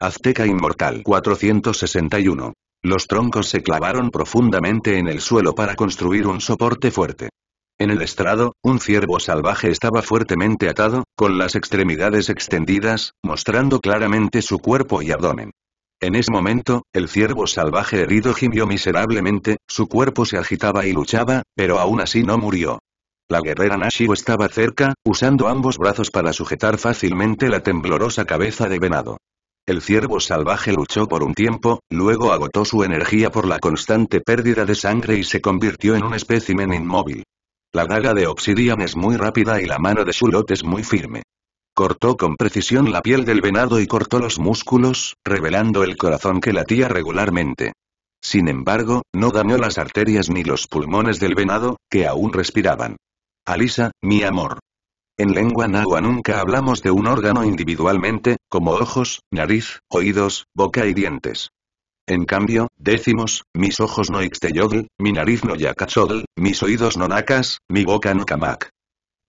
Azteca Inmortal 461. Los troncos se clavaron profundamente en el suelo para construir un soporte fuerte. En el estrado, un ciervo salvaje estaba fuertemente atado, con las extremidades extendidas, mostrando claramente su cuerpo y abdomen. En ese momento, el ciervo salvaje herido gimió miserablemente, su cuerpo se agitaba y luchaba, pero aún así no murió. La guerrera Nashio estaba cerca, usando ambos brazos para sujetar fácilmente la temblorosa cabeza de venado. El ciervo salvaje luchó por un tiempo, luego agotó su energía por la constante pérdida de sangre y se convirtió en un espécimen inmóvil. La daga de Obsidian es muy rápida y la mano de Shulot es muy firme. Cortó con precisión la piel del venado y cortó los músculos, revelando el corazón que latía regularmente. Sin embargo, no dañó las arterias ni los pulmones del venado, que aún respiraban. Alisa, mi amor. En lengua náhuatl nunca hablamos de un órgano individualmente, como ojos, nariz, oídos, boca y dientes. En cambio, decimos, mis ojos no ixteyodl, mi nariz no yakachodl, mis oídos no nacas, mi boca no kamak.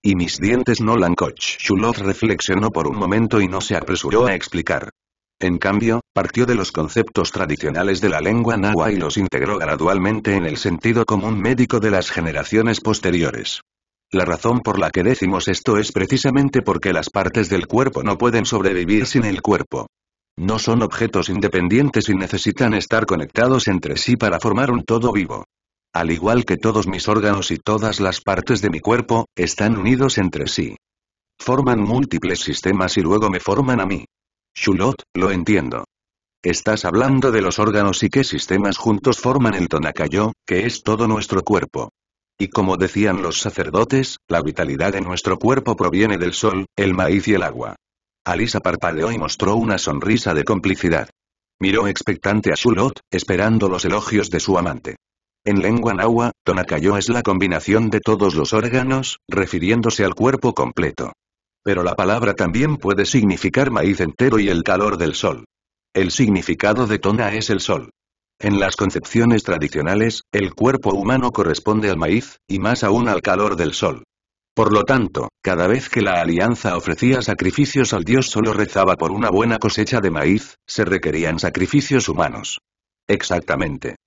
Y mis dientes no lancoch. Shulov reflexionó por un momento y no se apresuró a explicar. En cambio, partió de los conceptos tradicionales de la lengua náhuatl y los integró gradualmente en el sentido común médico de las generaciones posteriores. La razón por la que decimos esto es precisamente porque las partes del cuerpo no pueden sobrevivir sin el cuerpo. No son objetos independientes y necesitan estar conectados entre sí para formar un todo vivo. Al igual que todos mis órganos y todas las partes de mi cuerpo, están unidos entre sí. Forman múltiples sistemas y luego me forman a mí. Shulot, lo entiendo. Estás hablando de los órganos y qué sistemas juntos forman el tonakayo, que es todo nuestro cuerpo. Y como decían los sacerdotes, la vitalidad de nuestro cuerpo proviene del sol, el maíz y el agua. Alisa parpadeó y mostró una sonrisa de complicidad. Miró expectante a Shulot, esperando los elogios de su amante. En lengua nahua, Tonacayo es la combinación de todos los órganos, refiriéndose al cuerpo completo. Pero la palabra también puede significar maíz entero y el calor del sol. El significado de Tona es el sol. En las concepciones tradicionales, el cuerpo humano corresponde al maíz, y más aún al calor del sol. Por lo tanto, cada vez que la alianza ofrecía sacrificios al dios solo rezaba por una buena cosecha de maíz, se requerían sacrificios humanos. Exactamente.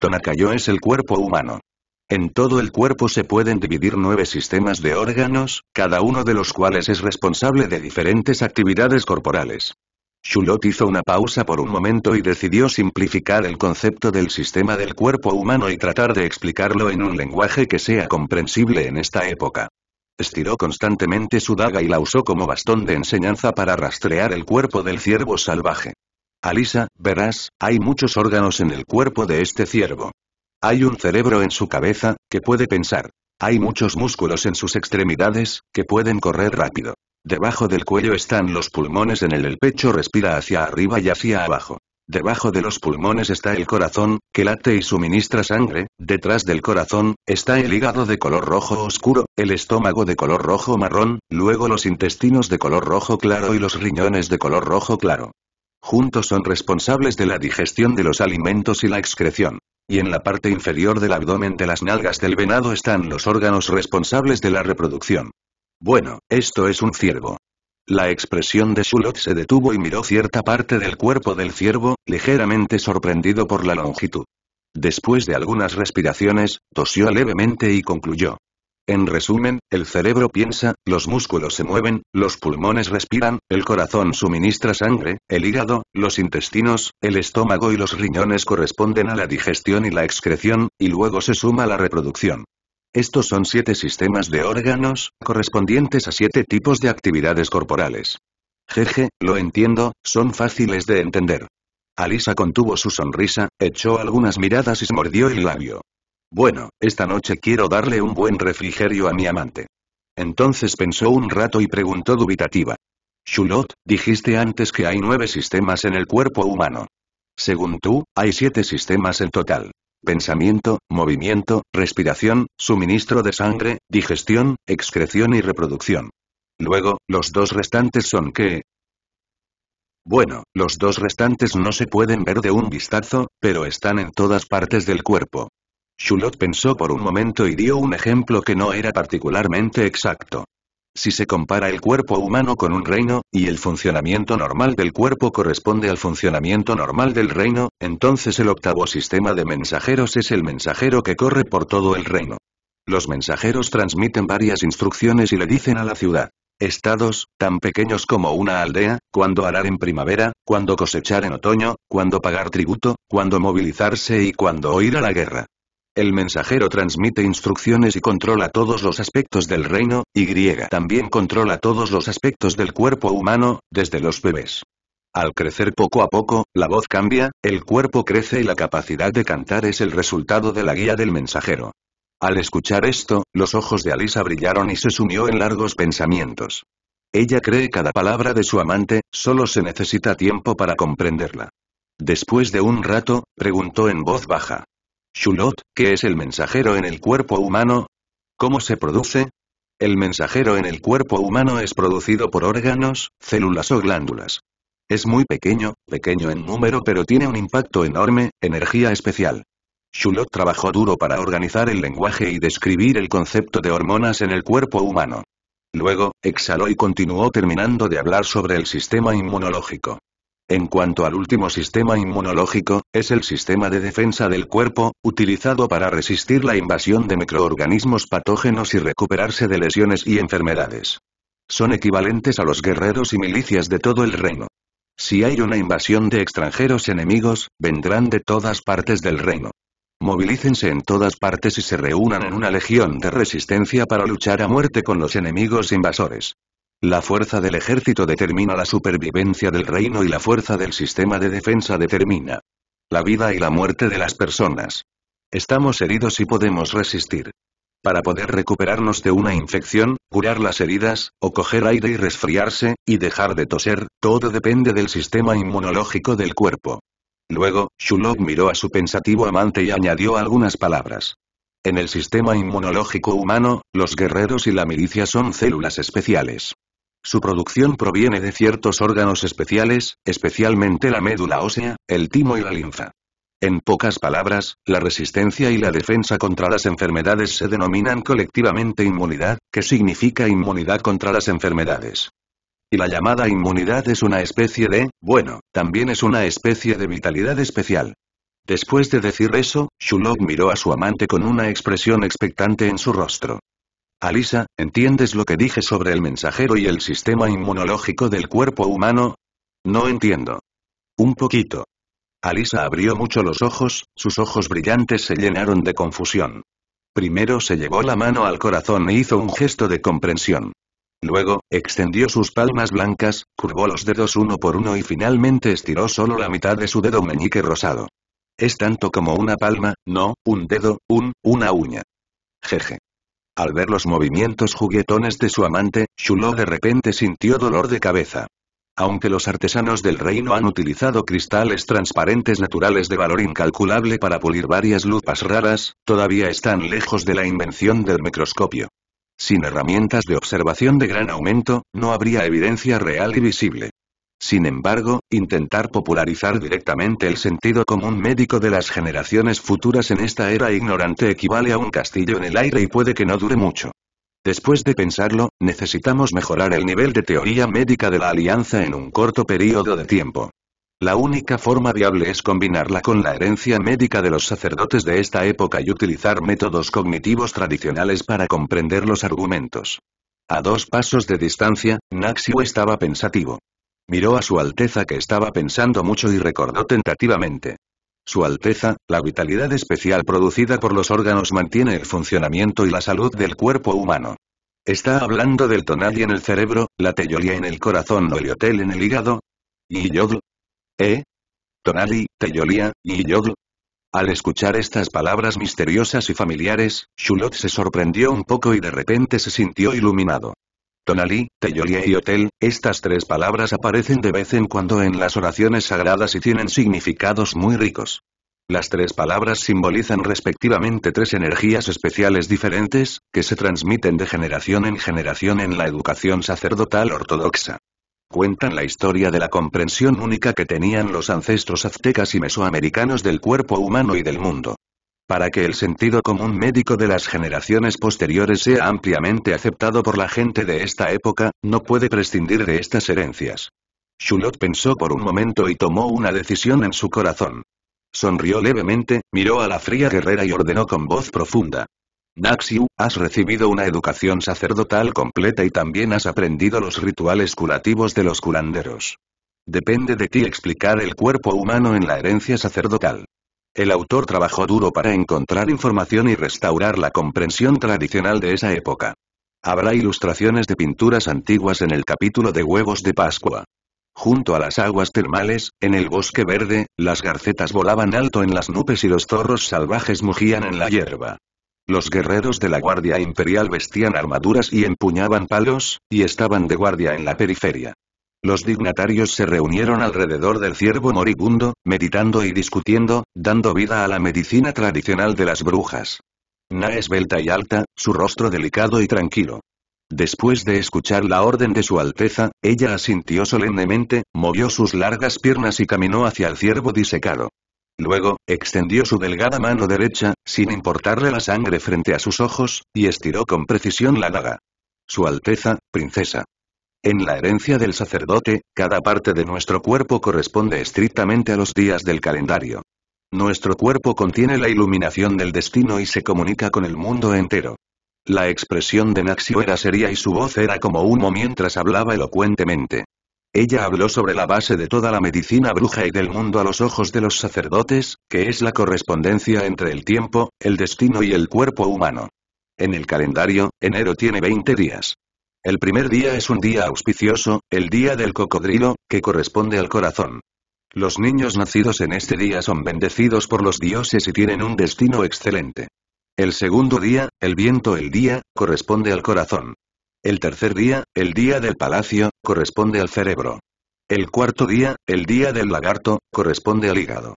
Tonacayo es el cuerpo humano. En todo el cuerpo se pueden dividir nueve sistemas de órganos, cada uno de los cuales es responsable de diferentes actividades corporales. Shulot hizo una pausa por un momento y decidió simplificar el concepto del sistema del cuerpo humano y tratar de explicarlo en un lenguaje que sea comprensible en esta época. Estiró constantemente su daga y la usó como bastón de enseñanza para rastrear el cuerpo del ciervo salvaje. Alisa, verás, hay muchos órganos en el cuerpo de este ciervo. Hay un cerebro en su cabeza, que puede pensar. Hay muchos músculos en sus extremidades, que pueden correr rápido. Debajo del cuello están los pulmones en el el pecho respira hacia arriba y hacia abajo. Debajo de los pulmones está el corazón, que late y suministra sangre, detrás del corazón, está el hígado de color rojo oscuro, el estómago de color rojo marrón, luego los intestinos de color rojo claro y los riñones de color rojo claro. Juntos son responsables de la digestión de los alimentos y la excreción. Y en la parte inferior del abdomen de las nalgas del venado están los órganos responsables de la reproducción. Bueno, esto es un ciervo. La expresión de Shulot se detuvo y miró cierta parte del cuerpo del ciervo, ligeramente sorprendido por la longitud. Después de algunas respiraciones, tosió levemente y concluyó. En resumen, el cerebro piensa, los músculos se mueven, los pulmones respiran, el corazón suministra sangre, el hígado, los intestinos, el estómago y los riñones corresponden a la digestión y la excreción, y luego se suma la reproducción. Estos son siete sistemas de órganos, correspondientes a siete tipos de actividades corporales. Jeje, lo entiendo, son fáciles de entender. Alisa contuvo su sonrisa, echó algunas miradas y se mordió el labio. Bueno, esta noche quiero darle un buen refrigerio a mi amante. Entonces pensó un rato y preguntó dubitativa. Shulot, dijiste antes que hay nueve sistemas en el cuerpo humano. Según tú, hay siete sistemas en total pensamiento, movimiento, respiración, suministro de sangre, digestión, excreción y reproducción. Luego, los dos restantes son que... Bueno, los dos restantes no se pueden ver de un vistazo, pero están en todas partes del cuerpo. Shulot pensó por un momento y dio un ejemplo que no era particularmente exacto. Si se compara el cuerpo humano con un reino, y el funcionamiento normal del cuerpo corresponde al funcionamiento normal del reino, entonces el octavo sistema de mensajeros es el mensajero que corre por todo el reino. Los mensajeros transmiten varias instrucciones y le dicen a la ciudad. Estados, tan pequeños como una aldea, cuando arar en primavera, cuando cosechar en otoño, cuando pagar tributo, cuando movilizarse y cuando oír a la guerra. El mensajero transmite instrucciones y controla todos los aspectos del reino, y también controla todos los aspectos del cuerpo humano, desde los bebés. Al crecer poco a poco, la voz cambia, el cuerpo crece y la capacidad de cantar es el resultado de la guía del mensajero. Al escuchar esto, los ojos de Alisa brillaron y se sumió en largos pensamientos. Ella cree cada palabra de su amante, solo se necesita tiempo para comprenderla. Después de un rato, preguntó en voz baja. Shulot, ¿qué es el mensajero en el cuerpo humano? ¿Cómo se produce? El mensajero en el cuerpo humano es producido por órganos, células o glándulas. Es muy pequeño, pequeño en número pero tiene un impacto enorme, energía especial. Shulot trabajó duro para organizar el lenguaje y describir el concepto de hormonas en el cuerpo humano. Luego, exhaló y continuó terminando de hablar sobre el sistema inmunológico. En cuanto al último sistema inmunológico, es el sistema de defensa del cuerpo, utilizado para resistir la invasión de microorganismos patógenos y recuperarse de lesiones y enfermedades. Son equivalentes a los guerreros y milicias de todo el reino. Si hay una invasión de extranjeros enemigos, vendrán de todas partes del reino. Movilícense en todas partes y se reúnan en una legión de resistencia para luchar a muerte con los enemigos invasores. La fuerza del ejército determina la supervivencia del reino y la fuerza del sistema de defensa determina la vida y la muerte de las personas. Estamos heridos y podemos resistir. Para poder recuperarnos de una infección, curar las heridas, o coger aire y resfriarse, y dejar de toser, todo depende del sistema inmunológico del cuerpo. Luego, Shulok miró a su pensativo amante y añadió algunas palabras. En el sistema inmunológico humano, los guerreros y la milicia son células especiales. Su producción proviene de ciertos órganos especiales, especialmente la médula ósea, el timo y la linfa. En pocas palabras, la resistencia y la defensa contra las enfermedades se denominan colectivamente inmunidad, que significa inmunidad contra las enfermedades. Y la llamada inmunidad es una especie de, bueno, también es una especie de vitalidad especial. Después de decir eso, Shulok miró a su amante con una expresión expectante en su rostro. Alisa, ¿entiendes lo que dije sobre el mensajero y el sistema inmunológico del cuerpo humano? No entiendo. Un poquito. Alisa abrió mucho los ojos, sus ojos brillantes se llenaron de confusión. Primero se llevó la mano al corazón e hizo un gesto de comprensión. Luego, extendió sus palmas blancas, curvó los dedos uno por uno y finalmente estiró solo la mitad de su dedo meñique rosado. Es tanto como una palma, no, un dedo, un, una uña. Jeje. Al ver los movimientos juguetones de su amante, Shuló de repente sintió dolor de cabeza. Aunque los artesanos del reino han utilizado cristales transparentes naturales de valor incalculable para pulir varias lupas raras, todavía están lejos de la invención del microscopio. Sin herramientas de observación de gran aumento, no habría evidencia real y visible. Sin embargo, intentar popularizar directamente el sentido común médico de las generaciones futuras en esta era ignorante equivale a un castillo en el aire y puede que no dure mucho. Después de pensarlo, necesitamos mejorar el nivel de teoría médica de la alianza en un corto periodo de tiempo. La única forma viable es combinarla con la herencia médica de los sacerdotes de esta época y utilizar métodos cognitivos tradicionales para comprender los argumentos. A dos pasos de distancia, Naxio estaba pensativo. Miró a Su Alteza que estaba pensando mucho y recordó tentativamente. Su Alteza, la vitalidad especial producida por los órganos mantiene el funcionamiento y la salud del cuerpo humano. ¿Está hablando del tonali en el cerebro, la teyolía en el corazón o el hotel en el hígado? ¿Y yodl? ¿Eh? Tonali, teyolía, y Al escuchar estas palabras misteriosas y familiares, Shulot se sorprendió un poco y de repente se sintió iluminado. Tonalí, Teyolie y Otel, estas tres palabras aparecen de vez en cuando en las oraciones sagradas y tienen significados muy ricos. Las tres palabras simbolizan respectivamente tres energías especiales diferentes, que se transmiten de generación en generación en la educación sacerdotal ortodoxa. Cuentan la historia de la comprensión única que tenían los ancestros aztecas y mesoamericanos del cuerpo humano y del mundo para que el sentido común médico de las generaciones posteriores sea ampliamente aceptado por la gente de esta época, no puede prescindir de estas herencias. Shulot pensó por un momento y tomó una decisión en su corazón. Sonrió levemente, miró a la fría guerrera y ordenó con voz profunda. Naxiu, has recibido una educación sacerdotal completa y también has aprendido los rituales curativos de los curanderos. Depende de ti explicar el cuerpo humano en la herencia sacerdotal. El autor trabajó duro para encontrar información y restaurar la comprensión tradicional de esa época. Habrá ilustraciones de pinturas antiguas en el capítulo de huevos de Pascua. Junto a las aguas termales, en el bosque verde, las garcetas volaban alto en las nubes y los zorros salvajes mugían en la hierba. Los guerreros de la Guardia Imperial vestían armaduras y empuñaban palos, y estaban de guardia en la periferia. Los dignatarios se reunieron alrededor del ciervo moribundo, meditando y discutiendo, dando vida a la medicina tradicional de las brujas. Na esbelta y alta, su rostro delicado y tranquilo. Después de escuchar la orden de su Alteza, ella asintió solemnemente, movió sus largas piernas y caminó hacia el ciervo disecado. Luego, extendió su delgada mano derecha, sin importarle la sangre frente a sus ojos, y estiró con precisión la daga. Su Alteza, princesa. En la herencia del sacerdote, cada parte de nuestro cuerpo corresponde estrictamente a los días del calendario. Nuestro cuerpo contiene la iluminación del destino y se comunica con el mundo entero. La expresión de Naxio era seria y su voz era como humo mientras hablaba elocuentemente. Ella habló sobre la base de toda la medicina bruja y del mundo a los ojos de los sacerdotes, que es la correspondencia entre el tiempo, el destino y el cuerpo humano. En el calendario, enero tiene 20 días. El primer día es un día auspicioso, el día del cocodrilo, que corresponde al corazón. Los niños nacidos en este día son bendecidos por los dioses y tienen un destino excelente. El segundo día, el viento el día, corresponde al corazón. El tercer día, el día del palacio, corresponde al cerebro. El cuarto día, el día del lagarto, corresponde al hígado.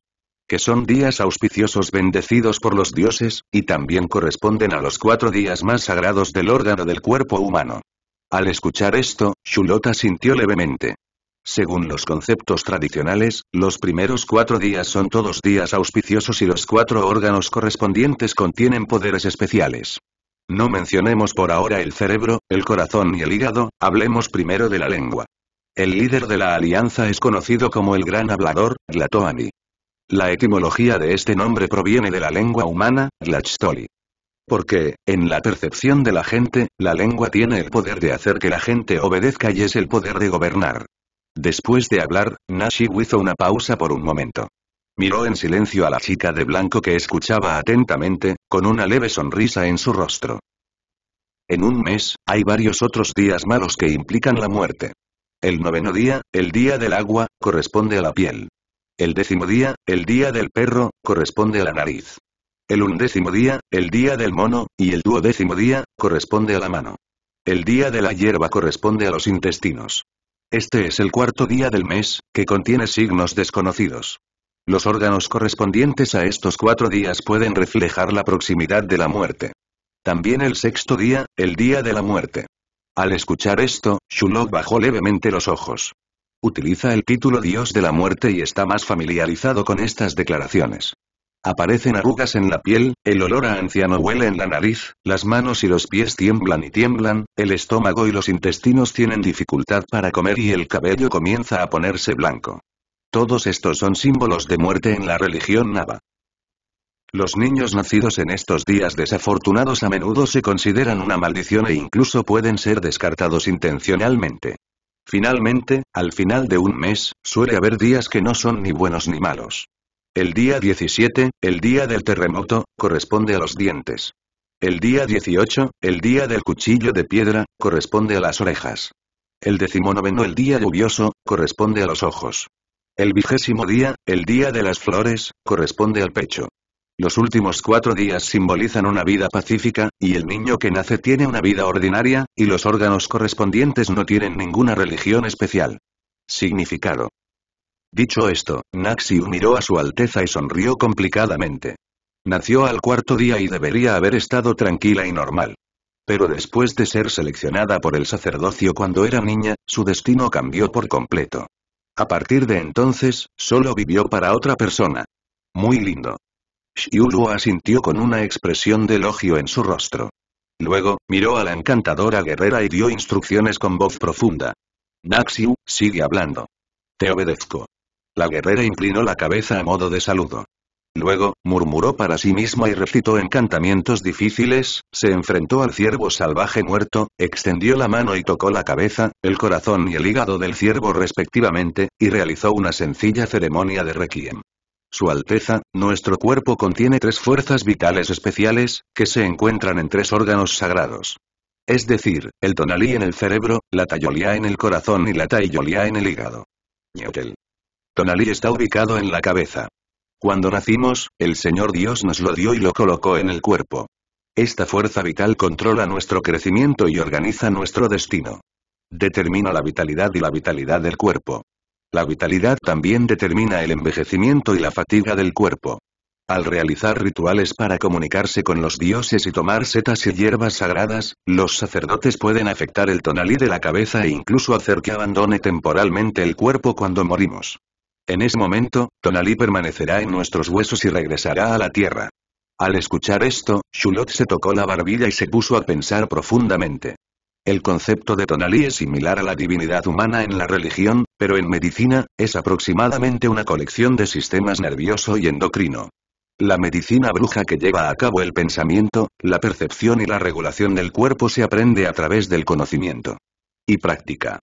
Que son días auspiciosos bendecidos por los dioses, y también corresponden a los cuatro días más sagrados del órgano del cuerpo humano. Al escuchar esto, Shulota sintió levemente. Según los conceptos tradicionales, los primeros cuatro días son todos días auspiciosos y los cuatro órganos correspondientes contienen poderes especiales. No mencionemos por ahora el cerebro, el corazón y el hígado, hablemos primero de la lengua. El líder de la alianza es conocido como el gran hablador, Glatoani. La etimología de este nombre proviene de la lengua humana, Glachstoli. Porque, en la percepción de la gente, la lengua tiene el poder de hacer que la gente obedezca y es el poder de gobernar. Después de hablar, Nashi hizo una pausa por un momento. Miró en silencio a la chica de blanco que escuchaba atentamente, con una leve sonrisa en su rostro. En un mes, hay varios otros días malos que implican la muerte. El noveno día, el día del agua, corresponde a la piel. El décimo día, el día del perro, corresponde a la nariz. El undécimo día, el día del mono, y el duodécimo día, corresponde a la mano. El día de la hierba corresponde a los intestinos. Este es el cuarto día del mes, que contiene signos desconocidos. Los órganos correspondientes a estos cuatro días pueden reflejar la proximidad de la muerte. También el sexto día, el día de la muerte. Al escuchar esto, Shulok bajó levemente los ojos. Utiliza el título Dios de la muerte y está más familiarizado con estas declaraciones. Aparecen arrugas en la piel, el olor a anciano huele en la nariz, las manos y los pies tiemblan y tiemblan, el estómago y los intestinos tienen dificultad para comer y el cabello comienza a ponerse blanco. Todos estos son símbolos de muerte en la religión nava. Los niños nacidos en estos días desafortunados a menudo se consideran una maldición e incluso pueden ser descartados intencionalmente. Finalmente, al final de un mes, suele haber días que no son ni buenos ni malos. El día 17, el día del terremoto, corresponde a los dientes. El día 18, el día del cuchillo de piedra, corresponde a las orejas. El decimonoveno el día lluvioso, corresponde a los ojos. El vigésimo día, el día de las flores, corresponde al pecho. Los últimos cuatro días simbolizan una vida pacífica, y el niño que nace tiene una vida ordinaria, y los órganos correspondientes no tienen ninguna religión especial. Significado. Dicho esto, Naxiu miró a su Alteza y sonrió complicadamente. Nació al cuarto día y debería haber estado tranquila y normal. Pero después de ser seleccionada por el sacerdocio cuando era niña, su destino cambió por completo. A partir de entonces, solo vivió para otra persona. Muy lindo. Xiulu asintió con una expresión de elogio en su rostro. Luego, miró a la encantadora guerrera y dio instrucciones con voz profunda. Naxiu, sigue hablando. Te obedezco. La guerrera inclinó la cabeza a modo de saludo. Luego, murmuró para sí misma y recitó encantamientos difíciles, se enfrentó al ciervo salvaje muerto, extendió la mano y tocó la cabeza, el corazón y el hígado del ciervo respectivamente, y realizó una sencilla ceremonia de requiem. Su Alteza, nuestro cuerpo contiene tres fuerzas vitales especiales, que se encuentran en tres órganos sagrados. Es decir, el tonalí en el cerebro, la tayolía en el corazón y la tayolía en el hígado. Ñotel. Tonalí está ubicado en la cabeza. Cuando nacimos, el Señor Dios nos lo dio y lo colocó en el cuerpo. Esta fuerza vital controla nuestro crecimiento y organiza nuestro destino. Determina la vitalidad y la vitalidad del cuerpo. La vitalidad también determina el envejecimiento y la fatiga del cuerpo. Al realizar rituales para comunicarse con los dioses y tomar setas y hierbas sagradas, los sacerdotes pueden afectar el tonalí de la cabeza e incluso hacer que abandone temporalmente el cuerpo cuando morimos. En ese momento, Tonalí permanecerá en nuestros huesos y regresará a la tierra. Al escuchar esto, Shulot se tocó la barbilla y se puso a pensar profundamente. El concepto de Tonalí es similar a la divinidad humana en la religión, pero en medicina, es aproximadamente una colección de sistemas nervioso y endocrino. La medicina bruja que lleva a cabo el pensamiento, la percepción y la regulación del cuerpo se aprende a través del conocimiento. Y práctica.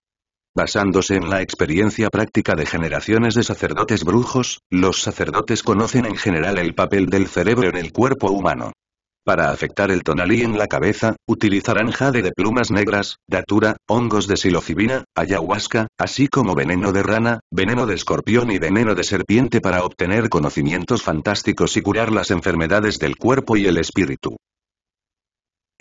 Basándose en la experiencia práctica de generaciones de sacerdotes brujos, los sacerdotes conocen en general el papel del cerebro en el cuerpo humano. Para afectar el tonalí en la cabeza, utilizarán jade de plumas negras, datura, hongos de silocibina, ayahuasca, así como veneno de rana, veneno de escorpión y veneno de serpiente para obtener conocimientos fantásticos y curar las enfermedades del cuerpo y el espíritu.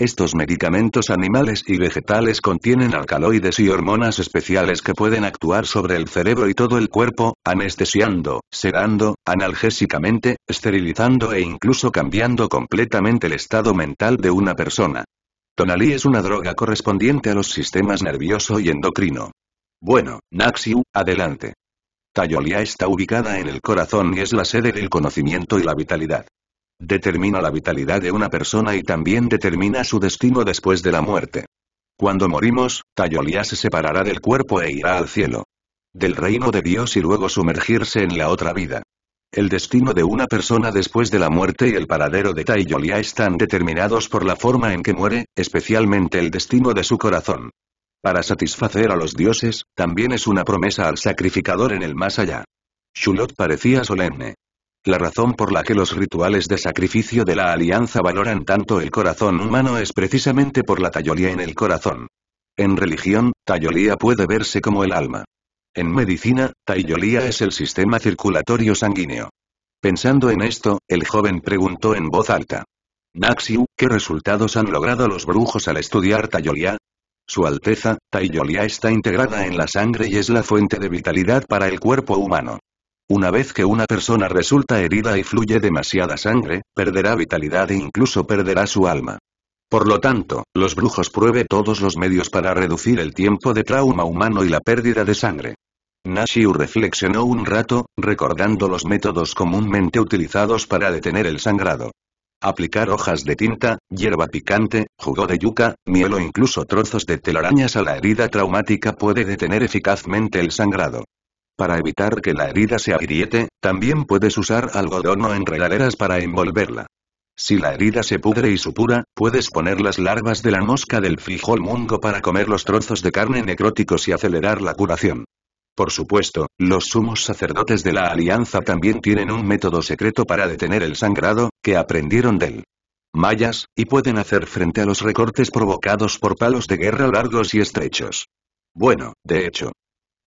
Estos medicamentos animales y vegetales contienen alcaloides y hormonas especiales que pueden actuar sobre el cerebro y todo el cuerpo, anestesiando, sedando, analgésicamente, esterilizando e incluso cambiando completamente el estado mental de una persona. Tonalí es una droga correspondiente a los sistemas nervioso y endocrino. Bueno, Naxiu, adelante. Tayolia está ubicada en el corazón y es la sede del conocimiento y la vitalidad. Determina la vitalidad de una persona y también determina su destino después de la muerte. Cuando morimos, Tayolia se separará del cuerpo e irá al cielo. Del reino de Dios y luego sumergirse en la otra vida. El destino de una persona después de la muerte y el paradero de Tayolia están determinados por la forma en que muere, especialmente el destino de su corazón. Para satisfacer a los dioses, también es una promesa al sacrificador en el más allá. Shulot parecía solemne. La razón por la que los rituales de sacrificio de la alianza valoran tanto el corazón humano es precisamente por la Tayolía en el corazón. En religión, Tayolía puede verse como el alma. En medicina, Tayolía es el sistema circulatorio sanguíneo. Pensando en esto, el joven preguntó en voz alta. Naxiu, ¿qué resultados han logrado los brujos al estudiar Tayolía? Su Alteza, Tayolía está integrada en la sangre y es la fuente de vitalidad para el cuerpo humano. Una vez que una persona resulta herida y fluye demasiada sangre, perderá vitalidad e incluso perderá su alma. Por lo tanto, los brujos pruebe todos los medios para reducir el tiempo de trauma humano y la pérdida de sangre. Nashiu reflexionó un rato, recordando los métodos comúnmente utilizados para detener el sangrado. Aplicar hojas de tinta, hierba picante, jugo de yuca, miel o incluso trozos de telarañas a la herida traumática puede detener eficazmente el sangrado. Para evitar que la herida se agriete, también puedes usar algodón o enredaderas para envolverla. Si la herida se pudre y supura, puedes poner las larvas de la mosca del frijol mungo para comer los trozos de carne necróticos y acelerar la curación. Por supuesto, los sumos sacerdotes de la Alianza también tienen un método secreto para detener el sangrado, que aprendieron del mayas, y pueden hacer frente a los recortes provocados por palos de guerra largos y estrechos. Bueno, de hecho,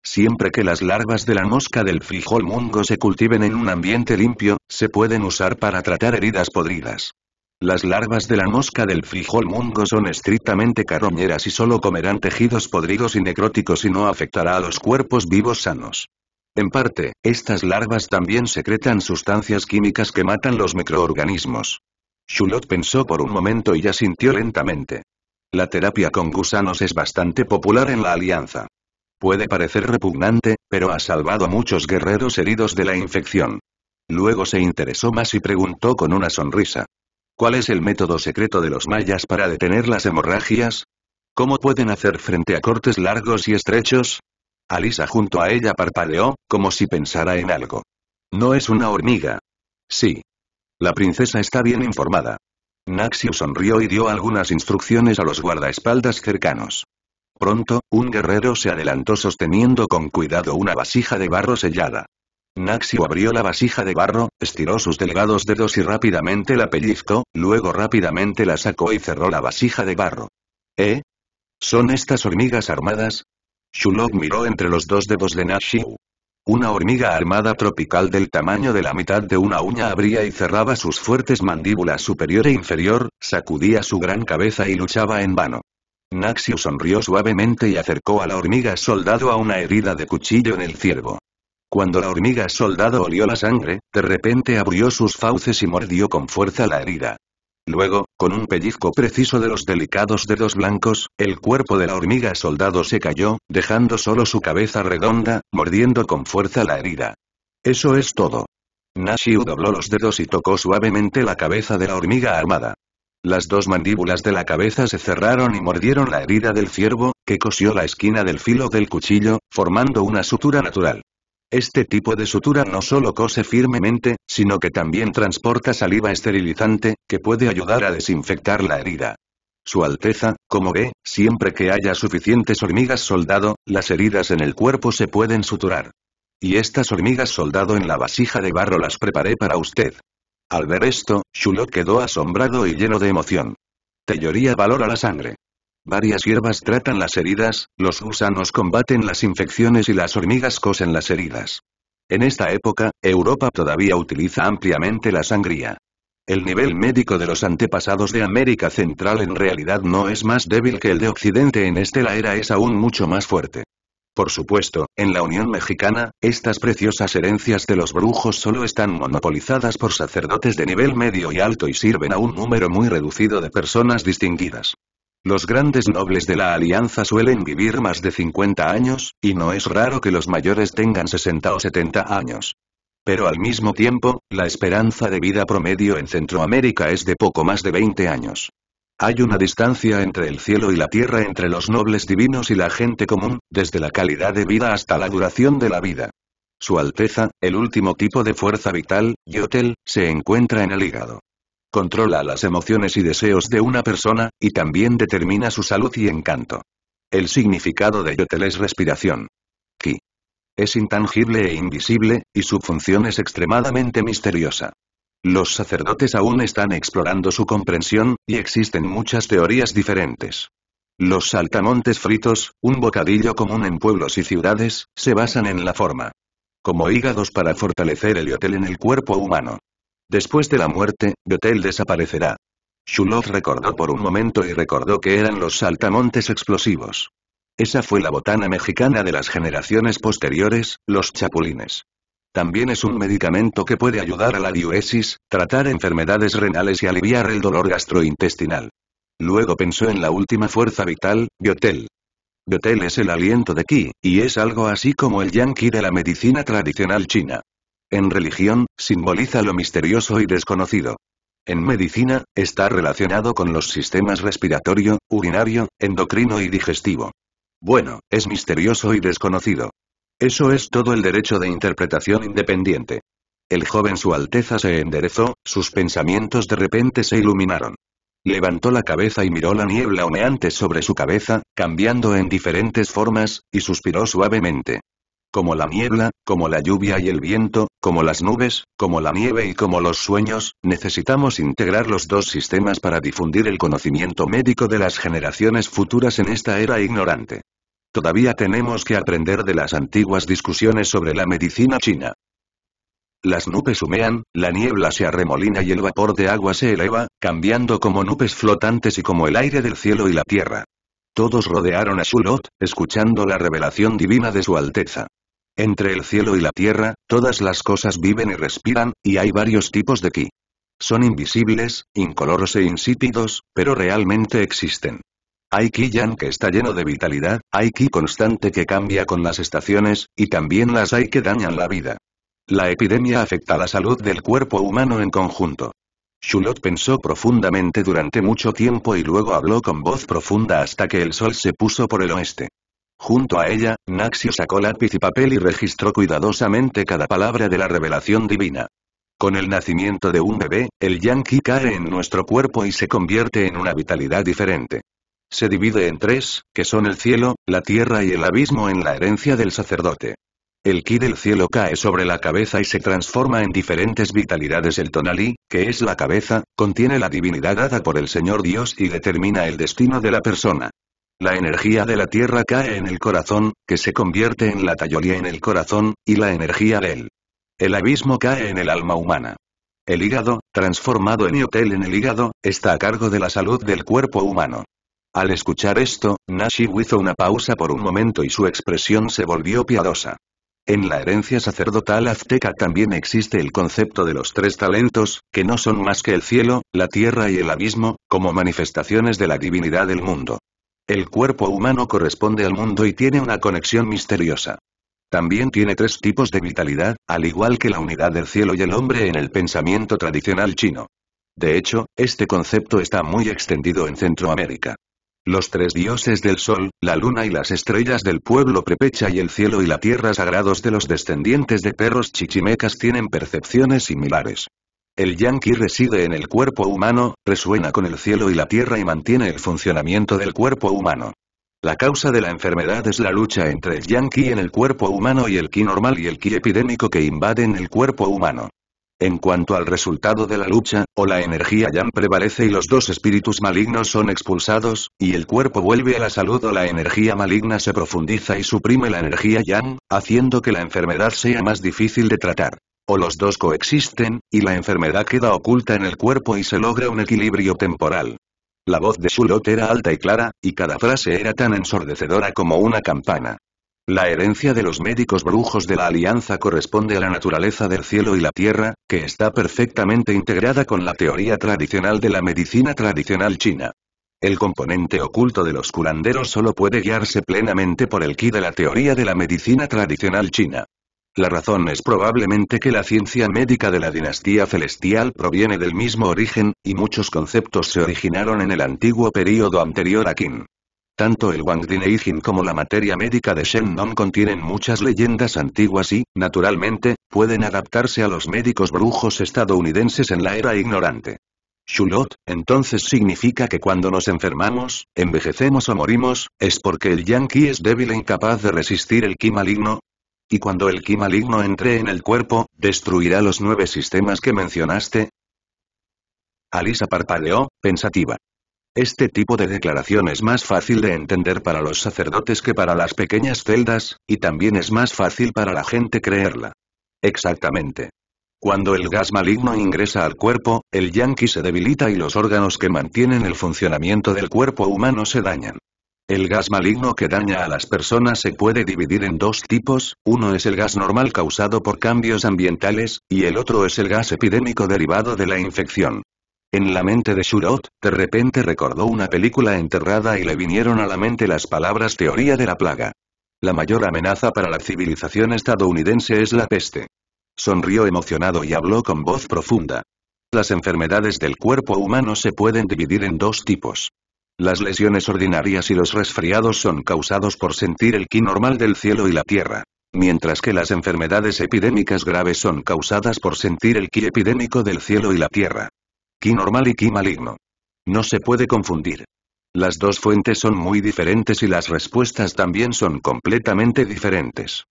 Siempre que las larvas de la mosca del frijol mungo se cultiven en un ambiente limpio, se pueden usar para tratar heridas podridas. Las larvas de la mosca del frijol mungo son estrictamente carroñeras y solo comerán tejidos podridos y necróticos y no afectará a los cuerpos vivos sanos. En parte, estas larvas también secretan sustancias químicas que matan los microorganismos. Shulot pensó por un momento y asintió lentamente. La terapia con gusanos es bastante popular en la Alianza. Puede parecer repugnante, pero ha salvado a muchos guerreros heridos de la infección. Luego se interesó más y preguntó con una sonrisa. ¿Cuál es el método secreto de los mayas para detener las hemorragias? ¿Cómo pueden hacer frente a cortes largos y estrechos? Alisa junto a ella parpadeó, como si pensara en algo. No es una hormiga. Sí. La princesa está bien informada. Naxio sonrió y dio algunas instrucciones a los guardaespaldas cercanos pronto, un guerrero se adelantó sosteniendo con cuidado una vasija de barro sellada. Naxio abrió la vasija de barro, estiró sus delgados dedos y rápidamente la pellizcó, luego rápidamente la sacó y cerró la vasija de barro. ¿Eh? ¿Son estas hormigas armadas? Shulok miró entre los dos dedos de Naxiu. Una hormiga armada tropical del tamaño de la mitad de una uña abría y cerraba sus fuertes mandíbulas superior e inferior, sacudía su gran cabeza y luchaba en vano. Naxio sonrió suavemente y acercó a la hormiga soldado a una herida de cuchillo en el ciervo. Cuando la hormiga soldado olió la sangre, de repente abrió sus fauces y mordió con fuerza la herida. Luego, con un pellizco preciso de los delicados dedos blancos, el cuerpo de la hormiga soldado se cayó, dejando solo su cabeza redonda, mordiendo con fuerza la herida. Eso es todo. Nashiu dobló los dedos y tocó suavemente la cabeza de la hormiga armada. Las dos mandíbulas de la cabeza se cerraron y mordieron la herida del ciervo, que cosió la esquina del filo del cuchillo, formando una sutura natural. Este tipo de sutura no solo cose firmemente, sino que también transporta saliva esterilizante, que puede ayudar a desinfectar la herida. Su Alteza, como ve, siempre que haya suficientes hormigas soldado, las heridas en el cuerpo se pueden suturar. Y estas hormigas soldado en la vasija de barro las preparé para usted. Al ver esto, Shulot quedó asombrado y lleno de emoción. valor valora la sangre. Varias hierbas tratan las heridas, los gusanos combaten las infecciones y las hormigas cosen las heridas. En esta época, Europa todavía utiliza ampliamente la sangría. El nivel médico de los antepasados de América Central en realidad no es más débil que el de Occidente en este la era es aún mucho más fuerte. Por supuesto, en la Unión Mexicana, estas preciosas herencias de los brujos solo están monopolizadas por sacerdotes de nivel medio y alto y sirven a un número muy reducido de personas distinguidas. Los grandes nobles de la alianza suelen vivir más de 50 años, y no es raro que los mayores tengan 60 o 70 años. Pero al mismo tiempo, la esperanza de vida promedio en Centroamérica es de poco más de 20 años. Hay una distancia entre el cielo y la tierra entre los nobles divinos y la gente común, desde la calidad de vida hasta la duración de la vida. Su Alteza, el último tipo de fuerza vital, Yotel, se encuentra en el hígado. Controla las emociones y deseos de una persona, y también determina su salud y encanto. El significado de Yotel es respiración. Ki. Es intangible e invisible, y su función es extremadamente misteriosa. Los sacerdotes aún están explorando su comprensión, y existen muchas teorías diferentes. Los saltamontes fritos, un bocadillo común en pueblos y ciudades, se basan en la forma. Como hígados para fortalecer el yotel en el cuerpo humano. Después de la muerte, Yotel desaparecerá. Shulov recordó por un momento y recordó que eran los saltamontes explosivos. Esa fue la botana mexicana de las generaciones posteriores, los chapulines. También es un medicamento que puede ayudar a la diuresis, tratar enfermedades renales y aliviar el dolor gastrointestinal. Luego pensó en la última fuerza vital, Biotel. Biotel es el aliento de Qi, y es algo así como el yanqui de la medicina tradicional china. En religión, simboliza lo misterioso y desconocido. En medicina, está relacionado con los sistemas respiratorio, urinario, endocrino y digestivo. Bueno, es misterioso y desconocido. Eso es todo el derecho de interpretación independiente. El joven Su Alteza se enderezó, sus pensamientos de repente se iluminaron. Levantó la cabeza y miró la niebla humeante sobre su cabeza, cambiando en diferentes formas, y suspiró suavemente. Como la niebla, como la lluvia y el viento, como las nubes, como la nieve y como los sueños, necesitamos integrar los dos sistemas para difundir el conocimiento médico de las generaciones futuras en esta era ignorante. Todavía tenemos que aprender de las antiguas discusiones sobre la medicina china. Las nubes humean, la niebla se arremolina y el vapor de agua se eleva, cambiando como nubes flotantes y como el aire del cielo y la tierra. Todos rodearon a Shulot, escuchando la revelación divina de su Alteza. Entre el cielo y la tierra, todas las cosas viven y respiran, y hay varios tipos de ki. Son invisibles, incoloros e insípidos, pero realmente existen. Hay ki yang que está lleno de vitalidad, hay ki constante que cambia con las estaciones, y también las hay que dañan la vida. La epidemia afecta la salud del cuerpo humano en conjunto. Shulot pensó profundamente durante mucho tiempo y luego habló con voz profunda hasta que el sol se puso por el oeste. Junto a ella, Naxio sacó lápiz y papel y registró cuidadosamente cada palabra de la revelación divina. Con el nacimiento de un bebé, el ki cae en nuestro cuerpo y se convierte en una vitalidad diferente se divide en tres, que son el cielo, la tierra y el abismo en la herencia del sacerdote. El ki del cielo cae sobre la cabeza y se transforma en diferentes vitalidades. El tonali, que es la cabeza, contiene la divinidad dada por el Señor Dios y determina el destino de la persona. La energía de la tierra cae en el corazón, que se convierte en la tayolía en el corazón, y la energía del. El abismo cae en el alma humana. El hígado, transformado en hotel en el hígado, está a cargo de la salud del cuerpo humano. Al escuchar esto, Nashi hizo una pausa por un momento y su expresión se volvió piadosa. En la herencia sacerdotal azteca también existe el concepto de los tres talentos, que no son más que el cielo, la tierra y el abismo, como manifestaciones de la divinidad del mundo. El cuerpo humano corresponde al mundo y tiene una conexión misteriosa. También tiene tres tipos de vitalidad, al igual que la unidad del cielo y el hombre en el pensamiento tradicional chino. De hecho, este concepto está muy extendido en Centroamérica. Los tres dioses del sol, la luna y las estrellas del pueblo prepecha y el cielo y la tierra sagrados de los descendientes de perros chichimecas tienen percepciones similares. El yanqui reside en el cuerpo humano, resuena con el cielo y la tierra y mantiene el funcionamiento del cuerpo humano. La causa de la enfermedad es la lucha entre el yanqui en el cuerpo humano y el ki normal y el ki epidémico que invaden el cuerpo humano. En cuanto al resultado de la lucha, o la energía yang prevalece y los dos espíritus malignos son expulsados, y el cuerpo vuelve a la salud o la energía maligna se profundiza y suprime la energía yang, haciendo que la enfermedad sea más difícil de tratar. O los dos coexisten, y la enfermedad queda oculta en el cuerpo y se logra un equilibrio temporal. La voz de Shulot era alta y clara, y cada frase era tan ensordecedora como una campana. La herencia de los médicos brujos de la alianza corresponde a la naturaleza del cielo y la tierra, que está perfectamente integrada con la teoría tradicional de la medicina tradicional china. El componente oculto de los curanderos solo puede guiarse plenamente por el ki de la teoría de la medicina tradicional china. La razón es probablemente que la ciencia médica de la dinastía celestial proviene del mismo origen, y muchos conceptos se originaron en el antiguo período anterior a Qin. Tanto el Wang Dineijin como la materia médica de Shen Nong contienen muchas leyendas antiguas y, naturalmente, pueden adaptarse a los médicos brujos estadounidenses en la era ignorante. Shulot, entonces significa que cuando nos enfermamos, envejecemos o morimos, ¿es porque el Yankee es débil e incapaz de resistir el ki maligno? Y cuando el ki maligno entre en el cuerpo, ¿destruirá los nueve sistemas que mencionaste? Alisa parpadeó, pensativa. Este tipo de declaración es más fácil de entender para los sacerdotes que para las pequeñas celdas, y también es más fácil para la gente creerla. Exactamente. Cuando el gas maligno ingresa al cuerpo, el yanqui se debilita y los órganos que mantienen el funcionamiento del cuerpo humano se dañan. El gas maligno que daña a las personas se puede dividir en dos tipos, uno es el gas normal causado por cambios ambientales, y el otro es el gas epidémico derivado de la infección. En la mente de Shurot, de repente recordó una película enterrada y le vinieron a la mente las palabras teoría de la plaga. La mayor amenaza para la civilización estadounidense es la peste. Sonrió emocionado y habló con voz profunda. Las enfermedades del cuerpo humano se pueden dividir en dos tipos. Las lesiones ordinarias y los resfriados son causados por sentir el ki normal del cielo y la tierra mientras que las enfermedades epidémicas graves son causadas por sentir el ki epidémico del cielo y la tierra ki normal y ki maligno. No se puede confundir. Las dos fuentes son muy diferentes y las respuestas también son completamente diferentes.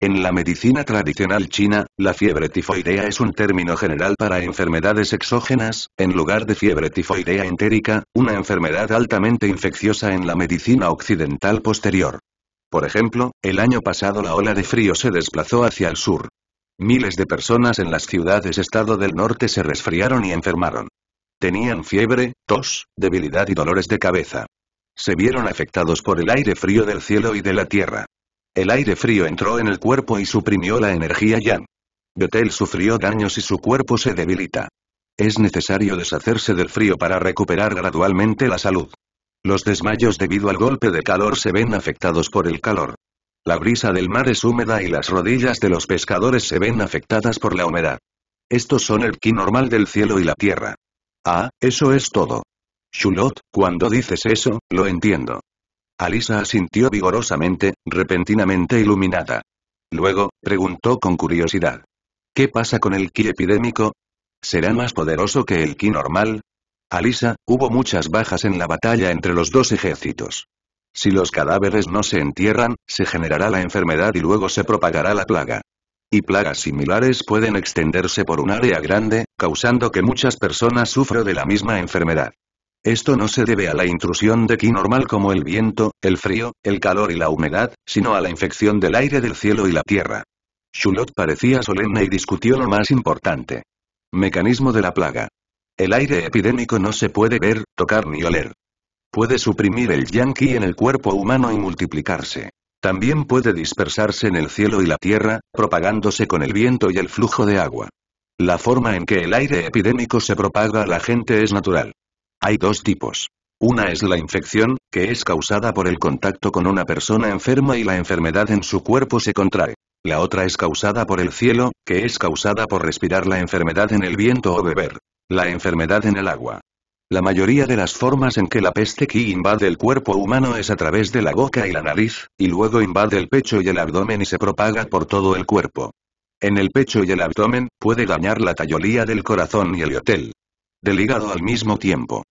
En la medicina tradicional china, la fiebre tifoidea es un término general para enfermedades exógenas, en lugar de fiebre tifoidea entérica, una enfermedad altamente infecciosa en la medicina occidental posterior. Por ejemplo, el año pasado la ola de frío se desplazó hacia el sur. Miles de personas en las ciudades-estado del norte se resfriaron y enfermaron. Tenían fiebre, tos, debilidad y dolores de cabeza. Se vieron afectados por el aire frío del cielo y de la tierra. El aire frío entró en el cuerpo y suprimió la energía yang. Betel sufrió daños y su cuerpo se debilita. Es necesario deshacerse del frío para recuperar gradualmente la salud. Los desmayos debido al golpe de calor se ven afectados por el calor. La brisa del mar es húmeda y las rodillas de los pescadores se ven afectadas por la humedad. Estos son el ki normal del cielo y la tierra. Ah, eso es todo. Shulot, cuando dices eso, lo entiendo. Alisa asintió vigorosamente, repentinamente iluminada. Luego, preguntó con curiosidad. ¿Qué pasa con el ki epidémico? ¿Será más poderoso que el ki normal? Alisa, hubo muchas bajas en la batalla entre los dos ejércitos. Si los cadáveres no se entierran, se generará la enfermedad y luego se propagará la plaga. Y plagas similares pueden extenderse por un área grande, causando que muchas personas sufran de la misma enfermedad. Esto no se debe a la intrusión de ki normal como el viento, el frío, el calor y la humedad, sino a la infección del aire del cielo y la tierra. Shulot parecía solemne y discutió lo más importante. Mecanismo de la plaga. El aire epidémico no se puede ver, tocar ni oler. Puede suprimir el yang en el cuerpo humano y multiplicarse. También puede dispersarse en el cielo y la tierra, propagándose con el viento y el flujo de agua. La forma en que el aire epidémico se propaga a la gente es natural. Hay dos tipos. Una es la infección, que es causada por el contacto con una persona enferma y la enfermedad en su cuerpo se contrae. La otra es causada por el cielo, que es causada por respirar la enfermedad en el viento o beber. La enfermedad en el agua. La mayoría de las formas en que la peste ki invade el cuerpo humano es a través de la boca y la nariz, y luego invade el pecho y el abdomen y se propaga por todo el cuerpo en el pecho y el abdomen, puede dañar la tallolía del corazón y el hotel. Del hígado al mismo tiempo.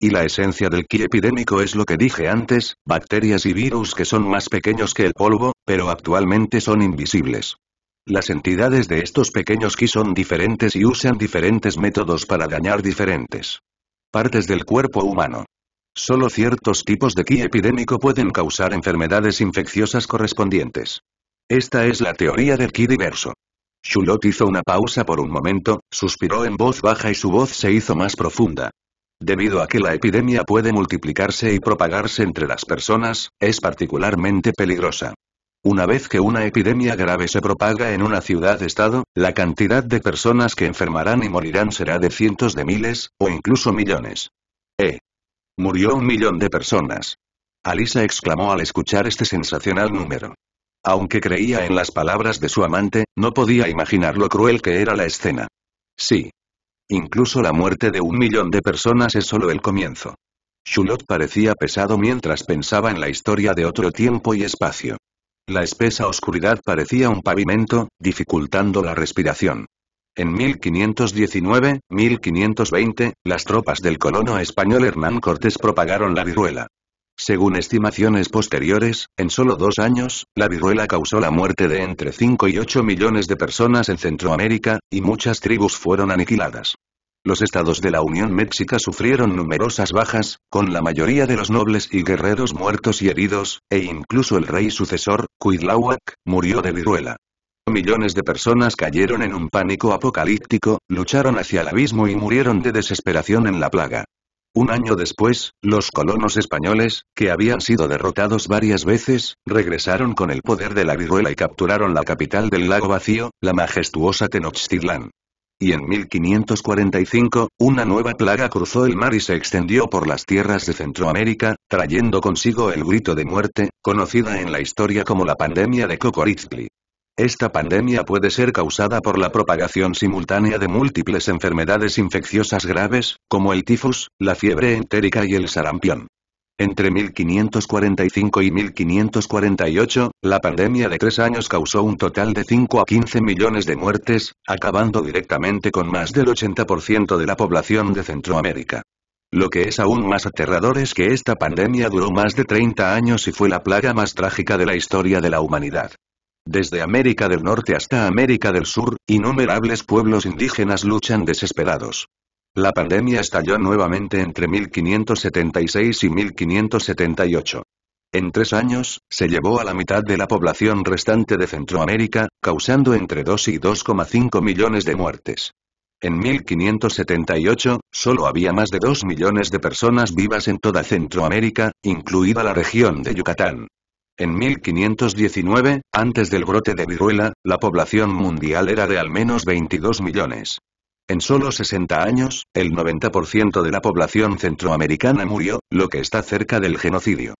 Y la esencia del ki epidémico es lo que dije antes, bacterias y virus que son más pequeños que el polvo, pero actualmente son invisibles. Las entidades de estos pequeños ki son diferentes y usan diferentes métodos para dañar diferentes partes del cuerpo humano. Solo ciertos tipos de ki epidémico pueden causar enfermedades infecciosas correspondientes. Esta es la teoría del ki diverso. Shulot hizo una pausa por un momento, suspiró en voz baja y su voz se hizo más profunda. Debido a que la epidemia puede multiplicarse y propagarse entre las personas, es particularmente peligrosa. Una vez que una epidemia grave se propaga en una ciudad-estado, la cantidad de personas que enfermarán y morirán será de cientos de miles, o incluso millones. ¡Eh! Murió un millón de personas. Alisa exclamó al escuchar este sensacional número. Aunque creía en las palabras de su amante, no podía imaginar lo cruel que era la escena. Sí. Incluso la muerte de un millón de personas es solo el comienzo. Shulot parecía pesado mientras pensaba en la historia de otro tiempo y espacio. La espesa oscuridad parecía un pavimento, dificultando la respiración. En 1519, 1520, las tropas del colono español Hernán Cortés propagaron la viruela. Según estimaciones posteriores, en solo dos años, la viruela causó la muerte de entre 5 y 8 millones de personas en Centroamérica, y muchas tribus fueron aniquiladas. Los estados de la Unión Méxica sufrieron numerosas bajas, con la mayoría de los nobles y guerreros muertos y heridos, e incluso el rey sucesor, Cuidlahuac, murió de viruela. Millones de personas cayeron en un pánico apocalíptico, lucharon hacia el abismo y murieron de desesperación en la plaga. Un año después, los colonos españoles, que habían sido derrotados varias veces, regresaron con el poder de la viruela y capturaron la capital del lago vacío, la majestuosa Tenochtitlán. Y en 1545, una nueva plaga cruzó el mar y se extendió por las tierras de Centroamérica, trayendo consigo el grito de muerte, conocida en la historia como la pandemia de Cocorizpli. Esta pandemia puede ser causada por la propagación simultánea de múltiples enfermedades infecciosas graves, como el tifus, la fiebre entérica y el sarampión. Entre 1545 y 1548, la pandemia de tres años causó un total de 5 a 15 millones de muertes, acabando directamente con más del 80% de la población de Centroamérica. Lo que es aún más aterrador es que esta pandemia duró más de 30 años y fue la plaga más trágica de la historia de la humanidad. Desde América del Norte hasta América del Sur, innumerables pueblos indígenas luchan desesperados. La pandemia estalló nuevamente entre 1576 y 1578. En tres años, se llevó a la mitad de la población restante de Centroamérica, causando entre 2 y 2,5 millones de muertes. En 1578, solo había más de 2 millones de personas vivas en toda Centroamérica, incluida la región de Yucatán. En 1519, antes del brote de viruela, la población mundial era de al menos 22 millones. En solo 60 años, el 90% de la población centroamericana murió, lo que está cerca del genocidio.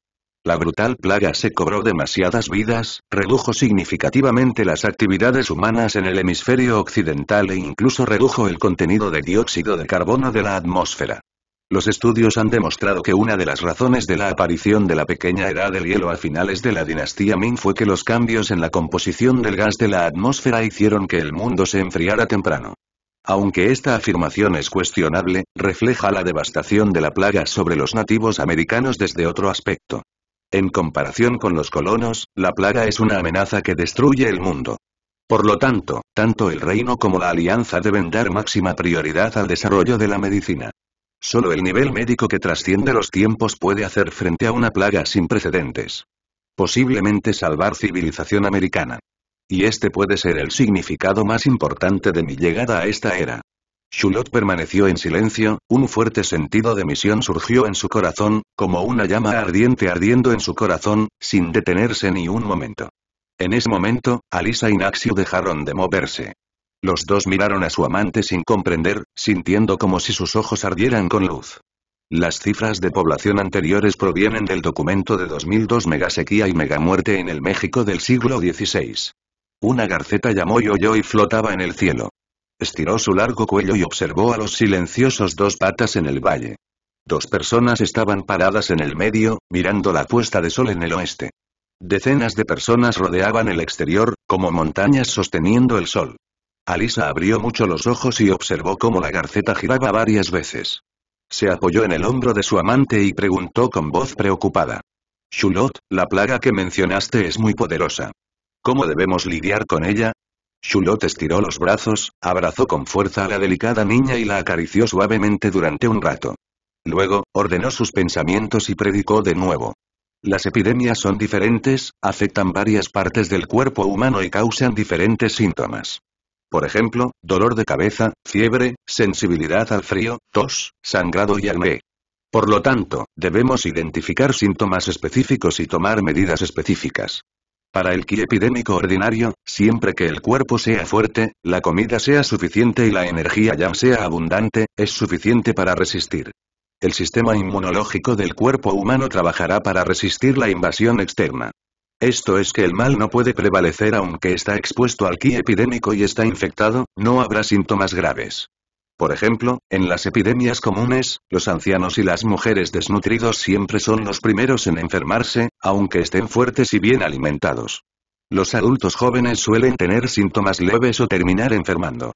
La brutal plaga se cobró demasiadas vidas, redujo significativamente las actividades humanas en el hemisferio occidental e incluso redujo el contenido de dióxido de carbono de la atmósfera. Los estudios han demostrado que una de las razones de la aparición de la pequeña era del hielo a finales de la dinastía Ming fue que los cambios en la composición del gas de la atmósfera hicieron que el mundo se enfriara temprano. Aunque esta afirmación es cuestionable, refleja la devastación de la plaga sobre los nativos americanos desde otro aspecto. En comparación con los colonos, la plaga es una amenaza que destruye el mundo. Por lo tanto, tanto el reino como la alianza deben dar máxima prioridad al desarrollo de la medicina. Solo el nivel médico que trasciende los tiempos puede hacer frente a una plaga sin precedentes. Posiblemente salvar civilización americana. Y este puede ser el significado más importante de mi llegada a esta era. Shulot permaneció en silencio, un fuerte sentido de misión surgió en su corazón, como una llama ardiente ardiendo en su corazón, sin detenerse ni un momento. En ese momento, Alisa y Naxio dejaron de moverse. Los dos miraron a su amante sin comprender, sintiendo como si sus ojos ardieran con luz. Las cifras de población anteriores provienen del documento de 2002 Megasequía y Megamuerte en el México del siglo XVI. Una garceta llamó y oyó y flotaba en el cielo. Estiró su largo cuello y observó a los silenciosos dos patas en el valle. Dos personas estaban paradas en el medio, mirando la puesta de sol en el oeste. Decenas de personas rodeaban el exterior, como montañas sosteniendo el sol. Alisa abrió mucho los ojos y observó cómo la garceta giraba varias veces. Se apoyó en el hombro de su amante y preguntó con voz preocupada. Shulot, la plaga que mencionaste es muy poderosa. ¿Cómo debemos lidiar con ella? Shulot estiró los brazos, abrazó con fuerza a la delicada niña y la acarició suavemente durante un rato. Luego, ordenó sus pensamientos y predicó de nuevo. Las epidemias son diferentes, afectan varias partes del cuerpo humano y causan diferentes síntomas. Por ejemplo, dolor de cabeza, fiebre, sensibilidad al frío, tos, sangrado y acné. Por lo tanto, debemos identificar síntomas específicos y tomar medidas específicas. Para el ki ordinario, siempre que el cuerpo sea fuerte, la comida sea suficiente y la energía ya sea abundante, es suficiente para resistir. El sistema inmunológico del cuerpo humano trabajará para resistir la invasión externa. Esto es que el mal no puede prevalecer aunque está expuesto al ki epidémico y está infectado, no habrá síntomas graves. Por ejemplo, en las epidemias comunes, los ancianos y las mujeres desnutridos siempre son los primeros en enfermarse, aunque estén fuertes y bien alimentados. Los adultos jóvenes suelen tener síntomas leves o terminar enfermando.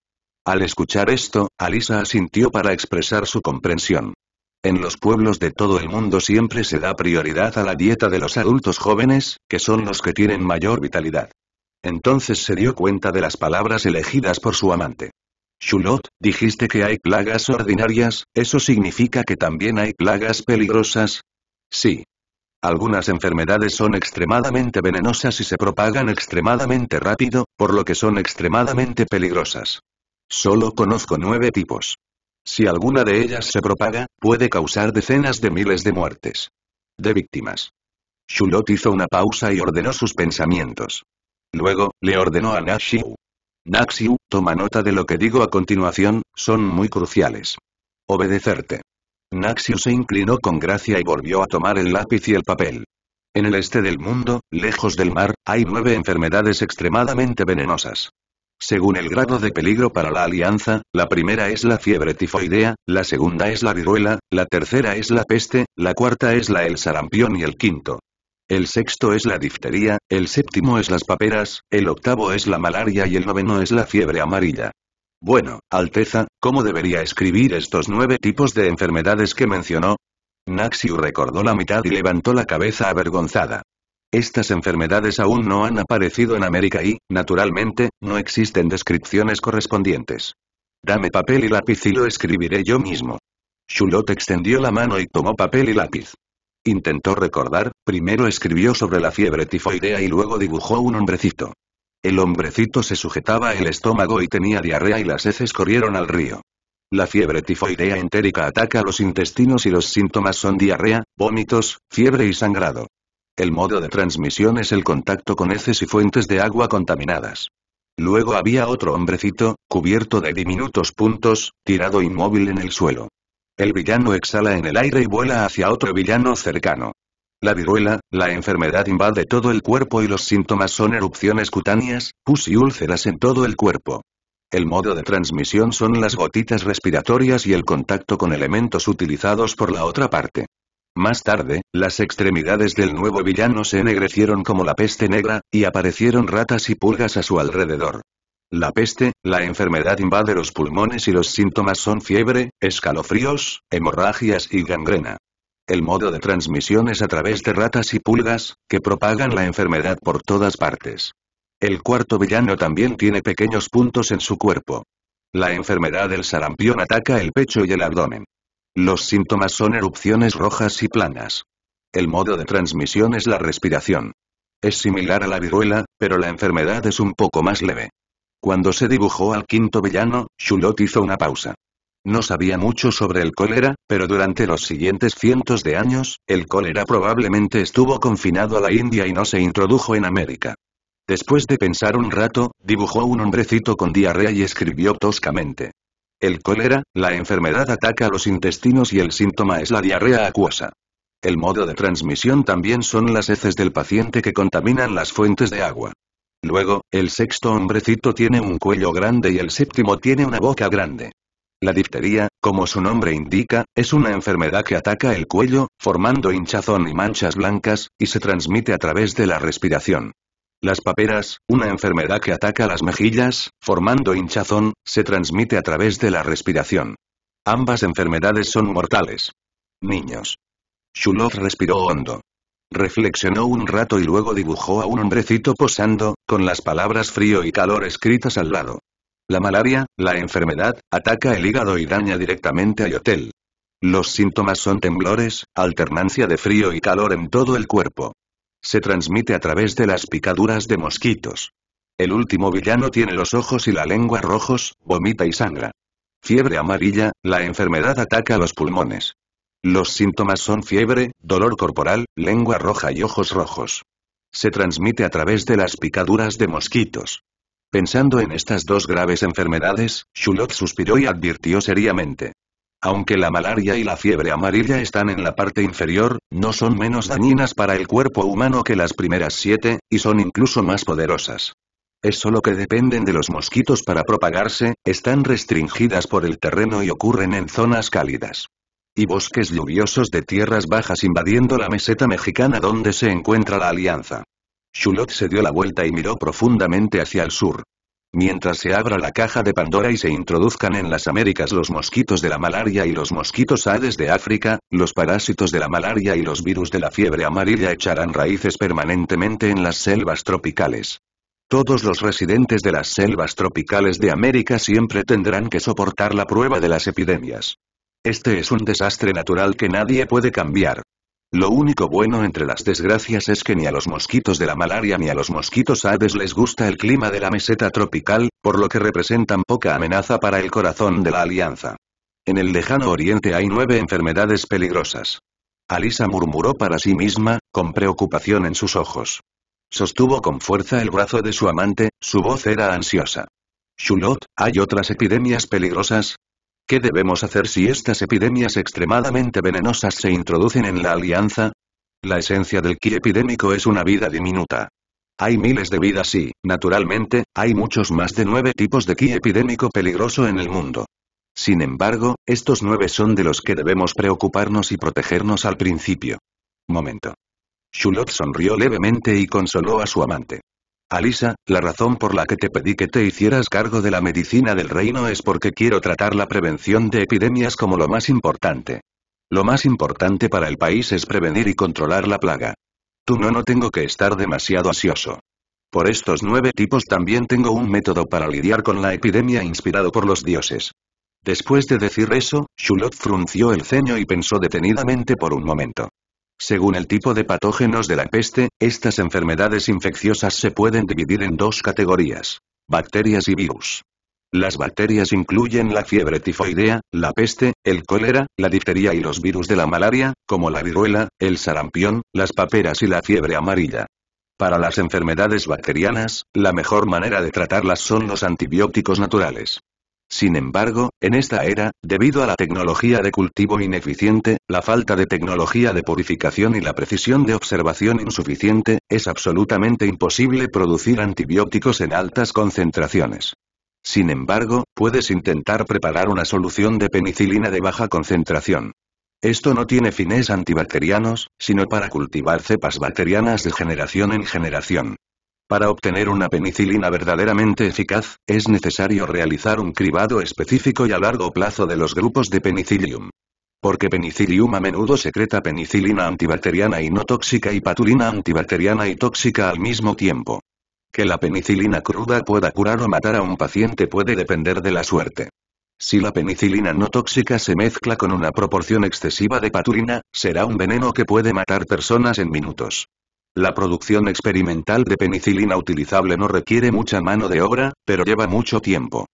Al escuchar esto, Alisa asintió para expresar su comprensión. En los pueblos de todo el mundo siempre se da prioridad a la dieta de los adultos jóvenes, que son los que tienen mayor vitalidad. Entonces se dio cuenta de las palabras elegidas por su amante. Shulot, dijiste que hay plagas ordinarias, ¿eso significa que también hay plagas peligrosas? Sí. Algunas enfermedades son extremadamente venenosas y se propagan extremadamente rápido, por lo que son extremadamente peligrosas. Solo conozco nueve tipos. Si alguna de ellas se propaga, puede causar decenas de miles de muertes. De víctimas. Shulot hizo una pausa y ordenó sus pensamientos. Luego, le ordenó a Naxiu. Naxiu, toma nota de lo que digo a continuación, son muy cruciales. Obedecerte. Naxiu se inclinó con gracia y volvió a tomar el lápiz y el papel. En el este del mundo, lejos del mar, hay nueve enfermedades extremadamente venenosas. Según el grado de peligro para la alianza, la primera es la fiebre tifoidea, la segunda es la viruela, la tercera es la peste, la cuarta es la el sarampión y el quinto. El sexto es la diftería, el séptimo es las paperas, el octavo es la malaria y el noveno es la fiebre amarilla. Bueno, Alteza, ¿cómo debería escribir estos nueve tipos de enfermedades que mencionó? Naxiu recordó la mitad y levantó la cabeza avergonzada. Estas enfermedades aún no han aparecido en América y, naturalmente, no existen descripciones correspondientes. Dame papel y lápiz y lo escribiré yo mismo. Shulot extendió la mano y tomó papel y lápiz. Intentó recordar, primero escribió sobre la fiebre tifoidea y luego dibujó un hombrecito. El hombrecito se sujetaba el estómago y tenía diarrea y las heces corrieron al río. La fiebre tifoidea entérica ataca los intestinos y los síntomas son diarrea, vómitos, fiebre y sangrado. El modo de transmisión es el contacto con heces y fuentes de agua contaminadas. Luego había otro hombrecito, cubierto de diminutos puntos, tirado inmóvil en el suelo. El villano exhala en el aire y vuela hacia otro villano cercano. La viruela, la enfermedad invade todo el cuerpo y los síntomas son erupciones cutáneas, pus y úlceras en todo el cuerpo. El modo de transmisión son las gotitas respiratorias y el contacto con elementos utilizados por la otra parte. Más tarde, las extremidades del nuevo villano se ennegrecieron como la peste negra, y aparecieron ratas y pulgas a su alrededor. La peste, la enfermedad invade los pulmones y los síntomas son fiebre, escalofríos, hemorragias y gangrena. El modo de transmisión es a través de ratas y pulgas, que propagan la enfermedad por todas partes. El cuarto villano también tiene pequeños puntos en su cuerpo. La enfermedad del sarampión ataca el pecho y el abdomen. Los síntomas son erupciones rojas y planas. El modo de transmisión es la respiración. Es similar a la viruela, pero la enfermedad es un poco más leve. Cuando se dibujó al quinto villano, Shulot hizo una pausa. No sabía mucho sobre el cólera, pero durante los siguientes cientos de años, el cólera probablemente estuvo confinado a la India y no se introdujo en América. Después de pensar un rato, dibujó un hombrecito con diarrea y escribió toscamente. El cólera, la enfermedad ataca los intestinos y el síntoma es la diarrea acuosa. El modo de transmisión también son las heces del paciente que contaminan las fuentes de agua. Luego, el sexto hombrecito tiene un cuello grande y el séptimo tiene una boca grande. La difteria, como su nombre indica, es una enfermedad que ataca el cuello, formando hinchazón y manchas blancas, y se transmite a través de la respiración. Las paperas, una enfermedad que ataca las mejillas, formando hinchazón, se transmite a través de la respiración. Ambas enfermedades son mortales. Niños. Shulov respiró hondo. Reflexionó un rato y luego dibujó a un hombrecito posando, con las palabras frío y calor escritas al lado. La malaria, la enfermedad, ataca el hígado y daña directamente a Yotel. Los síntomas son temblores, alternancia de frío y calor en todo el cuerpo. Se transmite a través de las picaduras de mosquitos. El último villano tiene los ojos y la lengua rojos, vomita y sangra. Fiebre amarilla, la enfermedad ataca los pulmones. Los síntomas son fiebre, dolor corporal, lengua roja y ojos rojos. Se transmite a través de las picaduras de mosquitos. Pensando en estas dos graves enfermedades, Shulot suspiró y advirtió seriamente. Aunque la malaria y la fiebre amarilla están en la parte inferior, no son menos dañinas para el cuerpo humano que las primeras siete, y son incluso más poderosas. Es solo que dependen de los mosquitos para propagarse, están restringidas por el terreno y ocurren en zonas cálidas. Y bosques lluviosos de tierras bajas invadiendo la meseta mexicana donde se encuentra la alianza. Shulot se dio la vuelta y miró profundamente hacia el sur. Mientras se abra la caja de Pandora y se introduzcan en las Américas los mosquitos de la malaria y los mosquitos Hades de África, los parásitos de la malaria y los virus de la fiebre amarilla echarán raíces permanentemente en las selvas tropicales. Todos los residentes de las selvas tropicales de América siempre tendrán que soportar la prueba de las epidemias. Este es un desastre natural que nadie puede cambiar. Lo único bueno entre las desgracias es que ni a los mosquitos de la malaria ni a los mosquitos aves les gusta el clima de la meseta tropical, por lo que representan poca amenaza para el corazón de la alianza. En el lejano oriente hay nueve enfermedades peligrosas. Alisa murmuró para sí misma, con preocupación en sus ojos. Sostuvo con fuerza el brazo de su amante, su voz era ansiosa. Shulot, ¿hay otras epidemias peligrosas? ¿Qué debemos hacer si estas epidemias extremadamente venenosas se introducen en la alianza? La esencia del ki epidémico es una vida diminuta. Hay miles de vidas y, naturalmente, hay muchos más de nueve tipos de ki epidémico peligroso en el mundo. Sin embargo, estos nueve son de los que debemos preocuparnos y protegernos al principio. Momento. Shulot sonrió levemente y consoló a su amante. Alisa, la razón por la que te pedí que te hicieras cargo de la medicina del reino es porque quiero tratar la prevención de epidemias como lo más importante. Lo más importante para el país es prevenir y controlar la plaga. Tú no no tengo que estar demasiado ansioso. Por estos nueve tipos también tengo un método para lidiar con la epidemia inspirado por los dioses. Después de decir eso, Shulot frunció el ceño y pensó detenidamente por un momento. Según el tipo de patógenos de la peste, estas enfermedades infecciosas se pueden dividir en dos categorías. Bacterias y virus. Las bacterias incluyen la fiebre tifoidea, la peste, el cólera, la difteria y los virus de la malaria, como la viruela, el sarampión, las paperas y la fiebre amarilla. Para las enfermedades bacterianas, la mejor manera de tratarlas son los antibióticos naturales. Sin embargo, en esta era, debido a la tecnología de cultivo ineficiente, la falta de tecnología de purificación y la precisión de observación insuficiente, es absolutamente imposible producir antibióticos en altas concentraciones. Sin embargo, puedes intentar preparar una solución de penicilina de baja concentración. Esto no tiene fines antibacterianos, sino para cultivar cepas bacterianas de generación en generación. Para obtener una penicilina verdaderamente eficaz, es necesario realizar un cribado específico y a largo plazo de los grupos de penicillium. Porque penicillium a menudo secreta penicilina antibacteriana y no tóxica y patulina antibacteriana y tóxica al mismo tiempo. Que la penicilina cruda pueda curar o matar a un paciente puede depender de la suerte. Si la penicilina no tóxica se mezcla con una proporción excesiva de patulina, será un veneno que puede matar personas en minutos. La producción experimental de penicilina utilizable no requiere mucha mano de obra, pero lleva mucho tiempo.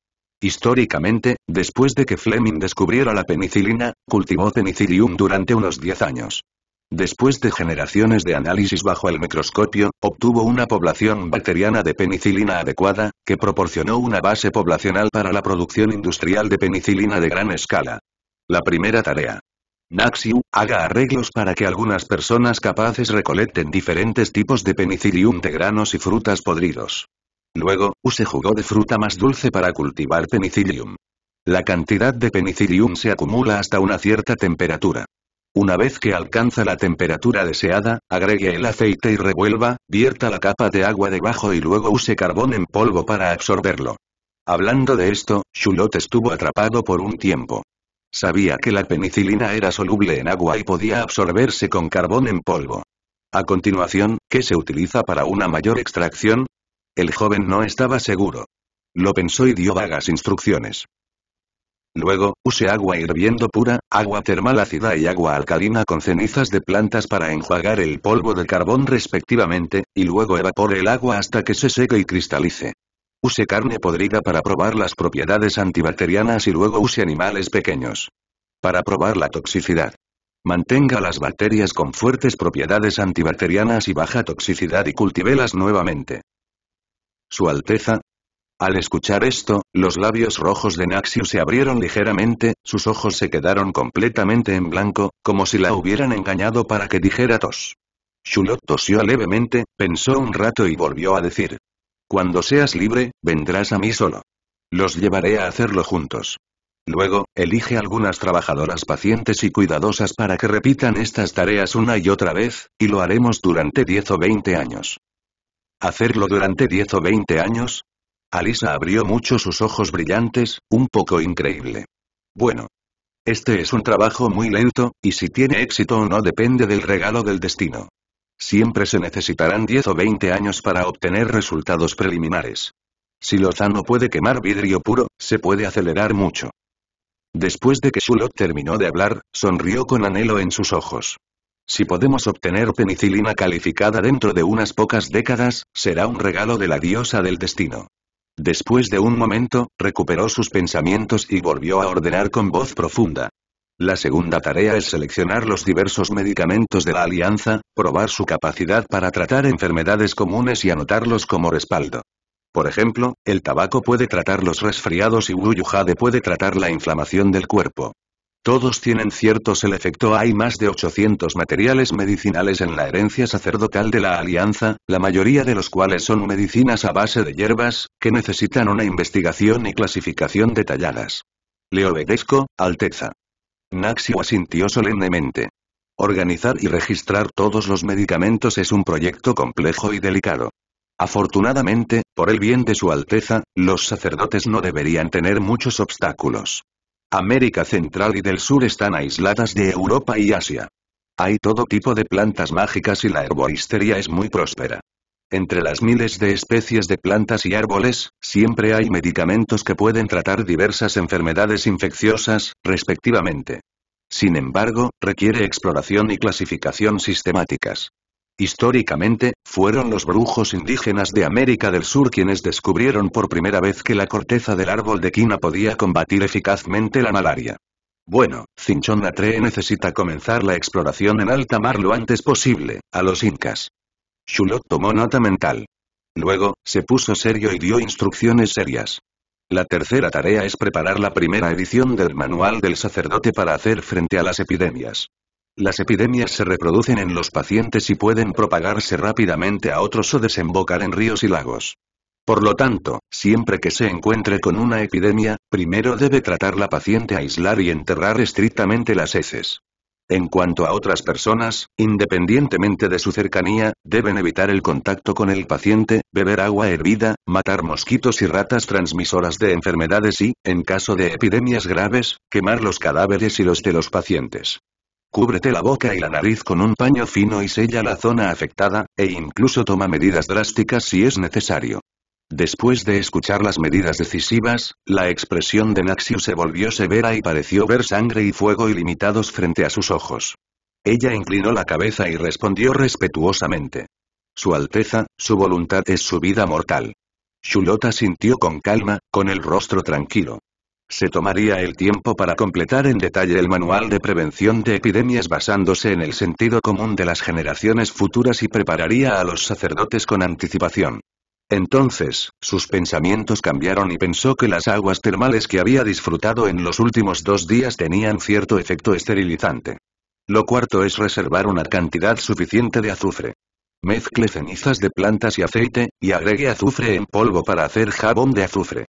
Históricamente, después de que Fleming descubriera la penicilina, cultivó penicillium durante unos 10 años. Después de generaciones de análisis bajo el microscopio, obtuvo una población bacteriana de penicilina adecuada, que proporcionó una base poblacional para la producción industrial de penicilina de gran escala. La primera tarea Naxiu, haga arreglos para que algunas personas capaces recolecten diferentes tipos de penicillium de granos y frutas podridos. Luego, use jugo de fruta más dulce para cultivar penicillium. La cantidad de penicillium se acumula hasta una cierta temperatura. Una vez que alcanza la temperatura deseada, agregue el aceite y revuelva, vierta la capa de agua debajo y luego use carbón en polvo para absorberlo. Hablando de esto, Shulot estuvo atrapado por un tiempo. Sabía que la penicilina era soluble en agua y podía absorberse con carbón en polvo. A continuación, ¿qué se utiliza para una mayor extracción? El joven no estaba seguro. Lo pensó y dio vagas instrucciones. Luego, use agua hirviendo pura, agua termal ácida y agua alcalina con cenizas de plantas para enjuagar el polvo de carbón respectivamente, y luego evapore el agua hasta que se seque y cristalice. Use carne podrida para probar las propiedades antibacterianas y luego use animales pequeños. Para probar la toxicidad. Mantenga las bacterias con fuertes propiedades antibacterianas y baja toxicidad y cultivelas nuevamente. Su Alteza. Al escuchar esto, los labios rojos de Naxio se abrieron ligeramente, sus ojos se quedaron completamente en blanco, como si la hubieran engañado para que dijera tos. Shulot tosió levemente, pensó un rato y volvió a decir, cuando seas libre, vendrás a mí solo. Los llevaré a hacerlo juntos. Luego, elige algunas trabajadoras pacientes y cuidadosas para que repitan estas tareas una y otra vez, y lo haremos durante 10 o 20 años. ¿Hacerlo durante 10 o 20 años? Alisa abrió mucho sus ojos brillantes, un poco increíble. Bueno. Este es un trabajo muy lento, y si tiene éxito o no depende del regalo del destino. Siempre se necesitarán 10 o 20 años para obtener resultados preliminares. Si Lozano puede quemar vidrio puro, se puede acelerar mucho. Después de que Shulot terminó de hablar, sonrió con anhelo en sus ojos. Si podemos obtener penicilina calificada dentro de unas pocas décadas, será un regalo de la diosa del destino. Después de un momento, recuperó sus pensamientos y volvió a ordenar con voz profunda. La segunda tarea es seleccionar los diversos medicamentos de la alianza, probar su capacidad para tratar enfermedades comunes y anotarlos como respaldo. Por ejemplo, el tabaco puede tratar los resfriados y Wuyuhade puede tratar la inflamación del cuerpo. Todos tienen ciertos el efecto. Hay más de 800 materiales medicinales en la herencia sacerdotal de la Alianza, la mayoría de los cuales son medicinas a base de hierbas, que necesitan una investigación y clasificación detalladas. Le obedezco, Alteza. Naxio asintió solemnemente. Organizar y registrar todos los medicamentos es un proyecto complejo y delicado. Afortunadamente, por el bien de Su Alteza, los sacerdotes no deberían tener muchos obstáculos. América Central y del Sur están aisladas de Europa y Asia. Hay todo tipo de plantas mágicas y la herboristería es muy próspera. Entre las miles de especies de plantas y árboles, siempre hay medicamentos que pueden tratar diversas enfermedades infecciosas, respectivamente. Sin embargo, requiere exploración y clasificación sistemáticas. Históricamente, fueron los brujos indígenas de América del Sur quienes descubrieron por primera vez que la corteza del árbol de quina podía combatir eficazmente la malaria. Bueno, Cinchona Tree necesita comenzar la exploración en alta mar lo antes posible, a los incas. Shulot tomó nota mental. Luego, se puso serio y dio instrucciones serias. La tercera tarea es preparar la primera edición del manual del sacerdote para hacer frente a las epidemias. Las epidemias se reproducen en los pacientes y pueden propagarse rápidamente a otros o desembocar en ríos y lagos. Por lo tanto, siempre que se encuentre con una epidemia, primero debe tratar la paciente aislar y enterrar estrictamente las heces. En cuanto a otras personas, independientemente de su cercanía, deben evitar el contacto con el paciente, beber agua hervida, matar mosquitos y ratas transmisoras de enfermedades y, en caso de epidemias graves, quemar los cadáveres y los de los pacientes. Cúbrete la boca y la nariz con un paño fino y sella la zona afectada, e incluso toma medidas drásticas si es necesario. Después de escuchar las medidas decisivas, la expresión de Naxiu se volvió severa y pareció ver sangre y fuego ilimitados frente a sus ojos. Ella inclinó la cabeza y respondió respetuosamente. Su Alteza, su voluntad es su vida mortal. Shulota sintió con calma, con el rostro tranquilo. Se tomaría el tiempo para completar en detalle el manual de prevención de epidemias basándose en el sentido común de las generaciones futuras y prepararía a los sacerdotes con anticipación. Entonces, sus pensamientos cambiaron y pensó que las aguas termales que había disfrutado en los últimos dos días tenían cierto efecto esterilizante. Lo cuarto es reservar una cantidad suficiente de azufre. Mezcle cenizas de plantas y aceite, y agregue azufre en polvo para hacer jabón de azufre.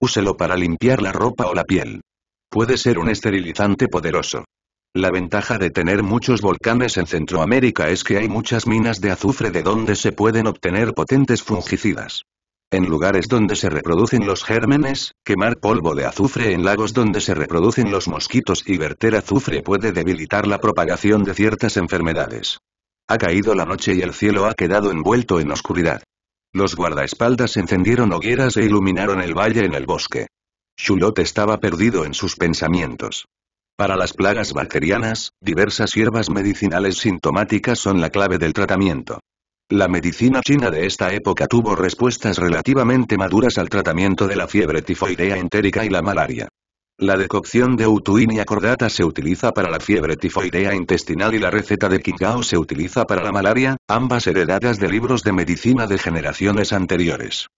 Úselo para limpiar la ropa o la piel. Puede ser un esterilizante poderoso. La ventaja de tener muchos volcanes en Centroamérica es que hay muchas minas de azufre de donde se pueden obtener potentes fungicidas. En lugares donde se reproducen los gérmenes, quemar polvo de azufre en lagos donde se reproducen los mosquitos y verter azufre puede debilitar la propagación de ciertas enfermedades. Ha caído la noche y el cielo ha quedado envuelto en oscuridad. Los guardaespaldas encendieron hogueras e iluminaron el valle en el bosque. Chulot estaba perdido en sus pensamientos. Para las plagas bacterianas, diversas hierbas medicinales sintomáticas son la clave del tratamiento. La medicina china de esta época tuvo respuestas relativamente maduras al tratamiento de la fiebre tifoidea entérica y la malaria. La decocción de Utuinia cordata se utiliza para la fiebre tifoidea intestinal y la receta de Qingao se utiliza para la malaria, ambas heredadas de libros de medicina de generaciones anteriores.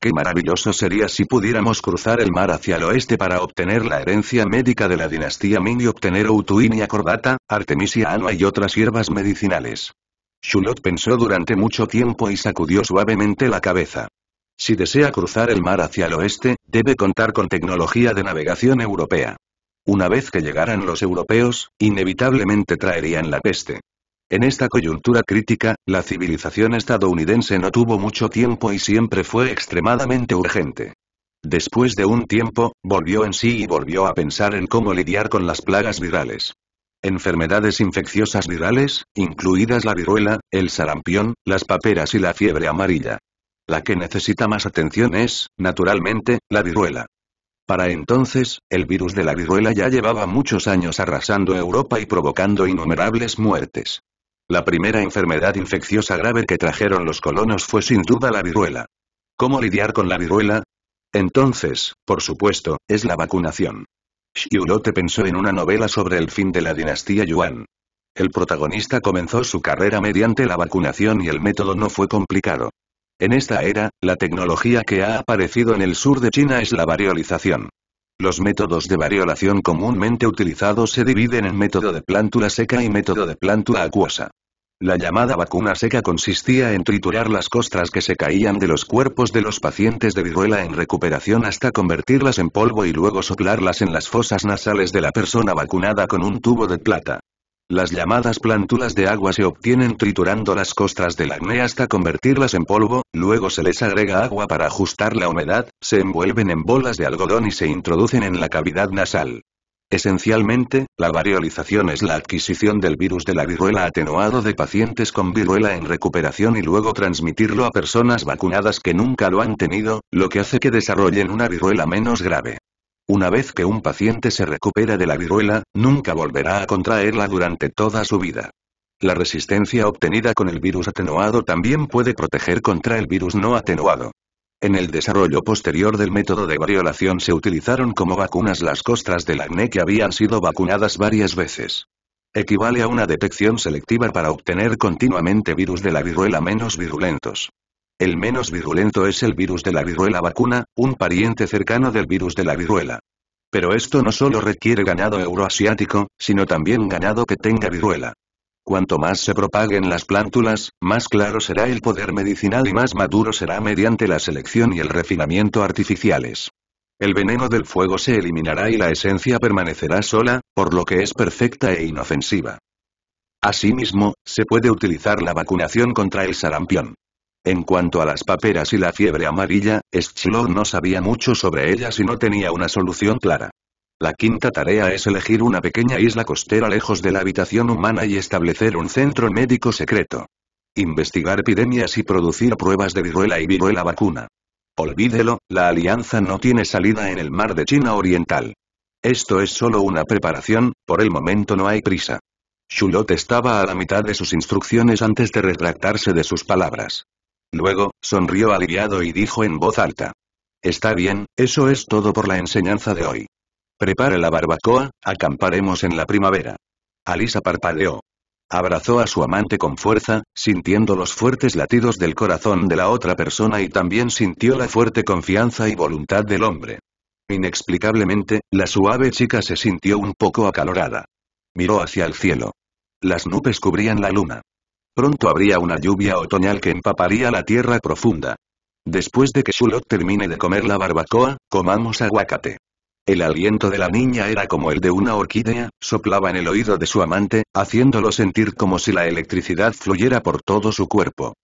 Qué maravilloso sería si pudiéramos cruzar el mar hacia el oeste para obtener la herencia médica de la dinastía Ming y obtener Utuinia corbata, Artemisia Anua y otras hierbas medicinales. Shulot pensó durante mucho tiempo y sacudió suavemente la cabeza. Si desea cruzar el mar hacia el oeste, debe contar con tecnología de navegación europea. Una vez que llegaran los europeos, inevitablemente traerían la peste. En esta coyuntura crítica, la civilización estadounidense no tuvo mucho tiempo y siempre fue extremadamente urgente. Después de un tiempo, volvió en sí y volvió a pensar en cómo lidiar con las plagas virales. Enfermedades infecciosas virales, incluidas la viruela, el sarampión, las paperas y la fiebre amarilla. La que necesita más atención es, naturalmente, la viruela. Para entonces, el virus de la viruela ya llevaba muchos años arrasando Europa y provocando innumerables muertes. La primera enfermedad infecciosa grave que trajeron los colonos fue sin duda la viruela. ¿Cómo lidiar con la viruela? Entonces, por supuesto, es la vacunación. Shiulote pensó en una novela sobre el fin de la dinastía Yuan. El protagonista comenzó su carrera mediante la vacunación y el método no fue complicado. En esta era, la tecnología que ha aparecido en el sur de China es la variolización. Los métodos de variolación comúnmente utilizados se dividen en método de plántula seca y método de plántula acuosa. La llamada vacuna seca consistía en triturar las costras que se caían de los cuerpos de los pacientes de viruela en recuperación hasta convertirlas en polvo y luego soplarlas en las fosas nasales de la persona vacunada con un tubo de plata. Las llamadas plántulas de agua se obtienen triturando las costras del acné hasta convertirlas en polvo, luego se les agrega agua para ajustar la humedad, se envuelven en bolas de algodón y se introducen en la cavidad nasal. Esencialmente, la variolización es la adquisición del virus de la viruela atenuado de pacientes con viruela en recuperación y luego transmitirlo a personas vacunadas que nunca lo han tenido, lo que hace que desarrollen una viruela menos grave. Una vez que un paciente se recupera de la viruela, nunca volverá a contraerla durante toda su vida. La resistencia obtenida con el virus atenuado también puede proteger contra el virus no atenuado. En el desarrollo posterior del método de variolación se utilizaron como vacunas las costras del acné que habían sido vacunadas varias veces. Equivale a una detección selectiva para obtener continuamente virus de la viruela menos virulentos. El menos virulento es el virus de la viruela vacuna, un pariente cercano del virus de la viruela. Pero esto no solo requiere ganado euroasiático, sino también ganado que tenga viruela. Cuanto más se propaguen las plántulas, más claro será el poder medicinal y más maduro será mediante la selección y el refinamiento artificiales. El veneno del fuego se eliminará y la esencia permanecerá sola, por lo que es perfecta e inofensiva. Asimismo, se puede utilizar la vacunación contra el sarampión. En cuanto a las paperas y la fiebre amarilla, Shulot no sabía mucho sobre ellas y no tenía una solución clara. La quinta tarea es elegir una pequeña isla costera lejos de la habitación humana y establecer un centro médico secreto. Investigar epidemias y producir pruebas de viruela y viruela vacuna. Olvídelo, la alianza no tiene salida en el mar de China Oriental. Esto es solo una preparación, por el momento no hay prisa. Shulot estaba a la mitad de sus instrucciones antes de retractarse de sus palabras. Luego, sonrió aliviado y dijo en voz alta. Está bien, eso es todo por la enseñanza de hoy. Prepare la barbacoa, acamparemos en la primavera. Alisa parpadeó. Abrazó a su amante con fuerza, sintiendo los fuertes latidos del corazón de la otra persona y también sintió la fuerte confianza y voluntad del hombre. Inexplicablemente, la suave chica se sintió un poco acalorada. Miró hacia el cielo. Las nubes cubrían la luna. Pronto habría una lluvia otoñal que empaparía la tierra profunda. Después de que Shulot termine de comer la barbacoa, comamos aguacate. El aliento de la niña era como el de una orquídea, soplaba en el oído de su amante, haciéndolo sentir como si la electricidad fluyera por todo su cuerpo.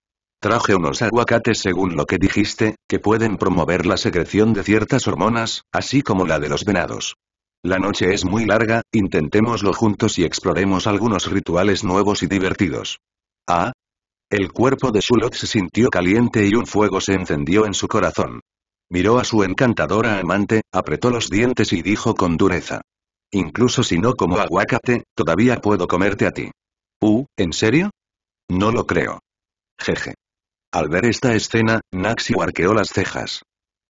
Traje unos aguacates según lo que dijiste, que pueden promover la secreción de ciertas hormonas, así como la de los venados. La noche es muy larga, intentémoslo juntos y exploremos algunos rituales nuevos y divertidos. ¡Ah! El cuerpo de Sulot se sintió caliente y un fuego se encendió en su corazón. Miró a su encantadora amante, apretó los dientes y dijo con dureza. Incluso si no como aguacate, todavía puedo comerte a ti. Uh, ¿en serio? No lo creo. Jeje. Al ver esta escena, Naxi arqueó las cejas.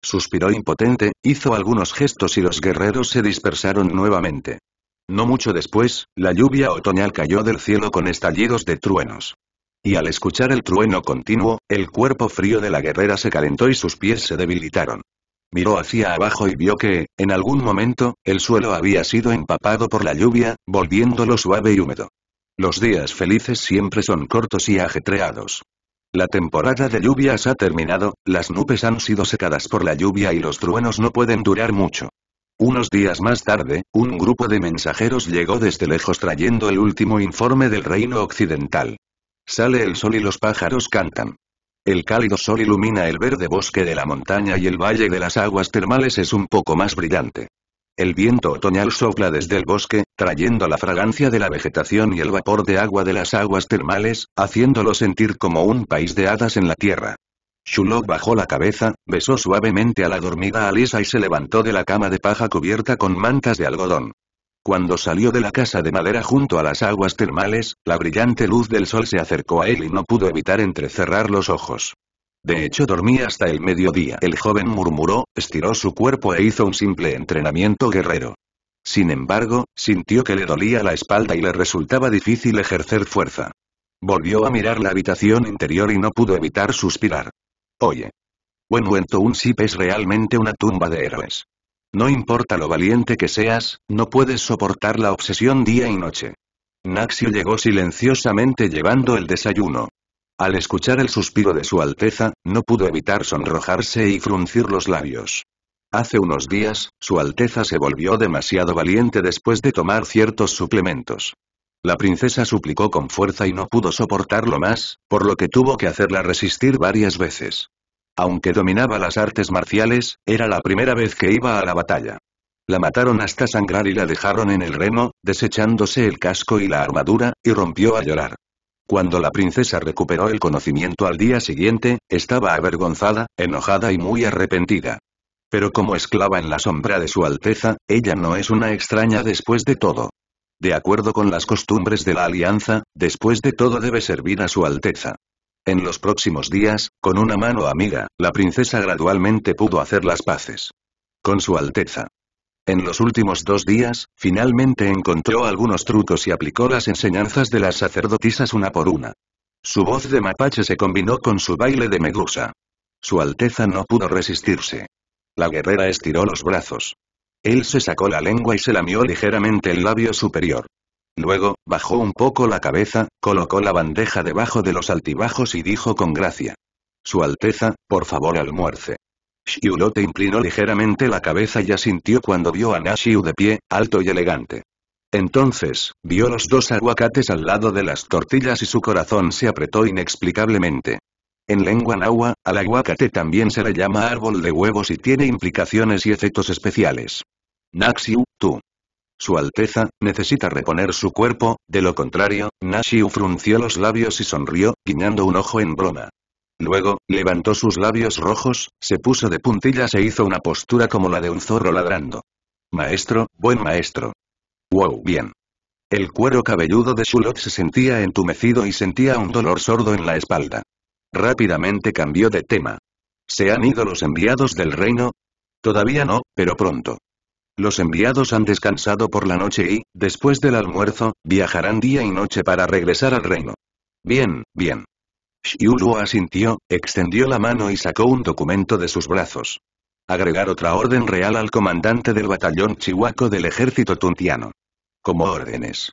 Suspiró impotente, hizo algunos gestos y los guerreros se dispersaron nuevamente. No mucho después, la lluvia otoñal cayó del cielo con estallidos de truenos. Y al escuchar el trueno continuo, el cuerpo frío de la guerrera se calentó y sus pies se debilitaron. Miró hacia abajo y vio que, en algún momento, el suelo había sido empapado por la lluvia, volviéndolo suave y húmedo. Los días felices siempre son cortos y ajetreados. La temporada de lluvias ha terminado, las nubes han sido secadas por la lluvia y los truenos no pueden durar mucho. Unos días más tarde, un grupo de mensajeros llegó desde lejos trayendo el último informe del reino occidental. Sale el sol y los pájaros cantan. El cálido sol ilumina el verde bosque de la montaña y el valle de las aguas termales es un poco más brillante. El viento otoñal sopla desde el bosque, trayendo la fragancia de la vegetación y el vapor de agua de las aguas termales, haciéndolo sentir como un país de hadas en la tierra. Shulok bajó la cabeza, besó suavemente a la dormida Alisa y se levantó de la cama de paja cubierta con mantas de algodón. Cuando salió de la casa de madera junto a las aguas termales, la brillante luz del sol se acercó a él y no pudo evitar entrecerrar los ojos. De hecho dormía hasta el mediodía. El joven murmuró, estiró su cuerpo e hizo un simple entrenamiento guerrero. Sin embargo, sintió que le dolía la espalda y le resultaba difícil ejercer fuerza. Volvió a mirar la habitación interior y no pudo evitar suspirar. Oye. Buen un es realmente una tumba de héroes. No importa lo valiente que seas, no puedes soportar la obsesión día y noche. Naxio llegó silenciosamente llevando el desayuno. Al escuchar el suspiro de su Alteza, no pudo evitar sonrojarse y fruncir los labios. Hace unos días, su Alteza se volvió demasiado valiente después de tomar ciertos suplementos. La princesa suplicó con fuerza y no pudo soportarlo más, por lo que tuvo que hacerla resistir varias veces. Aunque dominaba las artes marciales, era la primera vez que iba a la batalla. La mataron hasta sangrar y la dejaron en el remo, desechándose el casco y la armadura, y rompió a llorar. Cuando la princesa recuperó el conocimiento al día siguiente, estaba avergonzada, enojada y muy arrepentida. Pero como esclava en la sombra de su Alteza, ella no es una extraña después de todo de acuerdo con las costumbres de la alianza, después de todo debe servir a su alteza. En los próximos días, con una mano amiga, la princesa gradualmente pudo hacer las paces. Con su alteza. En los últimos dos días, finalmente encontró algunos trucos y aplicó las enseñanzas de las sacerdotisas una por una. Su voz de mapache se combinó con su baile de medusa. Su alteza no pudo resistirse. La guerrera estiró los brazos. Él se sacó la lengua y se lamió ligeramente el labio superior. Luego, bajó un poco la cabeza, colocó la bandeja debajo de los altibajos y dijo con gracia. Su Alteza, por favor almuerce. Shiulote inclinó ligeramente la cabeza y asintió cuando vio a Nashiu de pie, alto y elegante. Entonces, vio los dos aguacates al lado de las tortillas y su corazón se apretó inexplicablemente. En lengua nahua, al aguacate también se le llama árbol de huevos y tiene implicaciones y efectos especiales. Naxiu, tú. Su Alteza, necesita reponer su cuerpo, de lo contrario, Naxiu frunció los labios y sonrió, guiñando un ojo en broma. Luego, levantó sus labios rojos, se puso de puntillas e hizo una postura como la de un zorro ladrando. Maestro, buen maestro. Wow, bien. El cuero cabelludo de Shulot se sentía entumecido y sentía un dolor sordo en la espalda. Rápidamente cambió de tema. ¿Se han ido los enviados del reino? Todavía no, pero pronto. Los enviados han descansado por la noche y, después del almuerzo, viajarán día y noche para regresar al reino. Bien, bien. Xiu asintió, extendió la mano y sacó un documento de sus brazos. Agregar otra orden real al comandante del batallón chihuaco del ejército tuntiano. Como órdenes.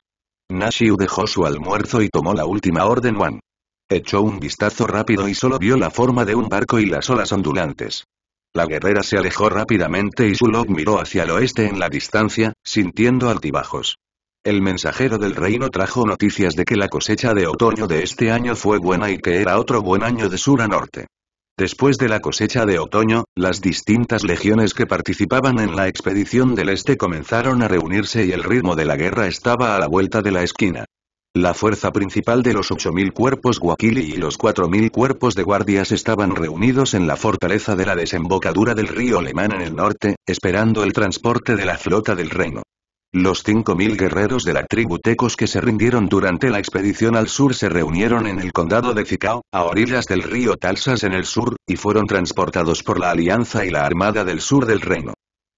Xiu dejó su almuerzo y tomó la última orden Wan. Echó un vistazo rápido y solo vio la forma de un barco y las olas ondulantes. La guerrera se alejó rápidamente y Zulok miró hacia el oeste en la distancia, sintiendo altibajos. El mensajero del reino trajo noticias de que la cosecha de otoño de este año fue buena y que era otro buen año de sur a norte. Después de la cosecha de otoño, las distintas legiones que participaban en la expedición del este comenzaron a reunirse y el ritmo de la guerra estaba a la vuelta de la esquina. La fuerza principal de los 8.000 cuerpos guaquili y los 4.000 cuerpos de guardias estaban reunidos en la fortaleza de la desembocadura del río Alemán en el norte, esperando el transporte de la flota del reino. Los 5.000 guerreros de la tribu Tecos que se rindieron durante la expedición al sur se reunieron en el condado de Zicao, a orillas del río Talsas en el sur, y fueron transportados por la Alianza y la Armada del Sur del Reino.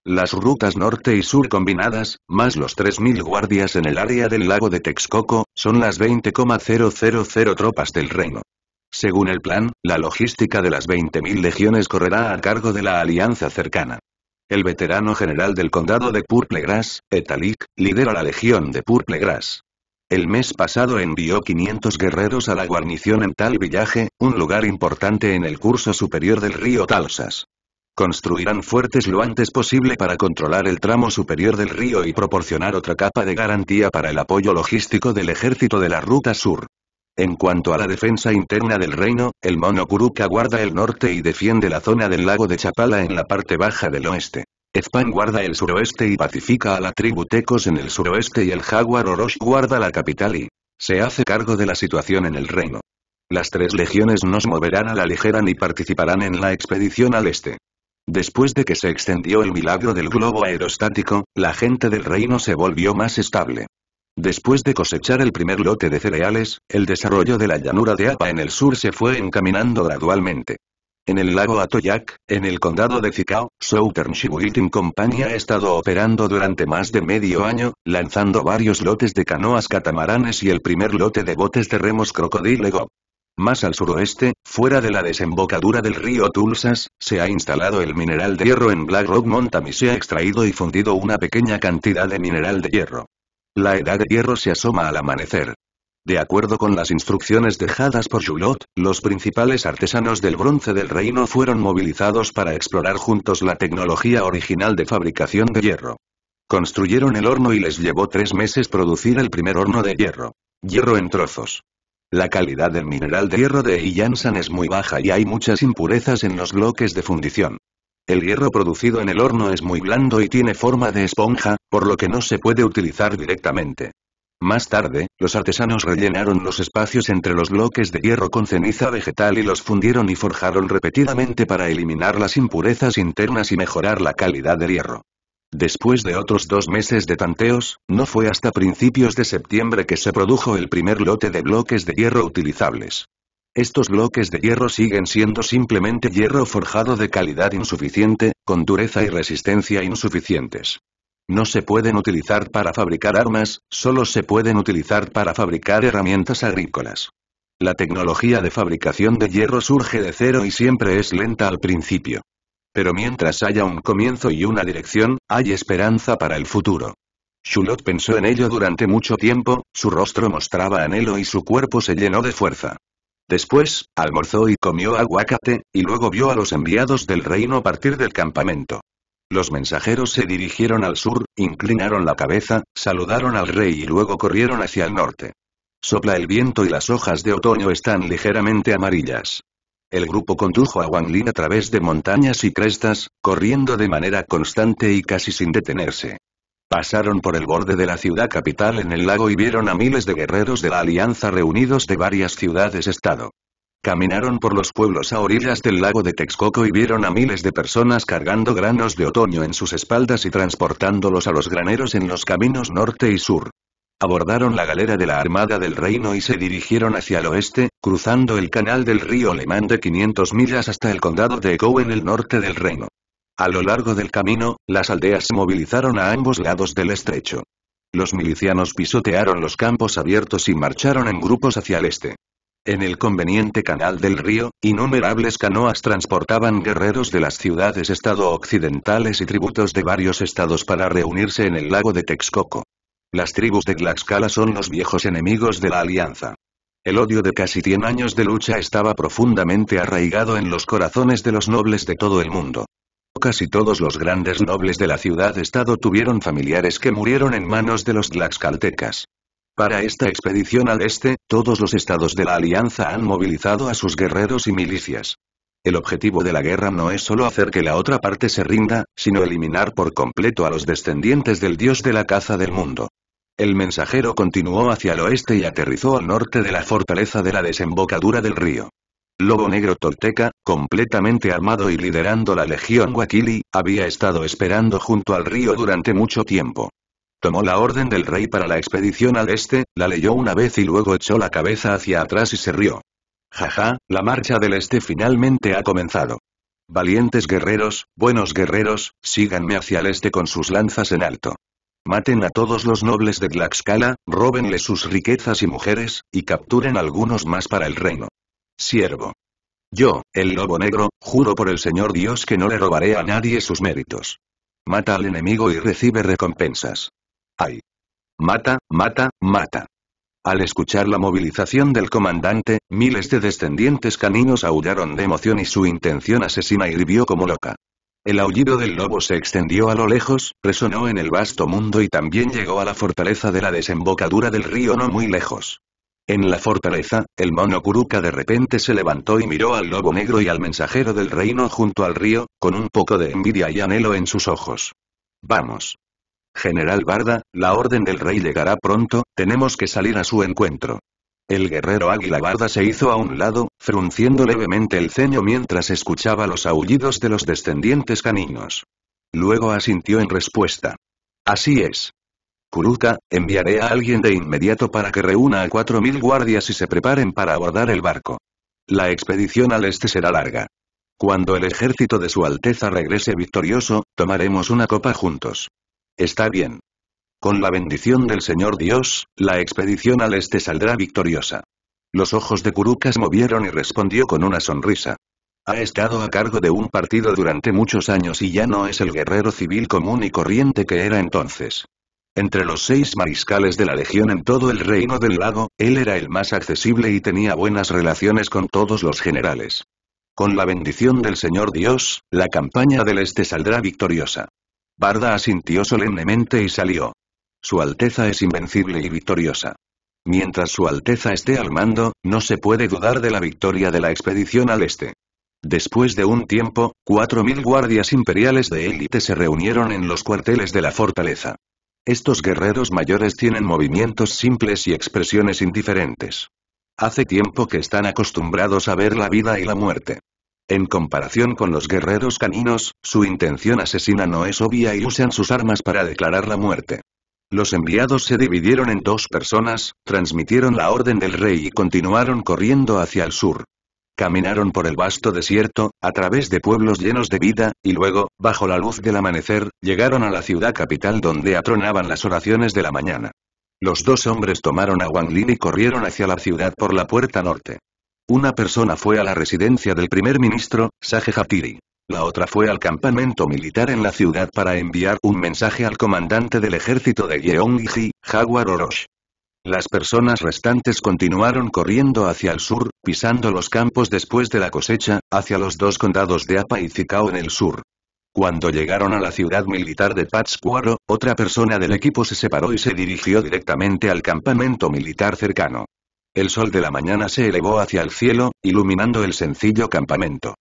Las rutas norte y sur combinadas, más los 3.000 guardias en el área del lago de Texcoco, son las 20,000 tropas del reino. Según el plan, la logística de las 20.000 legiones correrá a cargo de la alianza cercana. El veterano general del condado de Purplegrass, Etalik, lidera la legión de Purplegrass. El mes pasado envió 500 guerreros a la guarnición en tal villaje, un lugar importante en el curso superior del río Talsas. Construirán fuertes lo antes posible para controlar el tramo superior del río y proporcionar otra capa de garantía para el apoyo logístico del ejército de la Ruta Sur. En cuanto a la defensa interna del reino, el mono Kuruka guarda el norte y defiende la zona del lago de Chapala en la parte baja del oeste. Ezpan guarda el suroeste y pacifica a la tribu Tecos en el suroeste y el Jaguar Orosh guarda la capital y se hace cargo de la situación en el reino. Las tres legiones nos moverán a la ligera ni participarán en la expedición al este. Después de que se extendió el milagro del globo aerostático, la gente del reino se volvió más estable. Después de cosechar el primer lote de cereales, el desarrollo de la llanura de Apa en el sur se fue encaminando gradualmente. En el lago Atoyac, en el condado de Zicao, Southern Shibuiting Company ha estado operando durante más de medio año, lanzando varios lotes de canoas catamaranes y el primer lote de botes de remos Crocodile más al suroeste, fuera de la desembocadura del río Tulsas, se ha instalado el mineral de hierro en Black Rock Mountain y se ha extraído y fundido una pequeña cantidad de mineral de hierro. La edad de hierro se asoma al amanecer. De acuerdo con las instrucciones dejadas por Julot, los principales artesanos del bronce del reino fueron movilizados para explorar juntos la tecnología original de fabricación de hierro. Construyeron el horno y les llevó tres meses producir el primer horno de hierro. Hierro en trozos. La calidad del mineral de hierro de Iyansan es muy baja y hay muchas impurezas en los bloques de fundición. El hierro producido en el horno es muy blando y tiene forma de esponja, por lo que no se puede utilizar directamente. Más tarde, los artesanos rellenaron los espacios entre los bloques de hierro con ceniza vegetal y los fundieron y forjaron repetidamente para eliminar las impurezas internas y mejorar la calidad del hierro. Después de otros dos meses de tanteos, no fue hasta principios de septiembre que se produjo el primer lote de bloques de hierro utilizables. Estos bloques de hierro siguen siendo simplemente hierro forjado de calidad insuficiente, con dureza y resistencia insuficientes. No se pueden utilizar para fabricar armas, solo se pueden utilizar para fabricar herramientas agrícolas. La tecnología de fabricación de hierro surge de cero y siempre es lenta al principio. Pero mientras haya un comienzo y una dirección, hay esperanza para el futuro. Shulot pensó en ello durante mucho tiempo, su rostro mostraba anhelo y su cuerpo se llenó de fuerza. Después, almorzó y comió aguacate, y luego vio a los enviados del reino partir del campamento. Los mensajeros se dirigieron al sur, inclinaron la cabeza, saludaron al rey y luego corrieron hacia el norte. Sopla el viento y las hojas de otoño están ligeramente amarillas. El grupo condujo a Wang Lin a través de montañas y crestas, corriendo de manera constante y casi sin detenerse. Pasaron por el borde de la ciudad capital en el lago y vieron a miles de guerreros de la Alianza reunidos de varias ciudades-estado. Caminaron por los pueblos a orillas del lago de Texcoco y vieron a miles de personas cargando granos de otoño en sus espaldas y transportándolos a los graneros en los caminos norte y sur abordaron la galera de la Armada del Reino y se dirigieron hacia el oeste, cruzando el canal del río Alemán de 500 millas hasta el condado de Ecou en el norte del reino. A lo largo del camino, las aldeas se movilizaron a ambos lados del estrecho. Los milicianos pisotearon los campos abiertos y marcharon en grupos hacia el este. En el conveniente canal del río, innumerables canoas transportaban guerreros de las ciudades-estado occidentales y tributos de varios estados para reunirse en el lago de Texcoco. Las tribus de Tlaxcala son los viejos enemigos de la alianza. El odio de casi 100 años de lucha estaba profundamente arraigado en los corazones de los nobles de todo el mundo. Casi todos los grandes nobles de la ciudad-estado tuvieron familiares que murieron en manos de los tlaxcaltecas. Para esta expedición al este, todos los estados de la alianza han movilizado a sus guerreros y milicias. El objetivo de la guerra no es solo hacer que la otra parte se rinda, sino eliminar por completo a los descendientes del dios de la caza del mundo. El mensajero continuó hacia el oeste y aterrizó al norte de la fortaleza de la desembocadura del río. Lobo Negro Tolteca, completamente armado y liderando la legión Wakili, había estado esperando junto al río durante mucho tiempo. Tomó la orden del rey para la expedición al este, la leyó una vez y luego echó la cabeza hacia atrás y se rió. Jaja, la marcha del este finalmente ha comenzado. Valientes guerreros, buenos guerreros, síganme hacia el este con sus lanzas en alto. Maten a todos los nobles de Tlaxcala, róbenle sus riquezas y mujeres, y capturen algunos más para el reino. Siervo. Yo, el lobo negro, juro por el Señor Dios que no le robaré a nadie sus méritos. Mata al enemigo y recibe recompensas. ¡Ay! Mata, mata, mata. Al escuchar la movilización del comandante, miles de descendientes caninos aullaron de emoción y su intención asesina hirvió como loca. El aullido del lobo se extendió a lo lejos, resonó en el vasto mundo y también llegó a la fortaleza de la desembocadura del río no muy lejos. En la fortaleza, el mono Kuruka de repente se levantó y miró al lobo negro y al mensajero del reino junto al río, con un poco de envidia y anhelo en sus ojos. Vamos. General Barda, la orden del rey llegará pronto, tenemos que salir a su encuentro. El guerrero águila barda se hizo a un lado, frunciendo levemente el ceño mientras escuchaba los aullidos de los descendientes caninos. Luego asintió en respuesta. Así es. Kuruka, enviaré a alguien de inmediato para que reúna a cuatro mil guardias y se preparen para abordar el barco. La expedición al este será larga. Cuando el ejército de Su Alteza regrese victorioso, tomaremos una copa juntos. Está bien. Con la bendición del Señor Dios, la expedición al este saldrá victoriosa. Los ojos de Kurukas movieron y respondió con una sonrisa. Ha estado a cargo de un partido durante muchos años y ya no es el guerrero civil común y corriente que era entonces. Entre los seis mariscales de la legión en todo el reino del lago, él era el más accesible y tenía buenas relaciones con todos los generales. Con la bendición del Señor Dios, la campaña del Este saldrá victoriosa. Barda asintió solemnemente y salió. Su Alteza es invencible y victoriosa. Mientras Su Alteza esté al mando, no se puede dudar de la victoria de la expedición al este. Después de un tiempo, 4.000 guardias imperiales de élite se reunieron en los cuarteles de la fortaleza. Estos guerreros mayores tienen movimientos simples y expresiones indiferentes. Hace tiempo que están acostumbrados a ver la vida y la muerte. En comparación con los guerreros caninos, su intención asesina no es obvia y usan sus armas para declarar la muerte. Los enviados se dividieron en dos personas, transmitieron la orden del rey y continuaron corriendo hacia el sur. Caminaron por el vasto desierto, a través de pueblos llenos de vida, y luego, bajo la luz del amanecer, llegaron a la ciudad capital donde atronaban las oraciones de la mañana. Los dos hombres tomaron a Wang Lin y corrieron hacia la ciudad por la puerta norte. Una persona fue a la residencia del primer ministro, Sage Hatiri. La otra fue al campamento militar en la ciudad para enviar un mensaje al comandante del ejército de Yeongji, Jaguar Orosh. Las personas restantes continuaron corriendo hacia el sur, pisando los campos después de la cosecha, hacia los dos condados de Apa y Zikao en el sur. Cuando llegaron a la ciudad militar de Patscuaro, otra persona del equipo se separó y se dirigió directamente al campamento militar cercano. El sol de la mañana se elevó hacia el cielo, iluminando el sencillo campamento.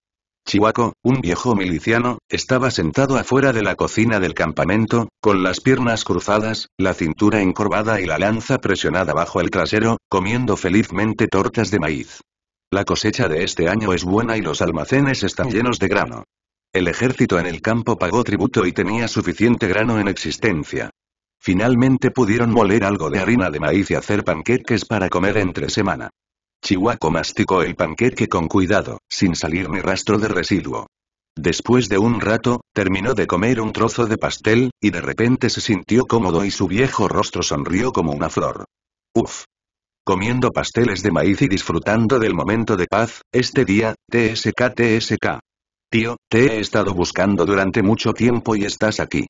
Chihuaco, un viejo miliciano, estaba sentado afuera de la cocina del campamento, con las piernas cruzadas, la cintura encorvada y la lanza presionada bajo el trasero, comiendo felizmente tortas de maíz. La cosecha de este año es buena y los almacenes están llenos de grano. El ejército en el campo pagó tributo y tenía suficiente grano en existencia. Finalmente pudieron moler algo de harina de maíz y hacer panqueques para comer entre semana. Chihuahua masticó el panqueque con cuidado, sin salir ni rastro de residuo. Después de un rato, terminó de comer un trozo de pastel, y de repente se sintió cómodo y su viejo rostro sonrió como una flor. Uf. Comiendo pasteles de maíz y disfrutando del momento de paz, este día, TSK TSK. Tío, te he estado buscando durante mucho tiempo y estás aquí.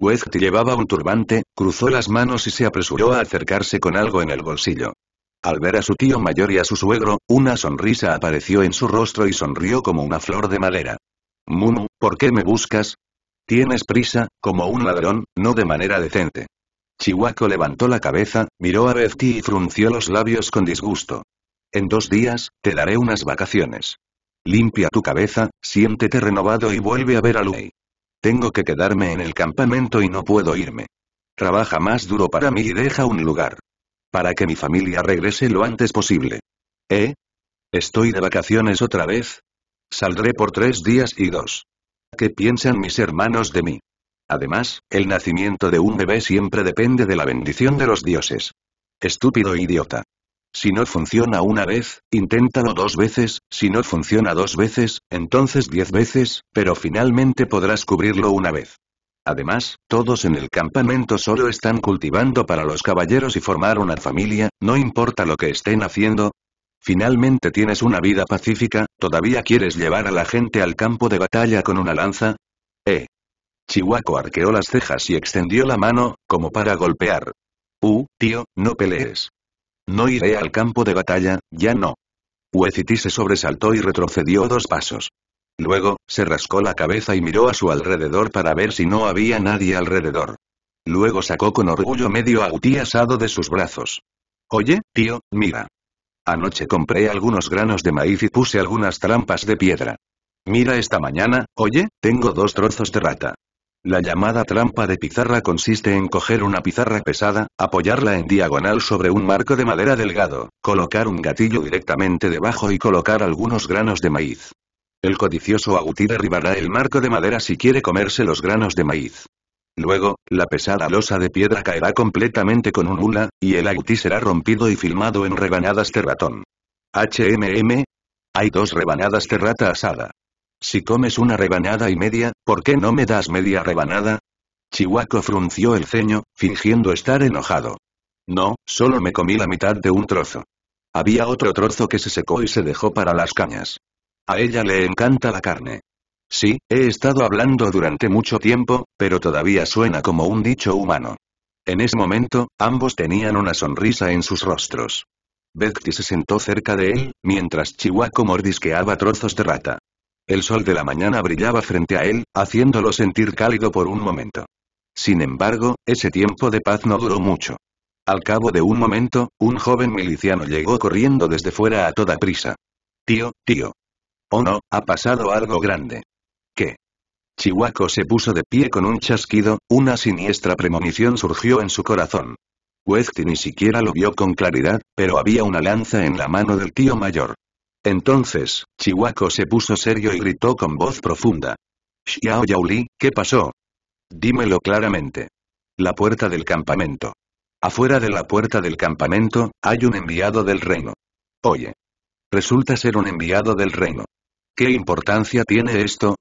West llevaba un turbante, cruzó las manos y se apresuró a acercarse con algo en el bolsillo. Al ver a su tío mayor y a su suegro, una sonrisa apareció en su rostro y sonrió como una flor de madera. Mumu, ¿por qué me buscas? Tienes prisa, como un ladrón, no de manera decente. Chihuaco levantó la cabeza, miró a Befti y frunció los labios con disgusto. En dos días, te daré unas vacaciones. Limpia tu cabeza, siéntete renovado y vuelve a ver a lui Tengo que quedarme en el campamento y no puedo irme. Trabaja más duro para mí y deja un lugar para que mi familia regrese lo antes posible. ¿Eh? Estoy de vacaciones otra vez. Saldré por tres días y dos. ¿Qué piensan mis hermanos de mí? Además, el nacimiento de un bebé siempre depende de la bendición de los dioses. Estúpido idiota. Si no funciona una vez, inténtalo dos veces, si no funciona dos veces, entonces diez veces, pero finalmente podrás cubrirlo una vez. Además, todos en el campamento solo están cultivando para los caballeros y formar una familia, no importa lo que estén haciendo. Finalmente tienes una vida pacífica, ¿todavía quieres llevar a la gente al campo de batalla con una lanza? Eh. Chihuaco arqueó las cejas y extendió la mano, como para golpear. Uh, tío, no pelees. No iré al campo de batalla, ya no. Ueciti se sobresaltó y retrocedió dos pasos. Luego, se rascó la cabeza y miró a su alrededor para ver si no había nadie alrededor. Luego sacó con orgullo medio agutí asado de sus brazos. Oye, tío, mira. Anoche compré algunos granos de maíz y puse algunas trampas de piedra. Mira esta mañana, oye, tengo dos trozos de rata. La llamada trampa de pizarra consiste en coger una pizarra pesada, apoyarla en diagonal sobre un marco de madera delgado, colocar un gatillo directamente debajo y colocar algunos granos de maíz. El codicioso agutí derribará el marco de madera si quiere comerse los granos de maíz. Luego, la pesada losa de piedra caerá completamente con un hula, y el agutí será rompido y filmado en rebanadas de ratón. HMM. Hay dos rebanadas de rata asada. Si comes una rebanada y media, ¿por qué no me das media rebanada? Chihuaco frunció el ceño, fingiendo estar enojado. No, solo me comí la mitad de un trozo. Había otro trozo que se secó y se dejó para las cañas. A ella le encanta la carne. Sí, he estado hablando durante mucho tiempo, pero todavía suena como un dicho humano. En ese momento, ambos tenían una sonrisa en sus rostros. Betty se sentó cerca de él, mientras Chihuahua mordisqueaba trozos de rata. El sol de la mañana brillaba frente a él, haciéndolo sentir cálido por un momento. Sin embargo, ese tiempo de paz no duró mucho. Al cabo de un momento, un joven miliciano llegó corriendo desde fuera a toda prisa. Tío, tío. Oh no, ha pasado algo grande. ¿Qué? Chihuaco se puso de pie con un chasquido, una siniestra premonición surgió en su corazón. Westy ni siquiera lo vio con claridad, pero había una lanza en la mano del tío mayor. Entonces, Chihuaco se puso serio y gritó con voz profunda. Xiao Yauli, ¿qué pasó? Dímelo claramente. La puerta del campamento. Afuera de la puerta del campamento, hay un enviado del reino. Oye. Resulta ser un enviado del reino. ¿Qué importancia tiene esto?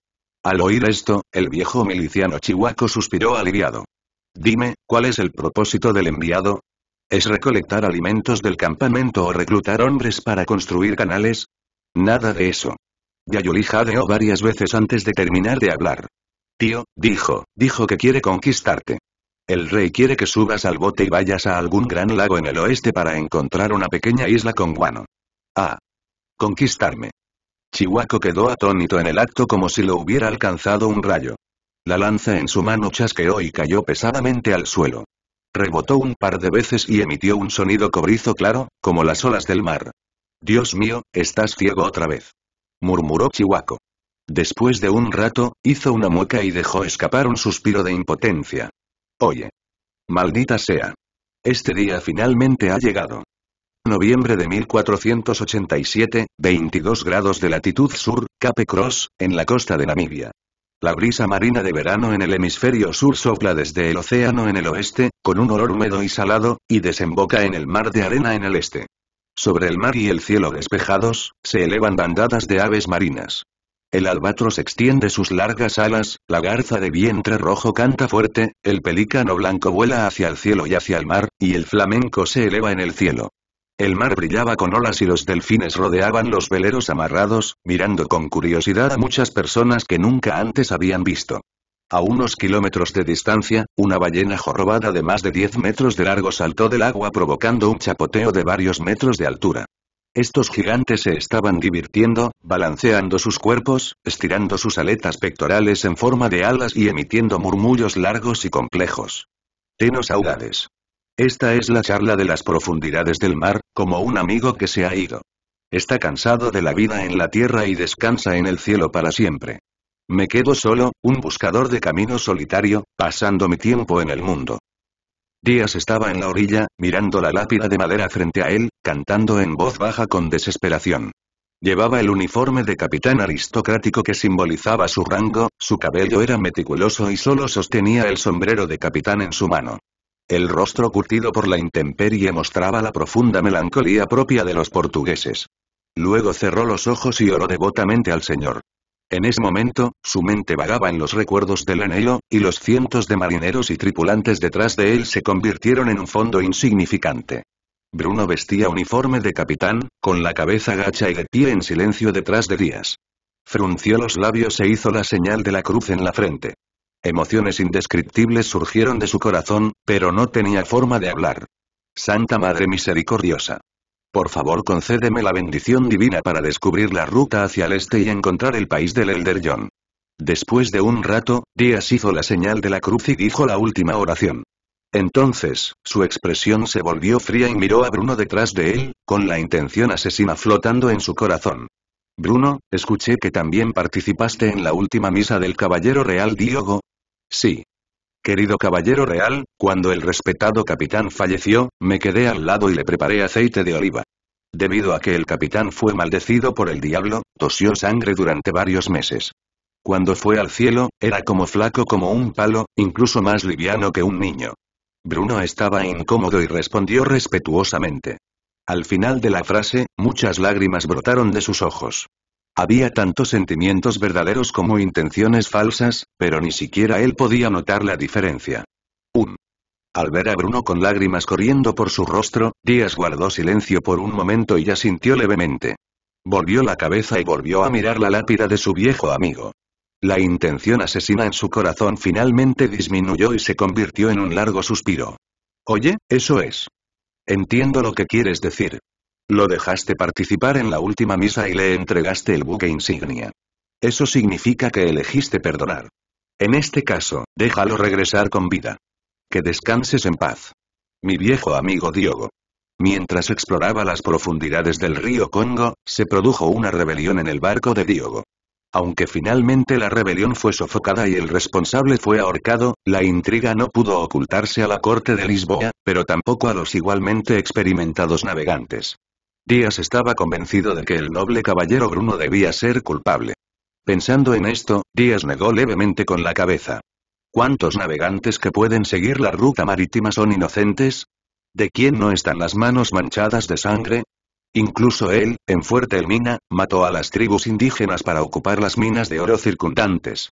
Al oír esto, el viejo miliciano chihuaco suspiró aliviado. Dime, ¿cuál es el propósito del enviado? ¿Es recolectar alimentos del campamento o reclutar hombres para construir canales? Nada de eso. Yayuli jadeó varias veces antes de terminar de hablar. Tío, dijo, dijo que quiere conquistarte. El rey quiere que subas al bote y vayas a algún gran lago en el oeste para encontrar una pequeña isla con guano. Ah. Conquistarme. Chihuaco quedó atónito en el acto como si lo hubiera alcanzado un rayo. La lanza en su mano chasqueó y cayó pesadamente al suelo. Rebotó un par de veces y emitió un sonido cobrizo claro, como las olas del mar. Dios mío, estás ciego otra vez. murmuró Chihuaco. Después de un rato, hizo una mueca y dejó escapar un suspiro de impotencia. Oye. Maldita sea. Este día finalmente ha llegado. Noviembre de 1487, 22 grados de latitud sur, Cape Cross, en la costa de Namibia. La brisa marina de verano en el hemisferio sur sopla desde el océano en el oeste, con un olor húmedo y salado, y desemboca en el mar de arena en el este. Sobre el mar y el cielo despejados, se elevan bandadas de aves marinas. El albatros extiende sus largas alas, la garza de vientre rojo canta fuerte, el pelícano blanco vuela hacia el cielo y hacia el mar, y el flamenco se eleva en el cielo. El mar brillaba con olas y los delfines rodeaban los veleros amarrados, mirando con curiosidad a muchas personas que nunca antes habían visto. A unos kilómetros de distancia, una ballena jorobada de más de 10 metros de largo saltó del agua provocando un chapoteo de varios metros de altura. Estos gigantes se estaban divirtiendo, balanceando sus cuerpos, estirando sus aletas pectorales en forma de alas y emitiendo murmullos largos y complejos. Tenos audades. Esta es la charla de las profundidades del mar, como un amigo que se ha ido. Está cansado de la vida en la tierra y descansa en el cielo para siempre. Me quedo solo, un buscador de camino solitario, pasando mi tiempo en el mundo. Díaz estaba en la orilla, mirando la lápida de madera frente a él, cantando en voz baja con desesperación. Llevaba el uniforme de capitán aristocrático que simbolizaba su rango, su cabello era meticuloso y solo sostenía el sombrero de capitán en su mano. El rostro curtido por la intemperie mostraba la profunda melancolía propia de los portugueses. Luego cerró los ojos y oró devotamente al Señor. En ese momento, su mente vagaba en los recuerdos del anhelo, y los cientos de marineros y tripulantes detrás de él se convirtieron en un fondo insignificante. Bruno vestía uniforme de capitán, con la cabeza gacha y de pie en silencio detrás de Díaz. Frunció los labios e hizo la señal de la cruz en la frente. Emociones indescriptibles surgieron de su corazón, pero no tenía forma de hablar. Santa Madre Misericordiosa. Por favor concédeme la bendición divina para descubrir la ruta hacia el este y encontrar el país del Elder John. Después de un rato, Díaz hizo la señal de la cruz y dijo la última oración. Entonces, su expresión se volvió fría y miró a Bruno detrás de él, con la intención asesina flotando en su corazón. Bruno, escuché que también participaste en la última misa del caballero real Diogo, Sí. Querido caballero real, cuando el respetado capitán falleció, me quedé al lado y le preparé aceite de oliva. Debido a que el capitán fue maldecido por el diablo, tosió sangre durante varios meses. Cuando fue al cielo, era como flaco como un palo, incluso más liviano que un niño. Bruno estaba incómodo y respondió respetuosamente. Al final de la frase, muchas lágrimas brotaron de sus ojos. Había tantos sentimientos verdaderos como intenciones falsas, pero ni siquiera él podía notar la diferencia. Un. Al ver a Bruno con lágrimas corriendo por su rostro, Díaz guardó silencio por un momento y ya sintió levemente. Volvió la cabeza y volvió a mirar la lápida de su viejo amigo. La intención asesina en su corazón finalmente disminuyó y se convirtió en un largo suspiro. Oye, eso es. Entiendo lo que quieres decir. Lo dejaste participar en la última misa y le entregaste el buque insignia. Eso significa que elegiste perdonar. En este caso, déjalo regresar con vida. Que descanses en paz. Mi viejo amigo Diogo. Mientras exploraba las profundidades del río Congo, se produjo una rebelión en el barco de Diogo. Aunque finalmente la rebelión fue sofocada y el responsable fue ahorcado, la intriga no pudo ocultarse a la corte de Lisboa, pero tampoco a los igualmente experimentados navegantes. Díaz estaba convencido de que el noble caballero Bruno debía ser culpable. Pensando en esto, Díaz negó levemente con la cabeza. ¿Cuántos navegantes que pueden seguir la ruta marítima son inocentes? ¿De quién no están las manos manchadas de sangre? Incluso él, en Fuerte mina, mató a las tribus indígenas para ocupar las minas de oro circundantes.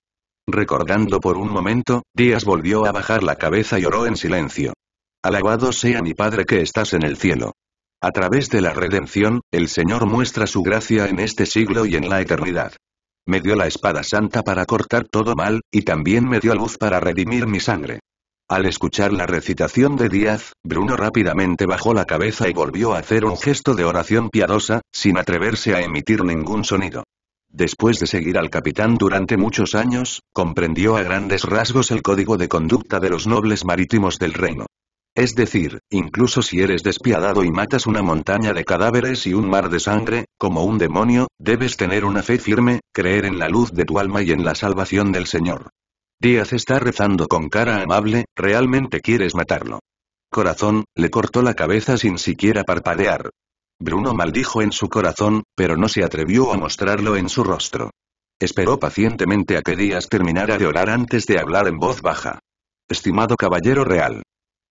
Recordando por un momento, Díaz volvió a bajar la cabeza y oró en silencio. Alabado sea mi Padre que estás en el cielo. A través de la redención, el Señor muestra su gracia en este siglo y en la eternidad. Me dio la espada santa para cortar todo mal, y también me dio luz para redimir mi sangre. Al escuchar la recitación de Díaz, Bruno rápidamente bajó la cabeza y volvió a hacer un gesto de oración piadosa, sin atreverse a emitir ningún sonido. Después de seguir al capitán durante muchos años, comprendió a grandes rasgos el código de conducta de los nobles marítimos del reino. Es decir, incluso si eres despiadado y matas una montaña de cadáveres y un mar de sangre, como un demonio, debes tener una fe firme, creer en la luz de tu alma y en la salvación del Señor. Díaz está rezando con cara amable, realmente quieres matarlo. Corazón, le cortó la cabeza sin siquiera parpadear. Bruno maldijo en su corazón, pero no se atrevió a mostrarlo en su rostro. Esperó pacientemente a que Díaz terminara de orar antes de hablar en voz baja. Estimado caballero real.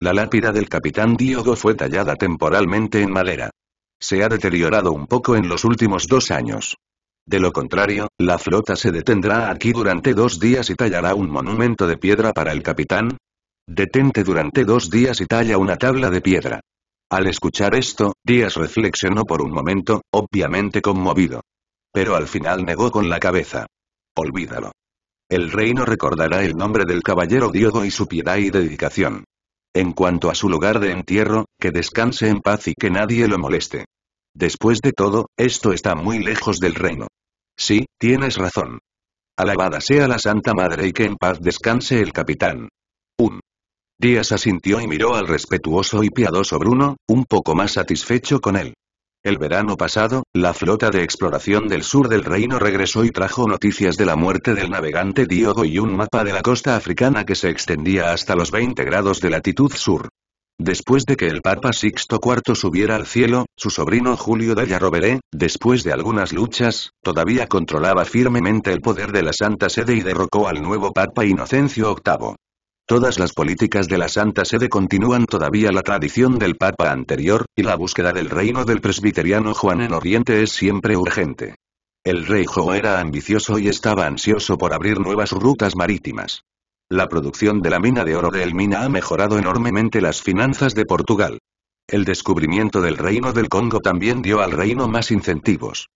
La lápida del capitán Diogo fue tallada temporalmente en madera. Se ha deteriorado un poco en los últimos dos años. De lo contrario, la flota se detendrá aquí durante dos días y tallará un monumento de piedra para el capitán. Detente durante dos días y talla una tabla de piedra. Al escuchar esto, Díaz reflexionó por un momento, obviamente conmovido. Pero al final negó con la cabeza. Olvídalo. El reino recordará el nombre del caballero Diogo y su piedad y dedicación. En cuanto a su lugar de entierro, que descanse en paz y que nadie lo moleste. Después de todo, esto está muy lejos del reino. Sí, tienes razón. Alabada sea la Santa Madre y que en paz descanse el capitán. Un. Díaz asintió y miró al respetuoso y piadoso Bruno, un poco más satisfecho con él. El verano pasado, la flota de exploración del sur del reino regresó y trajo noticias de la muerte del navegante Diogo y un mapa de la costa africana que se extendía hasta los 20 grados de latitud sur. Después de que el Papa Sixto IV subiera al cielo, su sobrino Julio de Yarroberé, después de algunas luchas, todavía controlaba firmemente el poder de la Santa Sede y derrocó al nuevo Papa Inocencio VIII. Todas las políticas de la Santa Sede continúan todavía la tradición del Papa anterior, y la búsqueda del reino del presbiteriano Juan en Oriente es siempre urgente. El rey Jo era ambicioso y estaba ansioso por abrir nuevas rutas marítimas. La producción de la mina de oro de Elmina ha mejorado enormemente las finanzas de Portugal. El descubrimiento del reino del Congo también dio al reino más incentivos.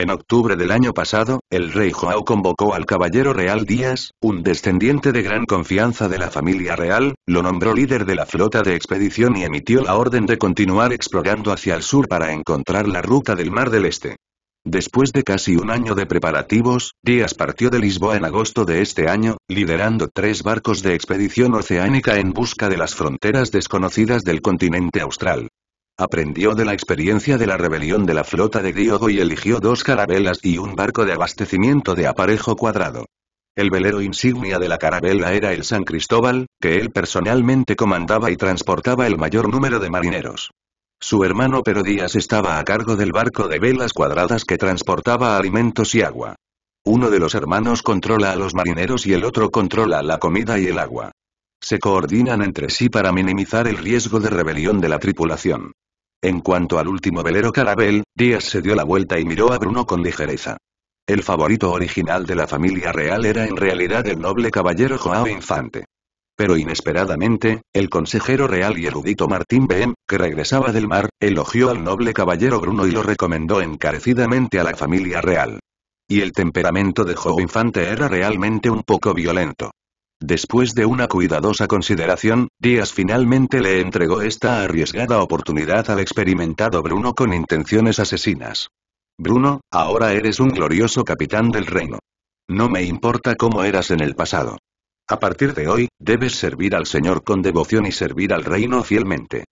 En octubre del año pasado, el rey Joao convocó al caballero real Díaz, un descendiente de gran confianza de la familia real, lo nombró líder de la flota de expedición y emitió la orden de continuar explorando hacia el sur para encontrar la ruta del Mar del Este. Después de casi un año de preparativos, Díaz partió de Lisboa en agosto de este año, liderando tres barcos de expedición oceánica en busca de las fronteras desconocidas del continente austral. Aprendió de la experiencia de la rebelión de la flota de Diogo y eligió dos carabelas y un barco de abastecimiento de aparejo cuadrado. El velero insignia de la carabela era el San Cristóbal, que él personalmente comandaba y transportaba el mayor número de marineros. Su hermano Pero Díaz estaba a cargo del barco de velas cuadradas que transportaba alimentos y agua. Uno de los hermanos controla a los marineros y el otro controla la comida y el agua. Se coordinan entre sí para minimizar el riesgo de rebelión de la tripulación. En cuanto al último velero Carabel, Díaz se dio la vuelta y miró a Bruno con ligereza. El favorito original de la familia real era en realidad el noble caballero Joao Infante. Pero inesperadamente, el consejero real y erudito Martín Behem, que regresaba del mar, elogió al noble caballero Bruno y lo recomendó encarecidamente a la familia real. Y el temperamento de Joao Infante era realmente un poco violento. Después de una cuidadosa consideración, Díaz finalmente le entregó esta arriesgada oportunidad al experimentado Bruno con intenciones asesinas. Bruno, ahora eres un glorioso capitán del reino. No me importa cómo eras en el pasado. A partir de hoy, debes servir al Señor con devoción y servir al reino fielmente.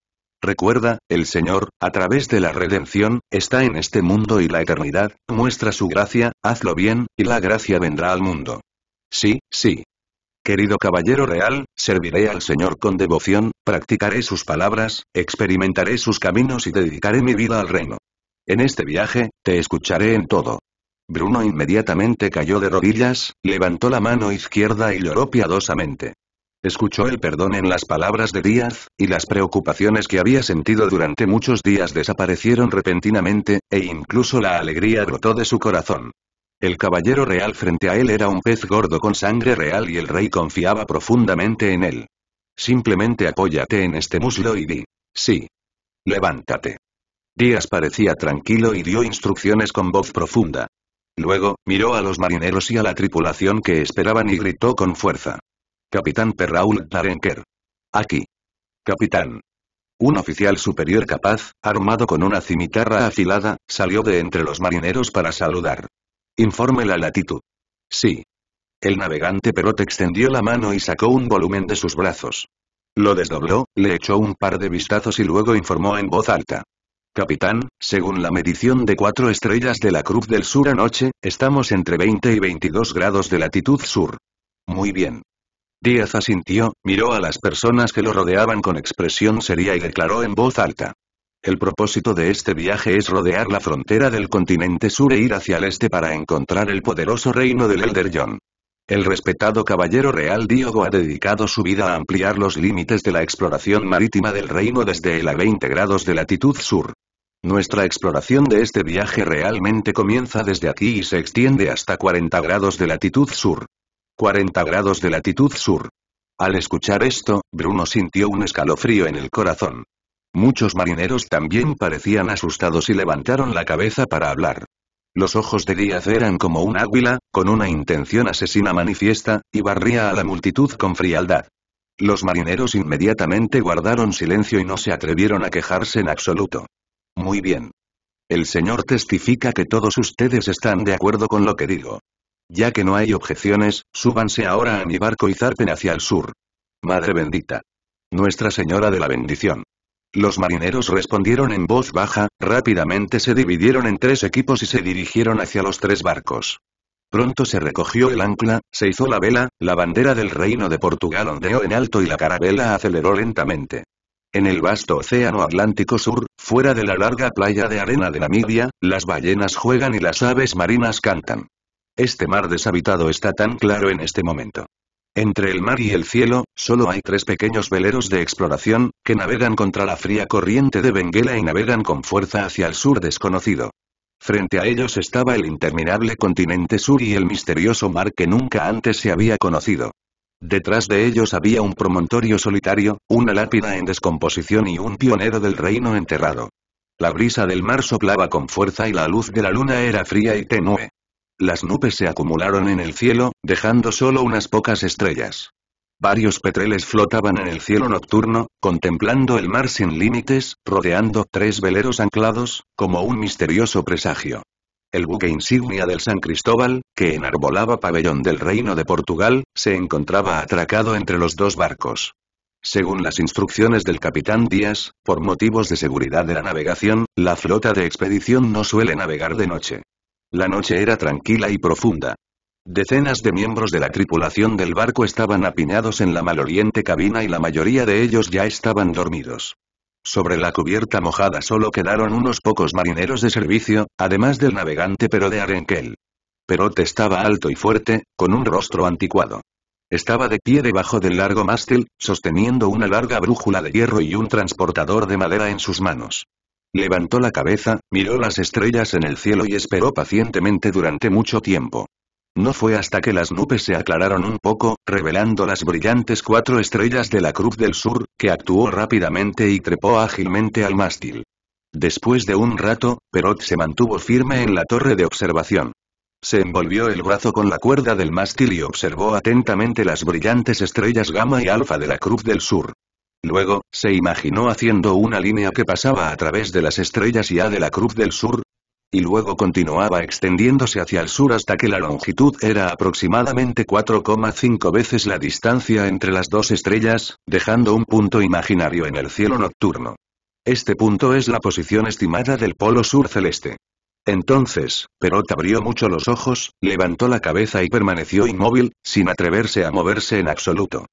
Recuerda, el Señor, a través de la redención, está en este mundo y la eternidad, muestra su gracia, hazlo bien, y la gracia vendrá al mundo. Sí, sí, Querido caballero real, serviré al Señor con devoción, practicaré sus palabras, experimentaré sus caminos y dedicaré mi vida al reino. En este viaje, te escucharé en todo. Bruno inmediatamente cayó de rodillas, levantó la mano izquierda y lloró piadosamente. Escuchó el perdón en las palabras de Díaz, y las preocupaciones que había sentido durante muchos días desaparecieron repentinamente, e incluso la alegría brotó de su corazón. El caballero real frente a él era un pez gordo con sangre real y el rey confiaba profundamente en él. Simplemente apóyate en este muslo y di. Sí. Levántate. Díaz parecía tranquilo y dio instrucciones con voz profunda. Luego, miró a los marineros y a la tripulación que esperaban y gritó con fuerza. Capitán Perrault Tarenker. Aquí. Capitán. Un oficial superior capaz, armado con una cimitarra afilada, salió de entre los marineros para saludar. Informe la latitud. Sí. El navegante te extendió la mano y sacó un volumen de sus brazos. Lo desdobló, le echó un par de vistazos y luego informó en voz alta. Capitán, según la medición de cuatro estrellas de la Cruz del Sur anoche, estamos entre 20 y 22 grados de latitud sur. Muy bien. Díaz asintió, miró a las personas que lo rodeaban con expresión seria y declaró en voz alta. El propósito de este viaje es rodear la frontera del continente sur e ir hacia el este para encontrar el poderoso reino del Elder John. El respetado caballero real Diogo ha dedicado su vida a ampliar los límites de la exploración marítima del reino desde el a 20 grados de latitud sur. Nuestra exploración de este viaje realmente comienza desde aquí y se extiende hasta 40 grados de latitud sur. 40 grados de latitud sur. Al escuchar esto, Bruno sintió un escalofrío en el corazón. Muchos marineros también parecían asustados y levantaron la cabeza para hablar. Los ojos de Díaz eran como un águila, con una intención asesina manifiesta, y barría a la multitud con frialdad. Los marineros inmediatamente guardaron silencio y no se atrevieron a quejarse en absoluto. Muy bien. El señor testifica que todos ustedes están de acuerdo con lo que digo. Ya que no hay objeciones, súbanse ahora a mi barco y zarpen hacia el sur. Madre bendita. Nuestra Señora de la Bendición. Los marineros respondieron en voz baja, rápidamente se dividieron en tres equipos y se dirigieron hacia los tres barcos. Pronto se recogió el ancla, se hizo la vela, la bandera del reino de Portugal ondeó en alto y la carabela aceleró lentamente. En el vasto océano Atlántico Sur, fuera de la larga playa de arena de Namibia, las ballenas juegan y las aves marinas cantan. Este mar deshabitado está tan claro en este momento. Entre el mar y el cielo, solo hay tres pequeños veleros de exploración, que navegan contra la fría corriente de Benguela y navegan con fuerza hacia el sur desconocido. Frente a ellos estaba el interminable continente sur y el misterioso mar que nunca antes se había conocido. Detrás de ellos había un promontorio solitario, una lápida en descomposición y un pionero del reino enterrado. La brisa del mar soplaba con fuerza y la luz de la luna era fría y tenue. Las nubes se acumularon en el cielo, dejando solo unas pocas estrellas. Varios petreles flotaban en el cielo nocturno, contemplando el mar sin límites, rodeando tres veleros anclados, como un misterioso presagio. El buque insignia del San Cristóbal, que enarbolaba pabellón del Reino de Portugal, se encontraba atracado entre los dos barcos. Según las instrucciones del capitán Díaz, por motivos de seguridad de la navegación, la flota de expedición no suele navegar de noche. La noche era tranquila y profunda. Decenas de miembros de la tripulación del barco estaban apiñados en la maloliente cabina y la mayoría de ellos ya estaban dormidos. Sobre la cubierta mojada solo quedaron unos pocos marineros de servicio, además del navegante pero de Arenquel. Perote estaba alto y fuerte, con un rostro anticuado. Estaba de pie debajo del largo mástil, sosteniendo una larga brújula de hierro y un transportador de madera en sus manos. Levantó la cabeza, miró las estrellas en el cielo y esperó pacientemente durante mucho tiempo. No fue hasta que las nubes se aclararon un poco, revelando las brillantes cuatro estrellas de la Cruz del Sur, que actuó rápidamente y trepó ágilmente al mástil. Después de un rato, Perot se mantuvo firme en la torre de observación. Se envolvió el brazo con la cuerda del mástil y observó atentamente las brillantes estrellas gamma y alfa de la Cruz del Sur. Luego, se imaginó haciendo una línea que pasaba a través de las estrellas y A de la Cruz del Sur. Y luego continuaba extendiéndose hacia el sur hasta que la longitud era aproximadamente 4,5 veces la distancia entre las dos estrellas, dejando un punto imaginario en el cielo nocturno. Este punto es la posición estimada del polo sur celeste. Entonces, Perot abrió mucho los ojos, levantó la cabeza y permaneció inmóvil, sin atreverse a moverse en absoluto.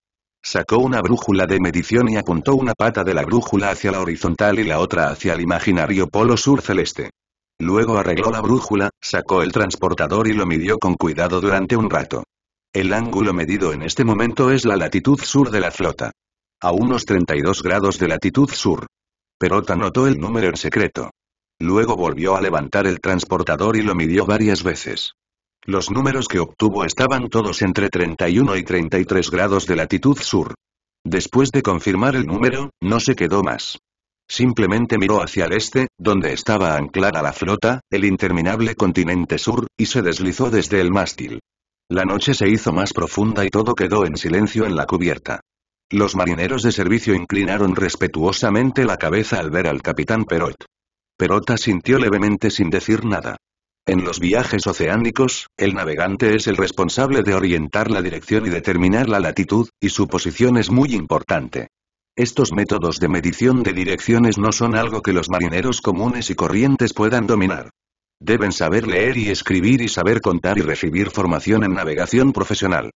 Sacó una brújula de medición y apuntó una pata de la brújula hacia la horizontal y la otra hacia el imaginario polo sur celeste. Luego arregló la brújula, sacó el transportador y lo midió con cuidado durante un rato. El ángulo medido en este momento es la latitud sur de la flota. A unos 32 grados de latitud sur. Perota notó el número en secreto. Luego volvió a levantar el transportador y lo midió varias veces. Los números que obtuvo estaban todos entre 31 y 33 grados de latitud sur. Después de confirmar el número, no se quedó más. Simplemente miró hacia el este, donde estaba anclada la flota, el interminable continente sur, y se deslizó desde el mástil. La noche se hizo más profunda y todo quedó en silencio en la cubierta. Los marineros de servicio inclinaron respetuosamente la cabeza al ver al capitán Perot. Perot sintió levemente sin decir nada. En los viajes oceánicos, el navegante es el responsable de orientar la dirección y determinar la latitud, y su posición es muy importante. Estos métodos de medición de direcciones no son algo que los marineros comunes y corrientes puedan dominar. Deben saber leer y escribir y saber contar y recibir formación en navegación profesional.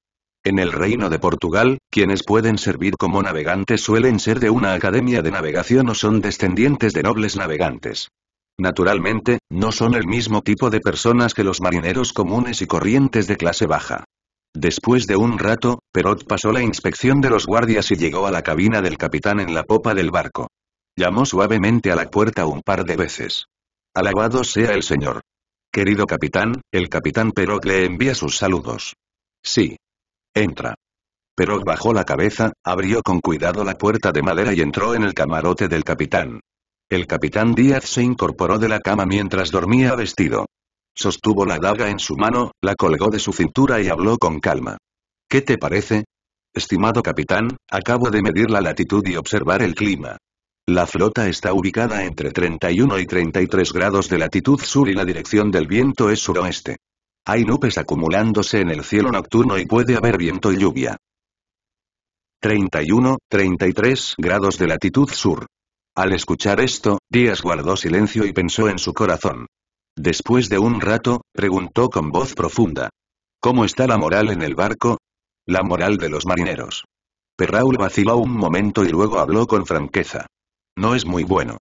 En el Reino de Portugal, quienes pueden servir como navegantes suelen ser de una academia de navegación o son descendientes de nobles navegantes. Naturalmente, no son el mismo tipo de personas que los marineros comunes y corrientes de clase baja. Después de un rato, Perot pasó la inspección de los guardias y llegó a la cabina del capitán en la popa del barco. Llamó suavemente a la puerta un par de veces. Alabado sea el señor. Querido capitán, el capitán Perot le envía sus saludos. Sí. Entra. Perot bajó la cabeza, abrió con cuidado la puerta de madera y entró en el camarote del capitán. El capitán Díaz se incorporó de la cama mientras dormía vestido. Sostuvo la daga en su mano, la colgó de su cintura y habló con calma. ¿Qué te parece? Estimado capitán, acabo de medir la latitud y observar el clima. La flota está ubicada entre 31 y 33 grados de latitud sur y la dirección del viento es suroeste. Hay nubes acumulándose en el cielo nocturno y puede haber viento y lluvia. 31, 33 grados de latitud sur. Al escuchar esto, Díaz guardó silencio y pensó en su corazón. Después de un rato, preguntó con voz profunda. ¿Cómo está la moral en el barco? La moral de los marineros. Perraul vaciló un momento y luego habló con franqueza. No es muy bueno.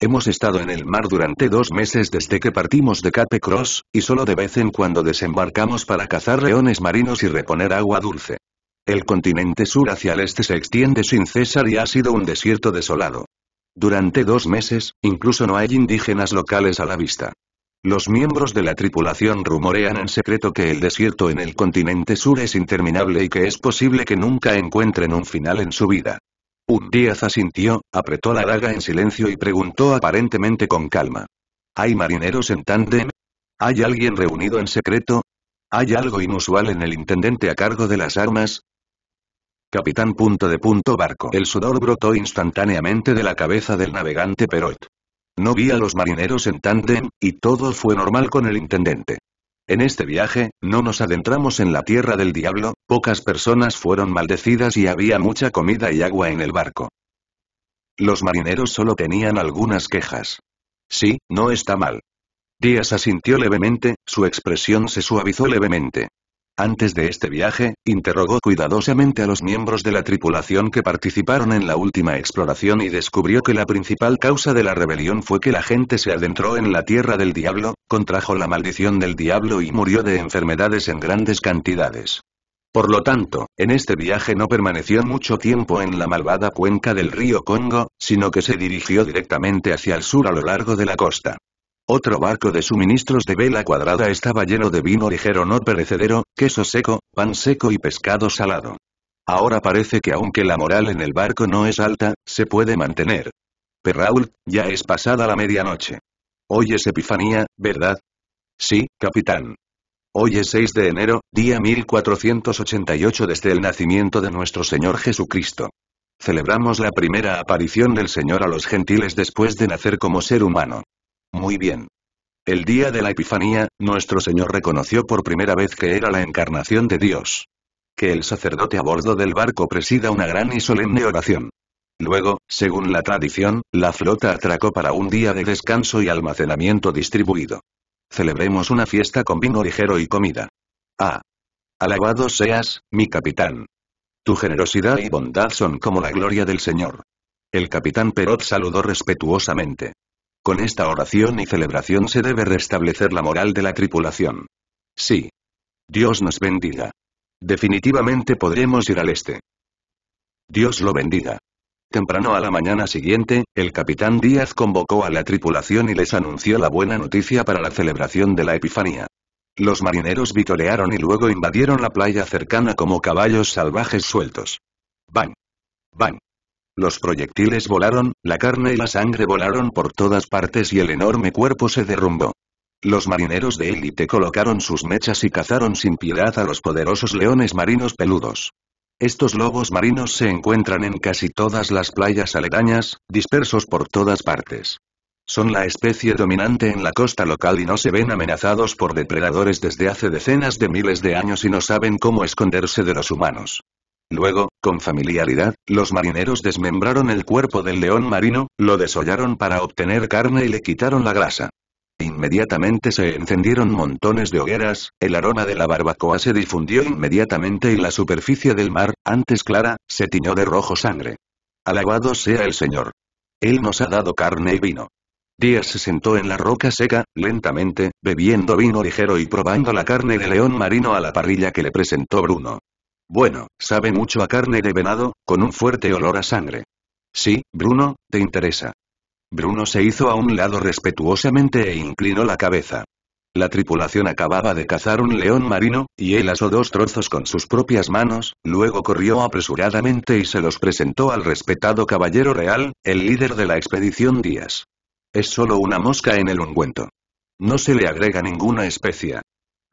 Hemos estado en el mar durante dos meses desde que partimos de Cape Cross, y solo de vez en cuando desembarcamos para cazar leones marinos y reponer agua dulce. El continente sur hacia el este se extiende sin cesar y ha sido un desierto desolado. Durante dos meses, incluso no hay indígenas locales a la vista. Los miembros de la tripulación rumorean en secreto que el desierto en el continente sur es interminable y que es posible que nunca encuentren un final en su vida. Un día asintió, apretó la daga en silencio y preguntó aparentemente con calma. ¿Hay marineros en tándem? ¿Hay alguien reunido en secreto? ¿Hay algo inusual en el intendente a cargo de las armas? Capitán. Punto de punto barco. El sudor brotó instantáneamente de la cabeza del navegante Perot. No vi a los marineros en tándem, y todo fue normal con el intendente. En este viaje, no nos adentramos en la tierra del diablo, pocas personas fueron maldecidas y había mucha comida y agua en el barco. Los marineros solo tenían algunas quejas. Sí, no está mal. Díaz asintió levemente, su expresión se suavizó levemente. Antes de este viaje, interrogó cuidadosamente a los miembros de la tripulación que participaron en la última exploración y descubrió que la principal causa de la rebelión fue que la gente se adentró en la tierra del diablo, contrajo la maldición del diablo y murió de enfermedades en grandes cantidades. Por lo tanto, en este viaje no permaneció mucho tiempo en la malvada cuenca del río Congo, sino que se dirigió directamente hacia el sur a lo largo de la costa. Otro barco de suministros de vela cuadrada estaba lleno de vino ligero no perecedero, queso seco, pan seco y pescado salado. Ahora parece que aunque la moral en el barco no es alta, se puede mantener. Raúl, ya es pasada la medianoche. Hoy es Epifanía, ¿verdad? Sí, capitán. Hoy es 6 de enero, día 1488 desde el nacimiento de nuestro Señor Jesucristo. Celebramos la primera aparición del Señor a los gentiles después de nacer como ser humano. Muy bien. El día de la Epifanía, nuestro Señor reconoció por primera vez que era la encarnación de Dios. Que el sacerdote a bordo del barco presida una gran y solemne oración. Luego, según la tradición, la flota atracó para un día de descanso y almacenamiento distribuido. Celebremos una fiesta con vino ligero y comida. Ah. Alabado seas, mi capitán. Tu generosidad y bondad son como la gloria del Señor. El capitán Perot saludó respetuosamente. Con esta oración y celebración se debe restablecer la moral de la tripulación. Sí. Dios nos bendiga. Definitivamente podremos ir al este. Dios lo bendiga. Temprano a la mañana siguiente, el capitán Díaz convocó a la tripulación y les anunció la buena noticia para la celebración de la Epifanía. Los marineros vitorearon y luego invadieron la playa cercana como caballos salvajes sueltos. Van. Van. Los proyectiles volaron, la carne y la sangre volaron por todas partes y el enorme cuerpo se derrumbó. Los marineros de élite colocaron sus mechas y cazaron sin piedad a los poderosos leones marinos peludos. Estos lobos marinos se encuentran en casi todas las playas aledañas, dispersos por todas partes. Son la especie dominante en la costa local y no se ven amenazados por depredadores desde hace decenas de miles de años y no saben cómo esconderse de los humanos. Luego, con familiaridad, los marineros desmembraron el cuerpo del león marino, lo desollaron para obtener carne y le quitaron la grasa. Inmediatamente se encendieron montones de hogueras, el aroma de la barbacoa se difundió inmediatamente y la superficie del mar, antes clara, se tiñó de rojo sangre. Alabado sea el Señor. Él nos ha dado carne y vino. Díaz se sentó en la roca seca, lentamente, bebiendo vino ligero y probando la carne de león marino a la parrilla que le presentó Bruno. Bueno, sabe mucho a carne de venado, con un fuerte olor a sangre. Sí, Bruno, te interesa. Bruno se hizo a un lado respetuosamente e inclinó la cabeza. La tripulación acababa de cazar un león marino, y él asó dos trozos con sus propias manos, luego corrió apresuradamente y se los presentó al respetado caballero real, el líder de la expedición Díaz. Es solo una mosca en el ungüento. No se le agrega ninguna especia.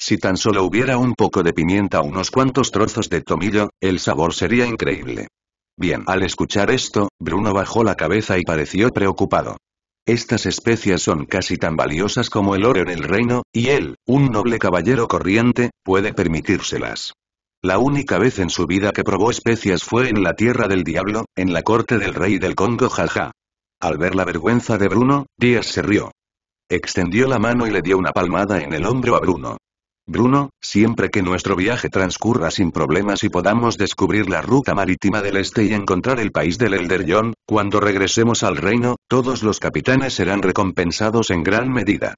Si tan solo hubiera un poco de pimienta o unos cuantos trozos de tomillo, el sabor sería increíble. Bien, al escuchar esto, Bruno bajó la cabeza y pareció preocupado. Estas especias son casi tan valiosas como el oro en el reino, y él, un noble caballero corriente, puede permitírselas. La única vez en su vida que probó especias fue en la Tierra del Diablo, en la corte del rey del Congo jaja. Al ver la vergüenza de Bruno, Díaz se rió. Extendió la mano y le dio una palmada en el hombro a Bruno. Bruno, siempre que nuestro viaje transcurra sin problemas y podamos descubrir la ruta marítima del este y encontrar el país del Elder John, cuando regresemos al reino, todos los capitanes serán recompensados en gran medida.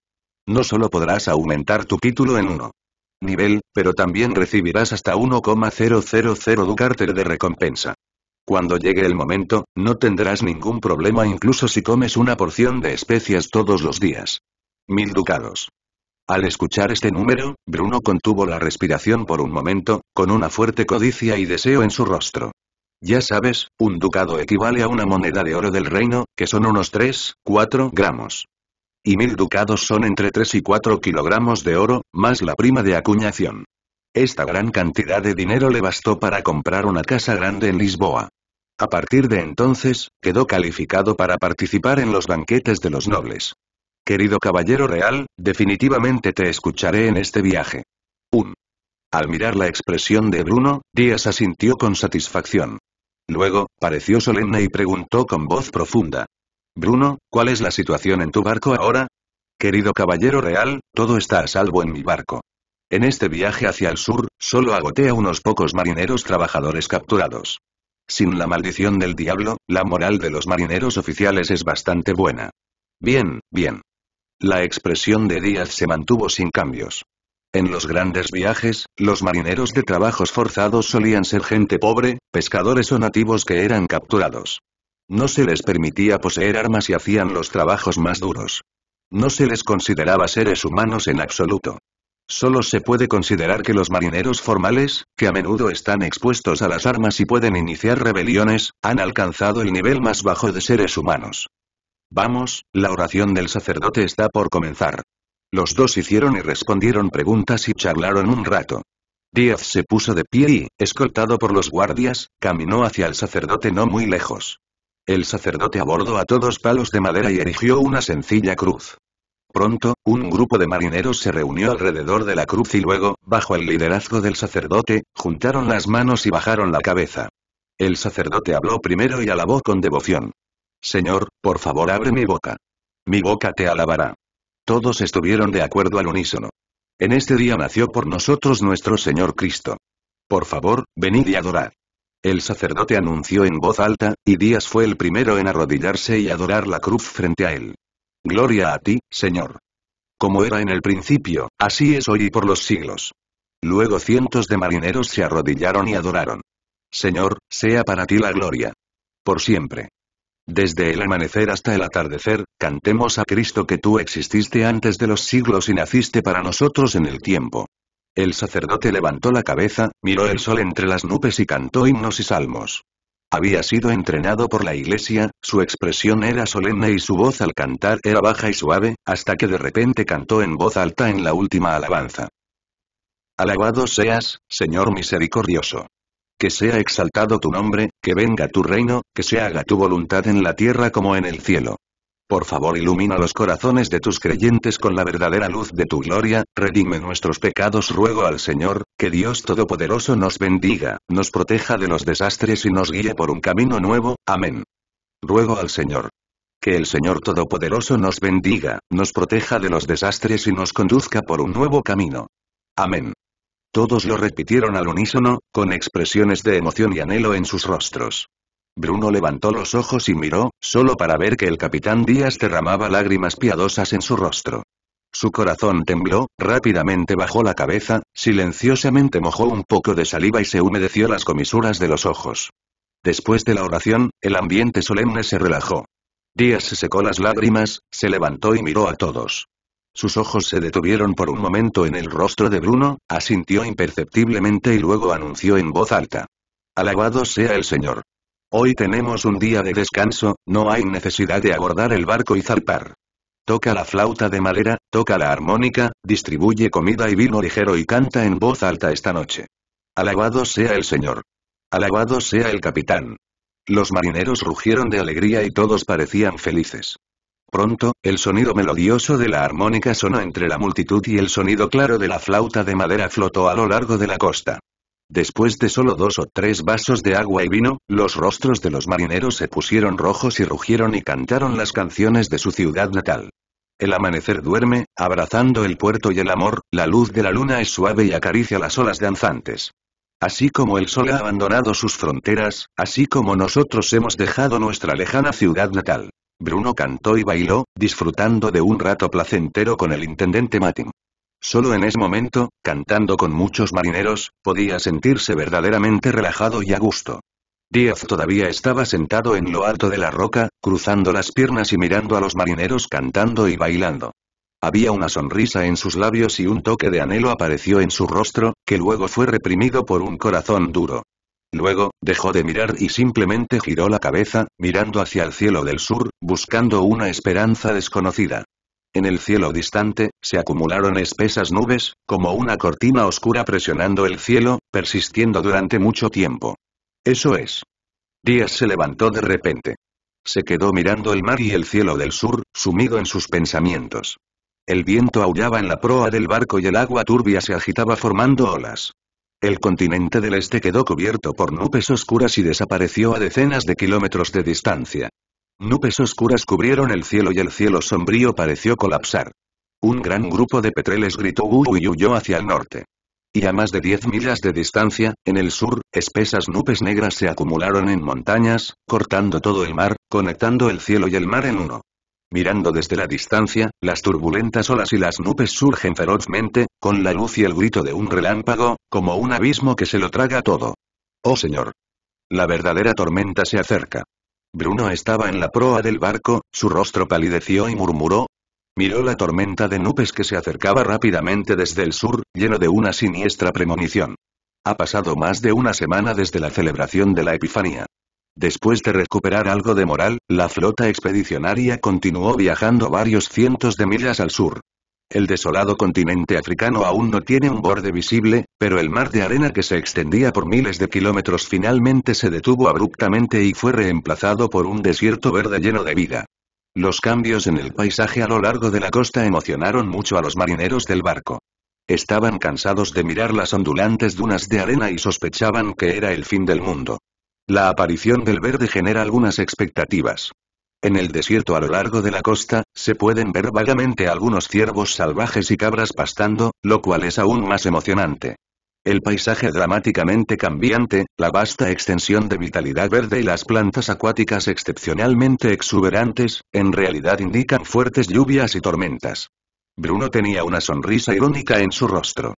No solo podrás aumentar tu título en uno nivel, pero también recibirás hasta 1,000 Ducarter de recompensa. Cuando llegue el momento, no tendrás ningún problema incluso si comes una porción de especias todos los días. Mil ducados. Al escuchar este número, Bruno contuvo la respiración por un momento, con una fuerte codicia y deseo en su rostro. Ya sabes, un ducado equivale a una moneda de oro del reino, que son unos 3, 4 gramos. Y mil ducados son entre 3 y 4 kilogramos de oro, más la prima de acuñación. Esta gran cantidad de dinero le bastó para comprar una casa grande en Lisboa. A partir de entonces, quedó calificado para participar en los banquetes de los nobles. Querido caballero real, definitivamente te escucharé en este viaje. Un. Al mirar la expresión de Bruno, Díaz asintió con satisfacción. Luego, pareció solemne y preguntó con voz profunda. Bruno, ¿cuál es la situación en tu barco ahora? Querido caballero real, todo está a salvo en mi barco. En este viaje hacia el sur, solo agoté a unos pocos marineros trabajadores capturados. Sin la maldición del diablo, la moral de los marineros oficiales es bastante buena. Bien, bien. La expresión de Díaz se mantuvo sin cambios. En los grandes viajes, los marineros de trabajos forzados solían ser gente pobre, pescadores o nativos que eran capturados. No se les permitía poseer armas y hacían los trabajos más duros. No se les consideraba seres humanos en absoluto. Solo se puede considerar que los marineros formales, que a menudo están expuestos a las armas y pueden iniciar rebeliones, han alcanzado el nivel más bajo de seres humanos. Vamos, la oración del sacerdote está por comenzar. Los dos hicieron y respondieron preguntas y charlaron un rato. Díaz se puso de pie y, escoltado por los guardias, caminó hacia el sacerdote no muy lejos. El sacerdote abordó a todos palos de madera y erigió una sencilla cruz. Pronto, un grupo de marineros se reunió alrededor de la cruz y luego, bajo el liderazgo del sacerdote, juntaron las manos y bajaron la cabeza. El sacerdote habló primero y alabó con devoción. Señor, por favor abre mi boca. Mi boca te alabará. Todos estuvieron de acuerdo al unísono. En este día nació por nosotros nuestro Señor Cristo. Por favor, venid y adorad. El sacerdote anunció en voz alta, y Díaz fue el primero en arrodillarse y adorar la cruz frente a él. Gloria a ti, Señor. Como era en el principio, así es hoy y por los siglos. Luego cientos de marineros se arrodillaron y adoraron. Señor, sea para ti la gloria. Por siempre. Desde el amanecer hasta el atardecer, cantemos a Cristo que tú exististe antes de los siglos y naciste para nosotros en el tiempo. El sacerdote levantó la cabeza, miró el sol entre las nubes y cantó himnos y salmos. Había sido entrenado por la iglesia, su expresión era solemne y su voz al cantar era baja y suave, hasta que de repente cantó en voz alta en la última alabanza. Alabado seas, Señor misericordioso que sea exaltado tu nombre, que venga tu reino, que se haga tu voluntad en la tierra como en el cielo. Por favor ilumina los corazones de tus creyentes con la verdadera luz de tu gloria, redime nuestros pecados ruego al Señor, que Dios Todopoderoso nos bendiga, nos proteja de los desastres y nos guíe por un camino nuevo, amén. Ruego al Señor. Que el Señor Todopoderoso nos bendiga, nos proteja de los desastres y nos conduzca por un nuevo camino. Amén. Todos lo repitieron al unísono, con expresiones de emoción y anhelo en sus rostros. Bruno levantó los ojos y miró, solo para ver que el capitán Díaz derramaba lágrimas piadosas en su rostro. Su corazón tembló, rápidamente bajó la cabeza, silenciosamente mojó un poco de saliva y se humedeció las comisuras de los ojos. Después de la oración, el ambiente solemne se relajó. Díaz secó las lágrimas, se levantó y miró a todos. Sus ojos se detuvieron por un momento en el rostro de Bruno, asintió imperceptiblemente y luego anunció en voz alta. Alabado sea el Señor. Hoy tenemos un día de descanso, no hay necesidad de abordar el barco y zarpar. Toca la flauta de madera, toca la armónica, distribuye comida y vino ligero y canta en voz alta esta noche. Alabado sea el Señor. Alabado sea el capitán. Los marineros rugieron de alegría y todos parecían felices. Pronto, el sonido melodioso de la armónica sonó entre la multitud y el sonido claro de la flauta de madera flotó a lo largo de la costa. Después de solo dos o tres vasos de agua y vino, los rostros de los marineros se pusieron rojos y rugieron y cantaron las canciones de su ciudad natal. El amanecer duerme, abrazando el puerto y el amor, la luz de la luna es suave y acaricia las olas danzantes. Así como el sol ha abandonado sus fronteras, así como nosotros hemos dejado nuestra lejana ciudad natal. Bruno cantó y bailó, disfrutando de un rato placentero con el intendente Matin. Solo en ese momento, cantando con muchos marineros, podía sentirse verdaderamente relajado y a gusto. Díaz todavía estaba sentado en lo alto de la roca, cruzando las piernas y mirando a los marineros cantando y bailando. Había una sonrisa en sus labios y un toque de anhelo apareció en su rostro, que luego fue reprimido por un corazón duro. Luego, dejó de mirar y simplemente giró la cabeza, mirando hacia el cielo del sur, buscando una esperanza desconocida. En el cielo distante, se acumularon espesas nubes, como una cortina oscura presionando el cielo, persistiendo durante mucho tiempo. Eso es. Díaz se levantó de repente. Se quedó mirando el mar y el cielo del sur, sumido en sus pensamientos. El viento aullaba en la proa del barco y el agua turbia se agitaba formando olas. El continente del este quedó cubierto por nubes oscuras y desapareció a decenas de kilómetros de distancia. Nubes oscuras cubrieron el cielo y el cielo sombrío pareció colapsar. Un gran grupo de petreles gritó ¡Uy! y huyó hacia el norte. Y a más de 10 millas de distancia, en el sur, espesas nubes negras se acumularon en montañas, cortando todo el mar, conectando el cielo y el mar en uno. Mirando desde la distancia, las turbulentas olas y las nubes surgen ferozmente, con la luz y el grito de un relámpago, como un abismo que se lo traga todo. ¡Oh señor! La verdadera tormenta se acerca. Bruno estaba en la proa del barco, su rostro palideció y murmuró. Miró la tormenta de nubes que se acercaba rápidamente desde el sur, lleno de una siniestra premonición. Ha pasado más de una semana desde la celebración de la Epifanía. Después de recuperar algo de moral, la flota expedicionaria continuó viajando varios cientos de millas al sur. El desolado continente africano aún no tiene un borde visible, pero el mar de arena que se extendía por miles de kilómetros finalmente se detuvo abruptamente y fue reemplazado por un desierto verde lleno de vida. Los cambios en el paisaje a lo largo de la costa emocionaron mucho a los marineros del barco. Estaban cansados de mirar las ondulantes dunas de arena y sospechaban que era el fin del mundo. La aparición del verde genera algunas expectativas. En el desierto a lo largo de la costa, se pueden ver vagamente algunos ciervos salvajes y cabras pastando, lo cual es aún más emocionante. El paisaje dramáticamente cambiante, la vasta extensión de vitalidad verde y las plantas acuáticas excepcionalmente exuberantes, en realidad indican fuertes lluvias y tormentas. Bruno tenía una sonrisa irónica en su rostro.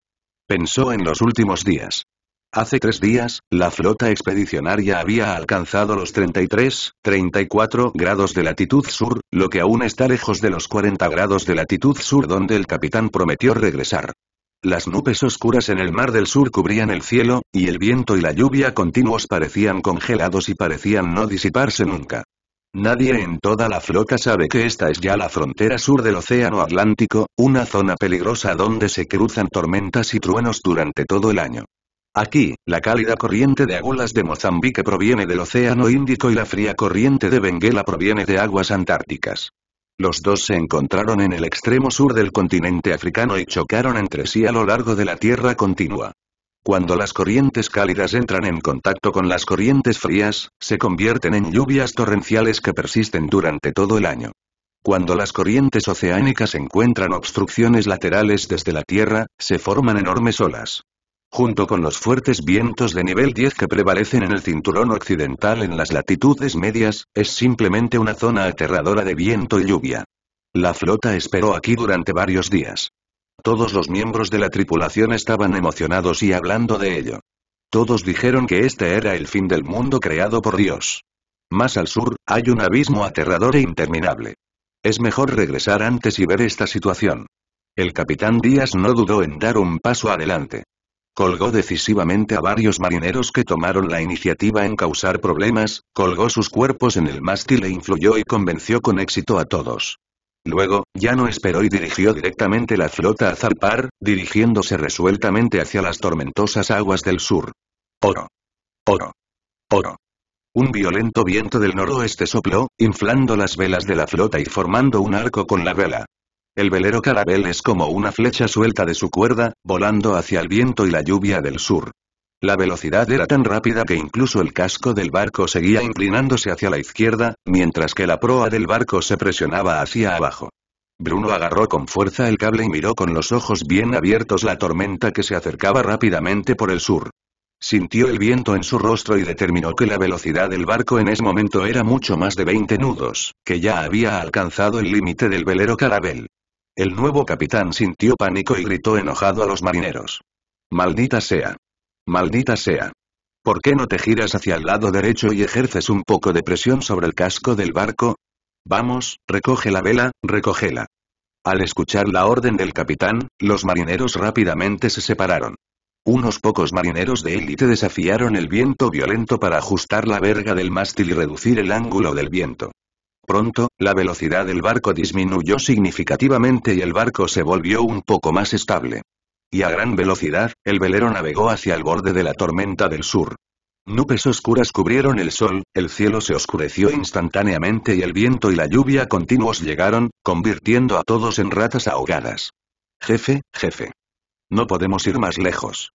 Pensó en los últimos días. Hace tres días, la flota expedicionaria había alcanzado los 33, 34 grados de latitud sur, lo que aún está lejos de los 40 grados de latitud sur donde el capitán prometió regresar. Las nubes oscuras en el mar del sur cubrían el cielo, y el viento y la lluvia continuos parecían congelados y parecían no disiparse nunca. Nadie en toda la flota sabe que esta es ya la frontera sur del Océano Atlántico, una zona peligrosa donde se cruzan tormentas y truenos durante todo el año. Aquí, la cálida corriente de aguas de Mozambique proviene del Océano Índico y la fría corriente de Benguela proviene de aguas antárticas. Los dos se encontraron en el extremo sur del continente africano y chocaron entre sí a lo largo de la Tierra continua. Cuando las corrientes cálidas entran en contacto con las corrientes frías, se convierten en lluvias torrenciales que persisten durante todo el año. Cuando las corrientes oceánicas encuentran obstrucciones laterales desde la Tierra, se forman enormes olas junto con los fuertes vientos de nivel 10 que prevalecen en el cinturón occidental en las latitudes medias, es simplemente una zona aterradora de viento y lluvia. La flota esperó aquí durante varios días. Todos los miembros de la tripulación estaban emocionados y hablando de ello. Todos dijeron que este era el fin del mundo creado por Dios. Más al sur, hay un abismo aterrador e interminable. Es mejor regresar antes y ver esta situación. El capitán Díaz no dudó en dar un paso adelante. Colgó decisivamente a varios marineros que tomaron la iniciativa en causar problemas, colgó sus cuerpos en el mástil e influyó y convenció con éxito a todos. Luego, ya no esperó y dirigió directamente la flota a zarpar, dirigiéndose resueltamente hacia las tormentosas aguas del sur. Oro. Oro. Oro. Un violento viento del noroeste sopló, inflando las velas de la flota y formando un arco con la vela. El velero Carabel es como una flecha suelta de su cuerda, volando hacia el viento y la lluvia del sur. La velocidad era tan rápida que incluso el casco del barco seguía inclinándose hacia la izquierda, mientras que la proa del barco se presionaba hacia abajo. Bruno agarró con fuerza el cable y miró con los ojos bien abiertos la tormenta que se acercaba rápidamente por el sur. Sintió el viento en su rostro y determinó que la velocidad del barco en ese momento era mucho más de 20 nudos, que ya había alcanzado el límite del velero Carabel. El nuevo capitán sintió pánico y gritó enojado a los marineros. Maldita sea. Maldita sea. ¿Por qué no te giras hacia el lado derecho y ejerces un poco de presión sobre el casco del barco? Vamos, recoge la vela, recógela. Al escuchar la orden del capitán, los marineros rápidamente se separaron. Unos pocos marineros de élite desafiaron el viento violento para ajustar la verga del mástil y reducir el ángulo del viento. Pronto, la velocidad del barco disminuyó significativamente y el barco se volvió un poco más estable. Y a gran velocidad, el velero navegó hacia el borde de la tormenta del sur. Nubes oscuras cubrieron el sol, el cielo se oscureció instantáneamente y el viento y la lluvia continuos llegaron, convirtiendo a todos en ratas ahogadas. Jefe, jefe. No podemos ir más lejos.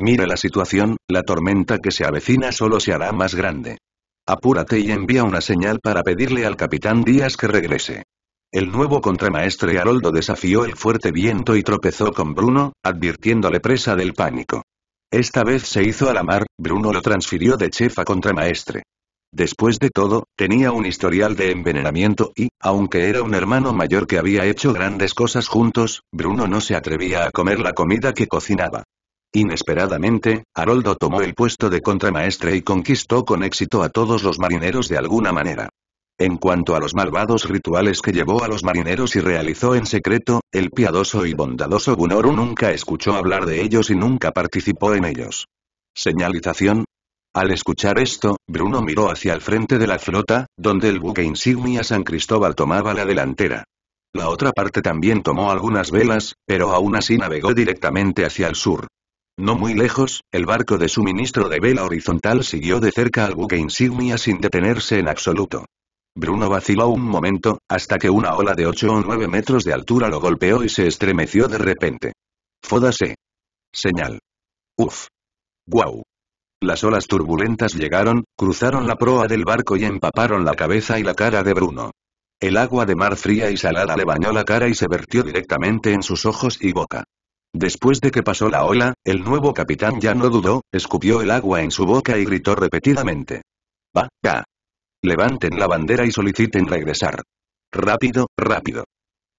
Mire la situación, la tormenta que se avecina solo se hará más grande. Apúrate y envía una señal para pedirle al capitán Díaz que regrese. El nuevo contramaestre Haroldo desafió el fuerte viento y tropezó con Bruno, advirtiéndole presa del pánico. Esta vez se hizo a la mar, Bruno lo transfirió de chef a contramaestre. Después de todo, tenía un historial de envenenamiento y, aunque era un hermano mayor que había hecho grandes cosas juntos, Bruno no se atrevía a comer la comida que cocinaba. Inesperadamente, Haroldo tomó el puesto de contramaestre y conquistó con éxito a todos los marineros de alguna manera. En cuanto a los malvados rituales que llevó a los marineros y realizó en secreto, el piadoso y bondadoso Gunoru nunca escuchó hablar de ellos y nunca participó en ellos. Señalización. Al escuchar esto, Bruno miró hacia el frente de la flota, donde el buque insignia San Cristóbal tomaba la delantera. La otra parte también tomó algunas velas, pero aún así navegó directamente hacia el sur. No muy lejos, el barco de suministro de vela horizontal siguió de cerca al buque insignia sin detenerse en absoluto. Bruno vaciló un momento, hasta que una ola de 8 o 9 metros de altura lo golpeó y se estremeció de repente. Fódase. Señal. Uf. Guau. Las olas turbulentas llegaron, cruzaron la proa del barco y empaparon la cabeza y la cara de Bruno. El agua de mar fría y salada le bañó la cara y se vertió directamente en sus ojos y boca. Después de que pasó la ola, el nuevo capitán ya no dudó, escupió el agua en su boca y gritó repetidamente. ¡Va, va! Levanten la bandera y soliciten regresar. Rápido, rápido.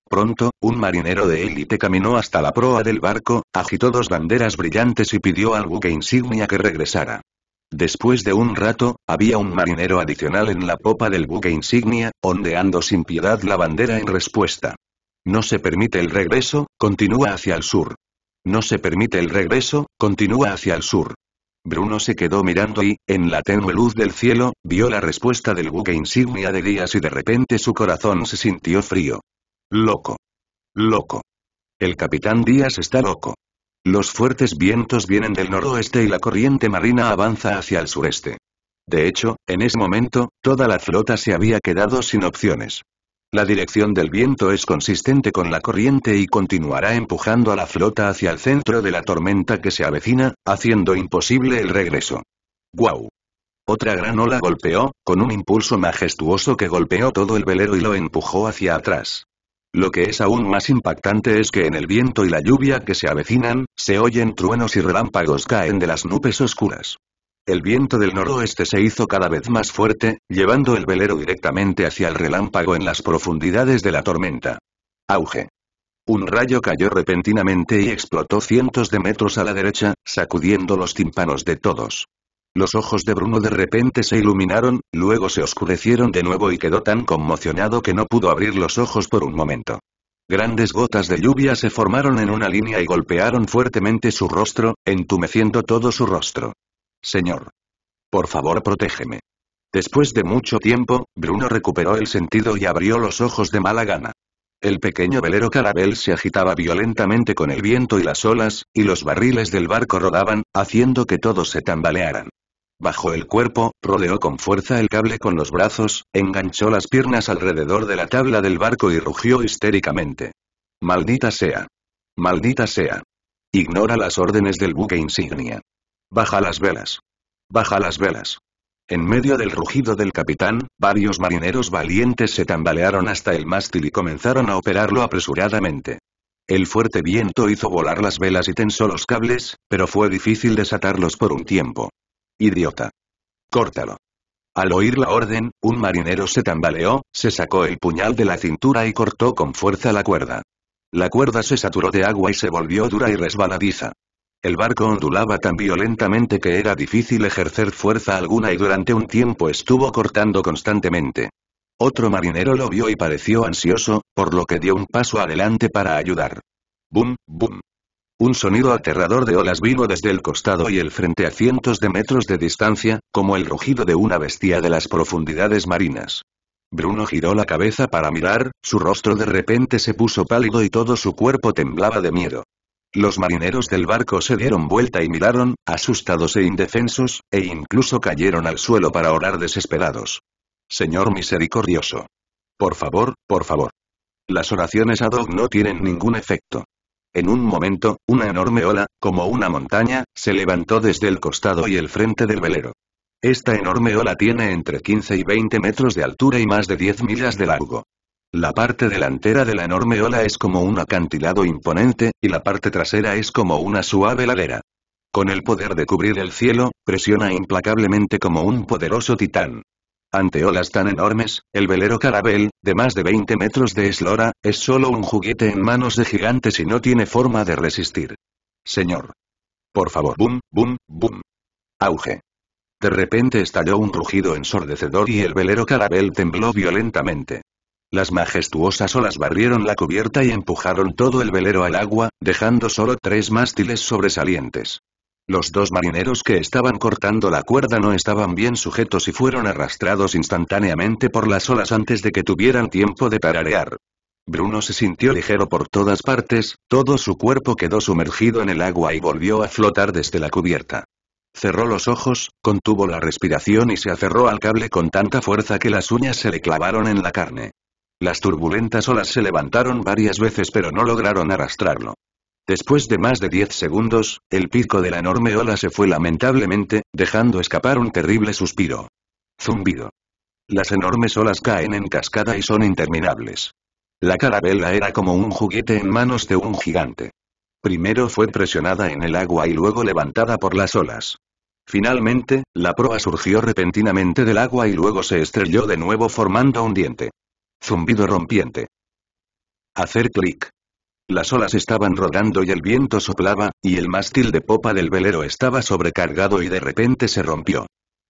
Pronto, un marinero de élite caminó hasta la proa del barco, agitó dos banderas brillantes y pidió al buque insignia que regresara. Después de un rato, había un marinero adicional en la popa del buque insignia, ondeando sin piedad la bandera en respuesta. No se permite el regreso, continúa hacia el sur. No se permite el regreso, continúa hacia el sur. Bruno se quedó mirando y, en la tenue luz del cielo, vio la respuesta del buque insignia de Díaz y de repente su corazón se sintió frío. Loco. Loco. El capitán Díaz está loco. Los fuertes vientos vienen del noroeste y la corriente marina avanza hacia el sureste. De hecho, en ese momento, toda la flota se había quedado sin opciones. La dirección del viento es consistente con la corriente y continuará empujando a la flota hacia el centro de la tormenta que se avecina, haciendo imposible el regreso. ¡Guau! Otra gran ola golpeó, con un impulso majestuoso que golpeó todo el velero y lo empujó hacia atrás. Lo que es aún más impactante es que en el viento y la lluvia que se avecinan, se oyen truenos y relámpagos caen de las nubes oscuras. El viento del noroeste se hizo cada vez más fuerte, llevando el velero directamente hacia el relámpago en las profundidades de la tormenta. Auge. Un rayo cayó repentinamente y explotó cientos de metros a la derecha, sacudiendo los tímpanos de todos. Los ojos de Bruno de repente se iluminaron, luego se oscurecieron de nuevo y quedó tan conmocionado que no pudo abrir los ojos por un momento. Grandes gotas de lluvia se formaron en una línea y golpearon fuertemente su rostro, entumeciendo todo su rostro. Señor. Por favor, protégeme. Después de mucho tiempo, Bruno recuperó el sentido y abrió los ojos de mala gana. El pequeño velero Carabel se agitaba violentamente con el viento y las olas, y los barriles del barco rodaban, haciendo que todos se tambalearan. Bajo el cuerpo, rodeó con fuerza el cable con los brazos, enganchó las piernas alrededor de la tabla del barco y rugió histéricamente. Maldita sea. Maldita sea. Ignora las órdenes del buque insignia. Baja las velas. Baja las velas. En medio del rugido del capitán, varios marineros valientes se tambalearon hasta el mástil y comenzaron a operarlo apresuradamente. El fuerte viento hizo volar las velas y tensó los cables, pero fue difícil desatarlos por un tiempo. Idiota. Córtalo. Al oír la orden, un marinero se tambaleó, se sacó el puñal de la cintura y cortó con fuerza la cuerda. La cuerda se saturó de agua y se volvió dura y resbaladiza. El barco ondulaba tan violentamente que era difícil ejercer fuerza alguna y durante un tiempo estuvo cortando constantemente. Otro marinero lo vio y pareció ansioso, por lo que dio un paso adelante para ayudar. ¡Bum, bum! Un sonido aterrador de olas vino desde el costado y el frente a cientos de metros de distancia, como el rugido de una bestia de las profundidades marinas. Bruno giró la cabeza para mirar, su rostro de repente se puso pálido y todo su cuerpo temblaba de miedo. Los marineros del barco se dieron vuelta y miraron, asustados e indefensos, e incluso cayeron al suelo para orar desesperados. Señor misericordioso. Por favor, por favor. Las oraciones ad hoc no tienen ningún efecto. En un momento, una enorme ola, como una montaña, se levantó desde el costado y el frente del velero. Esta enorme ola tiene entre 15 y 20 metros de altura y más de 10 millas de largo. La parte delantera de la enorme ola es como un acantilado imponente, y la parte trasera es como una suave ladera. Con el poder de cubrir el cielo, presiona implacablemente como un poderoso titán. Ante olas tan enormes, el velero Carabel, de más de 20 metros de eslora, es solo un juguete en manos de gigantes y no tiene forma de resistir. Señor. Por favor, boom, boom, boom. Auge. De repente estalló un rugido ensordecedor y el velero Carabel tembló violentamente. Las majestuosas olas barrieron la cubierta y empujaron todo el velero al agua, dejando solo tres mástiles sobresalientes. Los dos marineros que estaban cortando la cuerda no estaban bien sujetos y fueron arrastrados instantáneamente por las olas antes de que tuvieran tiempo de pararear. Bruno se sintió ligero por todas partes, todo su cuerpo quedó sumergido en el agua y volvió a flotar desde la cubierta. Cerró los ojos, contuvo la respiración y se aferró al cable con tanta fuerza que las uñas se le clavaron en la carne. Las turbulentas olas se levantaron varias veces pero no lograron arrastrarlo. Después de más de 10 segundos, el pico de la enorme ola se fue lamentablemente, dejando escapar un terrible suspiro. Zumbido. Las enormes olas caen en cascada y son interminables. La carabela era como un juguete en manos de un gigante. Primero fue presionada en el agua y luego levantada por las olas. Finalmente, la proa surgió repentinamente del agua y luego se estrelló de nuevo formando un diente. Zumbido rompiente. Hacer clic. Las olas estaban rodando y el viento soplaba, y el mástil de popa del velero estaba sobrecargado y de repente se rompió.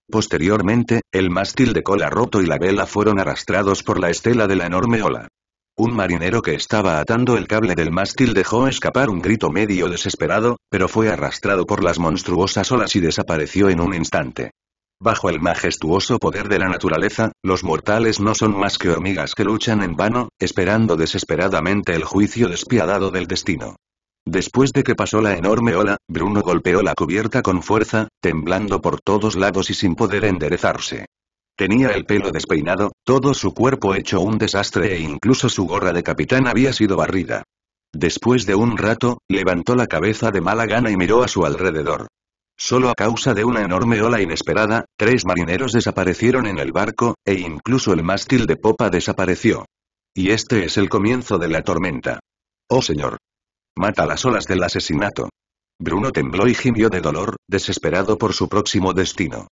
Posteriormente, el mástil de cola roto y la vela fueron arrastrados por la estela de la enorme ola. Un marinero que estaba atando el cable del mástil dejó escapar un grito medio desesperado, pero fue arrastrado por las monstruosas olas y desapareció en un instante. Bajo el majestuoso poder de la naturaleza, los mortales no son más que hormigas que luchan en vano, esperando desesperadamente el juicio despiadado del destino. Después de que pasó la enorme ola, Bruno golpeó la cubierta con fuerza, temblando por todos lados y sin poder enderezarse. Tenía el pelo despeinado, todo su cuerpo hecho un desastre e incluso su gorra de capitán había sido barrida. Después de un rato, levantó la cabeza de mala gana y miró a su alrededor. Solo a causa de una enorme ola inesperada, tres marineros desaparecieron en el barco, e incluso el mástil de popa desapareció. Y este es el comienzo de la tormenta. Oh señor. Mata las olas del asesinato. Bruno tembló y gimió de dolor, desesperado por su próximo destino.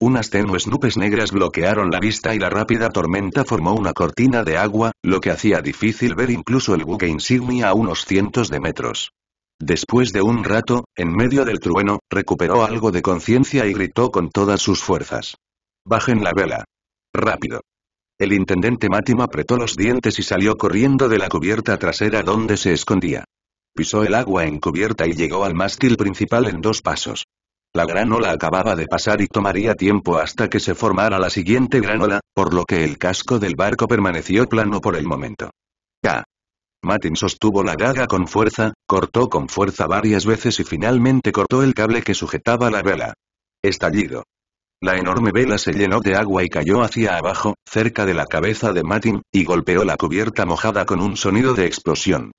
Unas tenues nubes negras bloquearon la vista y la rápida tormenta formó una cortina de agua, lo que hacía difícil ver incluso el buque insignia a unos cientos de metros. Después de un rato, en medio del trueno, recuperó algo de conciencia y gritó con todas sus fuerzas. Bajen la vela. Rápido. El intendente Mátima apretó los dientes y salió corriendo de la cubierta trasera donde se escondía. Pisó el agua en cubierta y llegó al mástil principal en dos pasos. La gran ola acababa de pasar y tomaría tiempo hasta que se formara la siguiente gran ola, por lo que el casco del barco permaneció plano por el momento. K. Matin sostuvo la gaga con fuerza, cortó con fuerza varias veces y finalmente cortó el cable que sujetaba la vela. Estallido. La enorme vela se llenó de agua y cayó hacia abajo, cerca de la cabeza de Matin, y golpeó la cubierta mojada con un sonido de explosión.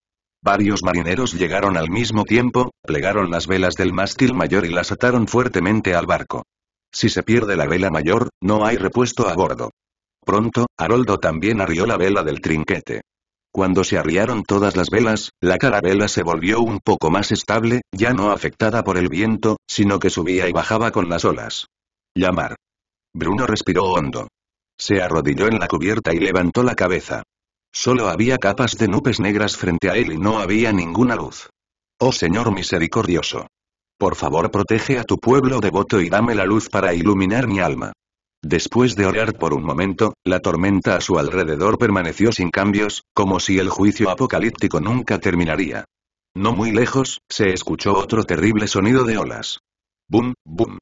Varios marineros llegaron al mismo tiempo, plegaron las velas del mástil mayor y las ataron fuertemente al barco. Si se pierde la vela mayor, no hay repuesto a bordo. Pronto, Haroldo también arrió la vela del trinquete. Cuando se arriaron todas las velas, la carabela se volvió un poco más estable, ya no afectada por el viento, sino que subía y bajaba con las olas. Llamar. Bruno respiró hondo. Se arrodilló en la cubierta y levantó la cabeza. Solo había capas de nubes negras frente a él y no había ninguna luz. Oh Señor misericordioso. Por favor protege a tu pueblo devoto y dame la luz para iluminar mi alma. Después de orar por un momento, la tormenta a su alrededor permaneció sin cambios, como si el juicio apocalíptico nunca terminaría. No muy lejos, se escuchó otro terrible sonido de olas. ¡Bum, bum!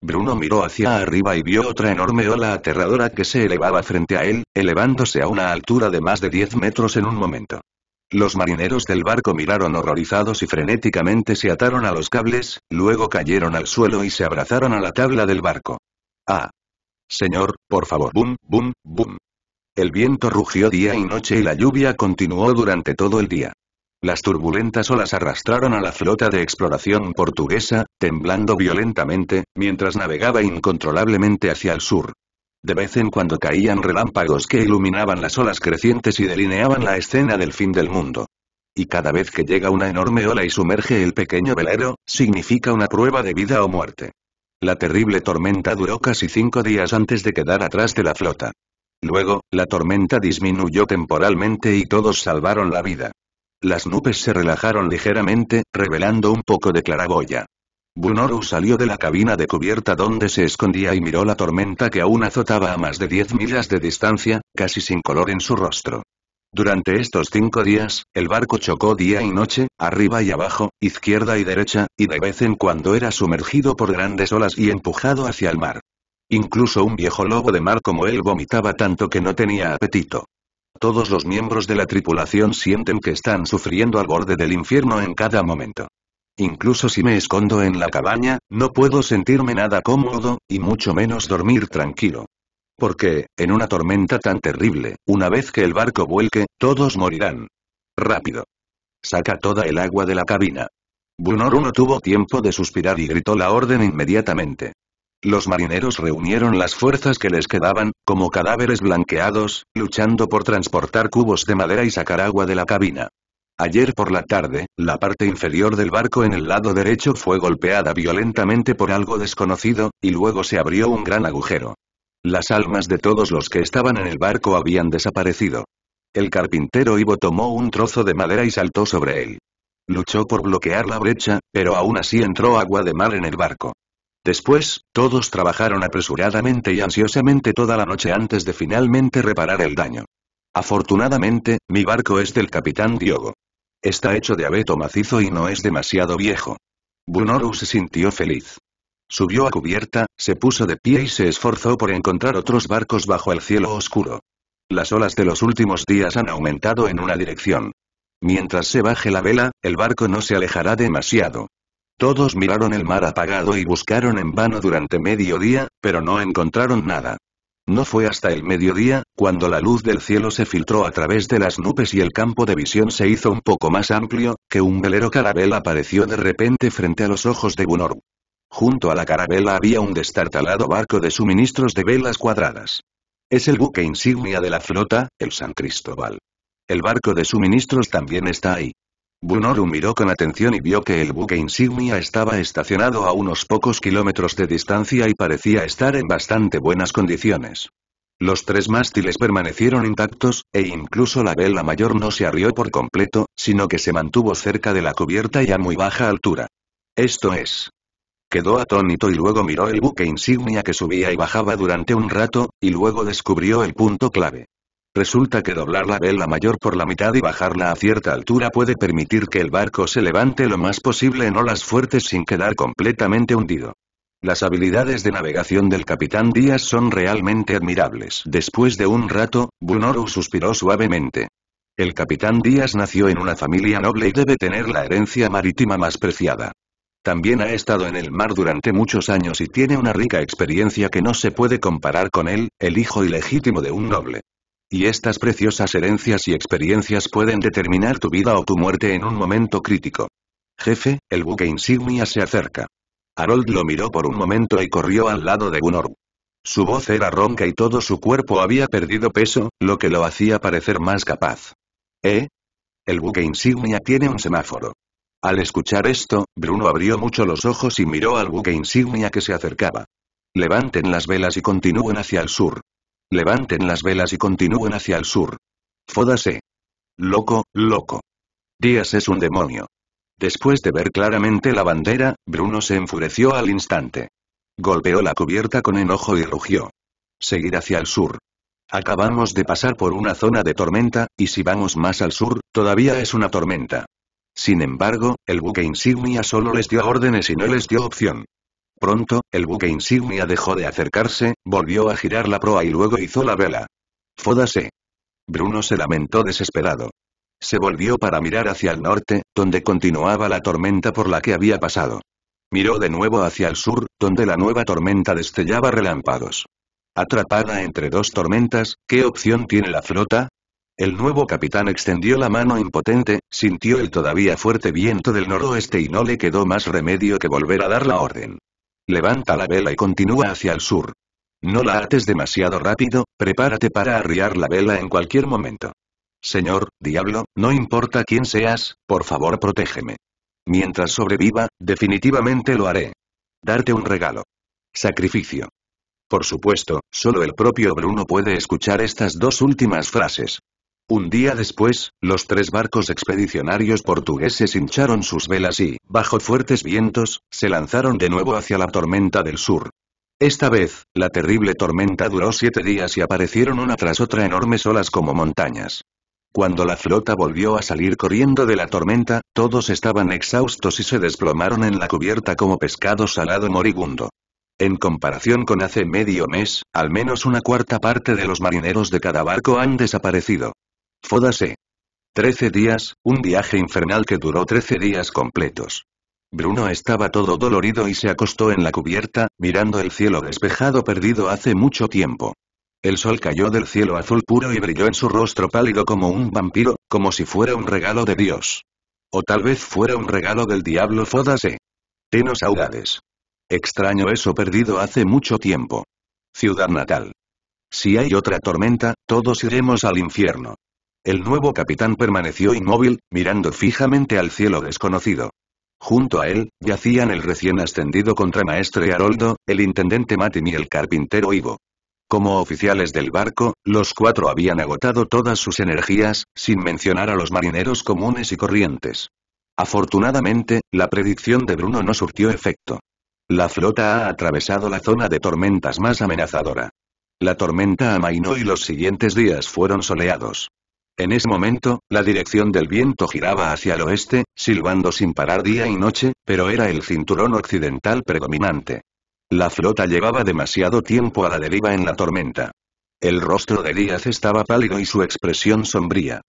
Bruno miró hacia arriba y vio otra enorme ola aterradora que se elevaba frente a él, elevándose a una altura de más de 10 metros en un momento. Los marineros del barco miraron horrorizados y frenéticamente se ataron a los cables, luego cayeron al suelo y se abrazaron a la tabla del barco. Ah, Señor, por favor. Bum, bum, bum. El viento rugió día y noche y la lluvia continuó durante todo el día. Las turbulentas olas arrastraron a la flota de exploración portuguesa, temblando violentamente, mientras navegaba incontrolablemente hacia el sur. De vez en cuando caían relámpagos que iluminaban las olas crecientes y delineaban la escena del fin del mundo. Y cada vez que llega una enorme ola y sumerge el pequeño velero, significa una prueba de vida o muerte. La terrible tormenta duró casi cinco días antes de quedar atrás de la flota. Luego, la tormenta disminuyó temporalmente y todos salvaron la vida. Las nubes se relajaron ligeramente, revelando un poco de claraboya. Bunoru salió de la cabina de cubierta donde se escondía y miró la tormenta que aún azotaba a más de diez millas de distancia, casi sin color en su rostro. Durante estos cinco días, el barco chocó día y noche, arriba y abajo, izquierda y derecha, y de vez en cuando era sumergido por grandes olas y empujado hacia el mar. Incluso un viejo lobo de mar como él vomitaba tanto que no tenía apetito. Todos los miembros de la tripulación sienten que están sufriendo al borde del infierno en cada momento. Incluso si me escondo en la cabaña, no puedo sentirme nada cómodo, y mucho menos dormir tranquilo. Porque, en una tormenta tan terrible, una vez que el barco vuelque, todos morirán. Rápido. Saca toda el agua de la cabina. Brunor no tuvo tiempo de suspirar y gritó la orden inmediatamente. Los marineros reunieron las fuerzas que les quedaban, como cadáveres blanqueados, luchando por transportar cubos de madera y sacar agua de la cabina. Ayer por la tarde, la parte inferior del barco en el lado derecho fue golpeada violentamente por algo desconocido, y luego se abrió un gran agujero. Las almas de todos los que estaban en el barco habían desaparecido. El carpintero Ivo tomó un trozo de madera y saltó sobre él. Luchó por bloquear la brecha, pero aún así entró agua de mar en el barco. Después, todos trabajaron apresuradamente y ansiosamente toda la noche antes de finalmente reparar el daño. Afortunadamente, mi barco es del capitán Diogo. Está hecho de abeto macizo y no es demasiado viejo. Bunoru se sintió feliz. Subió a cubierta, se puso de pie y se esforzó por encontrar otros barcos bajo el cielo oscuro. Las olas de los últimos días han aumentado en una dirección. Mientras se baje la vela, el barco no se alejará demasiado. Todos miraron el mar apagado y buscaron en vano durante medio día, pero no encontraron nada. No fue hasta el mediodía, cuando la luz del cielo se filtró a través de las nubes y el campo de visión se hizo un poco más amplio, que un velero carabel apareció de repente frente a los ojos de Bunor. Junto a la carabela había un destartalado barco de suministros de velas cuadradas. Es el buque insignia de la flota, el San Cristóbal. El barco de suministros también está ahí. Bunoru miró con atención y vio que el buque insignia estaba estacionado a unos pocos kilómetros de distancia y parecía estar en bastante buenas condiciones. Los tres mástiles permanecieron intactos, e incluso la vela mayor no se arrió por completo, sino que se mantuvo cerca de la cubierta y a muy baja altura. Esto es, Quedó atónito y luego miró el buque insignia que subía y bajaba durante un rato, y luego descubrió el punto clave. Resulta que doblar la vela mayor por la mitad y bajarla a cierta altura puede permitir que el barco se levante lo más posible en olas fuertes sin quedar completamente hundido. Las habilidades de navegación del capitán Díaz son realmente admirables. Después de un rato, Bunoru suspiró suavemente. El capitán Díaz nació en una familia noble y debe tener la herencia marítima más preciada. También ha estado en el mar durante muchos años y tiene una rica experiencia que no se puede comparar con él, el hijo ilegítimo de un noble. Y estas preciosas herencias y experiencias pueden determinar tu vida o tu muerte en un momento crítico. Jefe, el buque insignia se acerca. Harold lo miró por un momento y corrió al lado de Gunnor. Su voz era ronca y todo su cuerpo había perdido peso, lo que lo hacía parecer más capaz. ¿Eh? El buque insignia tiene un semáforo. Al escuchar esto, Bruno abrió mucho los ojos y miró al buque insignia que se acercaba. Levanten las velas y continúen hacia el sur. Levanten las velas y continúen hacia el sur. Fódase. Loco, loco. Díaz es un demonio. Después de ver claramente la bandera, Bruno se enfureció al instante. Golpeó la cubierta con enojo y rugió. Seguir hacia el sur. Acabamos de pasar por una zona de tormenta, y si vamos más al sur, todavía es una tormenta. Sin embargo, el buque insignia solo les dio órdenes y no les dio opción. Pronto, el buque insignia dejó de acercarse, volvió a girar la proa y luego hizo la vela. Fódase. Bruno se lamentó desesperado. Se volvió para mirar hacia el norte, donde continuaba la tormenta por la que había pasado. Miró de nuevo hacia el sur, donde la nueva tormenta destellaba relámpagos. Atrapada entre dos tormentas, ¿qué opción tiene la flota? El nuevo capitán extendió la mano impotente, sintió el todavía fuerte viento del noroeste y no le quedó más remedio que volver a dar la orden. Levanta la vela y continúa hacia el sur. No la ates demasiado rápido, prepárate para arriar la vela en cualquier momento. Señor, diablo, no importa quién seas, por favor protégeme. Mientras sobreviva, definitivamente lo haré. Darte un regalo. Sacrificio. Por supuesto, solo el propio Bruno puede escuchar estas dos últimas frases. Un día después, los tres barcos expedicionarios portugueses hincharon sus velas y, bajo fuertes vientos, se lanzaron de nuevo hacia la tormenta del sur. Esta vez, la terrible tormenta duró siete días y aparecieron una tras otra enormes olas como montañas. Cuando la flota volvió a salir corriendo de la tormenta, todos estaban exhaustos y se desplomaron en la cubierta como pescado salado moribundo. En comparación con hace medio mes, al menos una cuarta parte de los marineros de cada barco han desaparecido. Fódase. Trece días, un viaje infernal que duró trece días completos. Bruno estaba todo dolorido y se acostó en la cubierta, mirando el cielo despejado perdido hace mucho tiempo. El sol cayó del cielo azul puro y brilló en su rostro pálido como un vampiro, como si fuera un regalo de Dios. O tal vez fuera un regalo del diablo Fódase. Tenos audades. Extraño eso perdido hace mucho tiempo. Ciudad natal. Si hay otra tormenta, todos iremos al infierno. El nuevo capitán permaneció inmóvil, mirando fijamente al cielo desconocido. Junto a él, yacían el recién ascendido contramaestre Haroldo, el intendente Matin y el carpintero Ivo. Como oficiales del barco, los cuatro habían agotado todas sus energías, sin mencionar a los marineros comunes y corrientes. Afortunadamente, la predicción de Bruno no surtió efecto. La flota ha atravesado la zona de tormentas más amenazadora. La tormenta amainó y los siguientes días fueron soleados. En ese momento, la dirección del viento giraba hacia el oeste, silbando sin parar día y noche, pero era el cinturón occidental predominante. La flota llevaba demasiado tiempo a la deriva en la tormenta. El rostro de Díaz estaba pálido y su expresión sombría.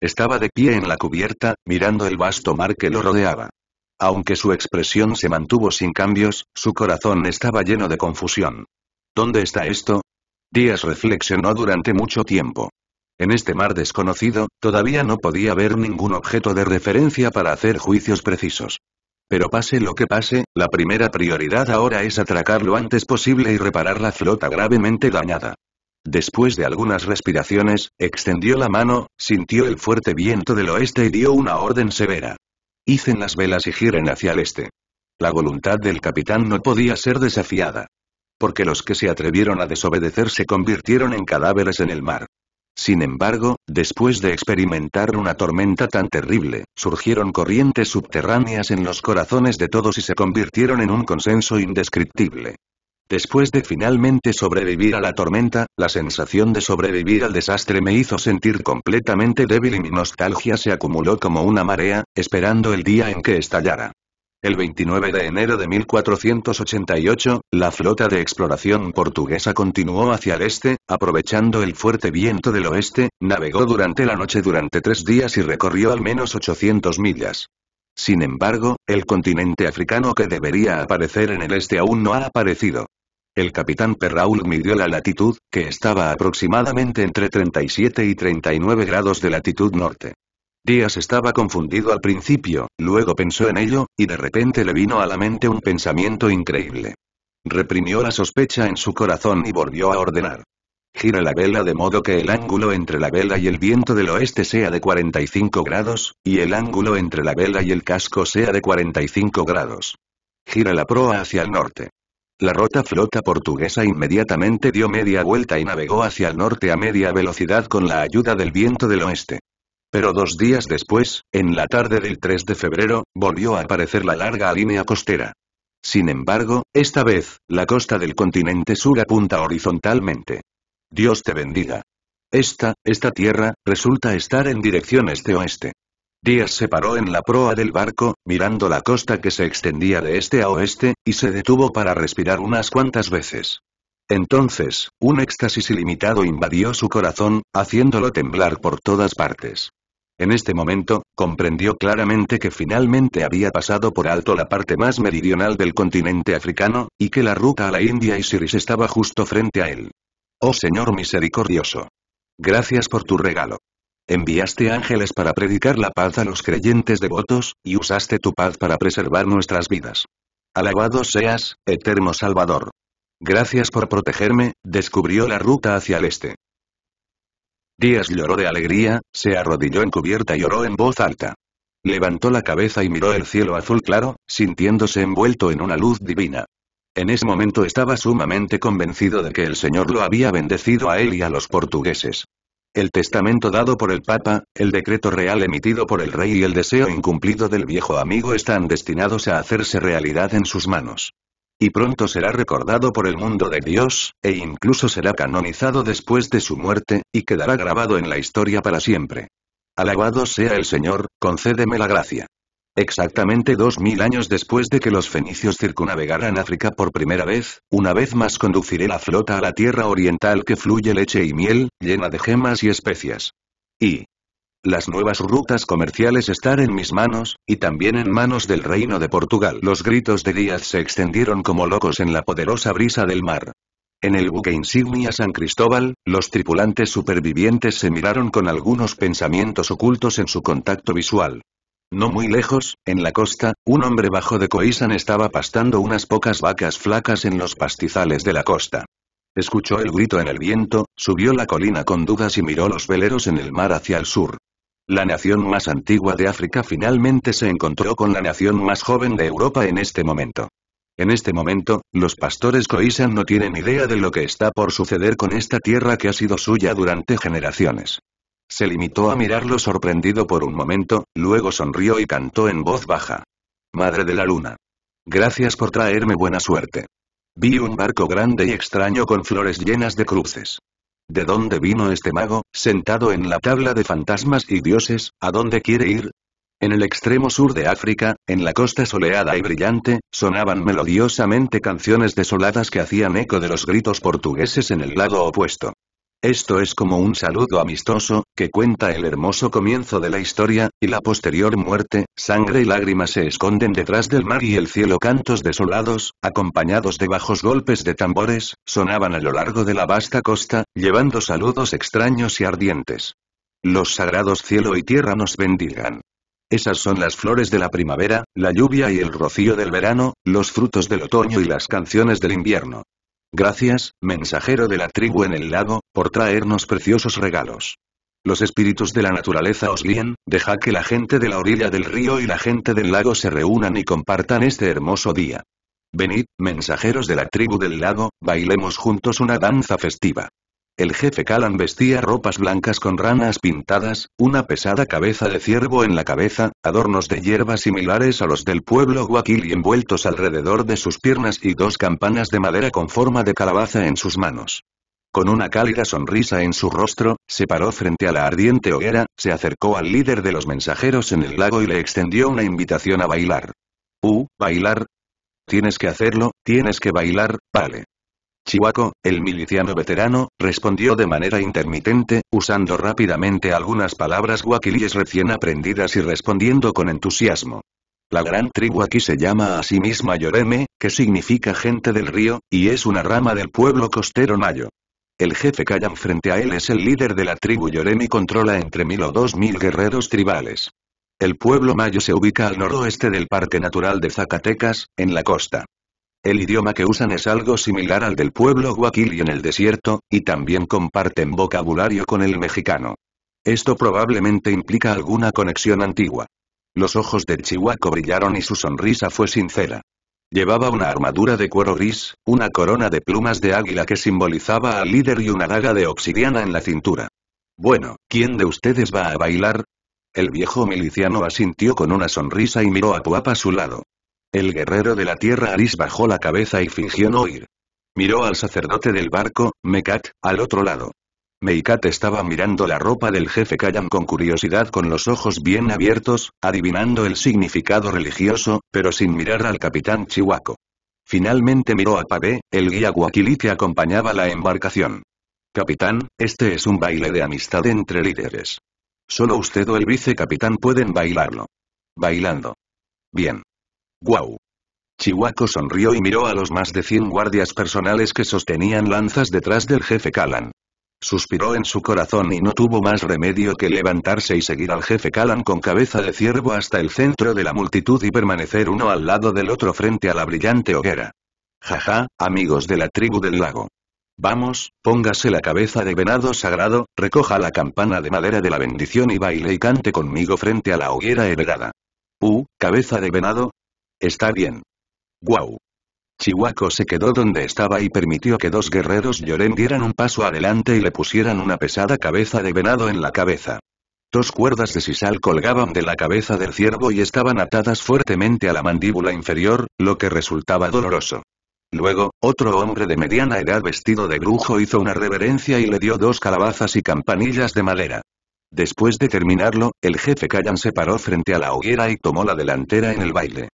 Estaba de pie en la cubierta, mirando el vasto mar que lo rodeaba. Aunque su expresión se mantuvo sin cambios, su corazón estaba lleno de confusión. ¿Dónde está esto? Díaz reflexionó durante mucho tiempo. En este mar desconocido, todavía no podía haber ningún objeto de referencia para hacer juicios precisos. Pero pase lo que pase, la primera prioridad ahora es atracar lo antes posible y reparar la flota gravemente dañada. Después de algunas respiraciones, extendió la mano, sintió el fuerte viento del oeste y dio una orden severa. Hicen las velas y giren hacia el este. La voluntad del capitán no podía ser desafiada. Porque los que se atrevieron a desobedecer se convirtieron en cadáveres en el mar. Sin embargo, después de experimentar una tormenta tan terrible, surgieron corrientes subterráneas en los corazones de todos y se convirtieron en un consenso indescriptible. Después de finalmente sobrevivir a la tormenta, la sensación de sobrevivir al desastre me hizo sentir completamente débil y mi nostalgia se acumuló como una marea, esperando el día en que estallara. El 29 de enero de 1488, la flota de exploración portuguesa continuó hacia el este, aprovechando el fuerte viento del oeste, navegó durante la noche durante tres días y recorrió al menos 800 millas. Sin embargo, el continente africano que debería aparecer en el este aún no ha aparecido. El capitán Perrault midió la latitud, que estaba aproximadamente entre 37 y 39 grados de latitud norte. Díaz estaba confundido al principio, luego pensó en ello, y de repente le vino a la mente un pensamiento increíble. Reprimió la sospecha en su corazón y volvió a ordenar. Gira la vela de modo que el ángulo entre la vela y el viento del oeste sea de 45 grados, y el ángulo entre la vela y el casco sea de 45 grados. Gira la proa hacia el norte. La rota flota portuguesa inmediatamente dio media vuelta y navegó hacia el norte a media velocidad con la ayuda del viento del oeste. Pero dos días después, en la tarde del 3 de febrero, volvió a aparecer la larga línea costera. Sin embargo, esta vez, la costa del continente sur apunta horizontalmente. Dios te bendiga. Esta, esta tierra, resulta estar en dirección este-oeste. Díaz se paró en la proa del barco, mirando la costa que se extendía de este a oeste, y se detuvo para respirar unas cuantas veces. Entonces, un éxtasis ilimitado invadió su corazón, haciéndolo temblar por todas partes. En este momento, comprendió claramente que finalmente había pasado por alto la parte más meridional del continente africano, y que la ruta a la India y Siris estaba justo frente a él. Oh Señor misericordioso. Gracias por tu regalo. Enviaste ángeles para predicar la paz a los creyentes devotos, y usaste tu paz para preservar nuestras vidas. Alabado seas, eterno Salvador. Gracias por protegerme, descubrió la ruta hacia el este. Díaz lloró de alegría, se arrodilló cubierta y lloró en voz alta. Levantó la cabeza y miró el cielo azul claro, sintiéndose envuelto en una luz divina. En ese momento estaba sumamente convencido de que el Señor lo había bendecido a él y a los portugueses. El testamento dado por el Papa, el decreto real emitido por el rey y el deseo incumplido del viejo amigo están destinados a hacerse realidad en sus manos y pronto será recordado por el mundo de Dios, e incluso será canonizado después de su muerte, y quedará grabado en la historia para siempre. Alabado sea el Señor, concédeme la gracia. Exactamente dos mil años después de que los fenicios circunnavegaran África por primera vez, una vez más conduciré la flota a la tierra oriental que fluye leche y miel, llena de gemas y especias. Y, las nuevas rutas comerciales están en mis manos, y también en manos del Reino de Portugal. Los gritos de Díaz se extendieron como locos en la poderosa brisa del mar. En el buque insignia San Cristóbal, los tripulantes supervivientes se miraron con algunos pensamientos ocultos en su contacto visual. No muy lejos, en la costa, un hombre bajo de Coisan estaba pastando unas pocas vacas flacas en los pastizales de la costa. Escuchó el grito en el viento, subió la colina con dudas y miró los veleros en el mar hacia el sur. La nación más antigua de África finalmente se encontró con la nación más joven de Europa en este momento. En este momento, los pastores Khoisan no tienen idea de lo que está por suceder con esta tierra que ha sido suya durante generaciones. Se limitó a mirarlo sorprendido por un momento, luego sonrió y cantó en voz baja. Madre de la luna. Gracias por traerme buena suerte. Vi un barco grande y extraño con flores llenas de cruces. ¿De dónde vino este mago, sentado en la tabla de fantasmas y dioses, a dónde quiere ir? En el extremo sur de África, en la costa soleada y brillante, sonaban melodiosamente canciones desoladas que hacían eco de los gritos portugueses en el lado opuesto. Esto es como un saludo amistoso, que cuenta el hermoso comienzo de la historia, y la posterior muerte, sangre y lágrimas se esconden detrás del mar y el cielo cantos desolados, acompañados de bajos golpes de tambores, sonaban a lo largo de la vasta costa, llevando saludos extraños y ardientes. Los sagrados cielo y tierra nos bendigan. Esas son las flores de la primavera, la lluvia y el rocío del verano, los frutos del otoño y las canciones del invierno. Gracias, mensajero de la tribu en el lago, por traernos preciosos regalos. Los espíritus de la naturaleza os guían, deja que la gente de la orilla del río y la gente del lago se reúnan y compartan este hermoso día. Venid, mensajeros de la tribu del lago, bailemos juntos una danza festiva. El jefe Calan vestía ropas blancas con ranas pintadas, una pesada cabeza de ciervo en la cabeza, adornos de hierba similares a los del pueblo y envueltos alrededor de sus piernas y dos campanas de madera con forma de calabaza en sus manos. Con una cálida sonrisa en su rostro, se paró frente a la ardiente hoguera, se acercó al líder de los mensajeros en el lago y le extendió una invitación a bailar. Uh, bailar. Tienes que hacerlo, tienes que bailar, vale. Chihuaco, el miliciano veterano, respondió de manera intermitente, usando rápidamente algunas palabras guaquilíes recién aprendidas y respondiendo con entusiasmo. La gran tribu aquí se llama a sí misma Yoreme, que significa gente del río, y es una rama del pueblo costero mayo. El jefe Kayan frente a él es el líder de la tribu Yoreme y controla entre mil o dos mil guerreros tribales. El pueblo mayo se ubica al noroeste del Parque Natural de Zacatecas, en la costa. El idioma que usan es algo similar al del pueblo y en el desierto, y también comparten vocabulario con el mexicano. Esto probablemente implica alguna conexión antigua. Los ojos de Chihuahua brillaron y su sonrisa fue sincera. Llevaba una armadura de cuero gris, una corona de plumas de águila que simbolizaba al líder y una daga de obsidiana en la cintura. Bueno, ¿quién de ustedes va a bailar? El viejo miliciano asintió con una sonrisa y miró a Puapa a su lado. El guerrero de la tierra Aris bajó la cabeza y fingió no oír. Miró al sacerdote del barco, Mekat, al otro lado. Meikat estaba mirando la ropa del jefe Kayan con curiosidad con los ojos bien abiertos, adivinando el significado religioso, pero sin mirar al capitán Chihuaco. Finalmente miró a Pabé, el guía guaquilí que acompañaba la embarcación. Capitán, este es un baile de amistad entre líderes. Solo usted o el vicecapitán pueden bailarlo. Bailando. Bien. ¡Guau! Chihuaco sonrió y miró a los más de 100 guardias personales que sostenían lanzas detrás del jefe Kalan. Suspiró en su corazón y no tuvo más remedio que levantarse y seguir al jefe Kalan con cabeza de ciervo hasta el centro de la multitud y permanecer uno al lado del otro frente a la brillante hoguera. Jaja, amigos de la tribu del lago. Vamos, póngase la cabeza de venado sagrado, recoja la campana de madera de la bendición y baile y cante conmigo frente a la hoguera heredada. Uh, cabeza de venado, Está bien. Guau. Chihuaco se quedó donde estaba y permitió que dos guerreros Lloren dieran un paso adelante y le pusieran una pesada cabeza de venado en la cabeza. Dos cuerdas de sisal colgaban de la cabeza del ciervo y estaban atadas fuertemente a la mandíbula inferior, lo que resultaba doloroso. Luego, otro hombre de mediana edad vestido de brujo hizo una reverencia y le dio dos calabazas y campanillas de madera. Después de terminarlo, el jefe Callan se paró frente a la hoguera y tomó la delantera en el baile.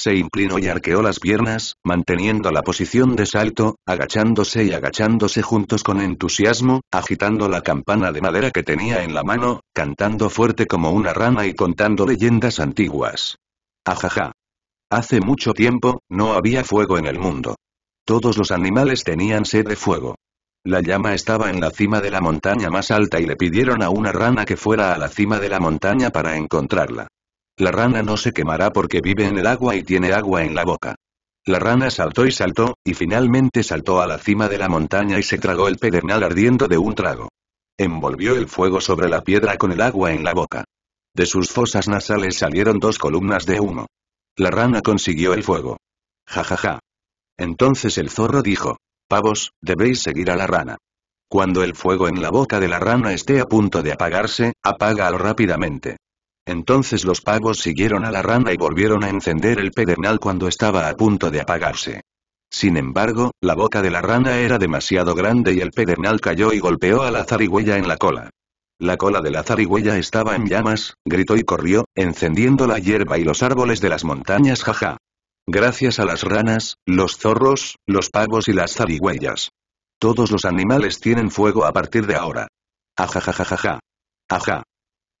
Se inclinó y arqueó las piernas, manteniendo la posición de salto, agachándose y agachándose juntos con entusiasmo, agitando la campana de madera que tenía en la mano, cantando fuerte como una rana y contando leyendas antiguas. Ajaja. Hace mucho tiempo, no había fuego en el mundo. Todos los animales tenían sed de fuego. La llama estaba en la cima de la montaña más alta y le pidieron a una rana que fuera a la cima de la montaña para encontrarla. La rana no se quemará porque vive en el agua y tiene agua en la boca. La rana saltó y saltó, y finalmente saltó a la cima de la montaña y se tragó el pedernal ardiendo de un trago. Envolvió el fuego sobre la piedra con el agua en la boca. De sus fosas nasales salieron dos columnas de humo. La rana consiguió el fuego. Ja ja ja. Entonces el zorro dijo, pavos, debéis seguir a la rana. Cuando el fuego en la boca de la rana esté a punto de apagarse, apágalo rápidamente. Entonces los pavos siguieron a la rana y volvieron a encender el pedernal cuando estaba a punto de apagarse. Sin embargo, la boca de la rana era demasiado grande y el pedernal cayó y golpeó a la zarigüeya en la cola. La cola de la zarigüeya estaba en llamas, gritó y corrió, encendiendo la hierba y los árboles de las montañas jaja. Gracias a las ranas, los zorros, los pavos y las zarigüeyas. Todos los animales tienen fuego a partir de ahora. Ajajajajaja. Ajá.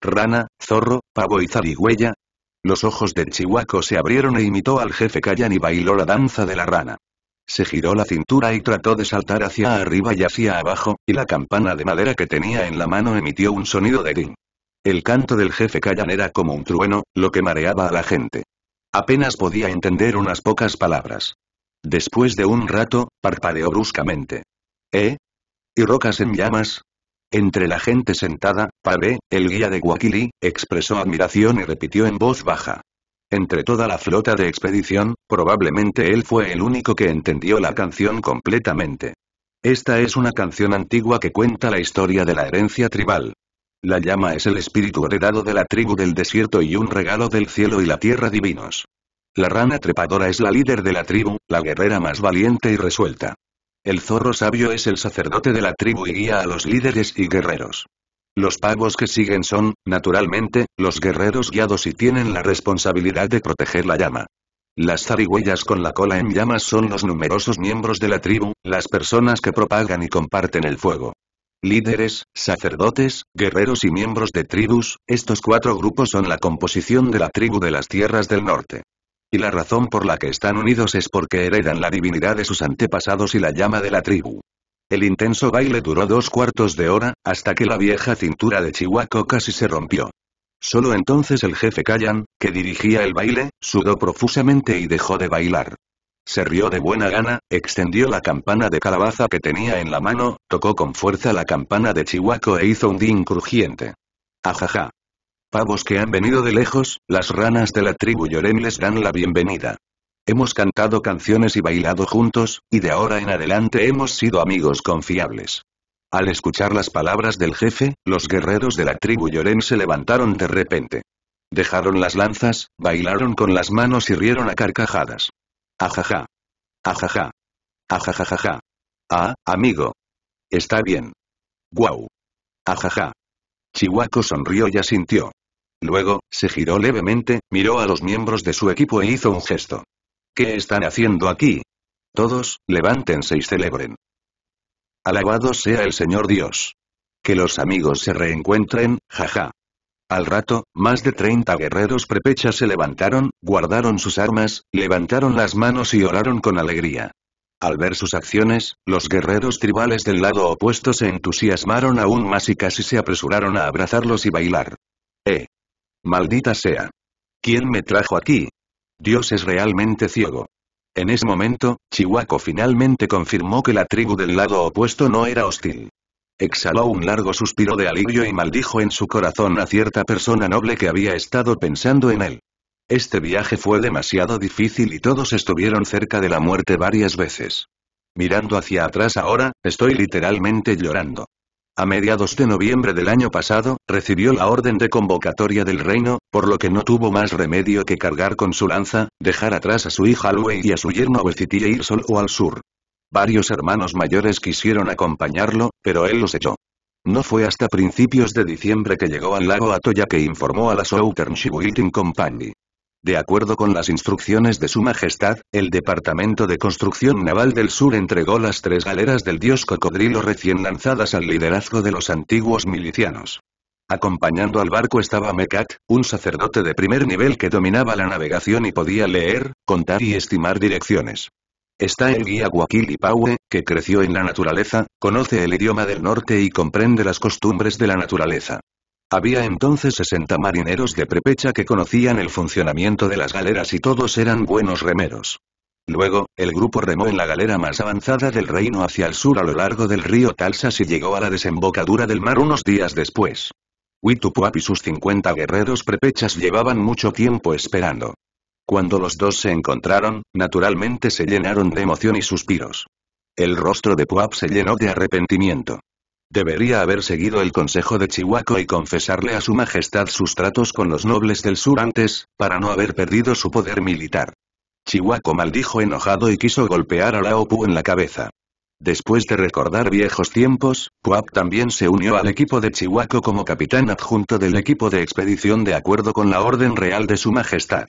Rana, zorro, Pavo y zarigüeya. Los ojos del chihuaco se abrieron e imitó al jefe Kayan y bailó la danza de la rana. Se giró la cintura y trató de saltar hacia arriba y hacia abajo, y la campana de madera que tenía en la mano emitió un sonido de ding. El canto del jefe Callan era como un trueno, lo que mareaba a la gente. Apenas podía entender unas pocas palabras. Después de un rato, parpadeó bruscamente. ¿Eh? ¿Y rocas en llamas? Entre la gente sentada, Pabé, el guía de Guakiri, expresó admiración y repitió en voz baja. Entre toda la flota de expedición, probablemente él fue el único que entendió la canción completamente. Esta es una canción antigua que cuenta la historia de la herencia tribal. La llama es el espíritu heredado de la tribu del desierto y un regalo del cielo y la tierra divinos. La rana trepadora es la líder de la tribu, la guerrera más valiente y resuelta. El zorro sabio es el sacerdote de la tribu y guía a los líderes y guerreros. Los pavos que siguen son, naturalmente, los guerreros guiados y tienen la responsabilidad de proteger la llama. Las zarigüeyas con la cola en llamas son los numerosos miembros de la tribu, las personas que propagan y comparten el fuego. Líderes, sacerdotes, guerreros y miembros de tribus, estos cuatro grupos son la composición de la tribu de las tierras del norte. Y la razón por la que están unidos es porque heredan la divinidad de sus antepasados y la llama de la tribu. El intenso baile duró dos cuartos de hora, hasta que la vieja cintura de Chihuaco casi se rompió. Solo entonces el jefe Callan, que dirigía el baile, sudó profusamente y dejó de bailar. Se rió de buena gana, extendió la campana de calabaza que tenía en la mano, tocó con fuerza la campana de Chihuaco e hizo un din crujiente. Ajaja. Pavos que han venido de lejos, las ranas de la tribu Llorem les dan la bienvenida. Hemos cantado canciones y bailado juntos, y de ahora en adelante hemos sido amigos confiables. Al escuchar las palabras del jefe, los guerreros de la tribu Lloren se levantaron de repente. Dejaron las lanzas, bailaron con las manos y rieron a carcajadas. Ajaja. Ajaja. Ajajajaja. Ah, amigo. Está bien. Guau. Ajaja. Chihuaco sonrió y asintió. Luego, se giró levemente, miró a los miembros de su equipo e hizo un gesto. ¿Qué están haciendo aquí? Todos, levántense y celebren. Alabado sea el Señor Dios. Que los amigos se reencuentren, jaja. Al rato, más de 30 guerreros prepechas se levantaron, guardaron sus armas, levantaron las manos y oraron con alegría. Al ver sus acciones, los guerreros tribales del lado opuesto se entusiasmaron aún más y casi se apresuraron a abrazarlos y bailar. Eh, Maldita sea. ¿Quién me trajo aquí? Dios es realmente ciego. En ese momento, Chihuaco finalmente confirmó que la tribu del lado opuesto no era hostil. Exhaló un largo suspiro de alivio y maldijo en su corazón a cierta persona noble que había estado pensando en él. Este viaje fue demasiado difícil y todos estuvieron cerca de la muerte varias veces. Mirando hacia atrás ahora, estoy literalmente llorando. A mediados de noviembre del año pasado, recibió la orden de convocatoria del reino, por lo que no tuvo más remedio que cargar con su lanza, dejar atrás a su hija Lue y a su yerno Weziti e ir solo al sur. Varios hermanos mayores quisieron acompañarlo, pero él los echó. No fue hasta principios de diciembre que llegó al lago Atoya que informó a la Southern Shibuitin Company. De acuerdo con las instrucciones de su majestad, el Departamento de Construcción Naval del Sur entregó las tres galeras del dios cocodrilo recién lanzadas al liderazgo de los antiguos milicianos. Acompañando al barco estaba Mekat, un sacerdote de primer nivel que dominaba la navegación y podía leer, contar y estimar direcciones. Está el guía Wakili Paue, que creció en la naturaleza, conoce el idioma del norte y comprende las costumbres de la naturaleza. Había entonces 60 marineros de prepecha que conocían el funcionamiento de las galeras y todos eran buenos remeros. Luego, el grupo remó en la galera más avanzada del reino hacia el sur a lo largo del río Talsas y llegó a la desembocadura del mar unos días después. Huitupuap y sus 50 guerreros prepechas llevaban mucho tiempo esperando. Cuando los dos se encontraron, naturalmente se llenaron de emoción y suspiros. El rostro de Puap se llenó de arrepentimiento. Debería haber seguido el consejo de Chihuaco y confesarle a su majestad sus tratos con los nobles del sur antes, para no haber perdido su poder militar. Chihuahua maldijo enojado y quiso golpear a Laopu en la cabeza. Después de recordar viejos tiempos, Puap también se unió al equipo de Chihuaco como capitán adjunto del equipo de expedición de acuerdo con la orden real de su majestad.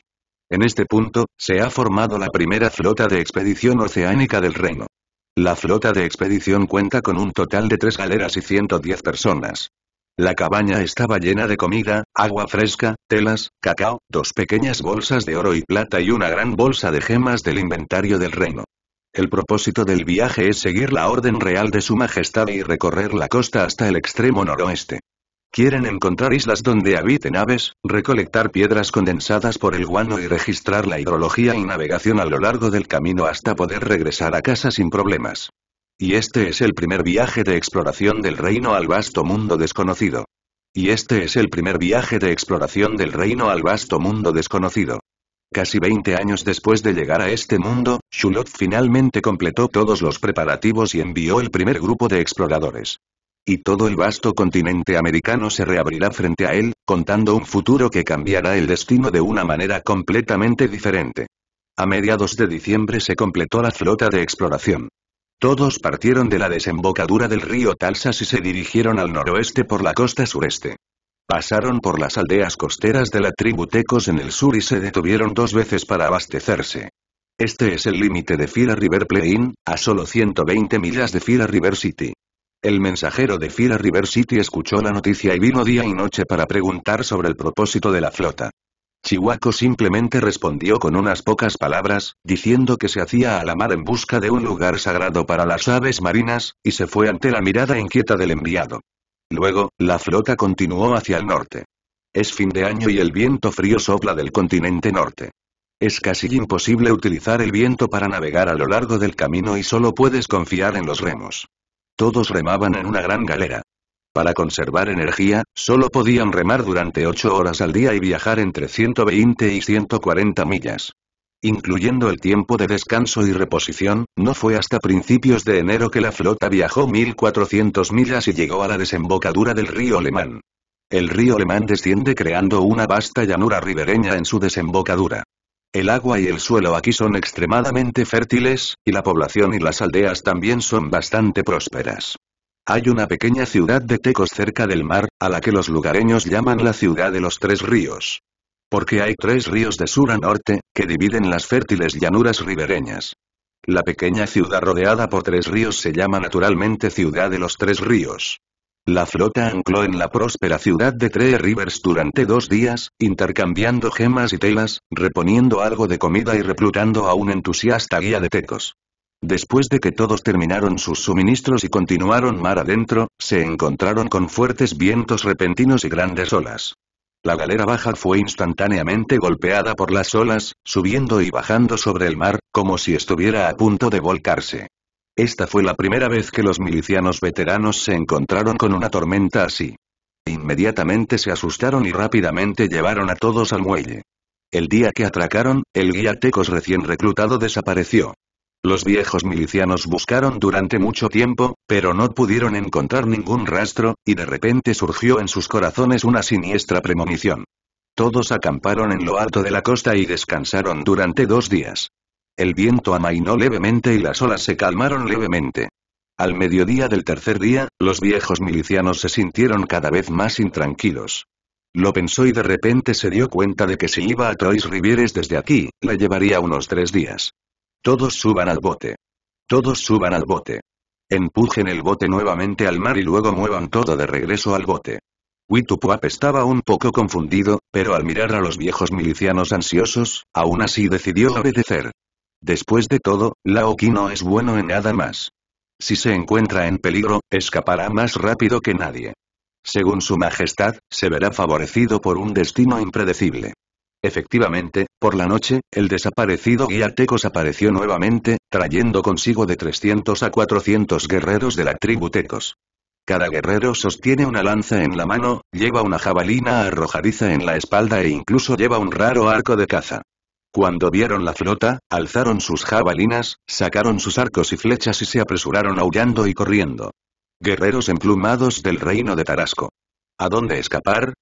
En este punto, se ha formado la primera flota de expedición oceánica del reino. La flota de expedición cuenta con un total de tres galeras y 110 personas. La cabaña estaba llena de comida, agua fresca, telas, cacao, dos pequeñas bolsas de oro y plata y una gran bolsa de gemas del inventario del reino. El propósito del viaje es seguir la orden real de su majestad y recorrer la costa hasta el extremo noroeste. Quieren encontrar islas donde habiten aves, recolectar piedras condensadas por el guano y registrar la hidrología y navegación a lo largo del camino hasta poder regresar a casa sin problemas. Y este es el primer viaje de exploración del reino al vasto mundo desconocido. Y este es el primer viaje de exploración del reino al vasto mundo desconocido. Casi 20 años después de llegar a este mundo, Shulot finalmente completó todos los preparativos y envió el primer grupo de exploradores y todo el vasto continente americano se reabrirá frente a él, contando un futuro que cambiará el destino de una manera completamente diferente. A mediados de diciembre se completó la flota de exploración. Todos partieron de la desembocadura del río Talsas y se dirigieron al noroeste por la costa sureste. Pasaron por las aldeas costeras de la tribu Tecos en el sur y se detuvieron dos veces para abastecerse. Este es el límite de Fira River Plain, a solo 120 millas de Fira River City. El mensajero de Fira River City escuchó la noticia y vino día y noche para preguntar sobre el propósito de la flota. Chihuaco simplemente respondió con unas pocas palabras, diciendo que se hacía a la mar en busca de un lugar sagrado para las aves marinas, y se fue ante la mirada inquieta del enviado. Luego, la flota continuó hacia el norte. Es fin de año y el viento frío sopla del continente norte. Es casi imposible utilizar el viento para navegar a lo largo del camino y solo puedes confiar en los remos. Todos remaban en una gran galera. Para conservar energía, solo podían remar durante 8 horas al día y viajar entre 120 y 140 millas. Incluyendo el tiempo de descanso y reposición, no fue hasta principios de enero que la flota viajó 1.400 millas y llegó a la desembocadura del río Alemán. El río Alemán desciende creando una vasta llanura ribereña en su desembocadura. El agua y el suelo aquí son extremadamente fértiles, y la población y las aldeas también son bastante prósperas. Hay una pequeña ciudad de Tecos cerca del mar, a la que los lugareños llaman la ciudad de los tres ríos. Porque hay tres ríos de sur a norte, que dividen las fértiles llanuras ribereñas. La pequeña ciudad rodeada por tres ríos se llama naturalmente Ciudad de los Tres Ríos. La flota ancló en la próspera ciudad de Three Rivers durante dos días, intercambiando gemas y telas, reponiendo algo de comida y reclutando a un entusiasta guía de tecos. Después de que todos terminaron sus suministros y continuaron mar adentro, se encontraron con fuertes vientos repentinos y grandes olas. La galera baja fue instantáneamente golpeada por las olas, subiendo y bajando sobre el mar, como si estuviera a punto de volcarse. Esta fue la primera vez que los milicianos veteranos se encontraron con una tormenta así. Inmediatamente se asustaron y rápidamente llevaron a todos al muelle. El día que atracaron, el guía Tecos recién reclutado desapareció. Los viejos milicianos buscaron durante mucho tiempo, pero no pudieron encontrar ningún rastro, y de repente surgió en sus corazones una siniestra premonición. Todos acamparon en lo alto de la costa y descansaron durante dos días. El viento amainó levemente y las olas se calmaron levemente. Al mediodía del tercer día, los viejos milicianos se sintieron cada vez más intranquilos. Lo pensó y de repente se dio cuenta de que si iba a Trois Rivieres desde aquí, la llevaría unos tres días. Todos suban al bote. Todos suban al bote. Empujen el bote nuevamente al mar y luego muevan todo de regreso al bote. Witupuap estaba un poco confundido, pero al mirar a los viejos milicianos ansiosos, aún así decidió obedecer. Después de todo, Laoki no es bueno en nada más. Si se encuentra en peligro, escapará más rápido que nadie. Según su majestad, se verá favorecido por un destino impredecible. Efectivamente, por la noche, el desaparecido guía apareció nuevamente, trayendo consigo de 300 a 400 guerreros de la tribu Tecos. Cada guerrero sostiene una lanza en la mano, lleva una jabalina arrojadiza en la espalda e incluso lleva un raro arco de caza. Cuando vieron la flota, alzaron sus jabalinas, sacaron sus arcos y flechas y se apresuraron aullando y corriendo. Guerreros emplumados del reino de Tarasco. ¿A dónde escapar?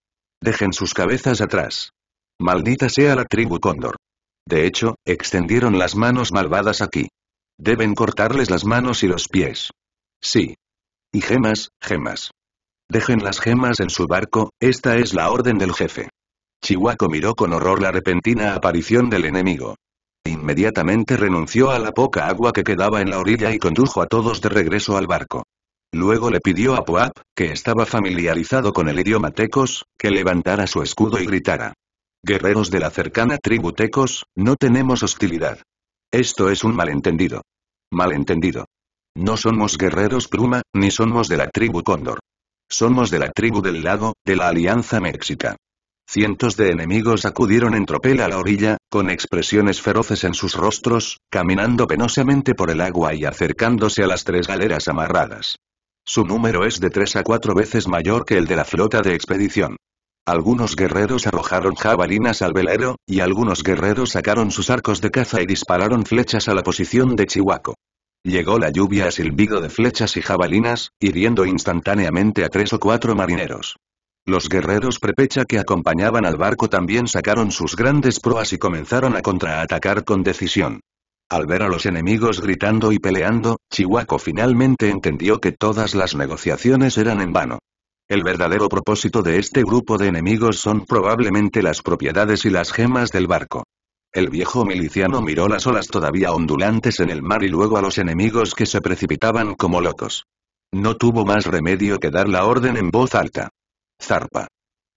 Dejen sus cabezas atrás. Maldita sea la tribu cóndor. De hecho, extendieron las manos malvadas aquí. Deben cortarles las manos y los pies. Sí. Y gemas, gemas. Dejen las gemas en su barco, esta es la orden del jefe. Chihuahua miró con horror la repentina aparición del enemigo. Inmediatamente renunció a la poca agua que quedaba en la orilla y condujo a todos de regreso al barco. Luego le pidió a Poap, que estaba familiarizado con el idioma tecos, que levantara su escudo y gritara. Guerreros de la cercana tribu tecos, no tenemos hostilidad. Esto es un malentendido. Malentendido. No somos guerreros pluma, ni somos de la tribu cóndor. Somos de la tribu del lago, de la Alianza mexica." Cientos de enemigos acudieron en tropel a la orilla, con expresiones feroces en sus rostros, caminando penosamente por el agua y acercándose a las tres galeras amarradas. Su número es de tres a cuatro veces mayor que el de la flota de expedición. Algunos guerreros arrojaron jabalinas al velero, y algunos guerreros sacaron sus arcos de caza y dispararon flechas a la posición de Chihuaco. Llegó la lluvia a silbido de flechas y jabalinas, hiriendo instantáneamente a tres o cuatro marineros. Los guerreros prepecha que acompañaban al barco también sacaron sus grandes proas y comenzaron a contraatacar con decisión. Al ver a los enemigos gritando y peleando, Chihuaco finalmente entendió que todas las negociaciones eran en vano. El verdadero propósito de este grupo de enemigos son probablemente las propiedades y las gemas del barco. El viejo miliciano miró las olas todavía ondulantes en el mar y luego a los enemigos que se precipitaban como locos. No tuvo más remedio que dar la orden en voz alta. Zarpa.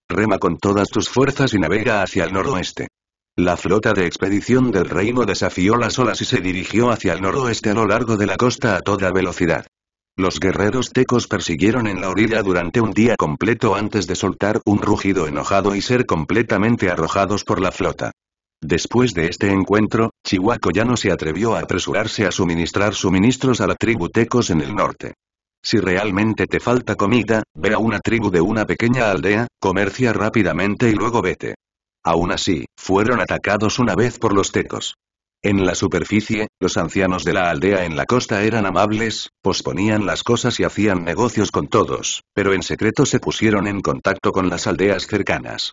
Rema con todas tus fuerzas y navega hacia el noroeste. La flota de expedición del reino desafió las olas y se dirigió hacia el noroeste a lo largo de la costa a toda velocidad. Los guerreros tecos persiguieron en la orilla durante un día completo antes de soltar un rugido enojado y ser completamente arrojados por la flota. Después de este encuentro, Chihuahua ya no se atrevió a apresurarse a suministrar suministros a la tribu tecos en el norte. Si realmente te falta comida, ve a una tribu de una pequeña aldea, comercia rápidamente y luego vete. Aún así, fueron atacados una vez por los tecos. En la superficie, los ancianos de la aldea en la costa eran amables, posponían las cosas y hacían negocios con todos, pero en secreto se pusieron en contacto con las aldeas cercanas.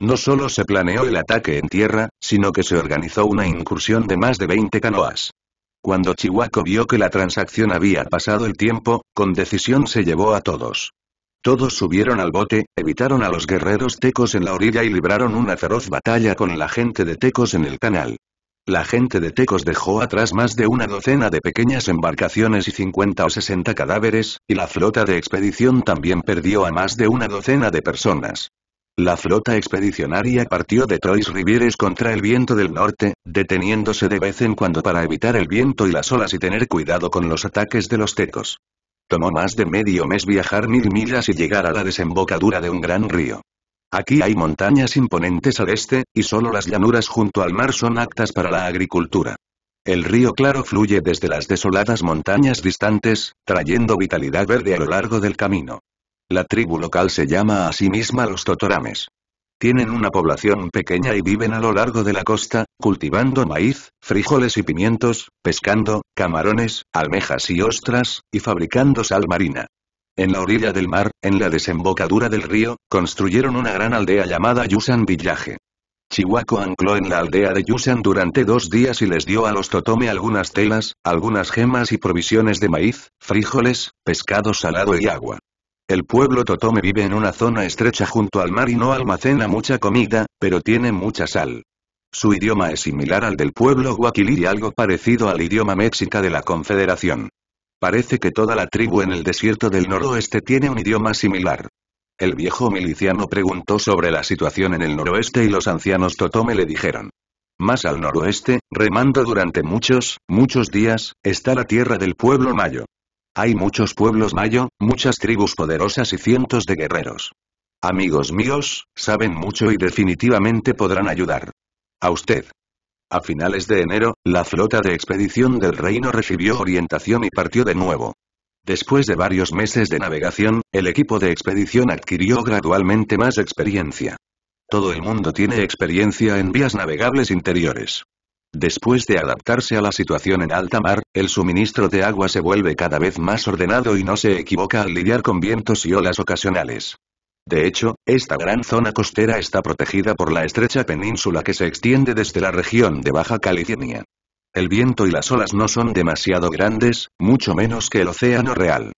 No solo se planeó el ataque en tierra, sino que se organizó una incursión de más de 20 canoas. Cuando Chihuaco vio que la transacción había pasado el tiempo, con decisión se llevó a todos. Todos subieron al bote, evitaron a los guerreros tecos en la orilla y libraron una feroz batalla con la gente de tecos en el canal. La gente de Tecos dejó atrás más de una docena de pequeñas embarcaciones y 50 o 60 cadáveres, y la flota de expedición también perdió a más de una docena de personas. La flota expedicionaria partió de Trois Rivieres contra el viento del norte, deteniéndose de vez en cuando para evitar el viento y las olas y tener cuidado con los ataques de los tecos. Tomó más de medio mes viajar mil millas y llegar a la desembocadura de un gran río. Aquí hay montañas imponentes al este, y solo las llanuras junto al mar son aptas para la agricultura. El río Claro fluye desde las desoladas montañas distantes, trayendo vitalidad verde a lo largo del camino. La tribu local se llama a sí misma los Totorames. Tienen una población pequeña y viven a lo largo de la costa, cultivando maíz, frijoles y pimientos, pescando, camarones, almejas y ostras, y fabricando sal marina. En la orilla del mar, en la desembocadura del río, construyeron una gran aldea llamada Yusan Villaje. Chihuahua ancló en la aldea de Yusan durante dos días y les dio a los Totome algunas telas, algunas gemas y provisiones de maíz, frijoles, pescado salado y agua. El pueblo Totome vive en una zona estrecha junto al mar y no almacena mucha comida, pero tiene mucha sal. Su idioma es similar al del pueblo Guaquilí y algo parecido al idioma mexica de la Confederación. Parece que toda la tribu en el desierto del noroeste tiene un idioma similar. El viejo miliciano preguntó sobre la situación en el noroeste y los ancianos Totome le dijeron. Más al noroeste, remando durante muchos, muchos días, está la tierra del pueblo mayo. Hay muchos pueblos mayo, muchas tribus poderosas y cientos de guerreros. Amigos míos, saben mucho y definitivamente podrán ayudar. A usted. A finales de enero, la flota de expedición del reino recibió orientación y partió de nuevo. Después de varios meses de navegación, el equipo de expedición adquirió gradualmente más experiencia. Todo el mundo tiene experiencia en vías navegables interiores. Después de adaptarse a la situación en alta mar, el suministro de agua se vuelve cada vez más ordenado y no se equivoca al lidiar con vientos y olas ocasionales. De hecho, esta gran zona costera está protegida por la estrecha península que se extiende desde la región de Baja California. El viento y las olas no son demasiado grandes, mucho menos que el océano real.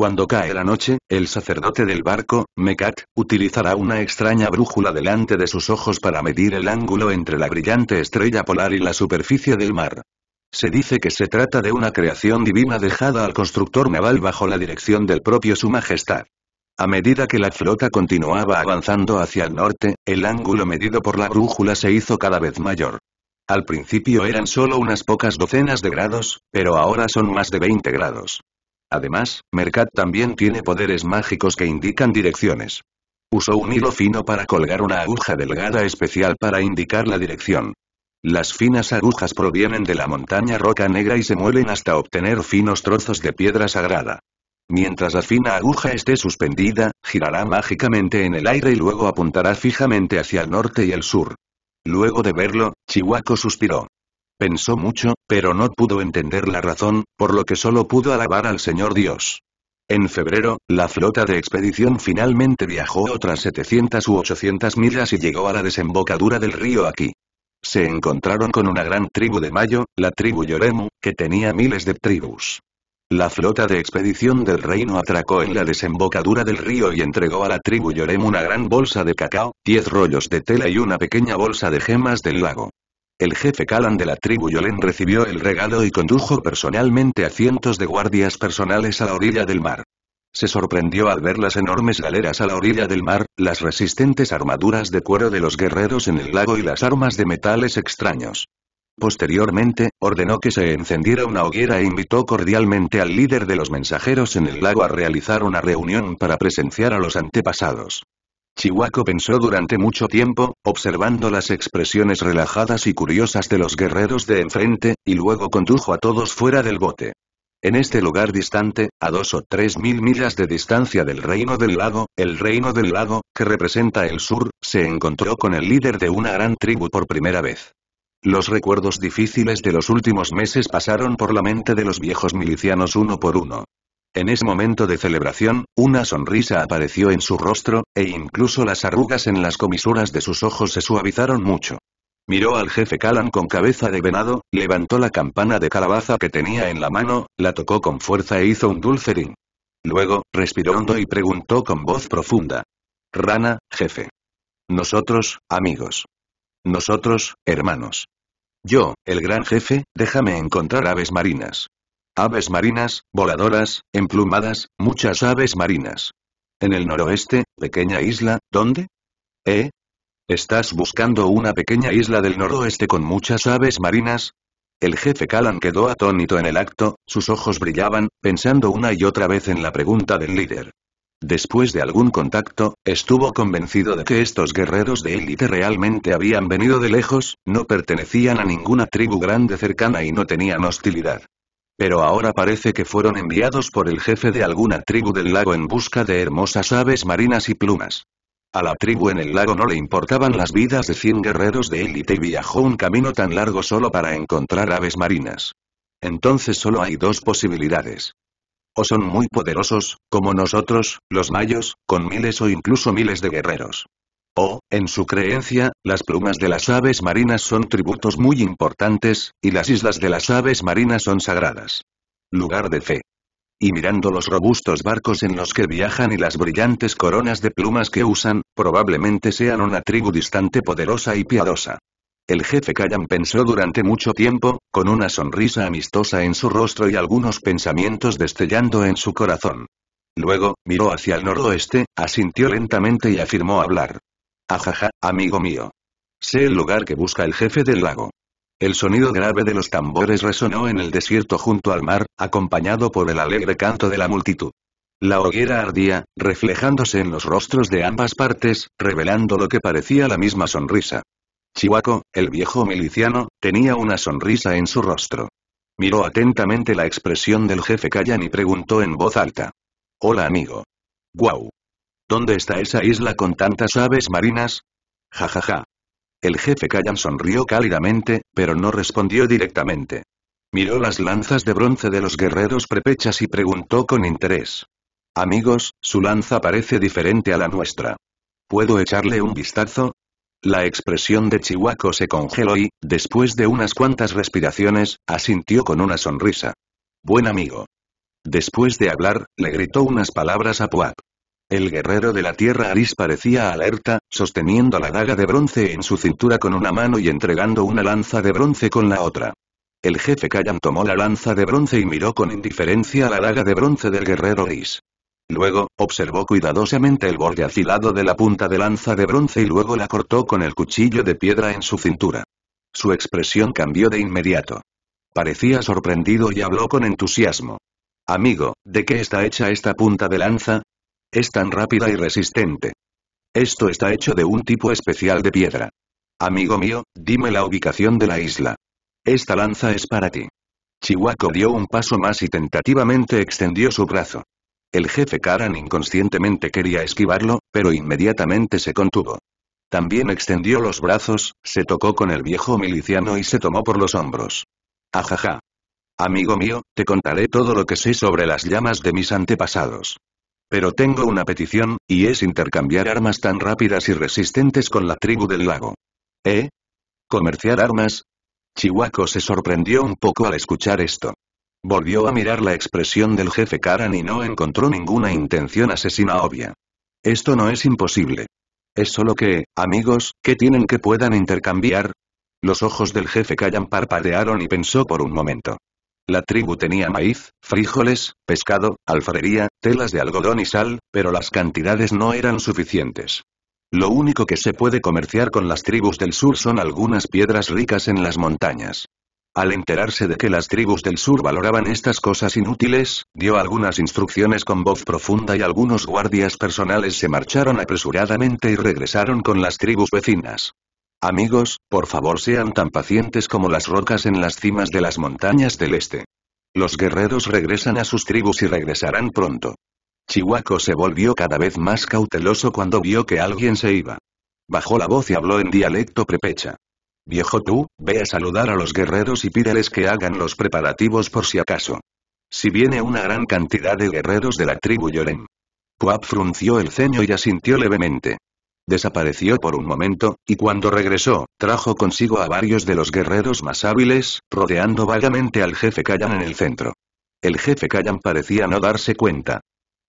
Cuando cae la noche, el sacerdote del barco, Mekat, utilizará una extraña brújula delante de sus ojos para medir el ángulo entre la brillante estrella polar y la superficie del mar. Se dice que se trata de una creación divina dejada al constructor naval bajo la dirección del propio Su Majestad. A medida que la flota continuaba avanzando hacia el norte, el ángulo medido por la brújula se hizo cada vez mayor. Al principio eran solo unas pocas docenas de grados, pero ahora son más de 20 grados. Además, Mercat también tiene poderes mágicos que indican direcciones. Usó un hilo fino para colgar una aguja delgada especial para indicar la dirección. Las finas agujas provienen de la montaña roca negra y se muelen hasta obtener finos trozos de piedra sagrada. Mientras la fina aguja esté suspendida, girará mágicamente en el aire y luego apuntará fijamente hacia el norte y el sur. Luego de verlo, Chihuaco suspiró. Pensó mucho, pero no pudo entender la razón, por lo que solo pudo alabar al Señor Dios. En febrero, la flota de expedición finalmente viajó otras 700 u 800 millas y llegó a la desembocadura del río Aquí. Se encontraron con una gran tribu de Mayo, la tribu Yoremu, que tenía miles de tribus. La flota de expedición del reino atracó en la desembocadura del río y entregó a la tribu Yoremu una gran bolsa de cacao, diez rollos de tela y una pequeña bolsa de gemas del lago. El jefe Calan de la tribu Yolen recibió el regalo y condujo personalmente a cientos de guardias personales a la orilla del mar. Se sorprendió al ver las enormes galeras a la orilla del mar, las resistentes armaduras de cuero de los guerreros en el lago y las armas de metales extraños. Posteriormente, ordenó que se encendiera una hoguera e invitó cordialmente al líder de los mensajeros en el lago a realizar una reunión para presenciar a los antepasados. Chihuahua pensó durante mucho tiempo, observando las expresiones relajadas y curiosas de los guerreros de enfrente, y luego condujo a todos fuera del bote. En este lugar distante, a dos o tres mil millas de distancia del Reino del Lago, el Reino del Lago, que representa el sur, se encontró con el líder de una gran tribu por primera vez. Los recuerdos difíciles de los últimos meses pasaron por la mente de los viejos milicianos uno por uno. En ese momento de celebración, una sonrisa apareció en su rostro, e incluso las arrugas en las comisuras de sus ojos se suavizaron mucho. Miró al jefe Calan con cabeza de venado, levantó la campana de calabaza que tenía en la mano, la tocó con fuerza e hizo un dulcerín. Luego, respiró hondo y preguntó con voz profunda. Rana, jefe. Nosotros, amigos. Nosotros, hermanos. Yo, el gran jefe, déjame encontrar aves marinas. Aves marinas, voladoras, emplumadas, muchas aves marinas. En el noroeste, pequeña isla, ¿dónde? ¿Eh? ¿Estás buscando una pequeña isla del noroeste con muchas aves marinas? El jefe Calan quedó atónito en el acto, sus ojos brillaban, pensando una y otra vez en la pregunta del líder. Después de algún contacto, estuvo convencido de que estos guerreros de élite realmente habían venido de lejos, no pertenecían a ninguna tribu grande cercana y no tenían hostilidad. Pero ahora parece que fueron enviados por el jefe de alguna tribu del lago en busca de hermosas aves marinas y plumas. A la tribu en el lago no le importaban las vidas de cien guerreros de élite y viajó un camino tan largo solo para encontrar aves marinas. Entonces solo hay dos posibilidades. O son muy poderosos, como nosotros, los mayos, con miles o incluso miles de guerreros. O, en su creencia, las plumas de las aves marinas son tributos muy importantes, y las islas de las aves marinas son sagradas. Lugar de fe. Y mirando los robustos barcos en los que viajan y las brillantes coronas de plumas que usan, probablemente sean una tribu distante poderosa y piadosa. El jefe Kayan pensó durante mucho tiempo, con una sonrisa amistosa en su rostro y algunos pensamientos destellando en su corazón. Luego, miró hacia el noroeste, asintió lentamente y afirmó hablar. Ajaja, amigo mío. Sé el lugar que busca el jefe del lago. El sonido grave de los tambores resonó en el desierto junto al mar, acompañado por el alegre canto de la multitud. La hoguera ardía, reflejándose en los rostros de ambas partes, revelando lo que parecía la misma sonrisa. Chihuaco, el viejo miliciano, tenía una sonrisa en su rostro. Miró atentamente la expresión del jefe Callan y preguntó en voz alta. Hola amigo. Guau. ¿Dónde está esa isla con tantas aves marinas? Ja ja ja. El jefe Kayan sonrió cálidamente, pero no respondió directamente. Miró las lanzas de bronce de los guerreros prepechas y preguntó con interés. Amigos, su lanza parece diferente a la nuestra. ¿Puedo echarle un vistazo? La expresión de Chihuaco se congeló y, después de unas cuantas respiraciones, asintió con una sonrisa. Buen amigo. Después de hablar, le gritó unas palabras a Puap. El guerrero de la tierra Aris parecía alerta, sosteniendo la daga de bronce en su cintura con una mano y entregando una lanza de bronce con la otra. El jefe Kayan tomó la lanza de bronce y miró con indiferencia la daga de bronce del guerrero Aris. Luego, observó cuidadosamente el borde afilado de la punta de lanza de bronce y luego la cortó con el cuchillo de piedra en su cintura. Su expresión cambió de inmediato. Parecía sorprendido y habló con entusiasmo. Amigo, ¿de qué está hecha esta punta de lanza? Es tan rápida y resistente. Esto está hecho de un tipo especial de piedra. Amigo mío, dime la ubicación de la isla. Esta lanza es para ti. Chihuaco dio un paso más y tentativamente extendió su brazo. El jefe Karan inconscientemente quería esquivarlo, pero inmediatamente se contuvo. También extendió los brazos, se tocó con el viejo miliciano y se tomó por los hombros. Ajaja. Amigo mío, te contaré todo lo que sé sobre las llamas de mis antepasados. Pero tengo una petición, y es intercambiar armas tan rápidas y resistentes con la tribu del lago. ¿Eh? ¿Comerciar armas? Chihuaco se sorprendió un poco al escuchar esto. Volvió a mirar la expresión del jefe Karan y no encontró ninguna intención asesina obvia. Esto no es imposible. Es solo que, amigos, ¿qué tienen que puedan intercambiar? Los ojos del jefe Kayan parpadearon y pensó por un momento. La tribu tenía maíz, frijoles, pescado, alfarería, telas de algodón y sal, pero las cantidades no eran suficientes. Lo único que se puede comerciar con las tribus del sur son algunas piedras ricas en las montañas. Al enterarse de que las tribus del sur valoraban estas cosas inútiles, dio algunas instrucciones con voz profunda y algunos guardias personales se marcharon apresuradamente y regresaron con las tribus vecinas. Amigos, por favor sean tan pacientes como las rocas en las cimas de las montañas del este. Los guerreros regresan a sus tribus y regresarán pronto. Chihuaco se volvió cada vez más cauteloso cuando vio que alguien se iba. Bajó la voz y habló en dialecto prepecha. Viejo tú, ve a saludar a los guerreros y pídeles que hagan los preparativos por si acaso. Si viene una gran cantidad de guerreros de la tribu Yoren. Coap frunció el ceño y asintió levemente. Desapareció por un momento, y cuando regresó, trajo consigo a varios de los guerreros más hábiles, rodeando vagamente al jefe Kayan en el centro. El jefe Kayan parecía no darse cuenta.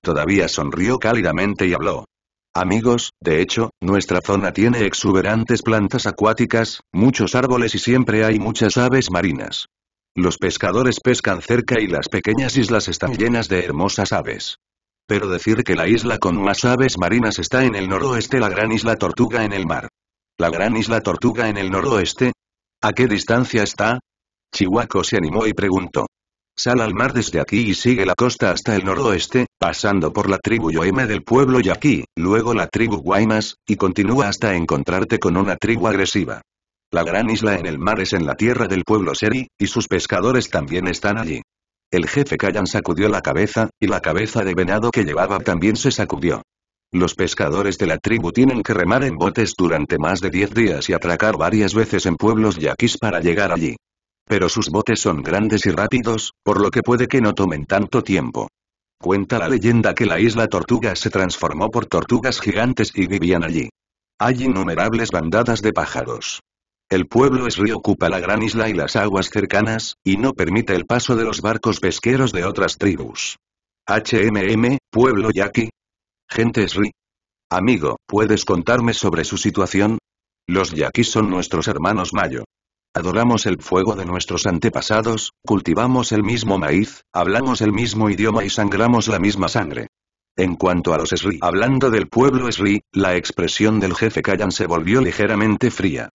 Todavía sonrió cálidamente y habló. Amigos, de hecho, nuestra zona tiene exuberantes plantas acuáticas, muchos árboles y siempre hay muchas aves marinas. Los pescadores pescan cerca y las pequeñas islas están llenas de hermosas aves. Pero decir que la isla con más aves marinas está en el noroeste la gran isla Tortuga en el mar. La gran isla Tortuga en el noroeste. ¿A qué distancia está? Chihuaco se animó y preguntó. Sal al mar desde aquí y sigue la costa hasta el noroeste, pasando por la tribu Yoema del pueblo Yaqui, luego la tribu Guaymas, y continúa hasta encontrarte con una tribu agresiva. La gran isla en el mar es en la tierra del pueblo Seri, y sus pescadores también están allí. El jefe Kayan sacudió la cabeza, y la cabeza de venado que llevaba también se sacudió. Los pescadores de la tribu tienen que remar en botes durante más de 10 días y atracar varias veces en pueblos yaquis para llegar allí. Pero sus botes son grandes y rápidos, por lo que puede que no tomen tanto tiempo. Cuenta la leyenda que la isla Tortuga se transformó por tortugas gigantes y vivían allí. Hay innumerables bandadas de pájaros. El pueblo Esri ocupa la gran isla y las aguas cercanas, y no permite el paso de los barcos pesqueros de otras tribus. HMM, pueblo Yaqui. Gente Esri. Amigo, ¿puedes contarme sobre su situación? Los Yaquis son nuestros hermanos Mayo. Adoramos el fuego de nuestros antepasados, cultivamos el mismo maíz, hablamos el mismo idioma y sangramos la misma sangre. En cuanto a los Esri, hablando del pueblo Esri, la expresión del jefe Kayan se volvió ligeramente fría.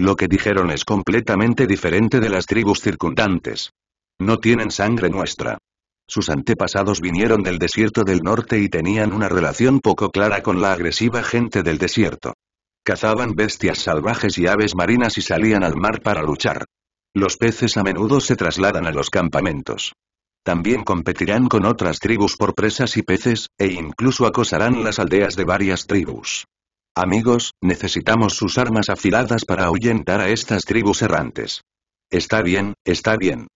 Lo que dijeron es completamente diferente de las tribus circundantes. No tienen sangre nuestra. Sus antepasados vinieron del desierto del norte y tenían una relación poco clara con la agresiva gente del desierto. Cazaban bestias salvajes y aves marinas y salían al mar para luchar. Los peces a menudo se trasladan a los campamentos. También competirán con otras tribus por presas y peces, e incluso acosarán las aldeas de varias tribus. Amigos, necesitamos sus armas afiladas para ahuyentar a estas tribus errantes. Está bien, está bien.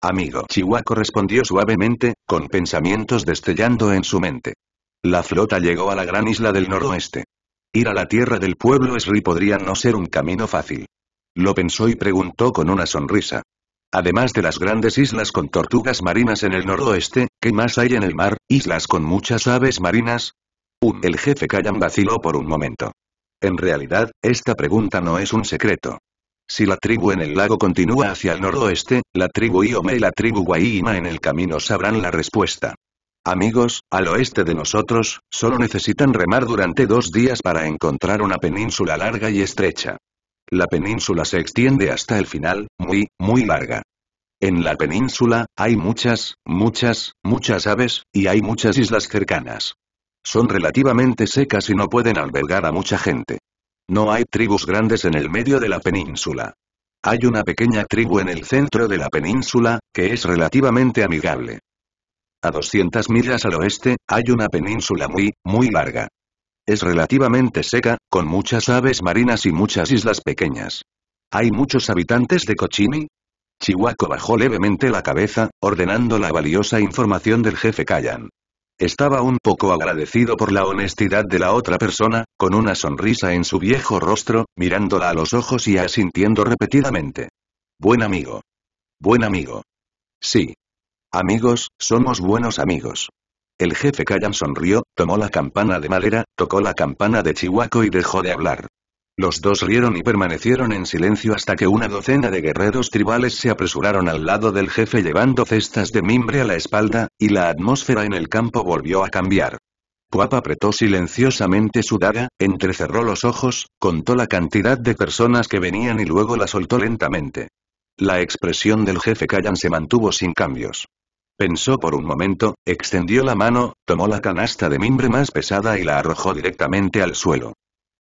Amigo Chihuahua respondió suavemente, con pensamientos destellando en su mente. La flota llegó a la gran isla del noroeste. Ir a la tierra del pueblo Esri podría no ser un camino fácil. Lo pensó y preguntó con una sonrisa. Además de las grandes islas con tortugas marinas en el noroeste, ¿qué más hay en el mar? Islas con muchas aves marinas, Uh, el jefe Kayan vaciló por un momento. En realidad, esta pregunta no es un secreto. Si la tribu en el lago continúa hacia el noroeste, la tribu Iome y la tribu Guayima en el camino sabrán la respuesta. Amigos, al oeste de nosotros, solo necesitan remar durante dos días para encontrar una península larga y estrecha. La península se extiende hasta el final, muy, muy larga. En la península, hay muchas, muchas, muchas aves, y hay muchas islas cercanas. Son relativamente secas y no pueden albergar a mucha gente. No hay tribus grandes en el medio de la península. Hay una pequeña tribu en el centro de la península, que es relativamente amigable. A 200 millas al oeste, hay una península muy, muy larga. Es relativamente seca, con muchas aves marinas y muchas islas pequeñas. ¿Hay muchos habitantes de Cochini? Chihuahua bajó levemente la cabeza, ordenando la valiosa información del jefe Cayan. Estaba un poco agradecido por la honestidad de la otra persona, con una sonrisa en su viejo rostro, mirándola a los ojos y asintiendo repetidamente. Buen amigo. Buen amigo. Sí. Amigos, somos buenos amigos. El jefe Callan sonrió, tomó la campana de madera, tocó la campana de Chihuahua y dejó de hablar. Los dos rieron y permanecieron en silencio hasta que una docena de guerreros tribales se apresuraron al lado del jefe llevando cestas de mimbre a la espalda, y la atmósfera en el campo volvió a cambiar. Puap apretó silenciosamente su daga, entrecerró los ojos, contó la cantidad de personas que venían y luego la soltó lentamente. La expresión del jefe Callan se mantuvo sin cambios. Pensó por un momento, extendió la mano, tomó la canasta de mimbre más pesada y la arrojó directamente al suelo.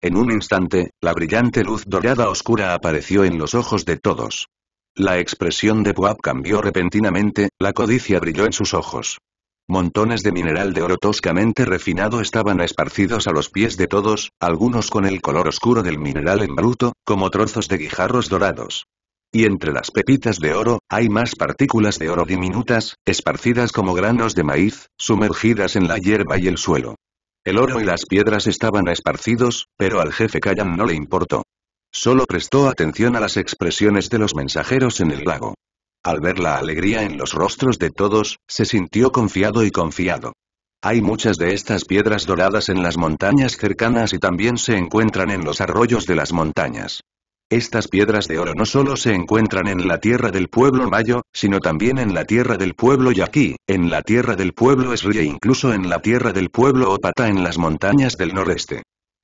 En un instante, la brillante luz dorada oscura apareció en los ojos de todos. La expresión de Puap cambió repentinamente, la codicia brilló en sus ojos. Montones de mineral de oro toscamente refinado estaban esparcidos a los pies de todos, algunos con el color oscuro del mineral en bruto, como trozos de guijarros dorados. Y entre las pepitas de oro, hay más partículas de oro diminutas, esparcidas como granos de maíz, sumergidas en la hierba y el suelo. El oro y las piedras estaban esparcidos, pero al jefe Kayan no le importó. Solo prestó atención a las expresiones de los mensajeros en el lago. Al ver la alegría en los rostros de todos, se sintió confiado y confiado. Hay muchas de estas piedras doradas en las montañas cercanas y también se encuentran en los arroyos de las montañas. Estas piedras de oro no solo se encuentran en la tierra del pueblo mayo, sino también en la tierra del pueblo yaqui, en la tierra del pueblo esri e incluso en la tierra del pueblo opata en las montañas del noreste.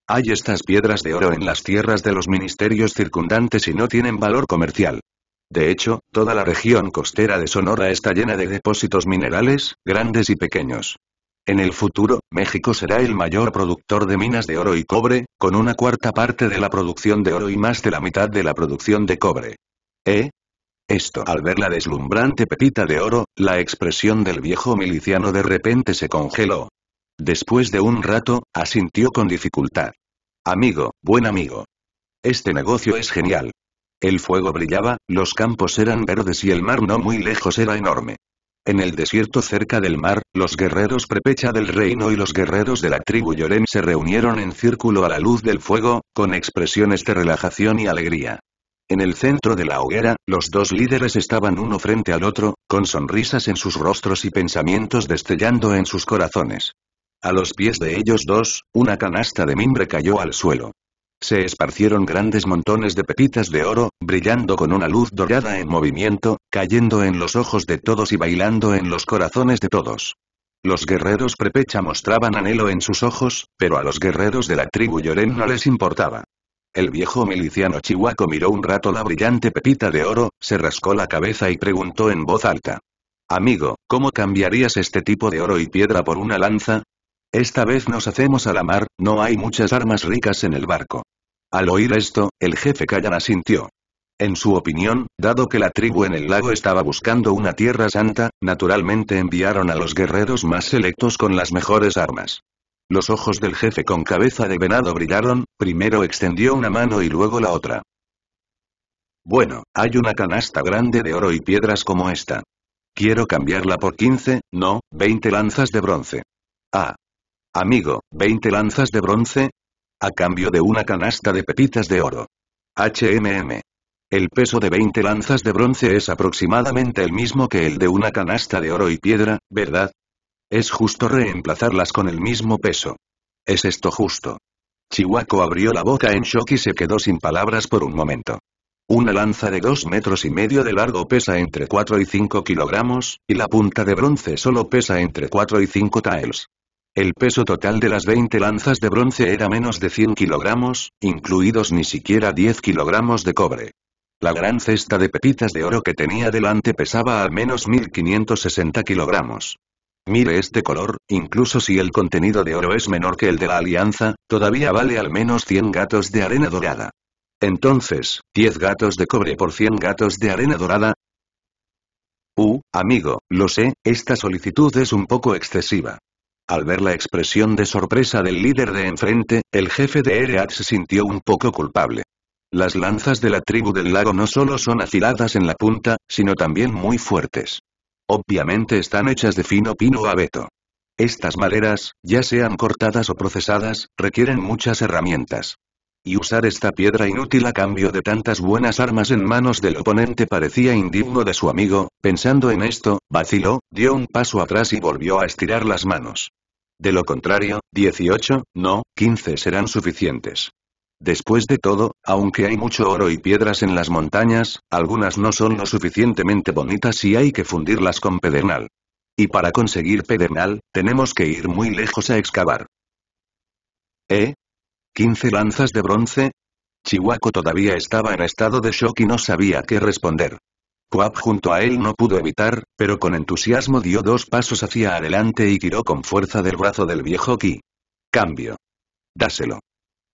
Hay estas piedras de oro en las tierras de los ministerios circundantes y no tienen valor comercial. De hecho, toda la región costera de Sonora está llena de depósitos minerales, grandes y pequeños. En el futuro, México será el mayor productor de minas de oro y cobre, con una cuarta parte de la producción de oro y más de la mitad de la producción de cobre. ¿Eh? Esto al ver la deslumbrante pepita de oro, la expresión del viejo miliciano de repente se congeló. Después de un rato, asintió con dificultad. Amigo, buen amigo. Este negocio es genial. El fuego brillaba, los campos eran verdes y el mar no muy lejos era enorme. En el desierto cerca del mar, los guerreros prepecha del reino y los guerreros de la tribu Yorem se reunieron en círculo a la luz del fuego, con expresiones de relajación y alegría. En el centro de la hoguera, los dos líderes estaban uno frente al otro, con sonrisas en sus rostros y pensamientos destellando en sus corazones. A los pies de ellos dos, una canasta de mimbre cayó al suelo. Se esparcieron grandes montones de pepitas de oro, brillando con una luz dorada en movimiento, cayendo en los ojos de todos y bailando en los corazones de todos. Los guerreros prepecha mostraban anhelo en sus ojos, pero a los guerreros de la tribu Yoren no les importaba. El viejo miliciano chihuaco miró un rato la brillante pepita de oro, se rascó la cabeza y preguntó en voz alta. Amigo, ¿cómo cambiarías este tipo de oro y piedra por una lanza? Esta vez nos hacemos a la mar, no hay muchas armas ricas en el barco. Al oír esto, el jefe Callan asintió. En su opinión, dado que la tribu en el lago estaba buscando una tierra santa, naturalmente enviaron a los guerreros más selectos con las mejores armas. Los ojos del jefe con cabeza de venado brillaron, primero extendió una mano y luego la otra. Bueno, hay una canasta grande de oro y piedras como esta. Quiero cambiarla por 15, no, 20 lanzas de bronce. Ah, Amigo, 20 lanzas de bronce. A cambio de una canasta de pepitas de oro. HMM. El peso de 20 lanzas de bronce es aproximadamente el mismo que el de una canasta de oro y piedra, ¿verdad? Es justo reemplazarlas con el mismo peso. ¿Es esto justo? Chihuaco abrió la boca en shock y se quedó sin palabras por un momento. Una lanza de dos metros y medio de largo pesa entre 4 y 5 kilogramos, y la punta de bronce solo pesa entre 4 y 5 taels. El peso total de las 20 lanzas de bronce era menos de 100 kilogramos, incluidos ni siquiera 10 kilogramos de cobre. La gran cesta de pepitas de oro que tenía delante pesaba al menos 1560 kilogramos. Mire este color, incluso si el contenido de oro es menor que el de la alianza, todavía vale al menos 100 gatos de arena dorada. Entonces, 10 gatos de cobre por 100 gatos de arena dorada. Uh, amigo, lo sé, esta solicitud es un poco excesiva. Al ver la expresión de sorpresa del líder de enfrente, el jefe de Ereat se sintió un poco culpable. Las lanzas de la tribu del lago no solo son afiladas en la punta, sino también muy fuertes. Obviamente están hechas de fino pino abeto. Estas maderas, ya sean cortadas o procesadas, requieren muchas herramientas. Y usar esta piedra inútil a cambio de tantas buenas armas en manos del oponente parecía indigno de su amigo, pensando en esto, vaciló, dio un paso atrás y volvió a estirar las manos. De lo contrario, 18, no, 15 serán suficientes. Después de todo, aunque hay mucho oro y piedras en las montañas, algunas no son lo suficientemente bonitas y hay que fundirlas con pedernal. Y para conseguir pedernal, tenemos que ir muy lejos a excavar. ¿Eh? ¿15 lanzas de bronce? Chihuaco todavía estaba en estado de shock y no sabía qué responder. Coab junto a él no pudo evitar, pero con entusiasmo dio dos pasos hacia adelante y tiró con fuerza del brazo del viejo Ki. Cambio. Dáselo.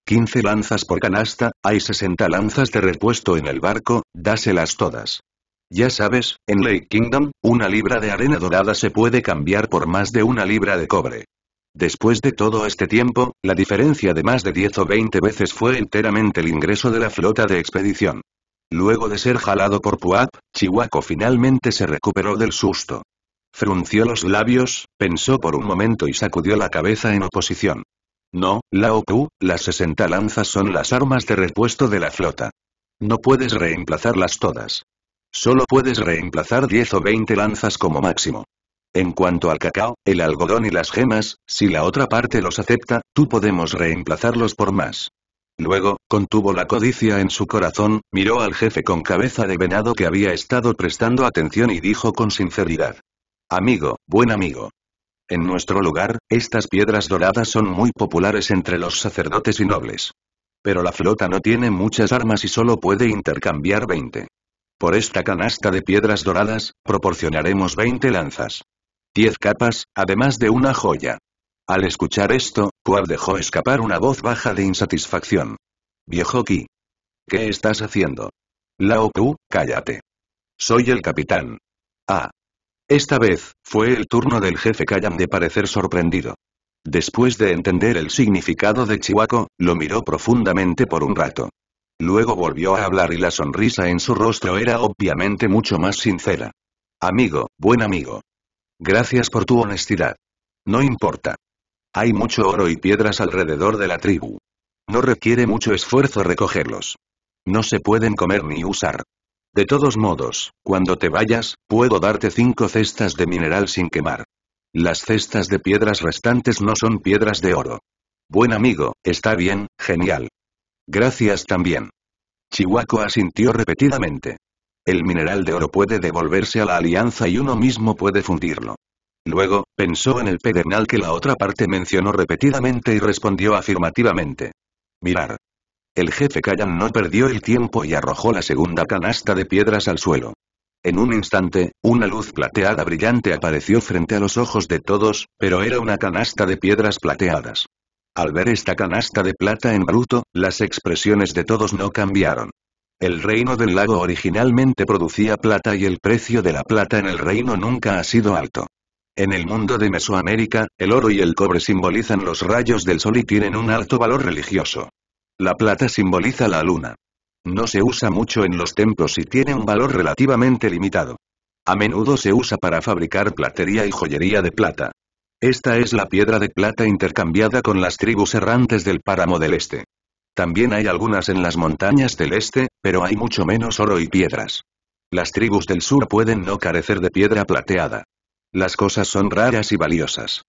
15 lanzas por canasta, hay 60 lanzas de repuesto en el barco, dáselas todas. Ya sabes, en Lake Kingdom, una libra de arena dorada se puede cambiar por más de una libra de cobre. Después de todo este tiempo, la diferencia de más de 10 o 20 veces fue enteramente el ingreso de la flota de expedición. Luego de ser jalado por Puap, Chihuaco finalmente se recuperó del susto. Frunció los labios, pensó por un momento y sacudió la cabeza en oposición. No, Lao Pu, las 60 lanzas son las armas de repuesto de la flota. No puedes reemplazarlas todas. Solo puedes reemplazar 10 o 20 lanzas como máximo. En cuanto al cacao, el algodón y las gemas, si la otra parte los acepta, tú podemos reemplazarlos por más. Luego, contuvo la codicia en su corazón, miró al jefe con cabeza de venado que había estado prestando atención y dijo con sinceridad. Amigo, buen amigo. En nuestro lugar, estas piedras doradas son muy populares entre los sacerdotes y nobles. Pero la flota no tiene muchas armas y solo puede intercambiar 20. Por esta canasta de piedras doradas, proporcionaremos 20 lanzas. 10 capas, además de una joya. Al escuchar esto, Kuab dejó escapar una voz baja de insatisfacción. Viejo Ki. ¿Qué estás haciendo? Lao Ku, cállate. Soy el capitán. Ah. Esta vez, fue el turno del jefe Kayan de parecer sorprendido. Después de entender el significado de Chihuaco, lo miró profundamente por un rato. Luego volvió a hablar y la sonrisa en su rostro era obviamente mucho más sincera. Amigo, buen amigo. Gracias por tu honestidad. No importa. Hay mucho oro y piedras alrededor de la tribu. No requiere mucho esfuerzo recogerlos. No se pueden comer ni usar. De todos modos, cuando te vayas, puedo darte cinco cestas de mineral sin quemar. Las cestas de piedras restantes no son piedras de oro. Buen amigo, está bien, genial. Gracias también. Chihuaco asintió repetidamente. El mineral de oro puede devolverse a la alianza y uno mismo puede fundirlo. Luego, pensó en el pedernal que la otra parte mencionó repetidamente y respondió afirmativamente. Mirar. El jefe Kayan no perdió el tiempo y arrojó la segunda canasta de piedras al suelo. En un instante, una luz plateada brillante apareció frente a los ojos de todos, pero era una canasta de piedras plateadas. Al ver esta canasta de plata en bruto, las expresiones de todos no cambiaron. El reino del lago originalmente producía plata y el precio de la plata en el reino nunca ha sido alto. En el mundo de Mesoamérica, el oro y el cobre simbolizan los rayos del sol y tienen un alto valor religioso. La plata simboliza la luna. No se usa mucho en los templos y tiene un valor relativamente limitado. A menudo se usa para fabricar platería y joyería de plata. Esta es la piedra de plata intercambiada con las tribus errantes del páramo del este. También hay algunas en las montañas del este, pero hay mucho menos oro y piedras. Las tribus del sur pueden no carecer de piedra plateada. Las cosas son raras y valiosas.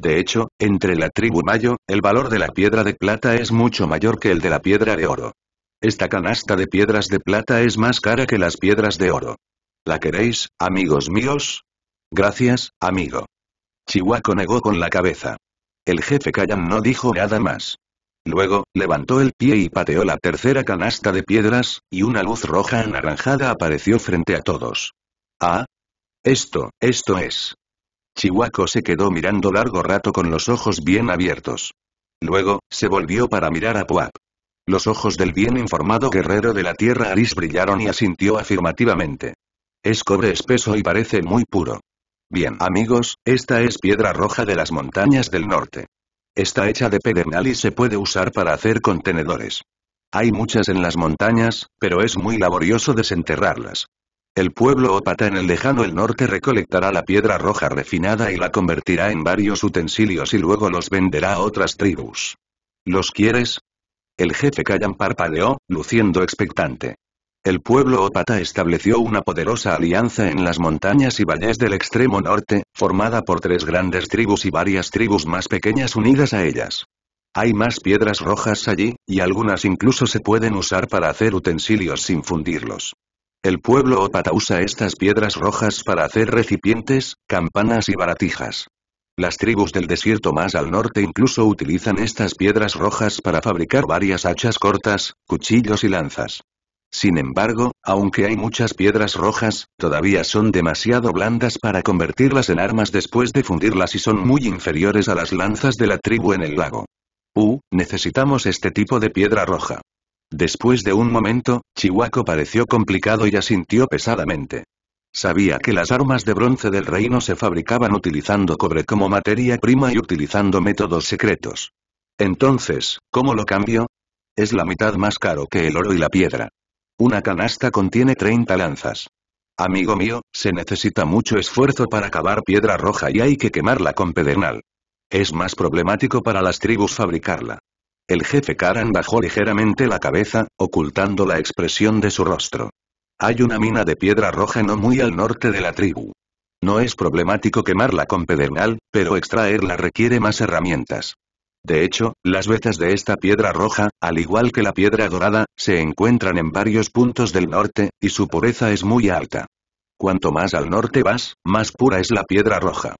De hecho, entre la tribu mayo, el valor de la piedra de plata es mucho mayor que el de la piedra de oro. Esta canasta de piedras de plata es más cara que las piedras de oro. ¿La queréis, amigos míos? Gracias, amigo. Chihuahua negó con la cabeza. El jefe Kayan no dijo nada más. Luego, levantó el pie y pateó la tercera canasta de piedras, y una luz roja anaranjada apareció frente a todos. Ah, esto, esto es. Chihuaco se quedó mirando largo rato con los ojos bien abiertos. Luego, se volvió para mirar a Puap. Los ojos del bien informado guerrero de la Tierra Aris brillaron y asintió afirmativamente. Es cobre espeso y parece muy puro. Bien, amigos, esta es piedra roja de las montañas del norte. Está hecha de pedernal y se puede usar para hacer contenedores. Hay muchas en las montañas, pero es muy laborioso desenterrarlas. El pueblo Ópata en el lejano el norte recolectará la piedra roja refinada y la convertirá en varios utensilios y luego los venderá a otras tribus. ¿Los quieres? El jefe Kayan parpadeó, luciendo expectante. El pueblo Opata estableció una poderosa alianza en las montañas y valles del extremo norte, formada por tres grandes tribus y varias tribus más pequeñas unidas a ellas. Hay más piedras rojas allí, y algunas incluso se pueden usar para hacer utensilios sin fundirlos. El pueblo ópata usa estas piedras rojas para hacer recipientes, campanas y baratijas. Las tribus del desierto más al norte incluso utilizan estas piedras rojas para fabricar varias hachas cortas, cuchillos y lanzas. Sin embargo, aunque hay muchas piedras rojas, todavía son demasiado blandas para convertirlas en armas después de fundirlas y son muy inferiores a las lanzas de la tribu en el lago. U, uh, necesitamos este tipo de piedra roja. Después de un momento, Chihuaco pareció complicado y asintió pesadamente. Sabía que las armas de bronce del reino se fabricaban utilizando cobre como materia prima y utilizando métodos secretos. Entonces, ¿cómo lo cambio? Es la mitad más caro que el oro y la piedra. Una canasta contiene 30 lanzas. Amigo mío, se necesita mucho esfuerzo para cavar piedra roja y hay que quemarla con pedernal. Es más problemático para las tribus fabricarla. El jefe Karan bajó ligeramente la cabeza, ocultando la expresión de su rostro. Hay una mina de piedra roja no muy al norte de la tribu. No es problemático quemarla con pedernal, pero extraerla requiere más herramientas. De hecho, las vetas de esta piedra roja, al igual que la piedra dorada, se encuentran en varios puntos del norte, y su pureza es muy alta. Cuanto más al norte vas, más pura es la piedra roja.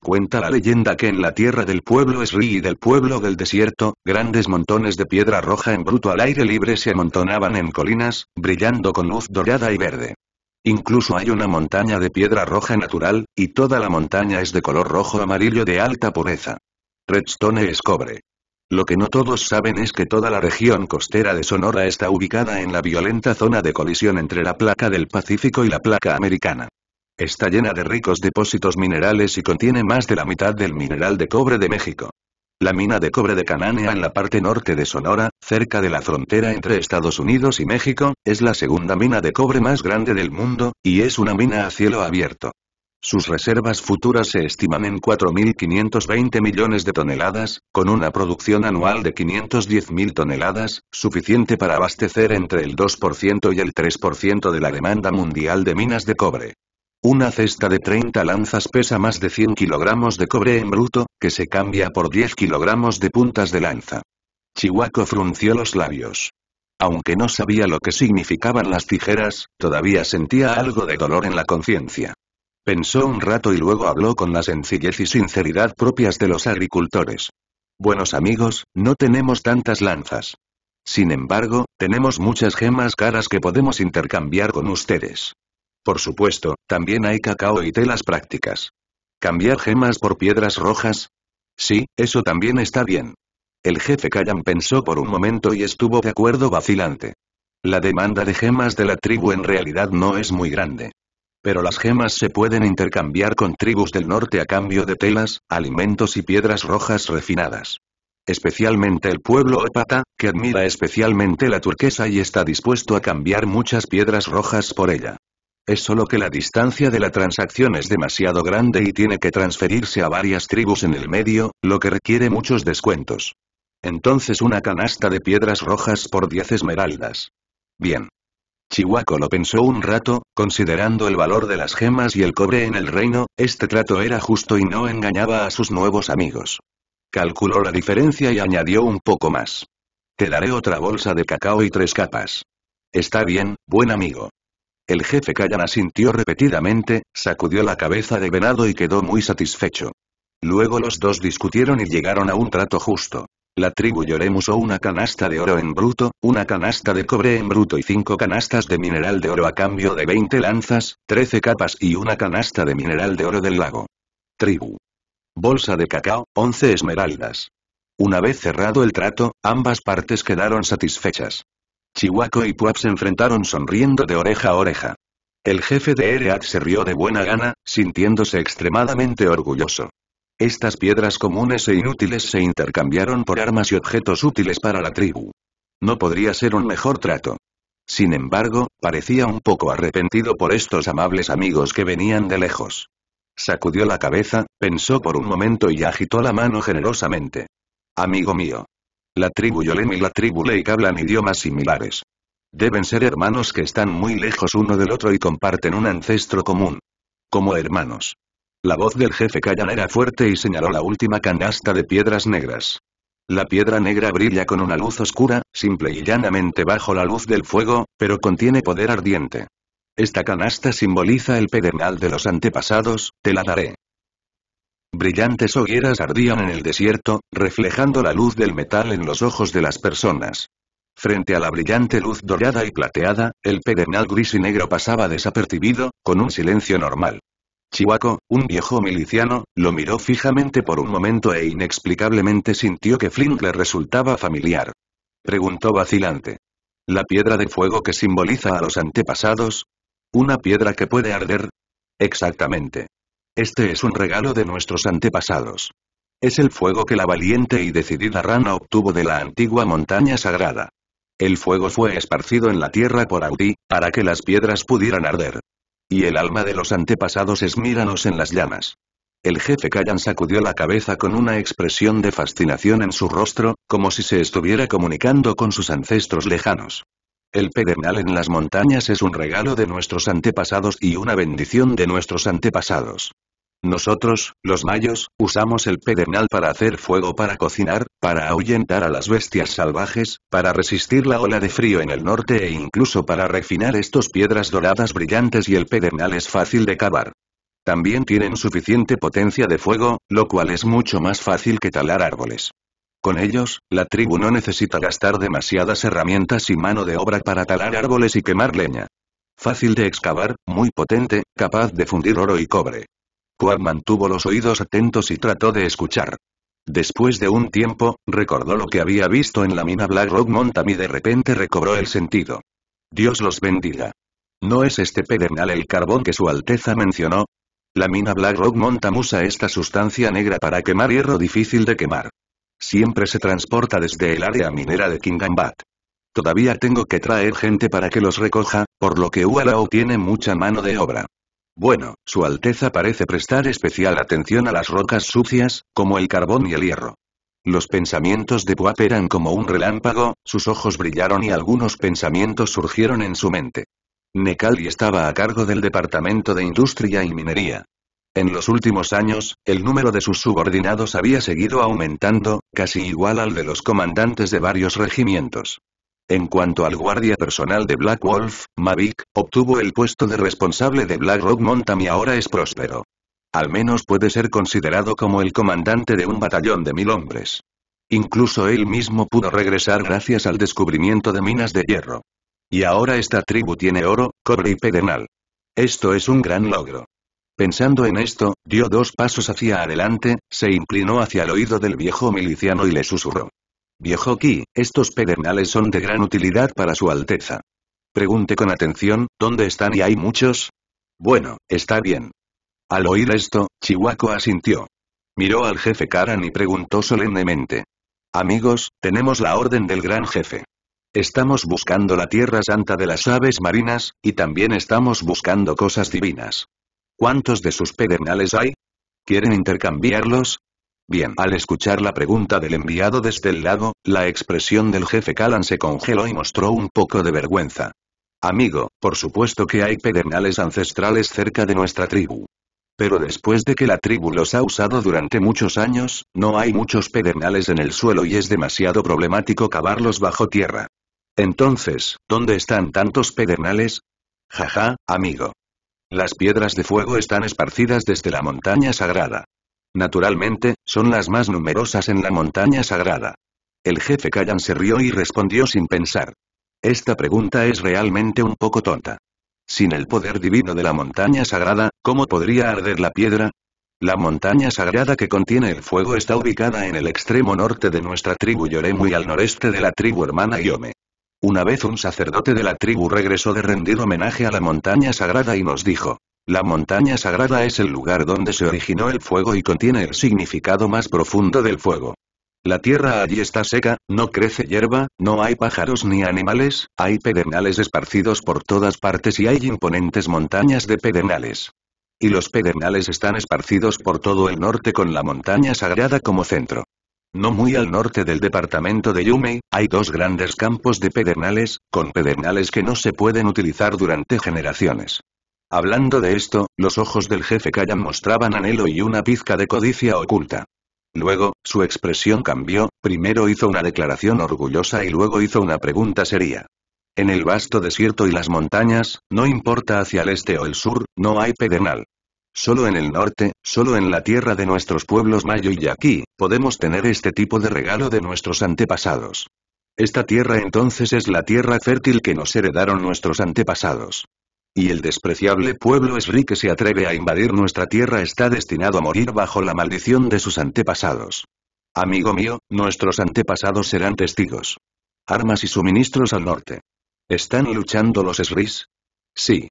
Cuenta la leyenda que en la tierra del pueblo Esri y del pueblo del desierto, grandes montones de piedra roja en bruto al aire libre se amontonaban en colinas, brillando con luz dorada y verde. Incluso hay una montaña de piedra roja natural, y toda la montaña es de color rojo amarillo de alta pureza. Redstone es cobre. Lo que no todos saben es que toda la región costera de Sonora está ubicada en la violenta zona de colisión entre la placa del Pacífico y la placa americana. Está llena de ricos depósitos minerales y contiene más de la mitad del mineral de cobre de México. La mina de cobre de Cananea en la parte norte de Sonora, cerca de la frontera entre Estados Unidos y México, es la segunda mina de cobre más grande del mundo, y es una mina a cielo abierto. Sus reservas futuras se estiman en 4.520 millones de toneladas, con una producción anual de 510.000 toneladas, suficiente para abastecer entre el 2% y el 3% de la demanda mundial de minas de cobre. Una cesta de 30 lanzas pesa más de 100 kilogramos de cobre en bruto, que se cambia por 10 kilogramos de puntas de lanza. Chihuaco frunció los labios. Aunque no sabía lo que significaban las tijeras, todavía sentía algo de dolor en la conciencia. Pensó un rato y luego habló con la sencillez y sinceridad propias de los agricultores. Buenos amigos, no tenemos tantas lanzas. Sin embargo, tenemos muchas gemas caras que podemos intercambiar con ustedes. Por supuesto, también hay cacao y telas prácticas. ¿Cambiar gemas por piedras rojas? Sí, eso también está bien. El jefe Kayan pensó por un momento y estuvo de acuerdo vacilante. La demanda de gemas de la tribu en realidad no es muy grande. Pero las gemas se pueden intercambiar con tribus del norte a cambio de telas, alimentos y piedras rojas refinadas. Especialmente el pueblo Epata, que admira especialmente la turquesa y está dispuesto a cambiar muchas piedras rojas por ella es solo que la distancia de la transacción es demasiado grande y tiene que transferirse a varias tribus en el medio, lo que requiere muchos descuentos. Entonces una canasta de piedras rojas por 10 esmeraldas. Bien. Chihuaco lo pensó un rato, considerando el valor de las gemas y el cobre en el reino, este trato era justo y no engañaba a sus nuevos amigos. Calculó la diferencia y añadió un poco más. Te daré otra bolsa de cacao y tres capas. Está bien, buen amigo. El jefe Cayana sintió repetidamente, sacudió la cabeza de venado y quedó muy satisfecho. Luego los dos discutieron y llegaron a un trato justo. La tribu Yorem usó una canasta de oro en bruto, una canasta de cobre en bruto y cinco canastas de mineral de oro a cambio de 20 lanzas, 13 capas y una canasta de mineral de oro del lago. Tribu. Bolsa de cacao, 11 esmeraldas. Una vez cerrado el trato, ambas partes quedaron satisfechas. Chihuahua y Puap se enfrentaron sonriendo de oreja a oreja. El jefe de Ereat se rió de buena gana, sintiéndose extremadamente orgulloso. Estas piedras comunes e inútiles se intercambiaron por armas y objetos útiles para la tribu. No podría ser un mejor trato. Sin embargo, parecía un poco arrepentido por estos amables amigos que venían de lejos. Sacudió la cabeza, pensó por un momento y agitó la mano generosamente. Amigo mío, la tribu Yolem y la tribu Leik hablan idiomas similares. Deben ser hermanos que están muy lejos uno del otro y comparten un ancestro común. Como hermanos. La voz del jefe Kayan era fuerte y señaló la última canasta de piedras negras. La piedra negra brilla con una luz oscura, simple y llanamente bajo la luz del fuego, pero contiene poder ardiente. Esta canasta simboliza el pedernal de los antepasados, te la daré. Brillantes hogueras ardían en el desierto, reflejando la luz del metal en los ojos de las personas. Frente a la brillante luz dorada y plateada, el pedernal gris y negro pasaba desapercibido, con un silencio normal. Chihuaco, un viejo miliciano, lo miró fijamente por un momento e inexplicablemente sintió que Flint le resultaba familiar. Preguntó vacilante. ¿La piedra de fuego que simboliza a los antepasados? ¿Una piedra que puede arder? Exactamente. Este es un regalo de nuestros antepasados. Es el fuego que la valiente y decidida rana obtuvo de la antigua montaña sagrada. El fuego fue esparcido en la tierra por Audí, para que las piedras pudieran arder. Y el alma de los antepasados es míranos en las llamas. El jefe Kayan sacudió la cabeza con una expresión de fascinación en su rostro, como si se estuviera comunicando con sus ancestros lejanos. El pedernal en las montañas es un regalo de nuestros antepasados y una bendición de nuestros antepasados. Nosotros, los mayos, usamos el pedernal para hacer fuego para cocinar, para ahuyentar a las bestias salvajes, para resistir la ola de frío en el norte e incluso para refinar estos piedras doradas brillantes y el pedernal es fácil de cavar. También tienen suficiente potencia de fuego, lo cual es mucho más fácil que talar árboles. Con ellos, la tribu no necesita gastar demasiadas herramientas y mano de obra para talar árboles y quemar leña. Fácil de excavar, muy potente, capaz de fundir oro y cobre mantuvo los oídos atentos y trató de escuchar. Después de un tiempo, recordó lo que había visto en la mina Black Rock Montam y de repente recobró el sentido. Dios los bendiga. ¿No es este pedernal el carbón que su Alteza mencionó? La mina Black Rock Montam usa esta sustancia negra para quemar hierro difícil de quemar. Siempre se transporta desde el área minera de Kingambat. Todavía tengo que traer gente para que los recoja, por lo que Ualao tiene mucha mano de obra. Bueno, Su Alteza parece prestar especial atención a las rocas sucias, como el carbón y el hierro. Los pensamientos de Puap eran como un relámpago, sus ojos brillaron y algunos pensamientos surgieron en su mente. Necali estaba a cargo del Departamento de Industria y Minería. En los últimos años, el número de sus subordinados había seguido aumentando, casi igual al de los comandantes de varios regimientos. En cuanto al guardia personal de Black Wolf, Mavic, obtuvo el puesto de responsable de Black Rock Mountain y ahora es próspero. Al menos puede ser considerado como el comandante de un batallón de mil hombres. Incluso él mismo pudo regresar gracias al descubrimiento de minas de hierro. Y ahora esta tribu tiene oro, cobre y pedernal. Esto es un gran logro. Pensando en esto, dio dos pasos hacia adelante, se inclinó hacia el oído del viejo miliciano y le susurró. Viejo Ki, estos pedernales son de gran utilidad para su alteza. Pregunte con atención, ¿dónde están y hay muchos? Bueno, está bien. Al oír esto, Chihuahua asintió. Miró al jefe Karan y preguntó solemnemente. Amigos, tenemos la orden del gran jefe. Estamos buscando la tierra santa de las aves marinas, y también estamos buscando cosas divinas. ¿Cuántos de sus pedernales hay? ¿Quieren intercambiarlos? Bien. Al escuchar la pregunta del enviado desde el lago, la expresión del jefe Calan se congeló y mostró un poco de vergüenza. Amigo, por supuesto que hay pedernales ancestrales cerca de nuestra tribu. Pero después de que la tribu los ha usado durante muchos años, no hay muchos pedernales en el suelo y es demasiado problemático cavarlos bajo tierra. Entonces, ¿dónde están tantos pedernales? Jaja, amigo. Las piedras de fuego están esparcidas desde la montaña sagrada. Naturalmente, son las más numerosas en la montaña sagrada. El jefe Callan se rió y respondió sin pensar. Esta pregunta es realmente un poco tonta. Sin el poder divino de la montaña sagrada, ¿cómo podría arder la piedra? La montaña sagrada que contiene el fuego está ubicada en el extremo norte de nuestra tribu Yoremu y al noreste de la tribu hermana yome Una vez un sacerdote de la tribu regresó de rendir homenaje a la montaña sagrada y nos dijo, la montaña sagrada es el lugar donde se originó el fuego y contiene el significado más profundo del fuego. La tierra allí está seca, no crece hierba, no hay pájaros ni animales, hay pedernales esparcidos por todas partes y hay imponentes montañas de pedernales. Y los pedernales están esparcidos por todo el norte con la montaña sagrada como centro. No muy al norte del departamento de Yume, hay dos grandes campos de pedernales, con pedernales que no se pueden utilizar durante generaciones. Hablando de esto, los ojos del jefe Kayan mostraban anhelo y una pizca de codicia oculta. Luego, su expresión cambió, primero hizo una declaración orgullosa y luego hizo una pregunta seria. En el vasto desierto y las montañas, no importa hacia el este o el sur, no hay pedernal. Solo en el norte, solo en la tierra de nuestros pueblos mayo y aquí, podemos tener este tipo de regalo de nuestros antepasados. Esta tierra entonces es la tierra fértil que nos heredaron nuestros antepasados. Y el despreciable pueblo esri que se atreve a invadir nuestra tierra está destinado a morir bajo la maldición de sus antepasados. Amigo mío, nuestros antepasados serán testigos. Armas y suministros al norte. ¿Están luchando los esris? Sí.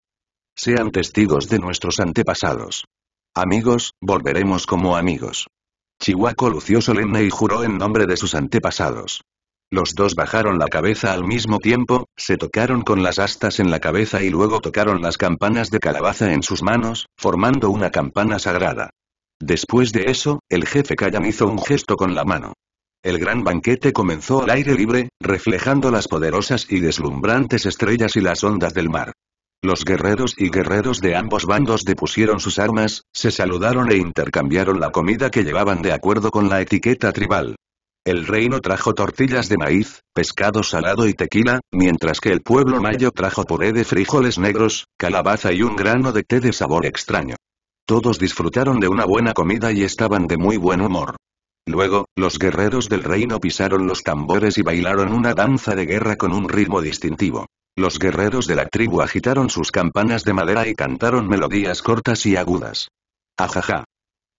Sean testigos de nuestros antepasados. Amigos, volveremos como amigos. Chihuaco lució solemne y juró en nombre de sus antepasados. Los dos bajaron la cabeza al mismo tiempo, se tocaron con las astas en la cabeza y luego tocaron las campanas de calabaza en sus manos, formando una campana sagrada. Después de eso, el jefe Kayan hizo un gesto con la mano. El gran banquete comenzó al aire libre, reflejando las poderosas y deslumbrantes estrellas y las ondas del mar. Los guerreros y guerreros de ambos bandos depusieron sus armas, se saludaron e intercambiaron la comida que llevaban de acuerdo con la etiqueta tribal. El reino trajo tortillas de maíz, pescado salado y tequila, mientras que el pueblo mayo trajo puré de frijoles negros, calabaza y un grano de té de sabor extraño. Todos disfrutaron de una buena comida y estaban de muy buen humor. Luego, los guerreros del reino pisaron los tambores y bailaron una danza de guerra con un ritmo distintivo. Los guerreros de la tribu agitaron sus campanas de madera y cantaron melodías cortas y agudas. Ajaja.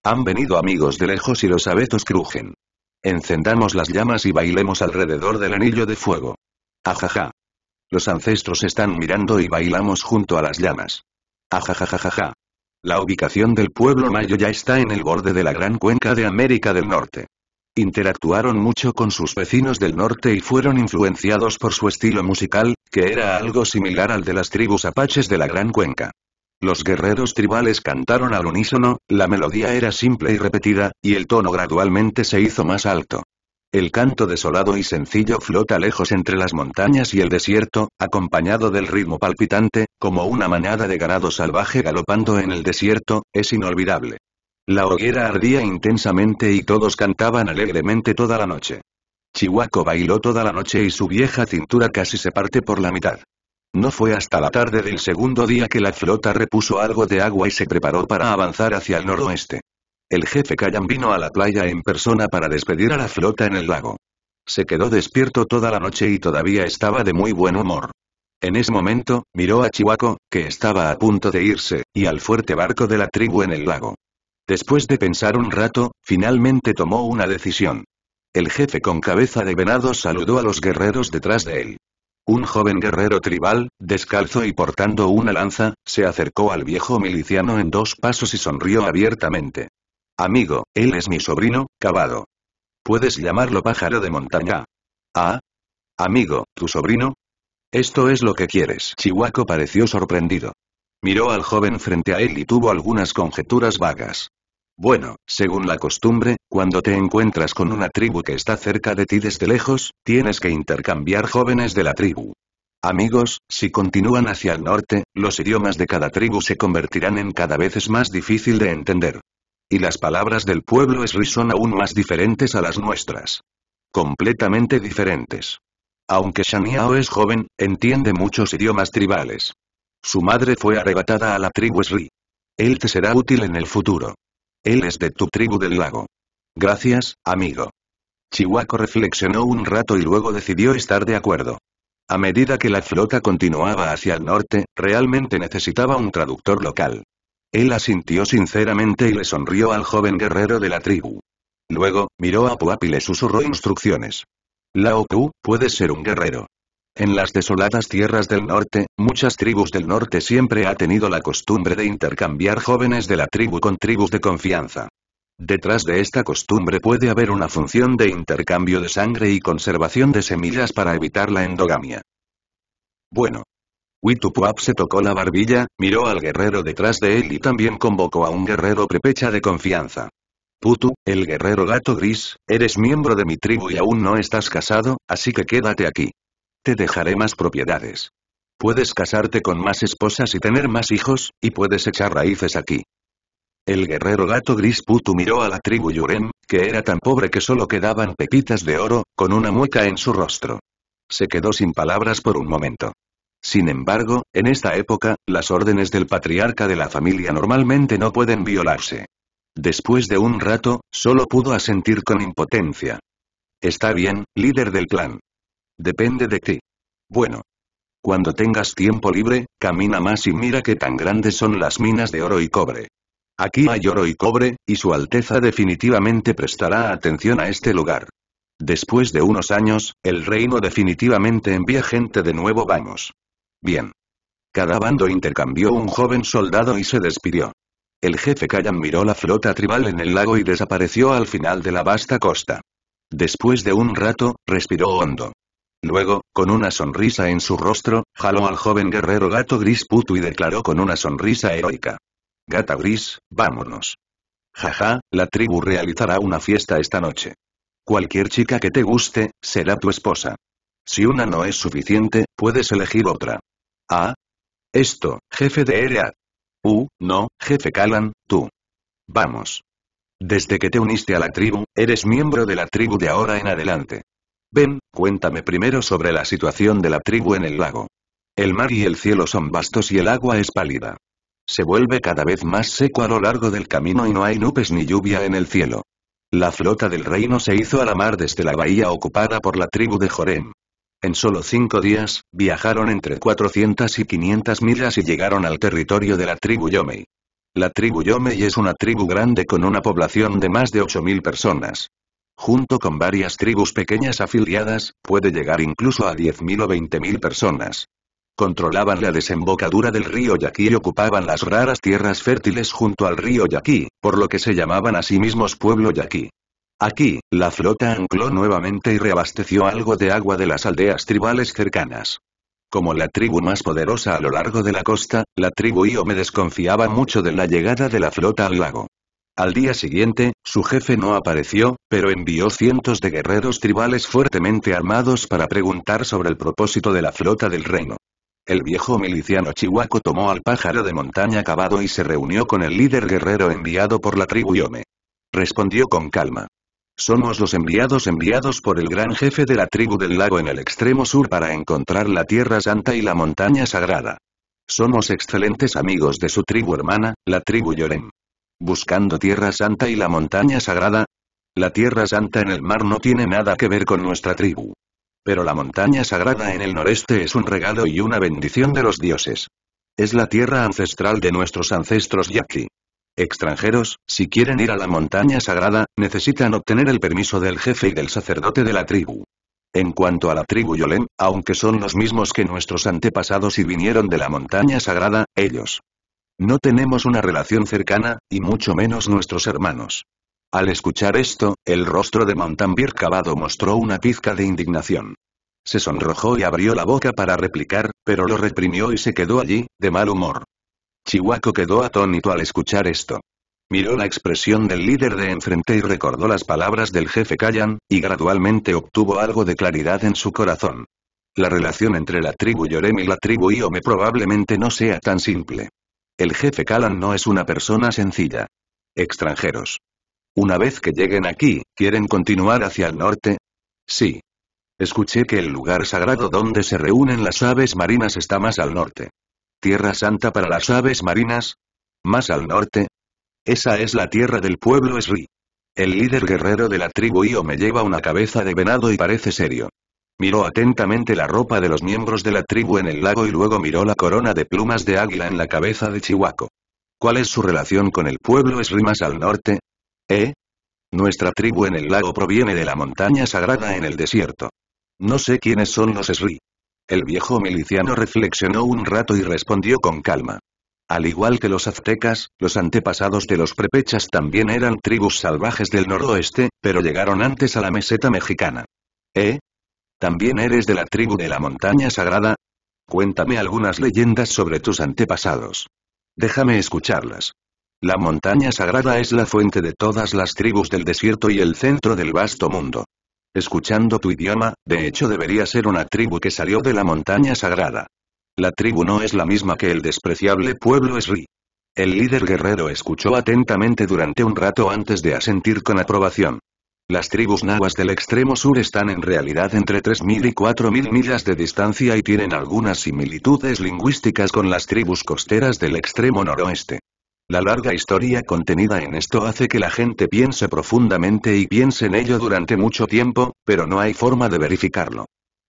Han venido amigos de lejos y los abetos crujen. Encendamos las llamas y bailemos alrededor del anillo de fuego. Ajaja. Los ancestros están mirando y bailamos junto a las llamas. Ajajajajaja. La ubicación del pueblo mayo ya está en el borde de la gran cuenca de América del Norte. Interactuaron mucho con sus vecinos del norte y fueron influenciados por su estilo musical, que era algo similar al de las tribus apaches de la gran cuenca. Los guerreros tribales cantaron al unísono, la melodía era simple y repetida, y el tono gradualmente se hizo más alto. El canto desolado y sencillo flota lejos entre las montañas y el desierto, acompañado del ritmo palpitante, como una manada de ganado salvaje galopando en el desierto, es inolvidable. La hoguera ardía intensamente y todos cantaban alegremente toda la noche. Chihuaco bailó toda la noche y su vieja cintura casi se parte por la mitad. No fue hasta la tarde del segundo día que la flota repuso algo de agua y se preparó para avanzar hacia el noroeste. El jefe Kayan vino a la playa en persona para despedir a la flota en el lago. Se quedó despierto toda la noche y todavía estaba de muy buen humor. En ese momento, miró a Chihuaco, que estaba a punto de irse, y al fuerte barco de la tribu en el lago. Después de pensar un rato, finalmente tomó una decisión. El jefe con cabeza de venado saludó a los guerreros detrás de él. Un joven guerrero tribal, descalzo y portando una lanza, se acercó al viejo miliciano en dos pasos y sonrió abiertamente. Amigo, él es mi sobrino, Cavado. Puedes llamarlo pájaro de montaña. Ah. Amigo, ¿tu sobrino? Esto es lo que quieres. Chihuaco pareció sorprendido. Miró al joven frente a él y tuvo algunas conjeturas vagas. Bueno, según la costumbre, cuando te encuentras con una tribu que está cerca de ti desde lejos, tienes que intercambiar jóvenes de la tribu. Amigos, si continúan hacia el norte, los idiomas de cada tribu se convertirán en cada vez más difícil de entender. Y las palabras del pueblo Esri son aún más diferentes a las nuestras. Completamente diferentes. Aunque Shaniao es joven, entiende muchos idiomas tribales. Su madre fue arrebatada a la tribu Esri. Él te será útil en el futuro. Él es de tu tribu del lago. Gracias, amigo. Chihuaco reflexionó un rato y luego decidió estar de acuerdo. A medida que la flota continuaba hacia el norte, realmente necesitaba un traductor local. Él asintió sinceramente y le sonrió al joven guerrero de la tribu. Luego, miró a Puap y le susurró instrucciones. Lao Pu, puede ser un guerrero. En las desoladas tierras del norte, muchas tribus del norte siempre ha tenido la costumbre de intercambiar jóvenes de la tribu con tribus de confianza. Detrás de esta costumbre puede haber una función de intercambio de sangre y conservación de semillas para evitar la endogamia. Bueno. Witupuap se tocó la barbilla, miró al guerrero detrás de él y también convocó a un guerrero prepecha de confianza. Putu, el guerrero gato gris, eres miembro de mi tribu y aún no estás casado, así que quédate aquí. Te dejaré más propiedades. Puedes casarte con más esposas y tener más hijos, y puedes echar raíces aquí. El guerrero gato gris Putu miró a la tribu Yurem, que era tan pobre que solo quedaban pepitas de oro, con una mueca en su rostro. Se quedó sin palabras por un momento. Sin embargo, en esta época, las órdenes del patriarca de la familia normalmente no pueden violarse. Después de un rato, solo pudo asentir con impotencia. Está bien, líder del clan. Depende de ti. Bueno. Cuando tengas tiempo libre, camina más y mira qué tan grandes son las minas de oro y cobre. Aquí hay oro y cobre, y su Alteza definitivamente prestará atención a este lugar. Después de unos años, el reino definitivamente envía gente de nuevo vamos. Bien. Cada bando intercambió un joven soldado y se despidió. El jefe Kayan miró la flota tribal en el lago y desapareció al final de la vasta costa. Después de un rato, respiró hondo. Luego, con una sonrisa en su rostro, jaló al joven guerrero gato gris puto y declaró con una sonrisa heroica. Gata gris, vámonos. Jaja, la tribu realizará una fiesta esta noche. Cualquier chica que te guste, será tu esposa. Si una no es suficiente, puedes elegir otra. Ah. Esto, jefe de Ereat. Uh, no, jefe Kalan, tú. Vamos. Desde que te uniste a la tribu, eres miembro de la tribu de ahora en adelante. Ven, Cuéntame primero sobre la situación de la tribu en el lago. El mar y el cielo son vastos y el agua es pálida. Se vuelve cada vez más seco a lo largo del camino y no hay nubes ni lluvia en el cielo. La flota del reino se hizo a la mar desde la bahía ocupada por la tribu de Jorem. En solo cinco días, viajaron entre 400 y 500 millas y llegaron al territorio de la tribu Yomei. La tribu Yomei es una tribu grande con una población de más de 8.000 personas junto con varias tribus pequeñas afiliadas, puede llegar incluso a 10.000 o 20.000 personas. Controlaban la desembocadura del río Yaqui y ocupaban las raras tierras fértiles junto al río Yaqui, por lo que se llamaban a sí mismos pueblo Yaqui. Aquí, la flota ancló nuevamente y reabasteció algo de agua de las aldeas tribales cercanas. Como la tribu más poderosa a lo largo de la costa, la tribu me desconfiaba mucho de la llegada de la flota al lago. Al día siguiente, su jefe no apareció, pero envió cientos de guerreros tribales fuertemente armados para preguntar sobre el propósito de la flota del reino. El viejo miliciano Chihuaco tomó al pájaro de montaña acabado y se reunió con el líder guerrero enviado por la tribu Yome. Respondió con calma. Somos los enviados enviados por el gran jefe de la tribu del lago en el extremo sur para encontrar la tierra santa y la montaña sagrada. Somos excelentes amigos de su tribu hermana, la tribu Yorem buscando Tierra Santa y la montaña sagrada. La Tierra Santa en el mar no tiene nada que ver con nuestra tribu. Pero la montaña sagrada en el noreste es un regalo y una bendición de los dioses. Es la tierra ancestral de nuestros ancestros aquí Extranjeros, si quieren ir a la montaña sagrada, necesitan obtener el permiso del jefe y del sacerdote de la tribu. En cuanto a la tribu Yolem, aunque son los mismos que nuestros antepasados y vinieron de la montaña sagrada, ellos no tenemos una relación cercana, y mucho menos nuestros hermanos. Al escuchar esto, el rostro de Montambier Cavado mostró una pizca de indignación. Se sonrojó y abrió la boca para replicar, pero lo reprimió y se quedó allí, de mal humor. Chihuaco quedó atónito al escuchar esto. Miró la expresión del líder de enfrente y recordó las palabras del jefe Callan, y gradualmente obtuvo algo de claridad en su corazón. La relación entre la tribu Yorem y la tribu Iome probablemente no sea tan simple. El jefe Kalan no es una persona sencilla. Extranjeros. Una vez que lleguen aquí, ¿quieren continuar hacia el norte? Sí. Escuché que el lugar sagrado donde se reúnen las aves marinas está más al norte. ¿Tierra santa para las aves marinas? ¿Más al norte? Esa es la tierra del pueblo Esri. El líder guerrero de la tribu Io me lleva una cabeza de venado y parece serio. Miró atentamente la ropa de los miembros de la tribu en el lago y luego miró la corona de plumas de águila en la cabeza de Chihuaco. ¿Cuál es su relación con el pueblo Esrimas al norte? ¿Eh? Nuestra tribu en el lago proviene de la montaña sagrada en el desierto. No sé quiénes son los Esri. El viejo miliciano reflexionó un rato y respondió con calma. Al igual que los aztecas, los antepasados de los prepechas también eran tribus salvajes del noroeste, pero llegaron antes a la meseta mexicana. ¿Eh? ¿También eres de la tribu de la montaña sagrada? Cuéntame algunas leyendas sobre tus antepasados. Déjame escucharlas. La montaña sagrada es la fuente de todas las tribus del desierto y el centro del vasto mundo. Escuchando tu idioma, de hecho debería ser una tribu que salió de la montaña sagrada. La tribu no es la misma que el despreciable pueblo Esri. El líder guerrero escuchó atentamente durante un rato antes de asentir con aprobación. Las tribus nahuas del extremo sur están en realidad entre 3.000 y 4.000 millas de distancia y tienen algunas similitudes lingüísticas con las tribus costeras del extremo noroeste. La larga historia contenida en esto hace que la gente piense profundamente y piense en ello durante mucho tiempo, pero no hay forma de verificarlo.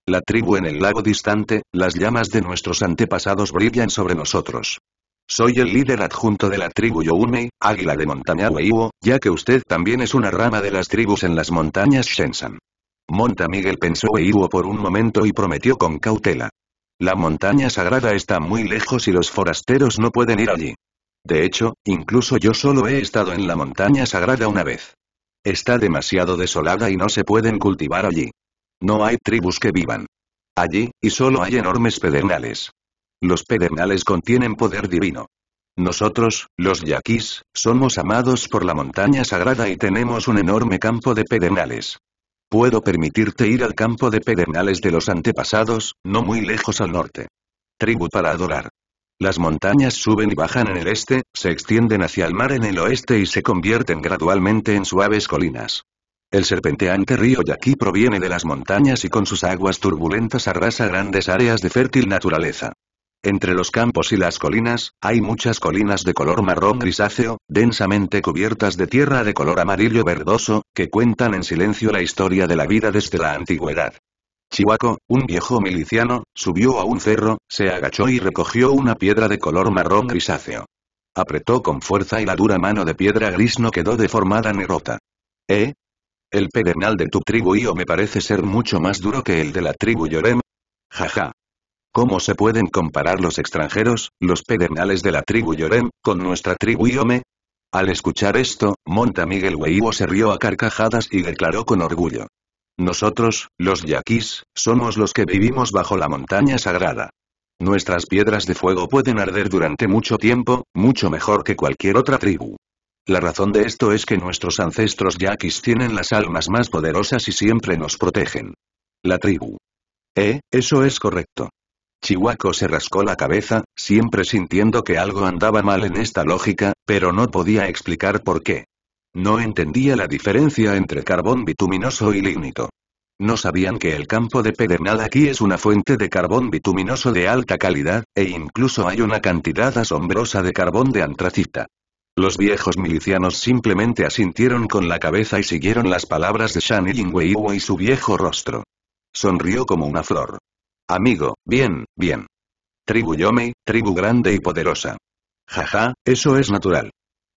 La tribu en el lago distante, las llamas de nuestros antepasados brillan sobre nosotros. Soy el líder adjunto de la tribu Youmei, águila de montaña Weiwo, ya que usted también es una rama de las tribus en las montañas Shensan. Monta Miguel pensó Weiwo por un momento y prometió con cautela. La montaña sagrada está muy lejos y los forasteros no pueden ir allí. De hecho, incluso yo solo he estado en la montaña sagrada una vez. Está demasiado desolada y no se pueden cultivar allí. No hay tribus que vivan allí, y solo hay enormes pedernales. Los pedernales contienen poder divino. Nosotros, los yaquis, somos amados por la montaña sagrada y tenemos un enorme campo de pedernales. Puedo permitirte ir al campo de pedernales de los antepasados, no muy lejos al norte. Tribu para adorar. Las montañas suben y bajan en el este, se extienden hacia el mar en el oeste y se convierten gradualmente en suaves colinas. El serpenteante río Yaqui proviene de las montañas y con sus aguas turbulentas arrasa grandes áreas de fértil naturaleza. Entre los campos y las colinas, hay muchas colinas de color marrón grisáceo, densamente cubiertas de tierra de color amarillo verdoso, que cuentan en silencio la historia de la vida desde la antigüedad. Chihuaco, un viejo miliciano, subió a un cerro, se agachó y recogió una piedra de color marrón grisáceo. Apretó con fuerza y la dura mano de piedra gris no quedó deformada ni rota. ¿Eh? El pedernal de tu tribu me parece ser mucho más duro que el de la tribu Yorem. Jaja. ¿Cómo se pueden comparar los extranjeros, los pedernales de la tribu Yorem, con nuestra tribu Yome? Al escuchar esto, Monta Miguel Weibo se rió a carcajadas y declaró con orgullo. Nosotros, los yaquis, somos los que vivimos bajo la montaña sagrada. Nuestras piedras de fuego pueden arder durante mucho tiempo, mucho mejor que cualquier otra tribu. La razón de esto es que nuestros ancestros yaquis tienen las almas más poderosas y siempre nos protegen. La tribu. Eh, eso es correcto. Chihuaco se rascó la cabeza, siempre sintiendo que algo andaba mal en esta lógica, pero no podía explicar por qué. No entendía la diferencia entre carbón bituminoso y lignito. No sabían que el campo de Pedernal aquí es una fuente de carbón bituminoso de alta calidad, e incluso hay una cantidad asombrosa de carbón de antracita. Los viejos milicianos simplemente asintieron con la cabeza y siguieron las palabras de Shan Yingwei y su viejo rostro. Sonrió como una flor. Amigo, bien, bien. Tribu Yomei, tribu grande y poderosa. Jaja, eso es natural.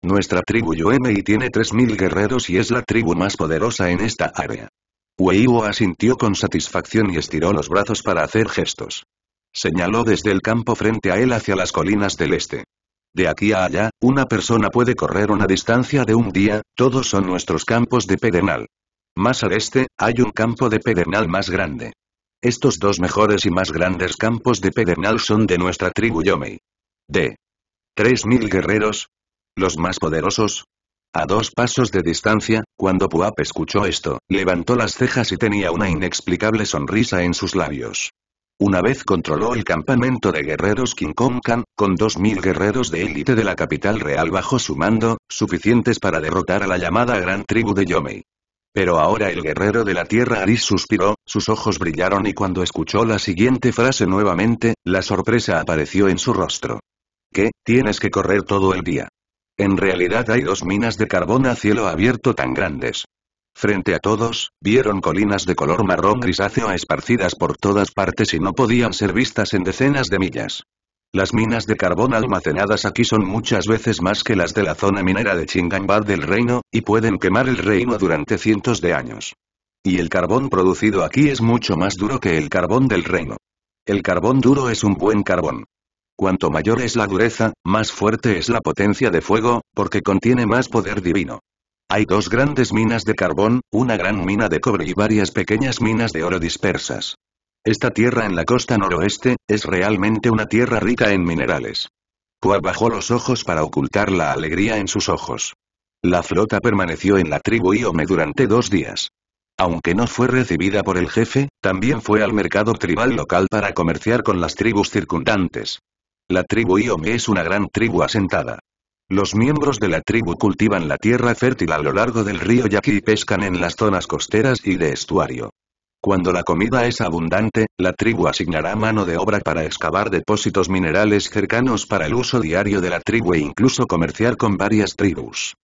Nuestra tribu Yomei tiene 3.000 guerreros y es la tribu más poderosa en esta área. Weiwo asintió con satisfacción y estiró los brazos para hacer gestos. Señaló desde el campo frente a él hacia las colinas del este. De aquí a allá, una persona puede correr una distancia de un día, todos son nuestros campos de pedernal. Más al este, hay un campo de pedernal más grande. Estos dos mejores y más grandes campos de pedernal son de nuestra tribu Yomei. De 3.000 guerreros. Los más poderosos. A dos pasos de distancia, cuando Puap escuchó esto, levantó las cejas y tenía una inexplicable sonrisa en sus labios. Una vez controló el campamento de guerreros Khan, con 2.000 guerreros de élite de la capital real bajo su mando, suficientes para derrotar a la llamada gran tribu de Yomei. Pero ahora el guerrero de la Tierra Aris suspiró, sus ojos brillaron y cuando escuchó la siguiente frase nuevamente, la sorpresa apareció en su rostro. ¿Qué? Tienes que correr todo el día. En realidad hay dos minas de carbón a cielo abierto tan grandes. Frente a todos, vieron colinas de color marrón grisáceo esparcidas por todas partes y no podían ser vistas en decenas de millas. Las minas de carbón almacenadas aquí son muchas veces más que las de la zona minera de Chingambad del reino, y pueden quemar el reino durante cientos de años. Y el carbón producido aquí es mucho más duro que el carbón del reino. El carbón duro es un buen carbón. Cuanto mayor es la dureza, más fuerte es la potencia de fuego, porque contiene más poder divino. Hay dos grandes minas de carbón, una gran mina de cobre y varias pequeñas minas de oro dispersas. Esta tierra en la costa noroeste, es realmente una tierra rica en minerales. Kua bajó los ojos para ocultar la alegría en sus ojos. La flota permaneció en la tribu Iome durante dos días. Aunque no fue recibida por el jefe, también fue al mercado tribal local para comerciar con las tribus circundantes. La tribu Iome es una gran tribu asentada. Los miembros de la tribu cultivan la tierra fértil a lo largo del río Yaki y pescan en las zonas costeras y de estuario. Cuando la comida es abundante, la tribu asignará mano de obra para excavar depósitos minerales cercanos para el uso diario de la tribu e incluso comerciar con varias tribus.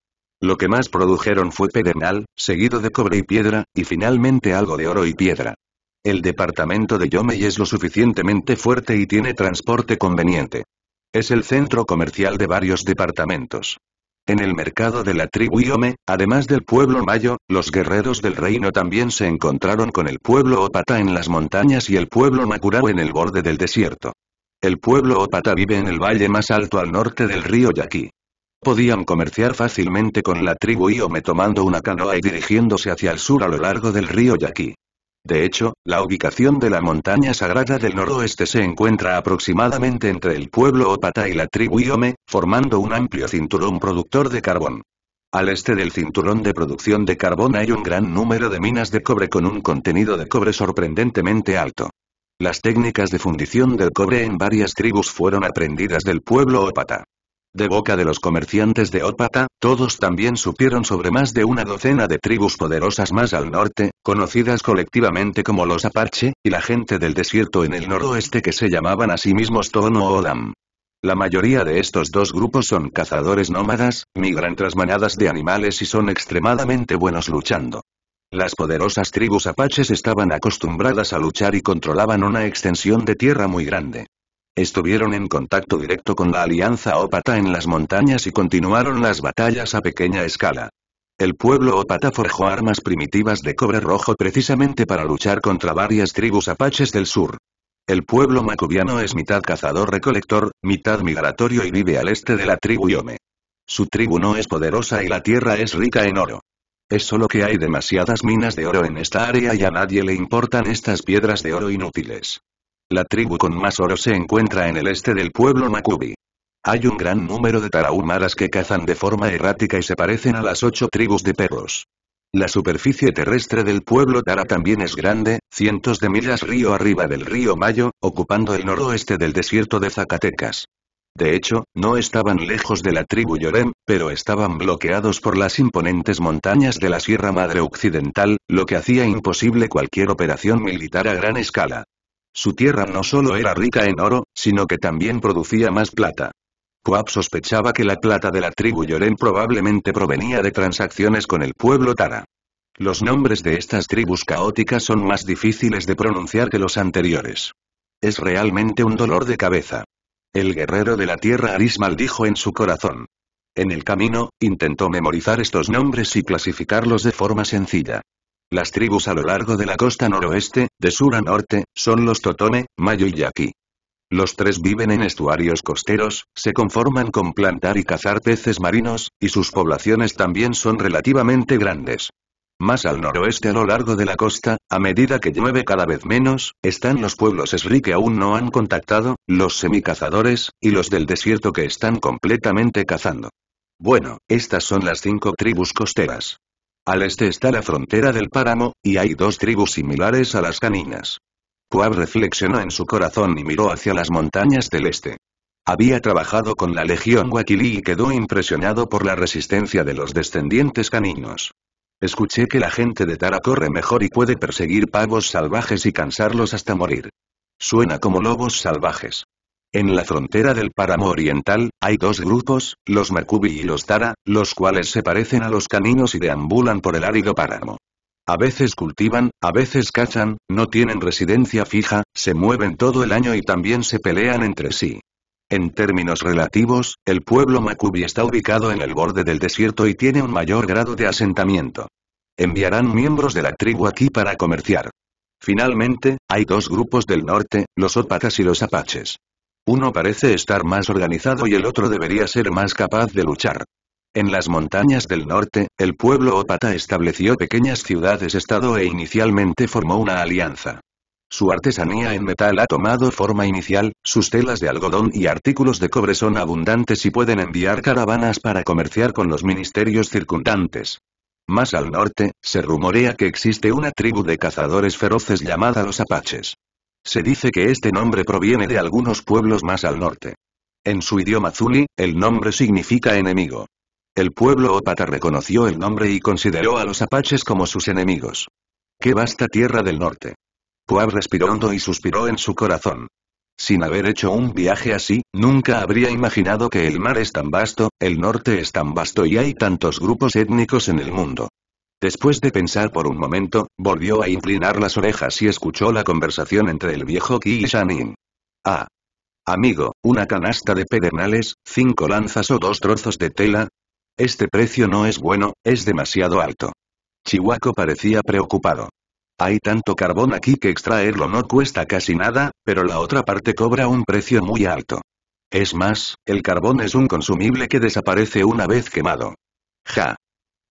Lo que más produjeron fue pedernal, seguido de cobre y piedra, y finalmente algo de oro y piedra. El departamento de Yomei es lo suficientemente fuerte y tiene transporte conveniente. Es el centro comercial de varios departamentos. En el mercado de la tribu Iome, además del pueblo Mayo, los guerreros del reino también se encontraron con el pueblo Opata en las montañas y el pueblo Makurao en el borde del desierto. El pueblo Opata vive en el valle más alto al norte del río Yaqui. Podían comerciar fácilmente con la tribu Iome tomando una canoa y dirigiéndose hacia el sur a lo largo del río Yaqui. De hecho, la ubicación de la montaña sagrada del noroeste se encuentra aproximadamente entre el pueblo Opata y la tribu Iome, formando un amplio cinturón productor de carbón. Al este del cinturón de producción de carbón hay un gran número de minas de cobre con un contenido de cobre sorprendentemente alto. Las técnicas de fundición del cobre en varias tribus fueron aprendidas del pueblo Opata. De boca de los comerciantes de Ópata, todos también supieron sobre más de una docena de tribus poderosas más al norte, conocidas colectivamente como los Apache, y la gente del desierto en el noroeste que se llamaban a sí mismos Tono Odam. La mayoría de estos dos grupos son cazadores nómadas, migran tras manadas de animales y son extremadamente buenos luchando. Las poderosas tribus apaches estaban acostumbradas a luchar y controlaban una extensión de tierra muy grande. Estuvieron en contacto directo con la alianza ópata en las montañas y continuaron las batallas a pequeña escala. El pueblo ópata forjó armas primitivas de cobre rojo precisamente para luchar contra varias tribus apaches del sur. El pueblo macubiano es mitad cazador-recolector, mitad migratorio y vive al este de la tribu Yome. Su tribu no es poderosa y la tierra es rica en oro. Es solo que hay demasiadas minas de oro en esta área y a nadie le importan estas piedras de oro inútiles. La tribu con más oro se encuentra en el este del pueblo Macubi. Hay un gran número de tarahumaras que cazan de forma errática y se parecen a las ocho tribus de perros. La superficie terrestre del pueblo Tara también es grande, cientos de millas río arriba del río Mayo, ocupando el noroeste del desierto de Zacatecas. De hecho, no estaban lejos de la tribu Yorem, pero estaban bloqueados por las imponentes montañas de la Sierra Madre Occidental, lo que hacía imposible cualquier operación militar a gran escala. Su tierra no solo era rica en oro, sino que también producía más plata. Coab sospechaba que la plata de la tribu Yoren probablemente provenía de transacciones con el pueblo Tara. Los nombres de estas tribus caóticas son más difíciles de pronunciar que los anteriores. Es realmente un dolor de cabeza. El guerrero de la tierra Arismal dijo en su corazón. En el camino, intentó memorizar estos nombres y clasificarlos de forma sencilla. Las tribus a lo largo de la costa noroeste, de sur a norte, son los Totone, Mayo y Yaqui. Los tres viven en estuarios costeros, se conforman con plantar y cazar peces marinos, y sus poblaciones también son relativamente grandes. Más al noroeste a lo largo de la costa, a medida que llueve cada vez menos, están los pueblos Esri que aún no han contactado, los semicazadores, y los del desierto que están completamente cazando. Bueno, estas son las cinco tribus costeras. Al este está la frontera del páramo, y hay dos tribus similares a las caninas. Cuab reflexionó en su corazón y miró hacia las montañas del este. Había trabajado con la legión Wakili y quedó impresionado por la resistencia de los descendientes caninos. Escuché que la gente de Tara corre mejor y puede perseguir pavos salvajes y cansarlos hasta morir. Suena como lobos salvajes. En la frontera del páramo oriental, hay dos grupos, los Mercubi y los Tara, los cuales se parecen a los caninos y deambulan por el árido páramo. A veces cultivan, a veces cazan, no tienen residencia fija, se mueven todo el año y también se pelean entre sí. En términos relativos, el pueblo Macubi está ubicado en el borde del desierto y tiene un mayor grado de asentamiento. Enviarán miembros de la tribu aquí para comerciar. Finalmente, hay dos grupos del norte, los ópatas y los apaches. Uno parece estar más organizado y el otro debería ser más capaz de luchar. En las montañas del norte, el pueblo ópata estableció pequeñas ciudades-estado e inicialmente formó una alianza. Su artesanía en metal ha tomado forma inicial, sus telas de algodón y artículos de cobre son abundantes y pueden enviar caravanas para comerciar con los ministerios circundantes. Más al norte, se rumorea que existe una tribu de cazadores feroces llamada los apaches. Se dice que este nombre proviene de algunos pueblos más al norte. En su idioma zuli, el nombre significa enemigo. El pueblo ópata reconoció el nombre y consideró a los apaches como sus enemigos. ¡Qué vasta tierra del norte! Puab respiró hondo y suspiró en su corazón. Sin haber hecho un viaje así, nunca habría imaginado que el mar es tan vasto, el norte es tan vasto y hay tantos grupos étnicos en el mundo. Después de pensar por un momento, volvió a inclinar las orejas y escuchó la conversación entre el viejo Ki y Shanin. Ah. Amigo, una canasta de pedernales, cinco lanzas o dos trozos de tela. Este precio no es bueno, es demasiado alto. Chihuaco parecía preocupado. Hay tanto carbón aquí que extraerlo no cuesta casi nada, pero la otra parte cobra un precio muy alto. Es más, el carbón es un consumible que desaparece una vez quemado. Ja.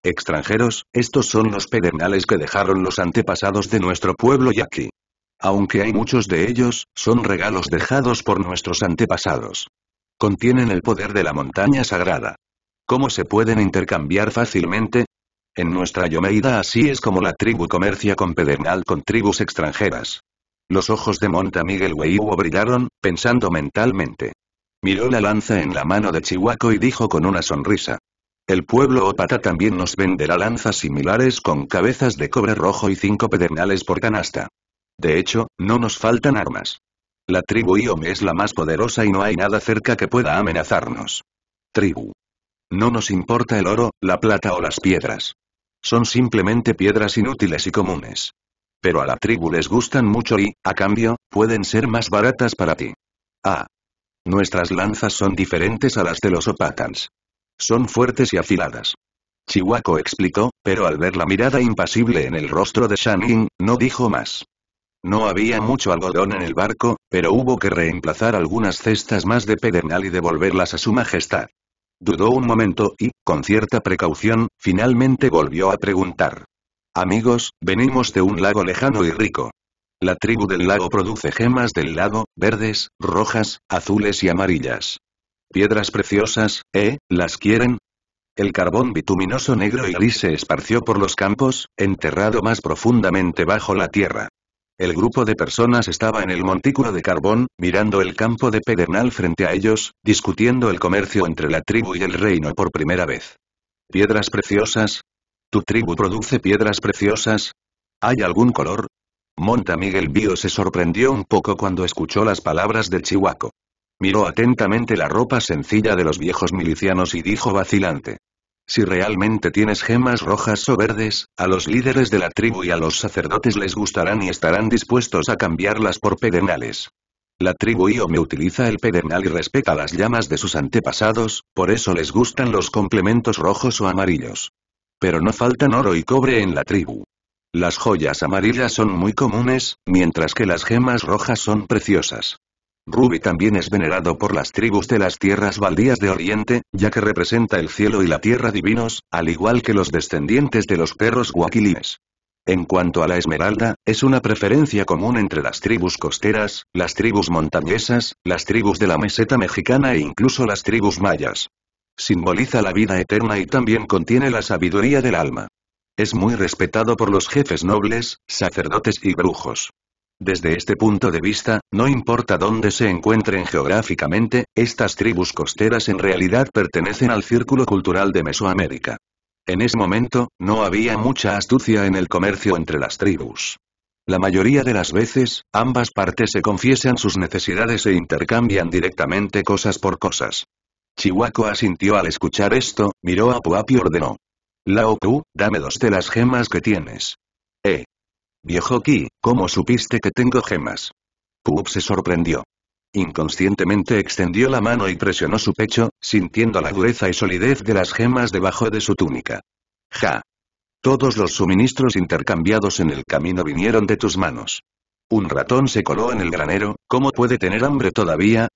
Extranjeros, estos son los pedernales que dejaron los antepasados de nuestro pueblo aquí. Aunque hay muchos de ellos, son regalos dejados por nuestros antepasados. Contienen el poder de la montaña sagrada. ¿Cómo se pueden intercambiar fácilmente? En nuestra Yomeida así es como la tribu comercia con pedernal con tribus extranjeras. Los ojos de Monta Miguel Weihuo brillaron, pensando mentalmente. Miró la lanza en la mano de Chihuaco y dijo con una sonrisa. El pueblo Opata también nos venderá lanzas similares con cabezas de cobre rojo y cinco pedernales por canasta. De hecho, no nos faltan armas. La tribu Iome es la más poderosa y no hay nada cerca que pueda amenazarnos. Tribu. No nos importa el oro, la plata o las piedras. Son simplemente piedras inútiles y comunes. Pero a la tribu les gustan mucho y, a cambio, pueden ser más baratas para ti. Ah. Nuestras lanzas son diferentes a las de los opatans. Son fuertes y afiladas. Chihuaco explicó, pero al ver la mirada impasible en el rostro de in no dijo más. No había mucho algodón en el barco, pero hubo que reemplazar algunas cestas más de pedernal y devolverlas a su majestad. Dudó un momento y, con cierta precaución, finalmente volvió a preguntar. Amigos, venimos de un lago lejano y rico. La tribu del lago produce gemas del lago, verdes, rojas, azules y amarillas. Piedras preciosas, ¿eh? ¿Las quieren? El carbón bituminoso negro y gris se esparció por los campos, enterrado más profundamente bajo la tierra. El grupo de personas estaba en el montículo de carbón, mirando el campo de pedernal frente a ellos, discutiendo el comercio entre la tribu y el reino por primera vez. ¿Piedras preciosas? ¿Tu tribu produce piedras preciosas? ¿Hay algún color? Monta Miguel Bio se sorprendió un poco cuando escuchó las palabras de Chihuaco. Miró atentamente la ropa sencilla de los viejos milicianos y dijo vacilante. Si realmente tienes gemas rojas o verdes, a los líderes de la tribu y a los sacerdotes les gustarán y estarán dispuestos a cambiarlas por pedernales. La tribu me utiliza el pedernal y respeta las llamas de sus antepasados, por eso les gustan los complementos rojos o amarillos. Pero no faltan oro y cobre en la tribu. Las joyas amarillas son muy comunes, mientras que las gemas rojas son preciosas. Ruby también es venerado por las tribus de las tierras baldías de Oriente, ya que representa el cielo y la tierra divinos, al igual que los descendientes de los perros guaquilíes. En cuanto a la esmeralda, es una preferencia común entre las tribus costeras, las tribus montañesas, las tribus de la meseta mexicana e incluso las tribus mayas. Simboliza la vida eterna y también contiene la sabiduría del alma. Es muy respetado por los jefes nobles, sacerdotes y brujos. Desde este punto de vista, no importa dónde se encuentren geográficamente, estas tribus costeras en realidad pertenecen al círculo cultural de Mesoamérica. En ese momento, no había mucha astucia en el comercio entre las tribus. La mayoría de las veces, ambas partes se confiesan sus necesidades e intercambian directamente cosas por cosas. Chihuaco asintió al escuchar esto, miró a Puap y ordenó. Lao Pu, dame dos de las gemas que tienes. Eh, Viejo Ki, ¿cómo supiste que tengo gemas? Pup se sorprendió. Inconscientemente extendió la mano y presionó su pecho, sintiendo la dureza y solidez de las gemas debajo de su túnica. Ja. Todos los suministros intercambiados en el camino vinieron de tus manos. Un ratón se coló en el granero, ¿cómo puede tener hambre todavía?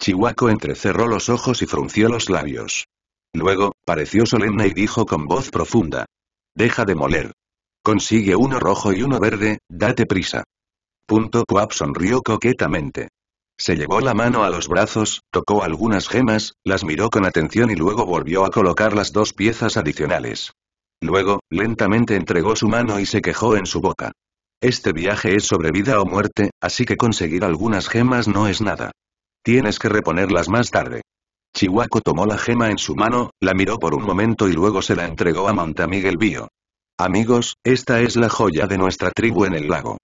Chihuaco entrecerró los ojos y frunció los labios. Luego, pareció solemne y dijo con voz profunda. Deja de moler. Consigue uno rojo y uno verde, date prisa. Punto Cuap sonrió coquetamente. Se llevó la mano a los brazos, tocó algunas gemas, las miró con atención y luego volvió a colocar las dos piezas adicionales. Luego, lentamente entregó su mano y se quejó en su boca. Este viaje es sobre vida o muerte, así que conseguir algunas gemas no es nada. Tienes que reponerlas más tarde. Chihuaco tomó la gema en su mano, la miró por un momento y luego se la entregó a Montamiguel Bio. Amigos, esta es la joya de nuestra tribu en el lago.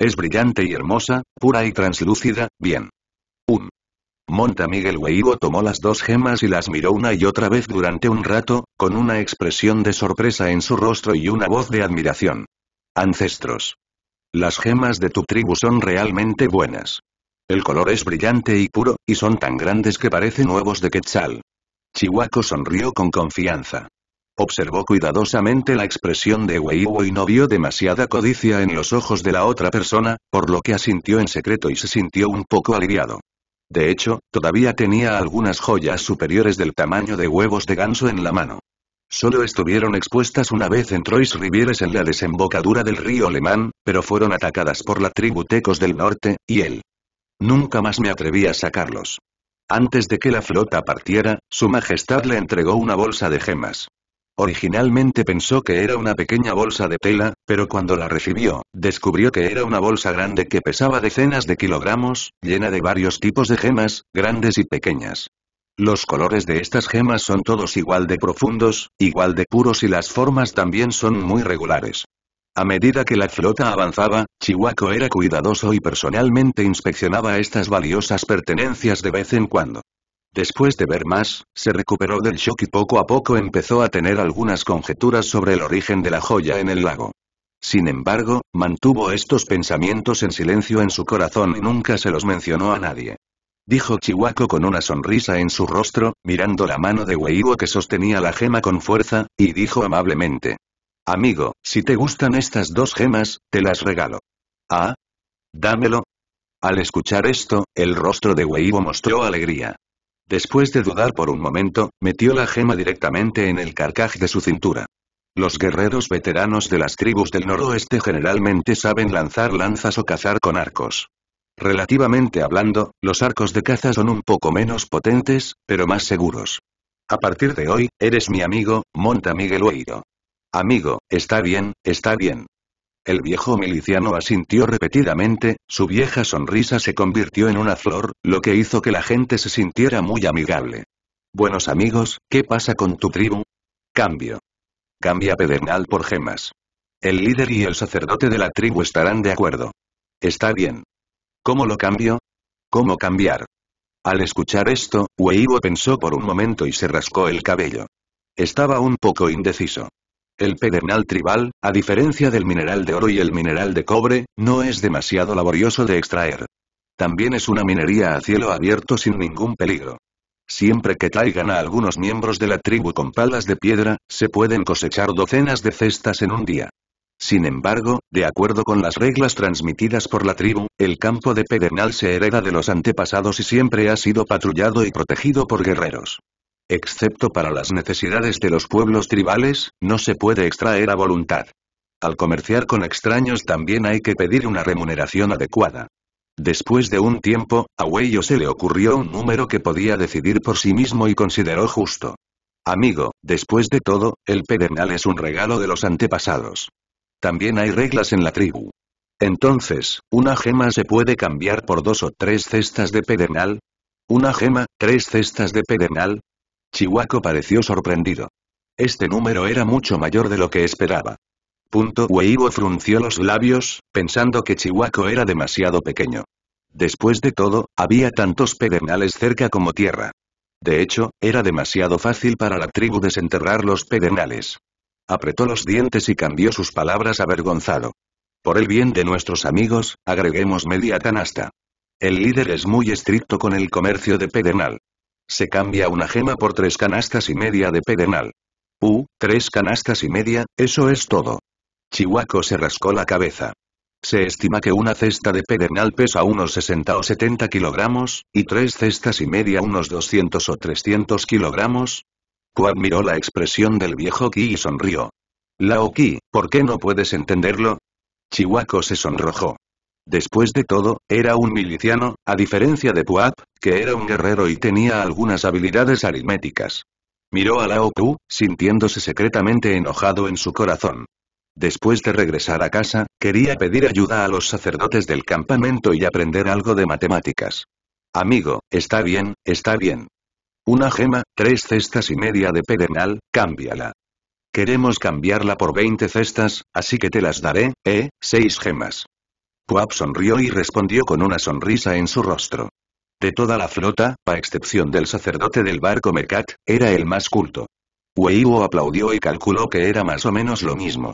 Es brillante y hermosa, pura y translúcida, bien. Un. Monta Miguel Weigo tomó las dos gemas y las miró una y otra vez durante un rato, con una expresión de sorpresa en su rostro y una voz de admiración. Ancestros. Las gemas de tu tribu son realmente buenas. El color es brillante y puro, y son tan grandes que parecen huevos de quetzal. Chihuaco sonrió con confianza. Observó cuidadosamente la expresión de Wei y no vio demasiada codicia en los ojos de la otra persona, por lo que asintió en secreto y se sintió un poco aliviado. De hecho, todavía tenía algunas joyas superiores del tamaño de huevos de ganso en la mano. Solo estuvieron expuestas una vez en Trois Rivieres en la desembocadura del río alemán, pero fueron atacadas por la tribu Tecos del Norte, y él. Nunca más me atreví a sacarlos. Antes de que la flota partiera, su majestad le entregó una bolsa de gemas. Originalmente pensó que era una pequeña bolsa de tela, pero cuando la recibió, descubrió que era una bolsa grande que pesaba decenas de kilogramos, llena de varios tipos de gemas, grandes y pequeñas. Los colores de estas gemas son todos igual de profundos, igual de puros y las formas también son muy regulares. A medida que la flota avanzaba, Chihuaco era cuidadoso y personalmente inspeccionaba estas valiosas pertenencias de vez en cuando. Después de ver más, se recuperó del shock y poco a poco empezó a tener algunas conjeturas sobre el origen de la joya en el lago. Sin embargo, mantuvo estos pensamientos en silencio en su corazón y nunca se los mencionó a nadie. Dijo Chihuaco con una sonrisa en su rostro, mirando la mano de Weiwo que sostenía la gema con fuerza, y dijo amablemente. Amigo, si te gustan estas dos gemas, te las regalo. Ah. Dámelo. Al escuchar esto, el rostro de Weibo mostró alegría. Después de dudar por un momento, metió la gema directamente en el carcaj de su cintura. Los guerreros veteranos de las tribus del noroeste generalmente saben lanzar lanzas o cazar con arcos. Relativamente hablando, los arcos de caza son un poco menos potentes, pero más seguros. A partir de hoy, eres mi amigo, monta Miguel Oeiro. Amigo, está bien, está bien. El viejo miliciano asintió repetidamente, su vieja sonrisa se convirtió en una flor, lo que hizo que la gente se sintiera muy amigable. Buenos amigos, ¿qué pasa con tu tribu? Cambio. Cambia pedernal por gemas. El líder y el sacerdote de la tribu estarán de acuerdo. Está bien. ¿Cómo lo cambio? ¿Cómo cambiar? Al escuchar esto, Weibo pensó por un momento y se rascó el cabello. Estaba un poco indeciso. El pedernal tribal, a diferencia del mineral de oro y el mineral de cobre, no es demasiado laborioso de extraer. También es una minería a cielo abierto sin ningún peligro. Siempre que traigan a algunos miembros de la tribu con palas de piedra, se pueden cosechar docenas de cestas en un día. Sin embargo, de acuerdo con las reglas transmitidas por la tribu, el campo de Pedernal se hereda de los antepasados y siempre ha sido patrullado y protegido por guerreros. Excepto para las necesidades de los pueblos tribales, no se puede extraer a voluntad. Al comerciar con extraños también hay que pedir una remuneración adecuada. Después de un tiempo, a Huello se le ocurrió un número que podía decidir por sí mismo y consideró justo. Amigo, después de todo, el pedernal es un regalo de los antepasados. También hay reglas en la tribu. Entonces, una gema se puede cambiar por dos o tres cestas de pedernal. Una gema, tres cestas de pedernal, Chihuaco pareció sorprendido. Este número era mucho mayor de lo que esperaba. Punto frunció los labios, pensando que Chihuaco era demasiado pequeño. Después de todo, había tantos pedernales cerca como tierra. De hecho, era demasiado fácil para la tribu desenterrar los pedernales. Apretó los dientes y cambió sus palabras avergonzado. Por el bien de nuestros amigos, agreguemos media canasta. El líder es muy estricto con el comercio de pedernal. Se cambia una gema por tres canastas y media de pedernal. Uh, tres canastas y media, eso es todo. Chihuaco se rascó la cabeza. Se estima que una cesta de pedernal pesa unos 60 o 70 kilogramos, y tres cestas y media unos 200 o 300 kilogramos. Cuad miró la expresión del viejo Ki y sonrió. Lao Ki, ¿por qué no puedes entenderlo? Chihuaco se sonrojó. Después de todo, era un miliciano, a diferencia de Puap, que era un guerrero y tenía algunas habilidades aritméticas. Miró a Lao Pu, sintiéndose secretamente enojado en su corazón. Después de regresar a casa, quería pedir ayuda a los sacerdotes del campamento y aprender algo de matemáticas. Amigo, está bien, está bien. Una gema, tres cestas y media de pedernal, cámbiala. Queremos cambiarla por 20 cestas, así que te las daré, ¿eh? Seis gemas. Quap sonrió y respondió con una sonrisa en su rostro. De toda la flota, a excepción del sacerdote del barco Mercat, era el más culto. Weibo aplaudió y calculó que era más o menos lo mismo.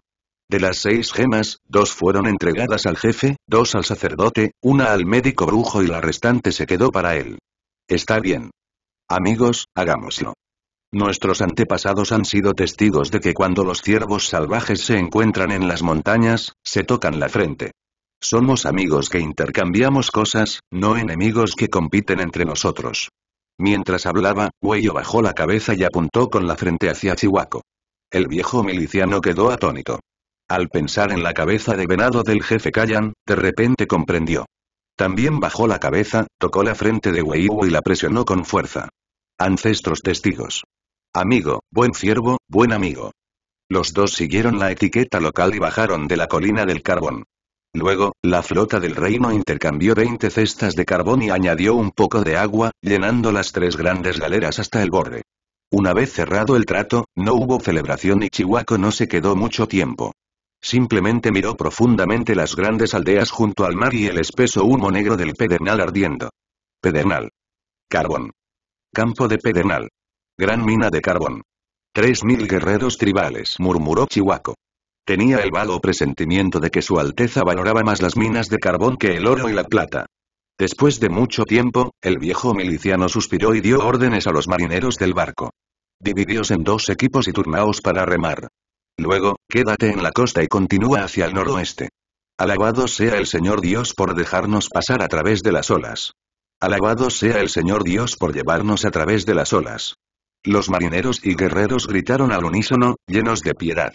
De las seis gemas, dos fueron entregadas al jefe, dos al sacerdote, una al médico brujo y la restante se quedó para él. Está bien. Amigos, hagámoslo. Nuestros antepasados han sido testigos de que cuando los ciervos salvajes se encuentran en las montañas, se tocan la frente. Somos amigos que intercambiamos cosas, no enemigos que compiten entre nosotros. Mientras hablaba, Huello bajó la cabeza y apuntó con la frente hacia Chihuaco. El viejo miliciano quedó atónito. Al pensar en la cabeza de venado del jefe Callan, de repente comprendió. También bajó la cabeza, tocó la frente de Weiwu y la presionó con fuerza. Ancestros testigos. Amigo, buen ciervo, buen amigo. Los dos siguieron la etiqueta local y bajaron de la colina del carbón. Luego, la flota del reino intercambió 20 cestas de carbón y añadió un poco de agua, llenando las tres grandes galeras hasta el borde. Una vez cerrado el trato, no hubo celebración y Chihuaco no se quedó mucho tiempo. Simplemente miró profundamente las grandes aldeas junto al mar y el espeso humo negro del pedernal ardiendo. Pedernal. Carbón. Campo de pedernal. Gran mina de carbón. Tres mil guerreros tribales, murmuró Chihuaco. Tenía el vago presentimiento de que su Alteza valoraba más las minas de carbón que el oro y la plata. Después de mucho tiempo, el viejo miliciano suspiró y dio órdenes a los marineros del barco. Dividíos en dos equipos y turnaos para remar. Luego, quédate en la costa y continúa hacia el noroeste. Alabado sea el Señor Dios por dejarnos pasar a través de las olas. Alabado sea el Señor Dios por llevarnos a través de las olas. Los marineros y guerreros gritaron al unísono, llenos de piedad.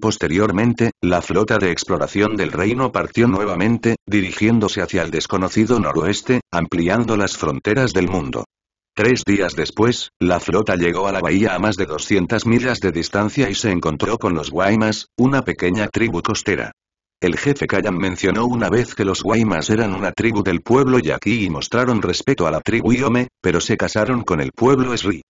Posteriormente, la flota de exploración del reino partió nuevamente, dirigiéndose hacia el desconocido noroeste, ampliando las fronteras del mundo. Tres días después, la flota llegó a la bahía a más de 200 millas de distancia y se encontró con los Guaymas, una pequeña tribu costera. El jefe Kayan mencionó una vez que los Guaymas eran una tribu del pueblo Yaqui y mostraron respeto a la tribu Yome, pero se casaron con el pueblo Esri.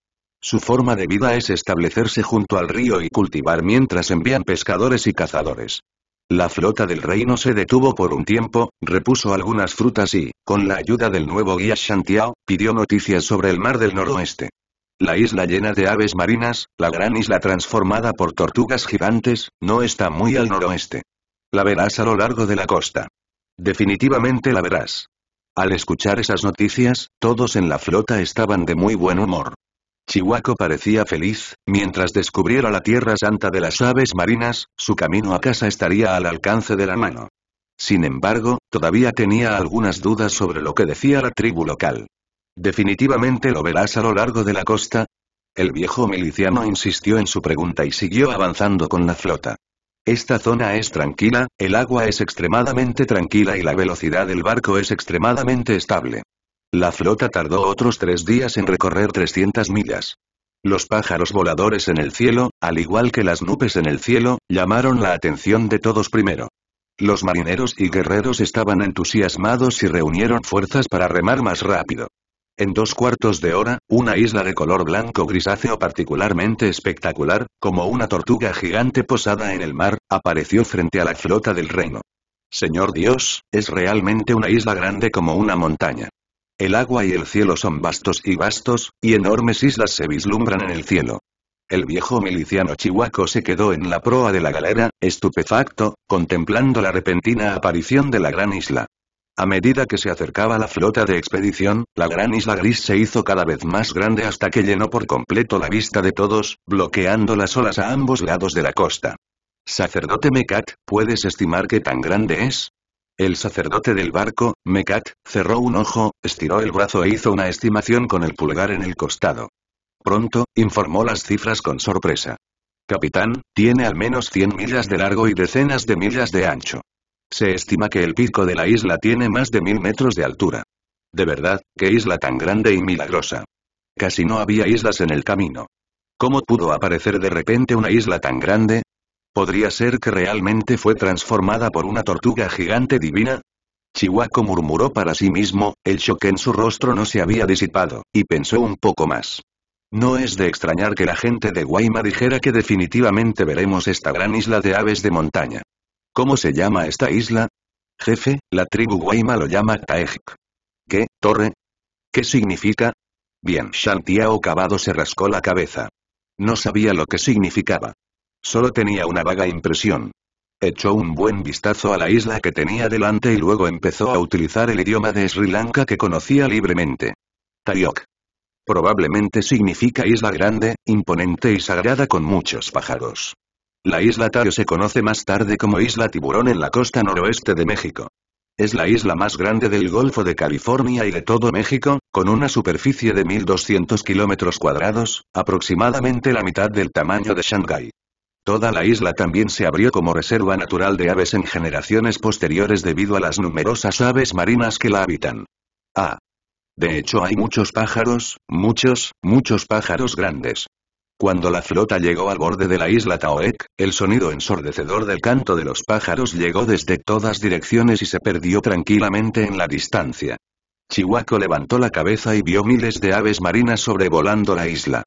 Su forma de vida es establecerse junto al río y cultivar mientras envían pescadores y cazadores. La flota del reino se detuvo por un tiempo, repuso algunas frutas y, con la ayuda del nuevo guía Shantiao, pidió noticias sobre el mar del noroeste. La isla llena de aves marinas, la gran isla transformada por tortugas gigantes, no está muy al noroeste. La verás a lo largo de la costa. Definitivamente la verás. Al escuchar esas noticias, todos en la flota estaban de muy buen humor. Chihuaco parecía feliz, mientras descubriera la tierra santa de las aves marinas, su camino a casa estaría al alcance de la mano. Sin embargo, todavía tenía algunas dudas sobre lo que decía la tribu local. Definitivamente lo verás a lo largo de la costa, el viejo miliciano insistió en su pregunta y siguió avanzando con la flota. Esta zona es tranquila, el agua es extremadamente tranquila y la velocidad del barco es extremadamente estable. La flota tardó otros tres días en recorrer 300 millas. Los pájaros voladores en el cielo, al igual que las nubes en el cielo, llamaron la atención de todos primero. Los marineros y guerreros estaban entusiasmados y reunieron fuerzas para remar más rápido. En dos cuartos de hora, una isla de color blanco grisáceo particularmente espectacular, como una tortuga gigante posada en el mar, apareció frente a la flota del reino. Señor Dios, es realmente una isla grande como una montaña. El agua y el cielo son vastos y vastos, y enormes islas se vislumbran en el cielo. El viejo miliciano chihuaco se quedó en la proa de la galera, estupefacto, contemplando la repentina aparición de la gran isla. A medida que se acercaba la flota de expedición, la gran isla gris se hizo cada vez más grande hasta que llenó por completo la vista de todos, bloqueando las olas a ambos lados de la costa. Sacerdote Mecat, ¿puedes estimar qué tan grande es? El sacerdote del barco, Mekat, cerró un ojo, estiró el brazo e hizo una estimación con el pulgar en el costado. Pronto, informó las cifras con sorpresa. Capitán, tiene al menos 100 millas de largo y decenas de millas de ancho. Se estima que el pico de la isla tiene más de mil metros de altura. De verdad, qué isla tan grande y milagrosa. Casi no había islas en el camino. ¿Cómo pudo aparecer de repente una isla tan grande? ¿Podría ser que realmente fue transformada por una tortuga gigante divina? Chihuahua murmuró para sí mismo, el choque en su rostro no se había disipado, y pensó un poco más. No es de extrañar que la gente de Guayma dijera que definitivamente veremos esta gran isla de aves de montaña. ¿Cómo se llama esta isla? Jefe, la tribu Guayma lo llama Taejik. ¿Qué, torre? ¿Qué significa? Bien, Shantiao Cavado se rascó la cabeza. No sabía lo que significaba. Solo tenía una vaga impresión. Echó un buen vistazo a la isla que tenía delante y luego empezó a utilizar el idioma de Sri Lanka que conocía libremente. Tariok. Probablemente significa isla grande, imponente y sagrada con muchos pájaros. La isla Tario se conoce más tarde como Isla Tiburón en la costa noroeste de México. Es la isla más grande del Golfo de California y de todo México, con una superficie de 1.200 kilómetros cuadrados, aproximadamente la mitad del tamaño de Shanghái. Toda la isla también se abrió como reserva natural de aves en generaciones posteriores debido a las numerosas aves marinas que la habitan. Ah. De hecho hay muchos pájaros, muchos, muchos pájaros grandes. Cuando la flota llegó al borde de la isla Taoek, el sonido ensordecedor del canto de los pájaros llegó desde todas direcciones y se perdió tranquilamente en la distancia. Chihuaco levantó la cabeza y vio miles de aves marinas sobrevolando la isla.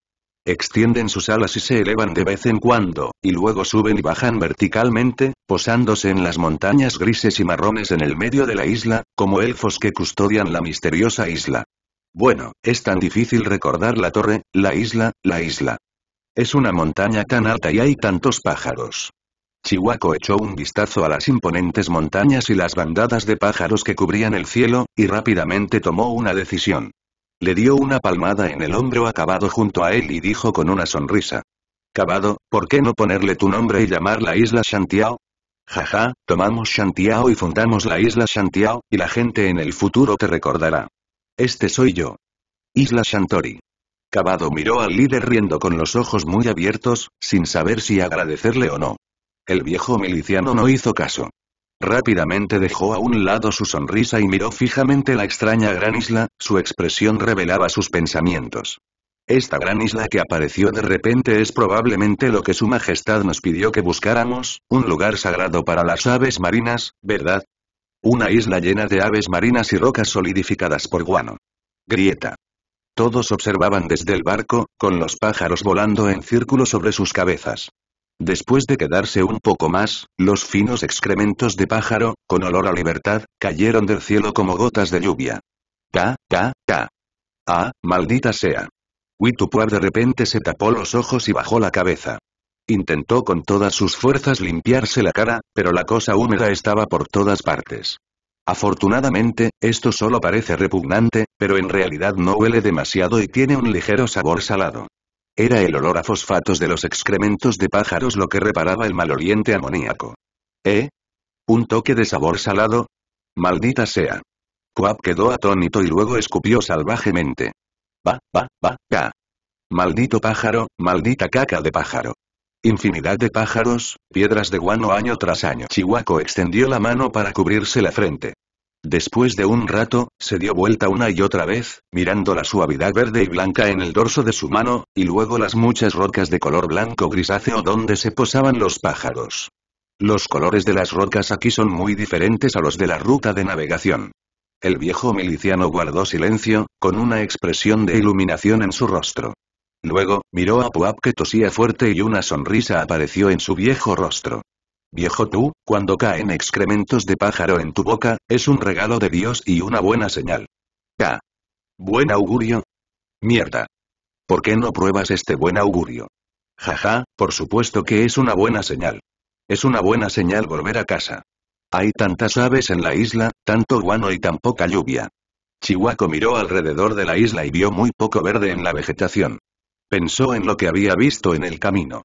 Extienden sus alas y se elevan de vez en cuando, y luego suben y bajan verticalmente, posándose en las montañas grises y marrones en el medio de la isla, como elfos que custodian la misteriosa isla. Bueno, es tan difícil recordar la torre, la isla, la isla. Es una montaña tan alta y hay tantos pájaros. Chihuaco echó un vistazo a las imponentes montañas y las bandadas de pájaros que cubrían el cielo, y rápidamente tomó una decisión. Le dio una palmada en el hombro a Cabado junto a él y dijo con una sonrisa. Cabado, ¿por qué no ponerle tu nombre y llamar la Isla Shantiao? Jaja, tomamos Shantiao y fundamos la Isla Shantiao, y la gente en el futuro te recordará. Este soy yo. Isla Shantori. Cabado miró al líder riendo con los ojos muy abiertos, sin saber si agradecerle o no. El viejo miliciano no hizo caso. Rápidamente dejó a un lado su sonrisa y miró fijamente la extraña gran isla, su expresión revelaba sus pensamientos. Esta gran isla que apareció de repente es probablemente lo que su majestad nos pidió que buscáramos, un lugar sagrado para las aves marinas, ¿verdad? Una isla llena de aves marinas y rocas solidificadas por guano. Grieta. Todos observaban desde el barco, con los pájaros volando en círculo sobre sus cabezas. Después de quedarse un poco más, los finos excrementos de pájaro, con olor a libertad, cayeron del cielo como gotas de lluvia. Ta, ta, ta. Ah, maldita sea. Puar de repente se tapó los ojos y bajó la cabeza. Intentó con todas sus fuerzas limpiarse la cara, pero la cosa húmeda estaba por todas partes. Afortunadamente, esto solo parece repugnante, pero en realidad no huele demasiado y tiene un ligero sabor salado. Era el olor a fosfatos de los excrementos de pájaros lo que reparaba el maloliente amoníaco. ¿Eh? ¿Un toque de sabor salado? Maldita sea. Cuap quedó atónito y luego escupió salvajemente. Va, va, va, ca. Maldito pájaro, maldita caca de pájaro. Infinidad de pájaros, piedras de guano año tras año. Chihuaco extendió la mano para cubrirse la frente. Después de un rato, se dio vuelta una y otra vez, mirando la suavidad verde y blanca en el dorso de su mano, y luego las muchas rocas de color blanco grisáceo donde se posaban los pájaros. Los colores de las rocas aquí son muy diferentes a los de la ruta de navegación. El viejo miliciano guardó silencio, con una expresión de iluminación en su rostro. Luego, miró a Puap que tosía fuerte y una sonrisa apareció en su viejo rostro. Viejo tú, cuando caen excrementos de pájaro en tu boca, es un regalo de Dios y una buena señal. Ja. Buen augurio. Mierda. ¿Por qué no pruebas este buen augurio? Jaja, por supuesto que es una buena señal. Es una buena señal volver a casa. Hay tantas aves en la isla, tanto guano y tan poca lluvia. Chihuahua miró alrededor de la isla y vio muy poco verde en la vegetación. Pensó en lo que había visto en el camino.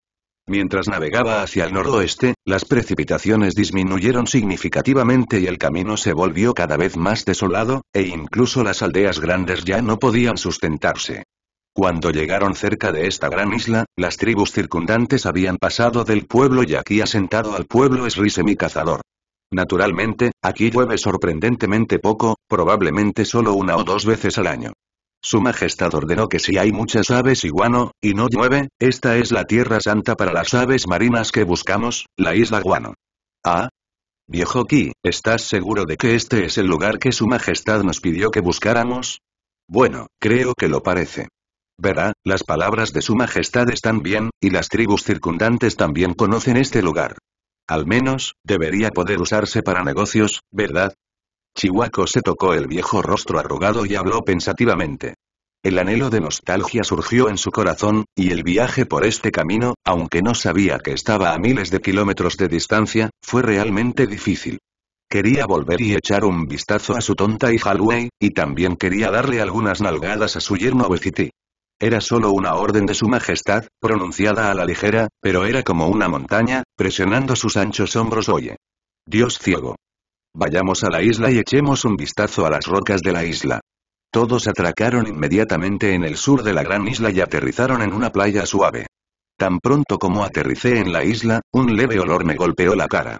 Mientras navegaba hacia el noroeste, las precipitaciones disminuyeron significativamente y el camino se volvió cada vez más desolado, e incluso las aldeas grandes ya no podían sustentarse. Cuando llegaron cerca de esta gran isla, las tribus circundantes habían pasado del pueblo y aquí asentado al pueblo es mi cazador. Naturalmente, aquí llueve sorprendentemente poco, probablemente solo una o dos veces al año. Su Majestad ordenó que si hay muchas aves iguano, y no llueve, esta es la tierra santa para las aves marinas que buscamos, la isla guano. Ah. Viejo Ki, ¿estás seguro de que este es el lugar que Su Majestad nos pidió que buscáramos? Bueno, creo que lo parece. Verá, las palabras de Su Majestad están bien, y las tribus circundantes también conocen este lugar. Al menos, debería poder usarse para negocios, ¿verdad? Chihuaco se tocó el viejo rostro arrugado y habló pensativamente. El anhelo de nostalgia surgió en su corazón, y el viaje por este camino, aunque no sabía que estaba a miles de kilómetros de distancia, fue realmente difícil. Quería volver y echar un vistazo a su tonta hija Luey, y también quería darle algunas nalgadas a su yerno Veciti. Era solo una orden de su majestad, pronunciada a la ligera, pero era como una montaña, presionando sus anchos hombros. Oye. Dios ciego. Vayamos a la isla y echemos un vistazo a las rocas de la isla. Todos atracaron inmediatamente en el sur de la gran isla y aterrizaron en una playa suave. Tan pronto como aterricé en la isla, un leve olor me golpeó la cara.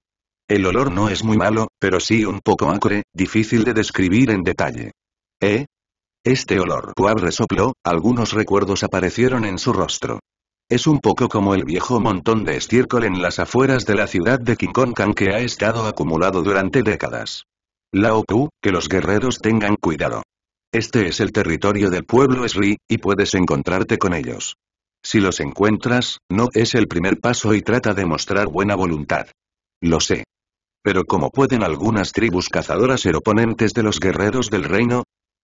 El olor no es muy malo, pero sí un poco acre, difícil de describir en detalle. ¿Eh? Este olor. Poab resopló, algunos recuerdos aparecieron en su rostro. Es un poco como el viejo montón de estiércol en las afueras de la ciudad de Kinkonkan que ha estado acumulado durante décadas. Lao Pu, que los guerreros tengan cuidado. Este es el territorio del pueblo Sri, y puedes encontrarte con ellos. Si los encuentras, no es el primer paso y trata de mostrar buena voluntad. Lo sé. Pero como pueden algunas tribus cazadoras ser oponentes de los guerreros del reino?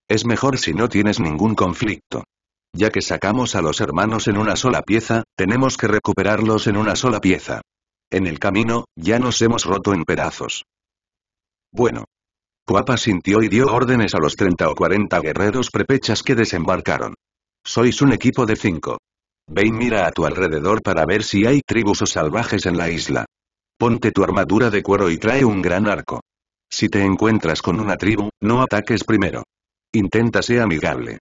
Es mejor si no tienes ningún conflicto. Ya que sacamos a los hermanos en una sola pieza, tenemos que recuperarlos en una sola pieza. En el camino, ya nos hemos roto en pedazos. Bueno. Cuapa sintió y dio órdenes a los 30 o 40 guerreros prepechas que desembarcaron. Sois un equipo de cinco. Ve y mira a tu alrededor para ver si hay tribus o salvajes en la isla. Ponte tu armadura de cuero y trae un gran arco. Si te encuentras con una tribu, no ataques primero. Intenta ser amigable.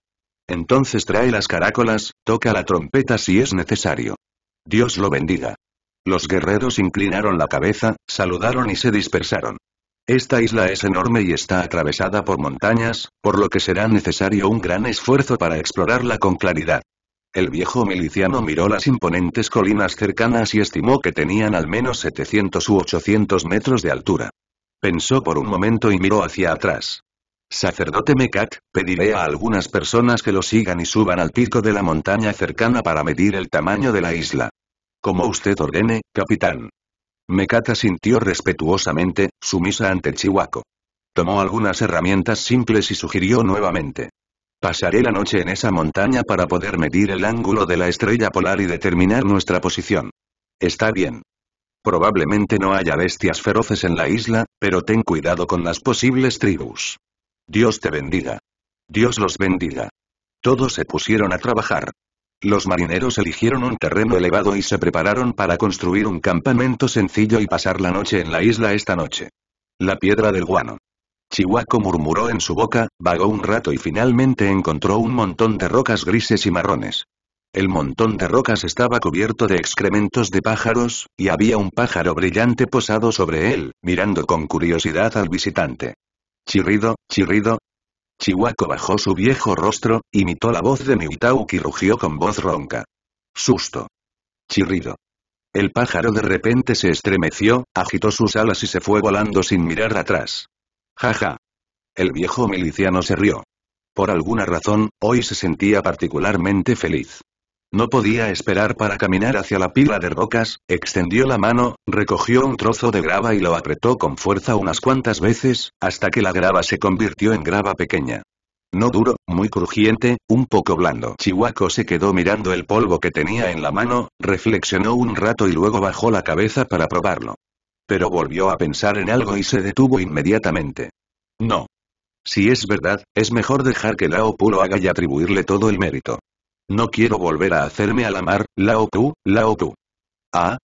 Entonces trae las caracolas, toca la trompeta si es necesario. Dios lo bendiga. Los guerreros inclinaron la cabeza, saludaron y se dispersaron. Esta isla es enorme y está atravesada por montañas, por lo que será necesario un gran esfuerzo para explorarla con claridad. El viejo miliciano miró las imponentes colinas cercanas y estimó que tenían al menos 700 u 800 metros de altura. Pensó por un momento y miró hacia atrás. Sacerdote Mekat, pediré a algunas personas que lo sigan y suban al pico de la montaña cercana para medir el tamaño de la isla. Como usted ordene, capitán. Mekat asintió respetuosamente, sumisa ante Chihuaco. Tomó algunas herramientas simples y sugirió nuevamente. Pasaré la noche en esa montaña para poder medir el ángulo de la estrella polar y determinar nuestra posición. Está bien. Probablemente no haya bestias feroces en la isla, pero ten cuidado con las posibles tribus. Dios te bendiga. Dios los bendiga. Todos se pusieron a trabajar. Los marineros eligieron un terreno elevado y se prepararon para construir un campamento sencillo y pasar la noche en la isla esta noche. La piedra del guano. Chihuaco murmuró en su boca, vagó un rato y finalmente encontró un montón de rocas grises y marrones. El montón de rocas estaba cubierto de excrementos de pájaros, y había un pájaro brillante posado sobre él, mirando con curiosidad al visitante. Chirrido, chirrido. Chihuaco bajó su viejo rostro, imitó la voz de Miutauk y rugió con voz ronca. Susto. Chirrido. El pájaro de repente se estremeció, agitó sus alas y se fue volando sin mirar atrás. Jaja. Ja. El viejo miliciano se rió. Por alguna razón, hoy se sentía particularmente feliz. No podía esperar para caminar hacia la pila de rocas, extendió la mano, recogió un trozo de grava y lo apretó con fuerza unas cuantas veces, hasta que la grava se convirtió en grava pequeña. No duro, muy crujiente, un poco blando. Chihuaco se quedó mirando el polvo que tenía en la mano, reflexionó un rato y luego bajó la cabeza para probarlo. Pero volvió a pensar en algo y se detuvo inmediatamente. No. Si es verdad, es mejor dejar que Lao Pulo haga y atribuirle todo el mérito. No quiero volver a hacerme a la mar, Lao tú, Lao tu. Ah.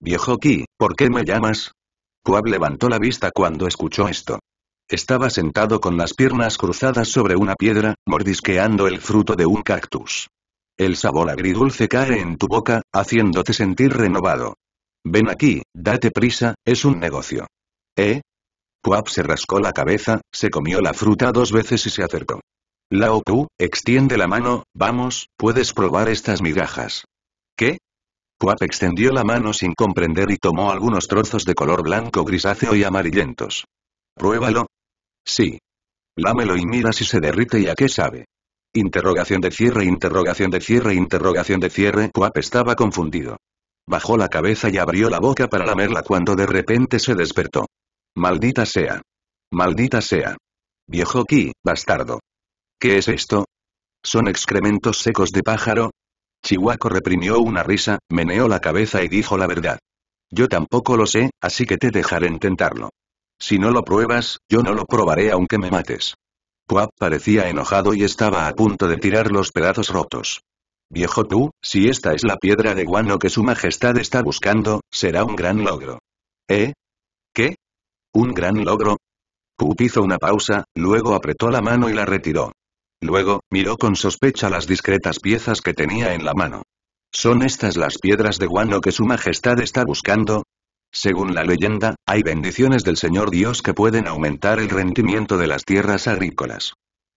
Viejo Ki, ¿por qué me llamas? Kuab levantó la vista cuando escuchó esto. Estaba sentado con las piernas cruzadas sobre una piedra, mordisqueando el fruto de un cactus. El sabor agridulce cae en tu boca, haciéndote sentir renovado. Ven aquí, date prisa, es un negocio. ¿Eh? Kuab se rascó la cabeza, se comió la fruta dos veces y se acercó. Lao Tú, extiende la mano, vamos, puedes probar estas migajas. ¿Qué? Kuap extendió la mano sin comprender y tomó algunos trozos de color blanco grisáceo y amarillentos. ¿Pruébalo? Sí. Lámelo y mira si se derrite y a qué sabe. Interrogación de cierre, interrogación de cierre, interrogación de cierre. Kuap estaba confundido. Bajó la cabeza y abrió la boca para lamerla cuando de repente se despertó. Maldita sea. Maldita sea. Viejo Ki, bastardo. ¿Qué es esto? ¿Son excrementos secos de pájaro? Chihuaco reprimió una risa, meneó la cabeza y dijo la verdad. Yo tampoco lo sé, así que te dejaré intentarlo. Si no lo pruebas, yo no lo probaré aunque me mates. Puap parecía enojado y estaba a punto de tirar los pedazos rotos. Viejo tú, si esta es la piedra de guano que su majestad está buscando, será un gran logro. ¿Eh? ¿Qué? ¿Un gran logro? Pup hizo una pausa, luego apretó la mano y la retiró. Luego, miró con sospecha las discretas piezas que tenía en la mano. ¿Son estas las piedras de guano que su majestad está buscando? Según la leyenda, hay bendiciones del Señor Dios que pueden aumentar el rendimiento de las tierras agrícolas.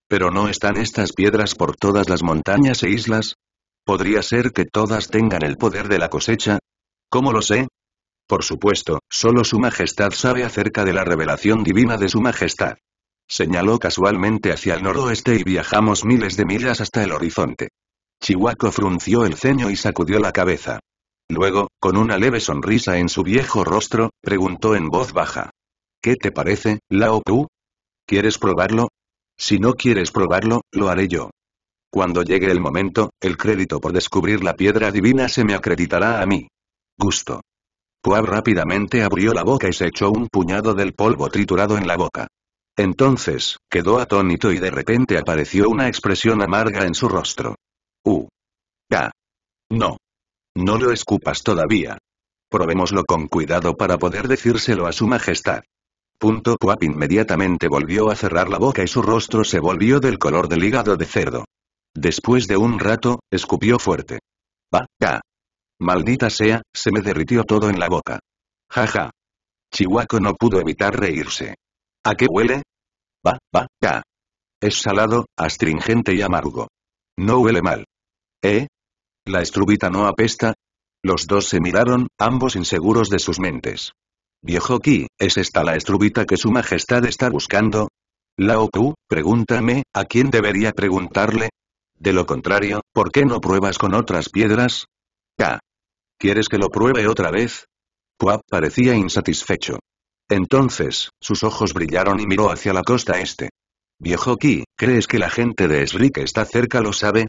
Pero no están estas piedras por todas las montañas e islas? ¿Podría ser que todas tengan el poder de la cosecha? ¿Cómo lo sé? Por supuesto, solo su majestad sabe acerca de la revelación divina de su majestad. Señaló casualmente hacia el noroeste y viajamos miles de millas hasta el horizonte. Chihuaco frunció el ceño y sacudió la cabeza. Luego, con una leve sonrisa en su viejo rostro, preguntó en voz baja. ¿Qué te parece, Lao Pu? ¿Quieres probarlo? Si no quieres probarlo, lo haré yo. Cuando llegue el momento, el crédito por descubrir la piedra divina se me acreditará a mí. Gusto. Cuab rápidamente abrió la boca y se echó un puñado del polvo triturado en la boca. Entonces, quedó atónito y de repente apareció una expresión amarga en su rostro. Uh. K. No. No lo escupas todavía. Probémoslo con cuidado para poder decírselo a su majestad. Punto Cuap inmediatamente volvió a cerrar la boca y su rostro se volvió del color del hígado de cerdo. Después de un rato, escupió fuerte. ah! ¡Ka! Maldita sea, se me derritió todo en la boca. Jaja. Ja. Chihuahua no pudo evitar reírse. ¿A qué huele? Va, va, ya. Es salado, astringente y amargo. No huele mal. ¿Eh? ¿La estrubita no apesta? Los dos se miraron, ambos inseguros de sus mentes. Viejo Ki, ¿es esta la estrubita que su majestad está buscando? Lao Ku, pregúntame, ¿a quién debería preguntarle? De lo contrario, ¿por qué no pruebas con otras piedras? Ka. ¿Quieres que lo pruebe otra vez? Kuap parecía insatisfecho. Entonces, sus ojos brillaron y miró hacia la costa este. Viejo Ki, ¿crees que la gente de que está cerca lo sabe?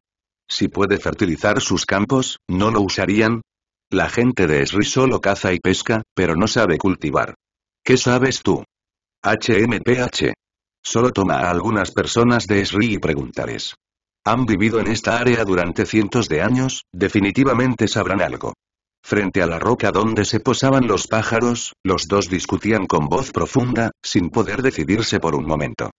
Si puede fertilizar sus campos, ¿no lo usarían? La gente de Sri solo caza y pesca, pero no sabe cultivar. ¿Qué sabes tú? HMPH. Solo toma a algunas personas de Sri y preguntarles. Han vivido en esta área durante cientos de años, definitivamente sabrán algo. Frente a la roca donde se posaban los pájaros, los dos discutían con voz profunda, sin poder decidirse por un momento.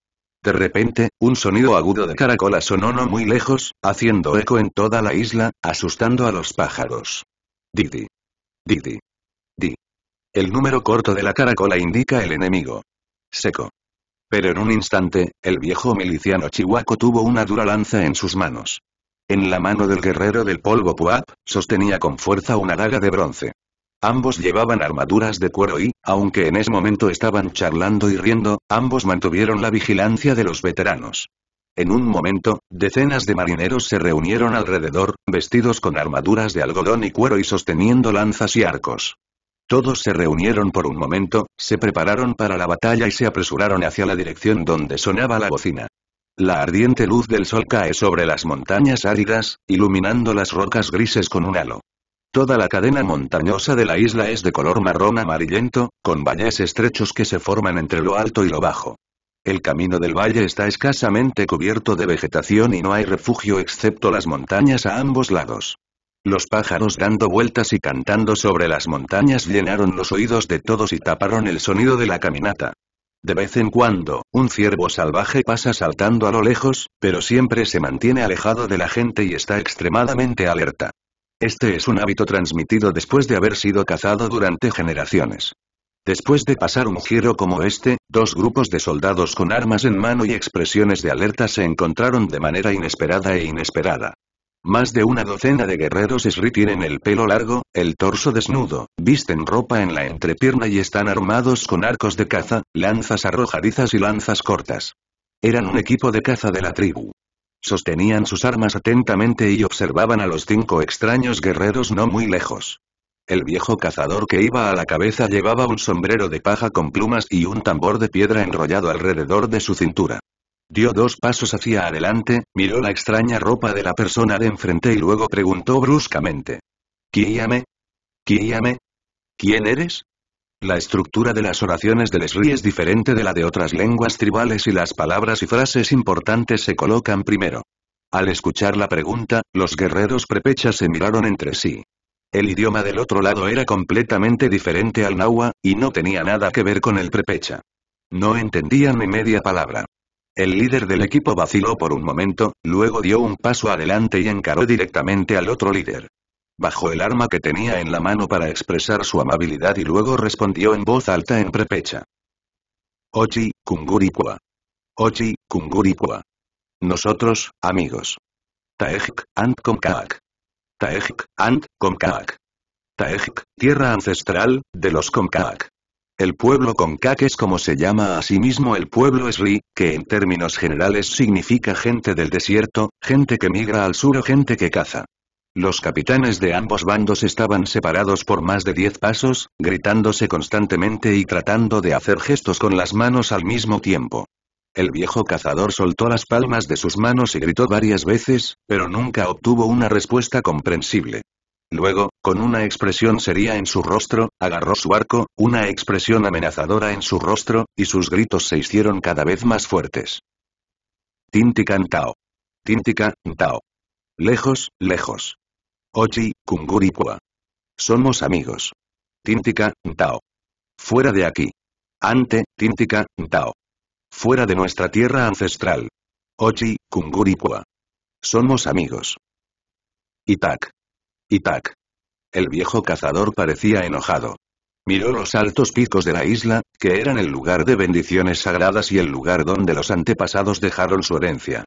De repente, un sonido agudo de caracola sonó no muy lejos, haciendo eco en toda la isla, asustando a los pájaros. Didi. Didi. Di. El número corto de la caracola indica el enemigo. Seco. Pero en un instante, el viejo miliciano chihuaco tuvo una dura lanza en sus manos. En la mano del guerrero del polvo Puap, sostenía con fuerza una daga de bronce. Ambos llevaban armaduras de cuero y, aunque en ese momento estaban charlando y riendo, ambos mantuvieron la vigilancia de los veteranos. En un momento, decenas de marineros se reunieron alrededor, vestidos con armaduras de algodón y cuero y sosteniendo lanzas y arcos. Todos se reunieron por un momento, se prepararon para la batalla y se apresuraron hacia la dirección donde sonaba la bocina. La ardiente luz del sol cae sobre las montañas áridas, iluminando las rocas grises con un halo. Toda la cadena montañosa de la isla es de color marrón amarillento, con valles estrechos que se forman entre lo alto y lo bajo. El camino del valle está escasamente cubierto de vegetación y no hay refugio excepto las montañas a ambos lados. Los pájaros dando vueltas y cantando sobre las montañas llenaron los oídos de todos y taparon el sonido de la caminata. De vez en cuando, un ciervo salvaje pasa saltando a lo lejos, pero siempre se mantiene alejado de la gente y está extremadamente alerta. Este es un hábito transmitido después de haber sido cazado durante generaciones. Después de pasar un giro como este, dos grupos de soldados con armas en mano y expresiones de alerta se encontraron de manera inesperada e inesperada. Más de una docena de guerreros Sri tienen el pelo largo, el torso desnudo, visten ropa en la entrepierna y están armados con arcos de caza, lanzas arrojadizas y lanzas cortas. Eran un equipo de caza de la tribu. Sostenían sus armas atentamente y observaban a los cinco extraños guerreros no muy lejos. El viejo cazador que iba a la cabeza llevaba un sombrero de paja con plumas y un tambor de piedra enrollado alrededor de su cintura. Dio dos pasos hacia adelante, miró la extraña ropa de la persona de enfrente y luego preguntó bruscamente. ¿Quién ¿Quíame? ¿Quién eres? La estructura de las oraciones del Sri es diferente de la de otras lenguas tribales y las palabras y frases importantes se colocan primero. Al escuchar la pregunta, los guerreros prepecha se miraron entre sí. El idioma del otro lado era completamente diferente al nahua, y no tenía nada que ver con el prepecha. No entendían ni media palabra. El líder del equipo vaciló por un momento, luego dio un paso adelante y encaró directamente al otro líder. Bajó el arma que tenía en la mano para expresar su amabilidad y luego respondió en voz alta en prepecha. Ochi, Kungurikua. Ochi, Kungurikua. Nosotros, amigos. Taejik, Ant Komkaak. Taejik, Ant Komkaak. Taejik, tierra ancestral, de los Komkaak. El pueblo con es como se llama a sí mismo el pueblo Esri, que en términos generales significa gente del desierto, gente que migra al sur o gente que caza. Los capitanes de ambos bandos estaban separados por más de diez pasos, gritándose constantemente y tratando de hacer gestos con las manos al mismo tiempo. El viejo cazador soltó las palmas de sus manos y gritó varias veces, pero nunca obtuvo una respuesta comprensible. Luego, con una expresión seria en su rostro, agarró su arco, una expresión amenazadora en su rostro, y sus gritos se hicieron cada vez más fuertes. Tintican Tao. Tintica, Tao. Lejos, lejos. Oji Kunguripua. Somos amigos. Tintica, Tao. Fuera de aquí. Ante, Tintica, Tao. Fuera de nuestra tierra ancestral. Oji Kunguripua. Somos amigos. Itak. Y El viejo cazador parecía enojado. Miró los altos picos de la isla, que eran el lugar de bendiciones sagradas y el lugar donde los antepasados dejaron su herencia.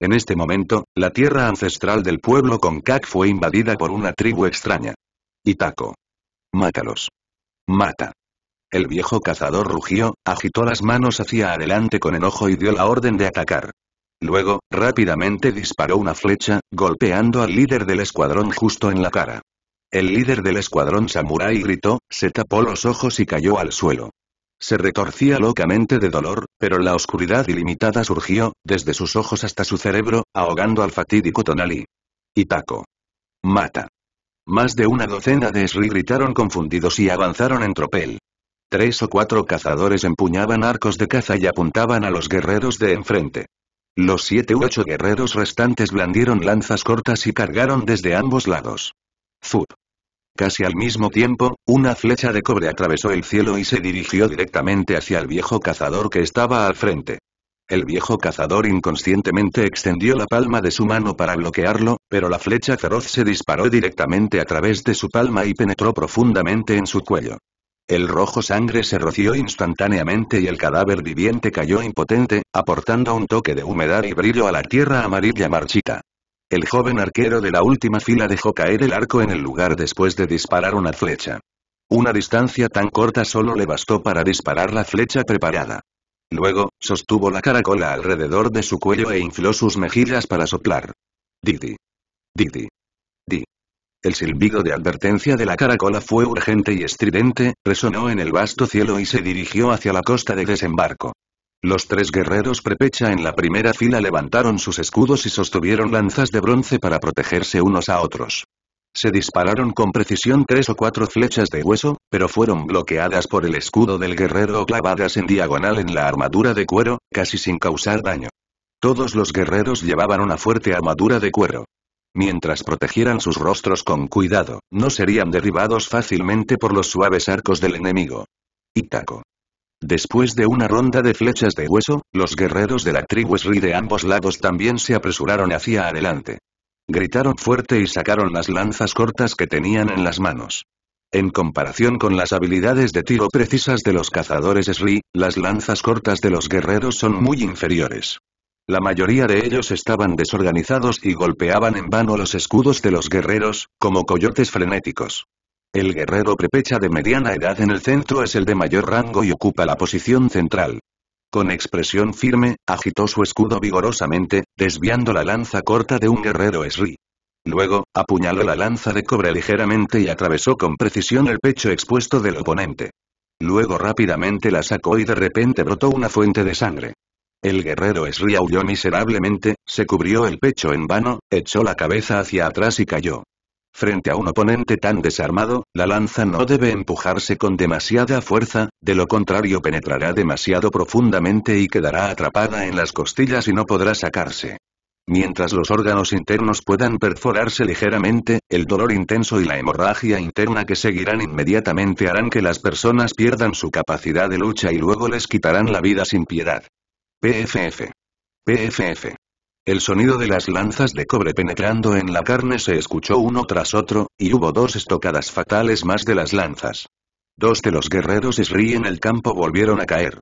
En este momento, la tierra ancestral del pueblo Concac fue invadida por una tribu extraña. Itaco. Mátalos. Mata. El viejo cazador rugió, agitó las manos hacia adelante con enojo y dio la orden de atacar. Luego, rápidamente disparó una flecha, golpeando al líder del escuadrón justo en la cara. El líder del escuadrón Samurai gritó, se tapó los ojos y cayó al suelo. Se retorcía locamente de dolor, pero la oscuridad ilimitada surgió, desde sus ojos hasta su cerebro, ahogando al fatídico Tonali. Paco Mata. Más de una docena de Sri gritaron confundidos y avanzaron en tropel. Tres o cuatro cazadores empuñaban arcos de caza y apuntaban a los guerreros de enfrente. Los siete u ocho guerreros restantes blandieron lanzas cortas y cargaron desde ambos lados. Zup. Casi al mismo tiempo, una flecha de cobre atravesó el cielo y se dirigió directamente hacia el viejo cazador que estaba al frente. El viejo cazador inconscientemente extendió la palma de su mano para bloquearlo, pero la flecha feroz se disparó directamente a través de su palma y penetró profundamente en su cuello. El rojo sangre se roció instantáneamente y el cadáver viviente cayó impotente, aportando un toque de humedad y brillo a la tierra amarilla marchita. El joven arquero de la última fila dejó caer el arco en el lugar después de disparar una flecha. Una distancia tan corta solo le bastó para disparar la flecha preparada. Luego, sostuvo la caracola alrededor de su cuello e infló sus mejillas para soplar. Didi. Didi. El silbido de advertencia de la caracola fue urgente y estridente, resonó en el vasto cielo y se dirigió hacia la costa de desembarco. Los tres guerreros prepecha en la primera fila levantaron sus escudos y sostuvieron lanzas de bronce para protegerse unos a otros. Se dispararon con precisión tres o cuatro flechas de hueso, pero fueron bloqueadas por el escudo del guerrero o clavadas en diagonal en la armadura de cuero, casi sin causar daño. Todos los guerreros llevaban una fuerte armadura de cuero. Mientras protegieran sus rostros con cuidado, no serían derribados fácilmente por los suaves arcos del enemigo. Itaco. Después de una ronda de flechas de hueso, los guerreros de la tribu Sri de ambos lados también se apresuraron hacia adelante. Gritaron fuerte y sacaron las lanzas cortas que tenían en las manos. En comparación con las habilidades de tiro precisas de los cazadores Sri, las lanzas cortas de los guerreros son muy inferiores. La mayoría de ellos estaban desorganizados y golpeaban en vano los escudos de los guerreros, como coyotes frenéticos. El guerrero prepecha de mediana edad en el centro es el de mayor rango y ocupa la posición central. Con expresión firme, agitó su escudo vigorosamente, desviando la lanza corta de un guerrero esri. Luego, apuñaló la lanza de cobre ligeramente y atravesó con precisión el pecho expuesto del oponente. Luego rápidamente la sacó y de repente brotó una fuente de sangre. El guerrero es miserablemente, se cubrió el pecho en vano, echó la cabeza hacia atrás y cayó. Frente a un oponente tan desarmado, la lanza no debe empujarse con demasiada fuerza, de lo contrario penetrará demasiado profundamente y quedará atrapada en las costillas y no podrá sacarse. Mientras los órganos internos puedan perforarse ligeramente, el dolor intenso y la hemorragia interna que seguirán inmediatamente harán que las personas pierdan su capacidad de lucha y luego les quitarán la vida sin piedad. PFF. PFF. El sonido de las lanzas de cobre penetrando en la carne se escuchó uno tras otro, y hubo dos estocadas fatales más de las lanzas. Dos de los guerreros Sri en el campo volvieron a caer.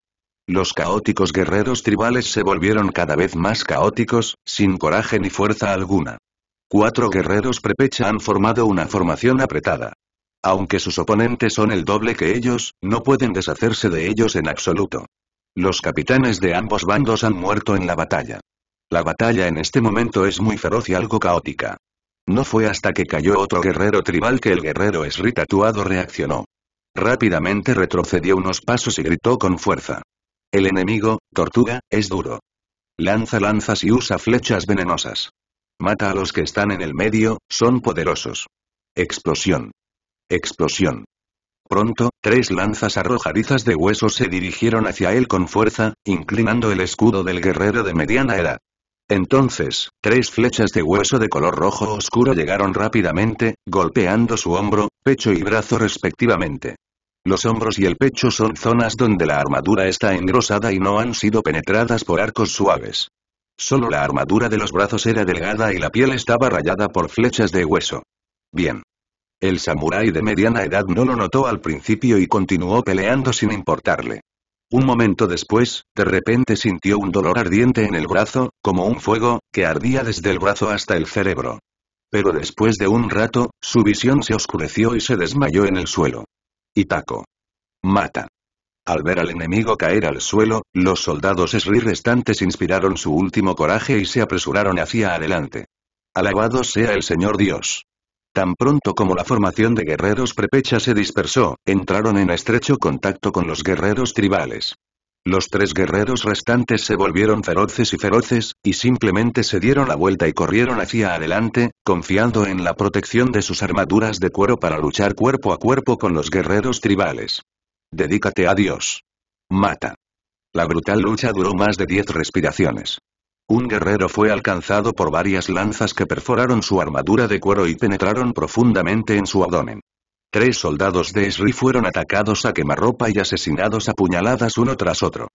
Los caóticos guerreros tribales se volvieron cada vez más caóticos, sin coraje ni fuerza alguna. Cuatro guerreros prepecha han formado una formación apretada. Aunque sus oponentes son el doble que ellos, no pueden deshacerse de ellos en absoluto. Los capitanes de ambos bandos han muerto en la batalla. La batalla en este momento es muy feroz y algo caótica. No fue hasta que cayó otro guerrero tribal que el guerrero es tatuado reaccionó. Rápidamente retrocedió unos pasos y gritó con fuerza. El enemigo, Tortuga, es duro. Lanza lanzas y usa flechas venenosas. Mata a los que están en el medio, son poderosos. Explosión. Explosión. Pronto, tres lanzas arrojadizas de hueso se dirigieron hacia él con fuerza, inclinando el escudo del guerrero de mediana edad. Entonces, tres flechas de hueso de color rojo oscuro llegaron rápidamente, golpeando su hombro, pecho y brazo respectivamente. Los hombros y el pecho son zonas donde la armadura está engrosada y no han sido penetradas por arcos suaves. Solo la armadura de los brazos era delgada y la piel estaba rayada por flechas de hueso. Bien. El samurái de mediana edad no lo notó al principio y continuó peleando sin importarle. Un momento después, de repente sintió un dolor ardiente en el brazo, como un fuego, que ardía desde el brazo hasta el cerebro. Pero después de un rato, su visión se oscureció y se desmayó en el suelo. Itaco. Mata. Al ver al enemigo caer al suelo, los soldados esri restantes inspiraron su último coraje y se apresuraron hacia adelante. Alabado sea el Señor Dios. Tan pronto como la formación de guerreros prepecha se dispersó, entraron en estrecho contacto con los guerreros tribales. Los tres guerreros restantes se volvieron feroces y feroces, y simplemente se dieron la vuelta y corrieron hacia adelante, confiando en la protección de sus armaduras de cuero para luchar cuerpo a cuerpo con los guerreros tribales. Dedícate a Dios. Mata. La brutal lucha duró más de diez respiraciones. Un guerrero fue alcanzado por varias lanzas que perforaron su armadura de cuero y penetraron profundamente en su abdomen. Tres soldados de Esri fueron atacados a quemarropa y asesinados a puñaladas uno tras otro.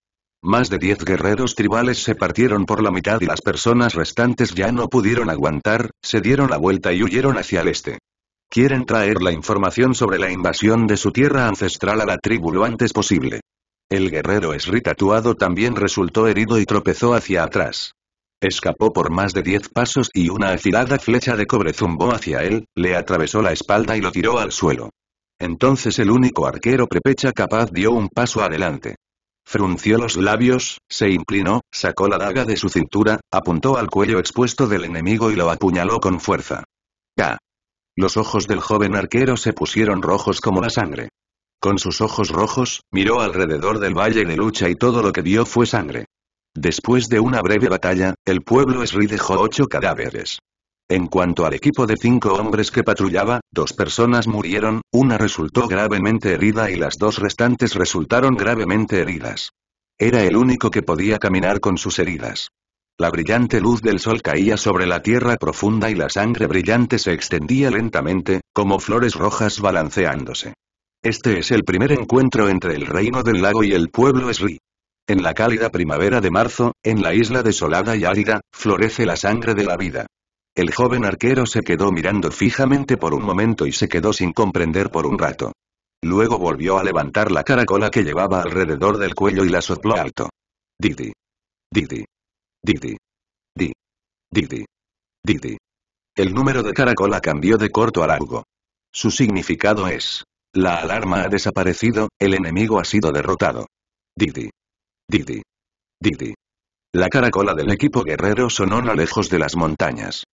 Más de diez guerreros tribales se partieron por la mitad y las personas restantes ya no pudieron aguantar, se dieron la vuelta y huyeron hacia el este. Quieren traer la información sobre la invasión de su tierra ancestral a la tribu lo antes posible. El guerrero Esri tatuado también resultó herido y tropezó hacia atrás. Escapó por más de diez pasos y una afilada flecha de cobre zumbó hacia él, le atravesó la espalda y lo tiró al suelo. Entonces el único arquero prepecha capaz dio un paso adelante. Frunció los labios, se inclinó, sacó la daga de su cintura, apuntó al cuello expuesto del enemigo y lo apuñaló con fuerza. ¡Ca! Los ojos del joven arquero se pusieron rojos como la sangre. Con sus ojos rojos, miró alrededor del valle de lucha y todo lo que vio fue sangre. Después de una breve batalla, el pueblo Esri dejó ocho cadáveres. En cuanto al equipo de cinco hombres que patrullaba, dos personas murieron, una resultó gravemente herida y las dos restantes resultaron gravemente heridas. Era el único que podía caminar con sus heridas. La brillante luz del sol caía sobre la tierra profunda y la sangre brillante se extendía lentamente, como flores rojas balanceándose. Este es el primer encuentro entre el reino del lago y el pueblo Esri. En la cálida primavera de marzo, en la isla desolada y árida, florece la sangre de la vida. El joven arquero se quedó mirando fijamente por un momento y se quedó sin comprender por un rato. Luego volvió a levantar la caracola que llevaba alrededor del cuello y la sopló alto. Didi. Didi. Didi. Di. Didi. Didi. El número de caracola cambió de corto a largo. Su significado es. La alarma ha desaparecido, el enemigo ha sido derrotado. Didi. Didi. Didi. La caracola del equipo guerrero sonó no lejos de las montañas.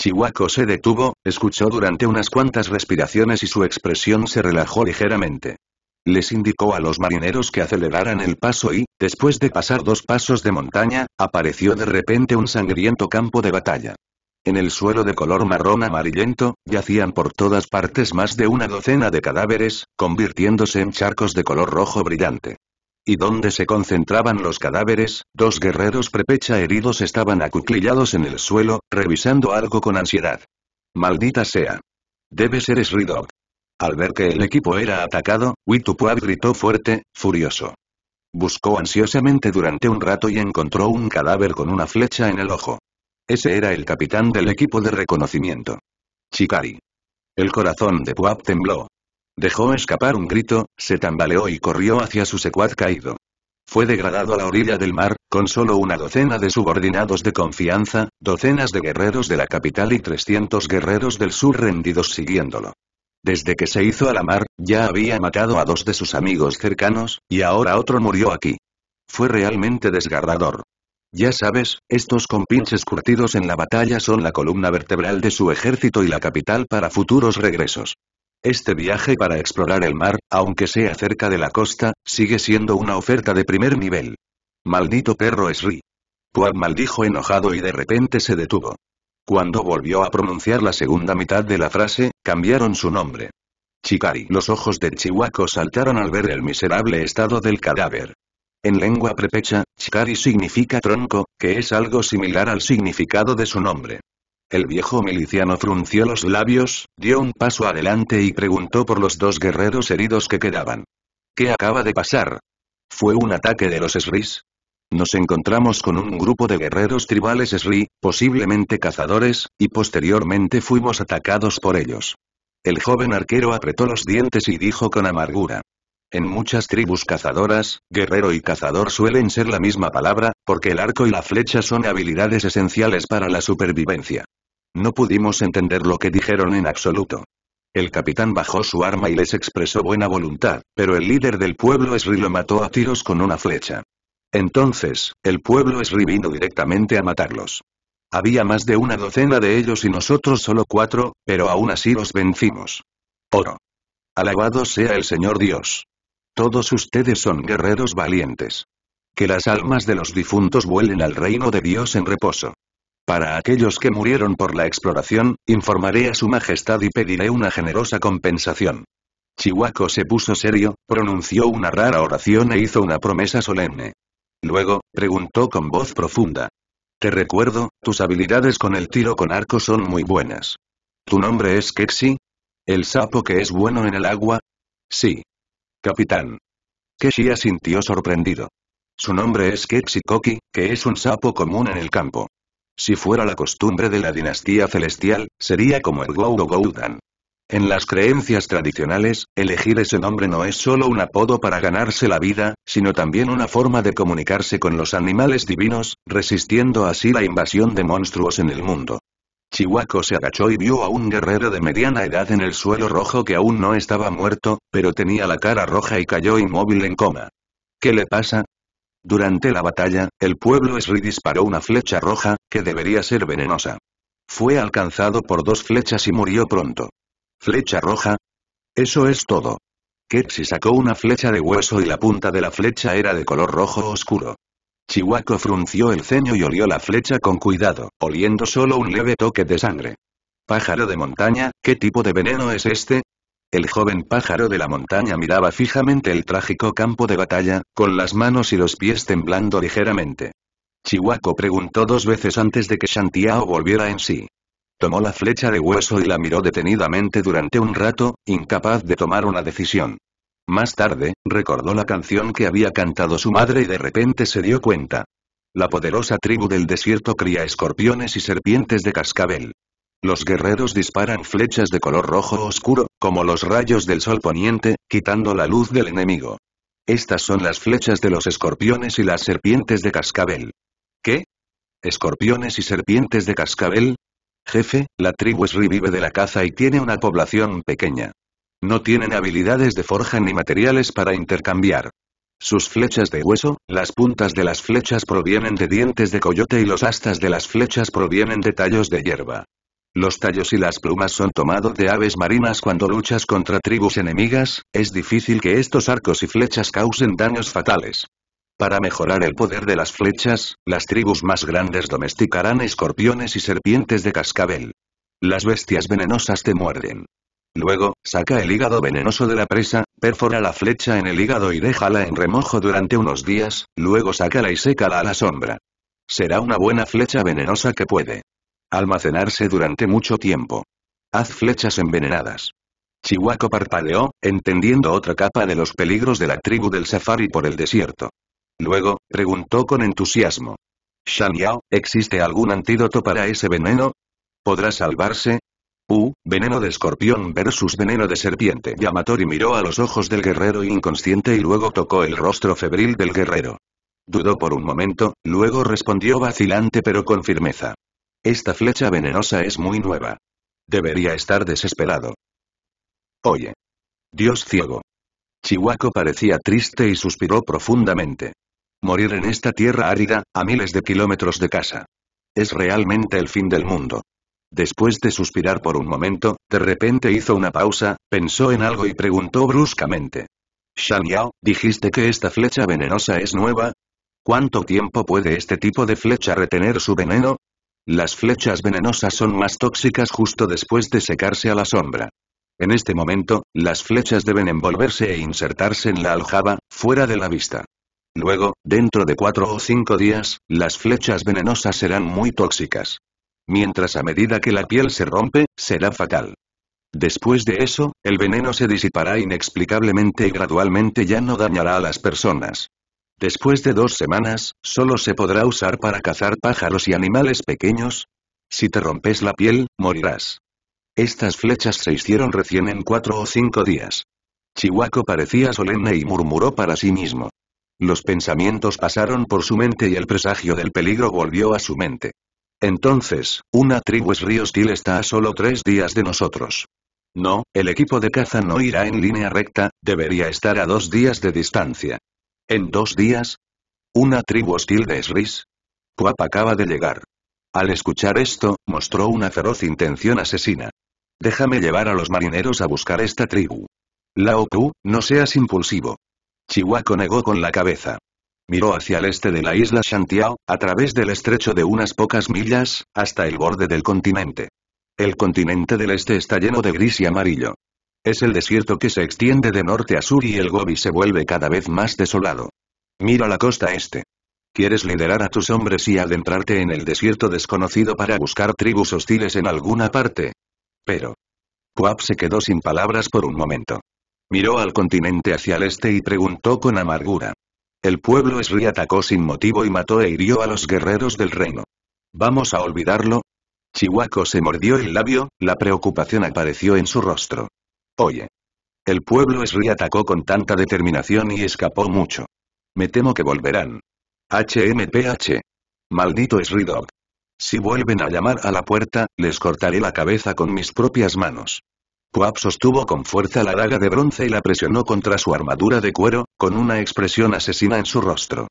Chihuaco se detuvo, escuchó durante unas cuantas respiraciones y su expresión se relajó ligeramente. Les indicó a los marineros que aceleraran el paso y, después de pasar dos pasos de montaña, apareció de repente un sangriento campo de batalla. En el suelo de color marrón amarillento, yacían por todas partes más de una docena de cadáveres, convirtiéndose en charcos de color rojo brillante y donde se concentraban los cadáveres, dos guerreros prepecha heridos estaban acuclillados en el suelo, revisando algo con ansiedad. Maldita sea. Debe ser Sridog. Al ver que el equipo era atacado, Witupuab gritó fuerte, furioso. Buscó ansiosamente durante un rato y encontró un cadáver con una flecha en el ojo. Ese era el capitán del equipo de reconocimiento. Chikari. El corazón de Puab tembló, Dejó escapar un grito, se tambaleó y corrió hacia su secuad caído. Fue degradado a la orilla del mar, con solo una docena de subordinados de confianza, docenas de guerreros de la capital y 300 guerreros del sur rendidos siguiéndolo. Desde que se hizo a la mar, ya había matado a dos de sus amigos cercanos, y ahora otro murió aquí. Fue realmente desgarrador. Ya sabes, estos compinches curtidos en la batalla son la columna vertebral de su ejército y la capital para futuros regresos. Este viaje para explorar el mar, aunque sea cerca de la costa, sigue siendo una oferta de primer nivel. Maldito perro Esri. Puad maldijo enojado y de repente se detuvo. Cuando volvió a pronunciar la segunda mitad de la frase, cambiaron su nombre. Chikari. Los ojos de Chihuaco saltaron al ver el miserable estado del cadáver. En lengua prepecha, Chikari significa tronco, que es algo similar al significado de su nombre. El viejo miliciano frunció los labios, dio un paso adelante y preguntó por los dos guerreros heridos que quedaban. ¿Qué acaba de pasar? ¿Fue un ataque de los Sris? Nos encontramos con un grupo de guerreros tribales Sri, posiblemente cazadores, y posteriormente fuimos atacados por ellos. El joven arquero apretó los dientes y dijo con amargura. En muchas tribus cazadoras, guerrero y cazador suelen ser la misma palabra, porque el arco y la flecha son habilidades esenciales para la supervivencia. No pudimos entender lo que dijeron en absoluto. El capitán bajó su arma y les expresó buena voluntad, pero el líder del pueblo Esri lo mató a tiros con una flecha. Entonces, el pueblo Esri vino directamente a matarlos. Había más de una docena de ellos y nosotros solo cuatro, pero aún así los vencimos. Oro. Alabado sea el Señor Dios. Todos ustedes son guerreros valientes. Que las almas de los difuntos vuelen al reino de Dios en reposo. Para aquellos que murieron por la exploración, informaré a su majestad y pediré una generosa compensación. Chihuaco se puso serio, pronunció una rara oración e hizo una promesa solemne. Luego, preguntó con voz profunda. Te recuerdo, tus habilidades con el tiro con arco son muy buenas. ¿Tu nombre es Kexi? ¿El sapo que es bueno en el agua? Sí. Capitán. Kexi asintió sorprendido. Su nombre es Kexi Koki, que es un sapo común en el campo. Si fuera la costumbre de la dinastía celestial, sería como el Goudo Goudan. En las creencias tradicionales, elegir ese nombre no es solo un apodo para ganarse la vida, sino también una forma de comunicarse con los animales divinos, resistiendo así la invasión de monstruos en el mundo. Chihuaco se agachó y vio a un guerrero de mediana edad en el suelo rojo que aún no estaba muerto, pero tenía la cara roja y cayó inmóvil en coma. ¿Qué le pasa? Durante la batalla, el pueblo Sri disparó una flecha roja, que debería ser venenosa. Fue alcanzado por dos flechas y murió pronto. ¿Flecha roja? Eso es todo. Ketsi sacó una flecha de hueso y la punta de la flecha era de color rojo oscuro. Chihuaco frunció el ceño y olió la flecha con cuidado, oliendo solo un leve toque de sangre. Pájaro de montaña, ¿qué tipo de veneno es este? El joven pájaro de la montaña miraba fijamente el trágico campo de batalla, con las manos y los pies temblando ligeramente. Chihuaco preguntó dos veces antes de que Shantiao volviera en sí. Tomó la flecha de hueso y la miró detenidamente durante un rato, incapaz de tomar una decisión. Más tarde, recordó la canción que había cantado su madre y de repente se dio cuenta. La poderosa tribu del desierto cría escorpiones y serpientes de cascabel. Los guerreros disparan flechas de color rojo oscuro, como los rayos del sol poniente, quitando la luz del enemigo. Estas son las flechas de los escorpiones y las serpientes de cascabel. ¿Qué? ¿Escorpiones y serpientes de cascabel? Jefe, la tribu es revive de la caza y tiene una población pequeña. No tienen habilidades de forja ni materiales para intercambiar. Sus flechas de hueso, las puntas de las flechas provienen de dientes de coyote y los astas de las flechas provienen de tallos de hierba. Los tallos y las plumas son tomados de aves marinas cuando luchas contra tribus enemigas, es difícil que estos arcos y flechas causen daños fatales. Para mejorar el poder de las flechas, las tribus más grandes domesticarán escorpiones y serpientes de cascabel. Las bestias venenosas te muerden. Luego, saca el hígado venenoso de la presa, perfora la flecha en el hígado y déjala en remojo durante unos días, luego sácala y sécala a la sombra. Será una buena flecha venenosa que puede Almacenarse durante mucho tiempo. Haz flechas envenenadas. chihuaco parpadeó, entendiendo otra capa de los peligros de la tribu del safari por el desierto. Luego, preguntó con entusiasmo. Shan Yao, ¿existe algún antídoto para ese veneno? ¿Podrá salvarse? Uh, veneno de escorpión versus veneno de serpiente. Yamatori miró a los ojos del guerrero inconsciente y luego tocó el rostro febril del guerrero. Dudó por un momento, luego respondió vacilante pero con firmeza. Esta flecha venenosa es muy nueva. Debería estar desesperado. Oye. Dios ciego. Chihuaco parecía triste y suspiró profundamente. Morir en esta tierra árida, a miles de kilómetros de casa. Es realmente el fin del mundo. Después de suspirar por un momento, de repente hizo una pausa, pensó en algo y preguntó bruscamente. Shan Yao, ¿dijiste que esta flecha venenosa es nueva? ¿Cuánto tiempo puede este tipo de flecha retener su veneno? Las flechas venenosas son más tóxicas justo después de secarse a la sombra. En este momento, las flechas deben envolverse e insertarse en la aljaba, fuera de la vista. Luego, dentro de cuatro o cinco días, las flechas venenosas serán muy tóxicas. Mientras a medida que la piel se rompe, será fatal. Después de eso, el veneno se disipará inexplicablemente y gradualmente ya no dañará a las personas. Después de dos semanas, solo se podrá usar para cazar pájaros y animales pequeños. Si te rompes la piel, morirás. Estas flechas se hicieron recién en cuatro o cinco días. Chihuaco parecía solemne y murmuró para sí mismo. Los pensamientos pasaron por su mente y el presagio del peligro volvió a su mente. Entonces, una tribu río hostil está a solo tres días de nosotros. No, el equipo de caza no irá en línea recta, debería estar a dos días de distancia. ¿En dos días? ¿Una tribu hostil de Sris? Puap acaba de llegar. Al escuchar esto, mostró una feroz intención asesina. Déjame llevar a los marineros a buscar esta tribu. Lao Pu, no seas impulsivo. Chihuahua negó con la cabeza. Miró hacia el este de la isla Shantiao, a través del estrecho de unas pocas millas, hasta el borde del continente. El continente del este está lleno de gris y amarillo. Es el desierto que se extiende de norte a sur y el Gobi se vuelve cada vez más desolado. Mira la costa este. ¿Quieres liderar a tus hombres y adentrarte en el desierto desconocido para buscar tribus hostiles en alguna parte? Pero. Quap se quedó sin palabras por un momento. Miró al continente hacia el este y preguntó con amargura. El pueblo Esri atacó sin motivo y mató e hirió a los guerreros del reino. ¿Vamos a olvidarlo? Chihuaco se mordió el labio, la preocupación apareció en su rostro. Oye. El pueblo Esri atacó con tanta determinación y escapó mucho. Me temo que volverán. HMPH. Maldito Esri Dog. Si vuelven a llamar a la puerta, les cortaré la cabeza con mis propias manos. Puap sostuvo con fuerza la daga de bronce y la presionó contra su armadura de cuero, con una expresión asesina en su rostro.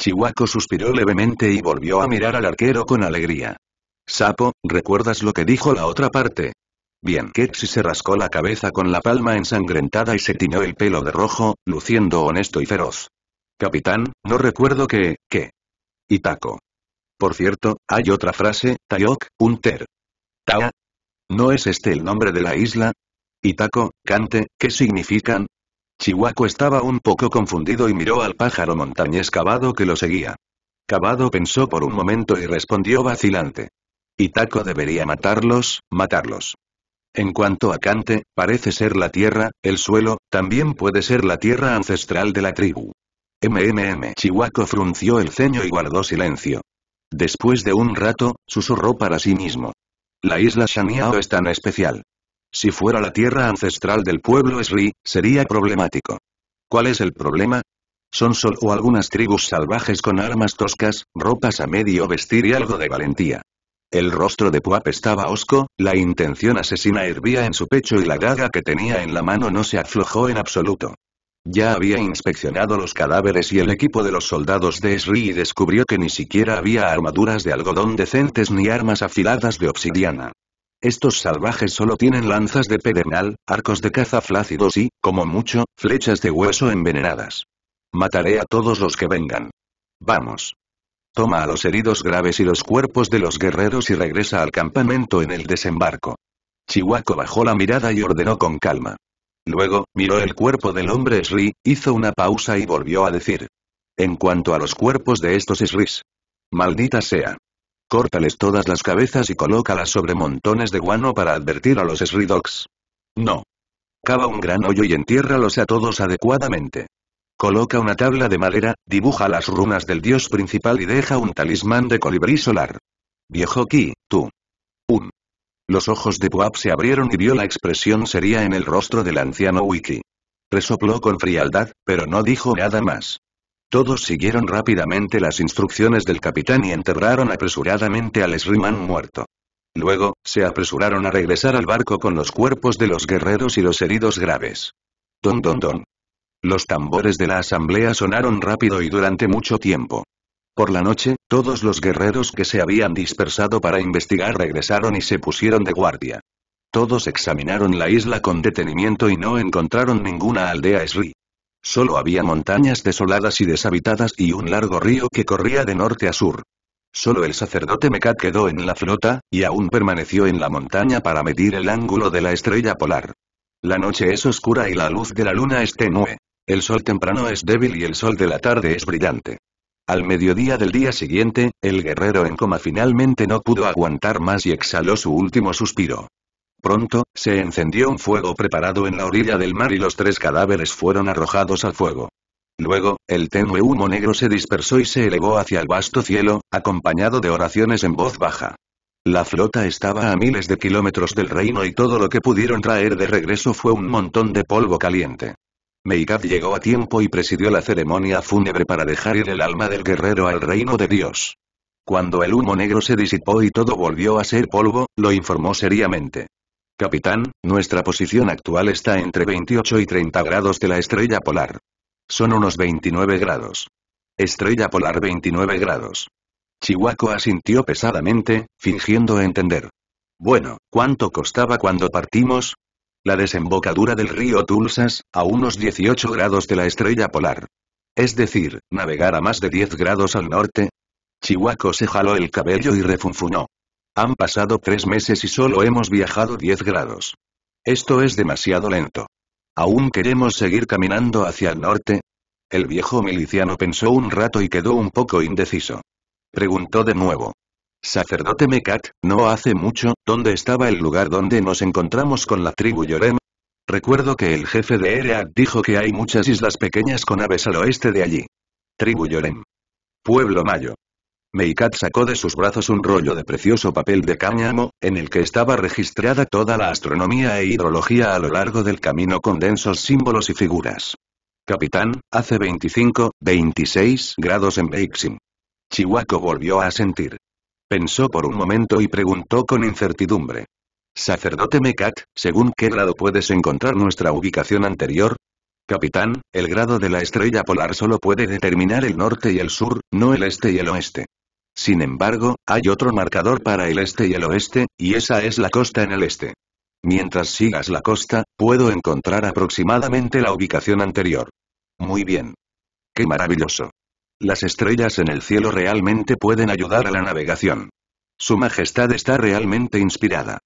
Chihuaco suspiró levemente y volvió a mirar al arquero con alegría. Sapo, ¿recuerdas lo que dijo la otra parte? Bien. Ketsi se rascó la cabeza con la palma ensangrentada y se tiñó el pelo de rojo, luciendo honesto y feroz. Capitán, no recuerdo que, qué. Itaco. Por cierto, hay otra frase, Tayok, ter. Tao. ¿No es este el nombre de la isla? Itaco, Cante, ¿qué significan? Chihuaco estaba un poco confundido y miró al pájaro montañés Cavado que lo seguía. Cavado pensó por un momento y respondió vacilante. Itaco debería matarlos, matarlos. En cuanto a Kante, parece ser la tierra, el suelo, también puede ser la tierra ancestral de la tribu. MMM Chihuaco frunció el ceño y guardó silencio. Después de un rato, susurró para sí mismo. La isla Shaniao es tan especial. Si fuera la tierra ancestral del pueblo Esri, sería problemático. ¿Cuál es el problema? Son solo algunas tribus salvajes con armas toscas, ropas a medio vestir y algo de valentía. El rostro de Puap estaba osco, la intención asesina hervía en su pecho y la gaga que tenía en la mano no se aflojó en absoluto. Ya había inspeccionado los cadáveres y el equipo de los soldados de Esri y descubrió que ni siquiera había armaduras de algodón decentes ni armas afiladas de obsidiana. Estos salvajes solo tienen lanzas de pedernal, arcos de caza flácidos y, como mucho, flechas de hueso envenenadas. Mataré a todos los que vengan. Vamos. Toma a los heridos graves y los cuerpos de los guerreros y regresa al campamento en el desembarco. Chihuahua bajó la mirada y ordenó con calma. Luego, miró el cuerpo del hombre Sri, hizo una pausa y volvió a decir. En cuanto a los cuerpos de estos Sris. Maldita sea. Córtales todas las cabezas y colócalas sobre montones de guano para advertir a los Dogs. No. Cava un gran hoyo y entiérralos a todos adecuadamente. Coloca una tabla de madera, dibuja las runas del dios principal y deja un talismán de colibrí solar. Viejo Ki, tú. Un. Los ojos de Puap se abrieron y vio la expresión seria en el rostro del anciano Wiki. Resopló con frialdad, pero no dijo nada más. Todos siguieron rápidamente las instrucciones del capitán y enterraron apresuradamente al Sriman muerto. Luego, se apresuraron a regresar al barco con los cuerpos de los guerreros y los heridos graves. Don don don. Los tambores de la asamblea sonaron rápido y durante mucho tiempo. Por la noche, todos los guerreros que se habían dispersado para investigar regresaron y se pusieron de guardia. Todos examinaron la isla con detenimiento y no encontraron ninguna aldea Sri. Solo había montañas desoladas y deshabitadas y un largo río que corría de norte a sur. Solo el sacerdote Mekat quedó en la flota, y aún permaneció en la montaña para medir el ángulo de la estrella polar. La noche es oscura y la luz de la luna es tenue. El sol temprano es débil y el sol de la tarde es brillante. Al mediodía del día siguiente, el guerrero en coma finalmente no pudo aguantar más y exhaló su último suspiro. Pronto, se encendió un fuego preparado en la orilla del mar y los tres cadáveres fueron arrojados al fuego. Luego, el tenue humo negro se dispersó y se elevó hacia el vasto cielo, acompañado de oraciones en voz baja. La flota estaba a miles de kilómetros del reino y todo lo que pudieron traer de regreso fue un montón de polvo caliente. Meikat llegó a tiempo y presidió la ceremonia fúnebre para dejar ir el alma del guerrero al reino de Dios. Cuando el humo negro se disipó y todo volvió a ser polvo, lo informó seriamente. Capitán, nuestra posición actual está entre 28 y 30 grados de la estrella polar. Son unos 29 grados. Estrella polar 29 grados. Chihuaco asintió pesadamente, fingiendo entender. Bueno, ¿cuánto costaba cuando partimos? la desembocadura del río Tulsas, a unos 18 grados de la estrella polar. Es decir, navegar a más de 10 grados al norte. Chihuahua se jaló el cabello y refunfunó. Han pasado tres meses y solo hemos viajado 10 grados. Esto es demasiado lento. ¿Aún queremos seguir caminando hacia el norte? El viejo miliciano pensó un rato y quedó un poco indeciso. Preguntó de nuevo. Sacerdote Meikat, no hace mucho, ¿dónde estaba el lugar donde nos encontramos con la tribu Yorem? Recuerdo que el jefe de Ereat dijo que hay muchas islas pequeñas con aves al oeste de allí. Tribu Yorem. Pueblo Mayo. Meikat sacó de sus brazos un rollo de precioso papel de cáñamo, en el que estaba registrada toda la astronomía e hidrología a lo largo del camino con densos símbolos y figuras. Capitán, hace 25, 26 grados en Beixim. Chihuaco volvió a sentir. Pensó por un momento y preguntó con incertidumbre. Sacerdote Mekat, ¿según qué grado puedes encontrar nuestra ubicación anterior? Capitán, el grado de la estrella polar solo puede determinar el norte y el sur, no el este y el oeste. Sin embargo, hay otro marcador para el este y el oeste, y esa es la costa en el este. Mientras sigas la costa, puedo encontrar aproximadamente la ubicación anterior. Muy bien. Qué maravilloso. Las estrellas en el cielo realmente pueden ayudar a la navegación. Su Majestad está realmente inspirada.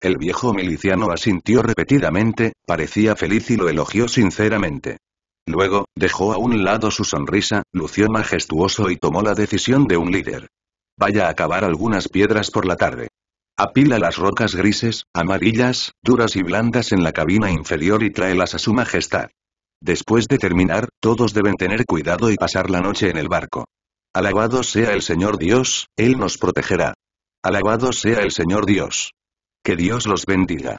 El viejo miliciano asintió repetidamente, parecía feliz y lo elogió sinceramente. Luego, dejó a un lado su sonrisa, lució majestuoso y tomó la decisión de un líder. Vaya a cavar algunas piedras por la tarde. Apila las rocas grises, amarillas, duras y blandas en la cabina inferior y tráelas a su majestad. Después de terminar, todos deben tener cuidado y pasar la noche en el barco. Alabado sea el Señor Dios, Él nos protegerá. Alabado sea el Señor Dios. Que Dios los bendiga.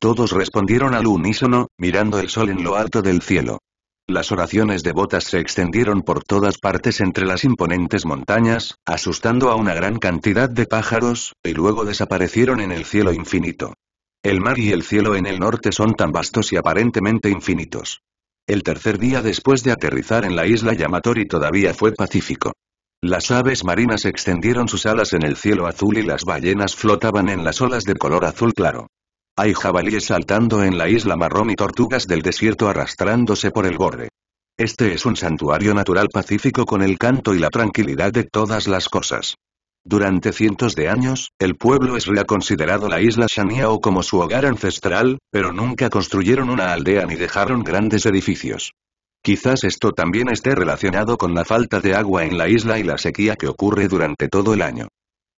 Todos respondieron al unísono, mirando el sol en lo alto del cielo. Las oraciones devotas se extendieron por todas partes entre las imponentes montañas, asustando a una gran cantidad de pájaros, y luego desaparecieron en el cielo infinito. El mar y el cielo en el norte son tan vastos y aparentemente infinitos. El tercer día después de aterrizar en la isla Yamatori todavía fue pacífico. Las aves marinas extendieron sus alas en el cielo azul y las ballenas flotaban en las olas de color azul claro. Hay jabalíes saltando en la isla marrón y tortugas del desierto arrastrándose por el borde. Este es un santuario natural pacífico con el canto y la tranquilidad de todas las cosas. Durante cientos de años, el pueblo es ha considerado la isla Shaniao como su hogar ancestral, pero nunca construyeron una aldea ni dejaron grandes edificios. Quizás esto también esté relacionado con la falta de agua en la isla y la sequía que ocurre durante todo el año.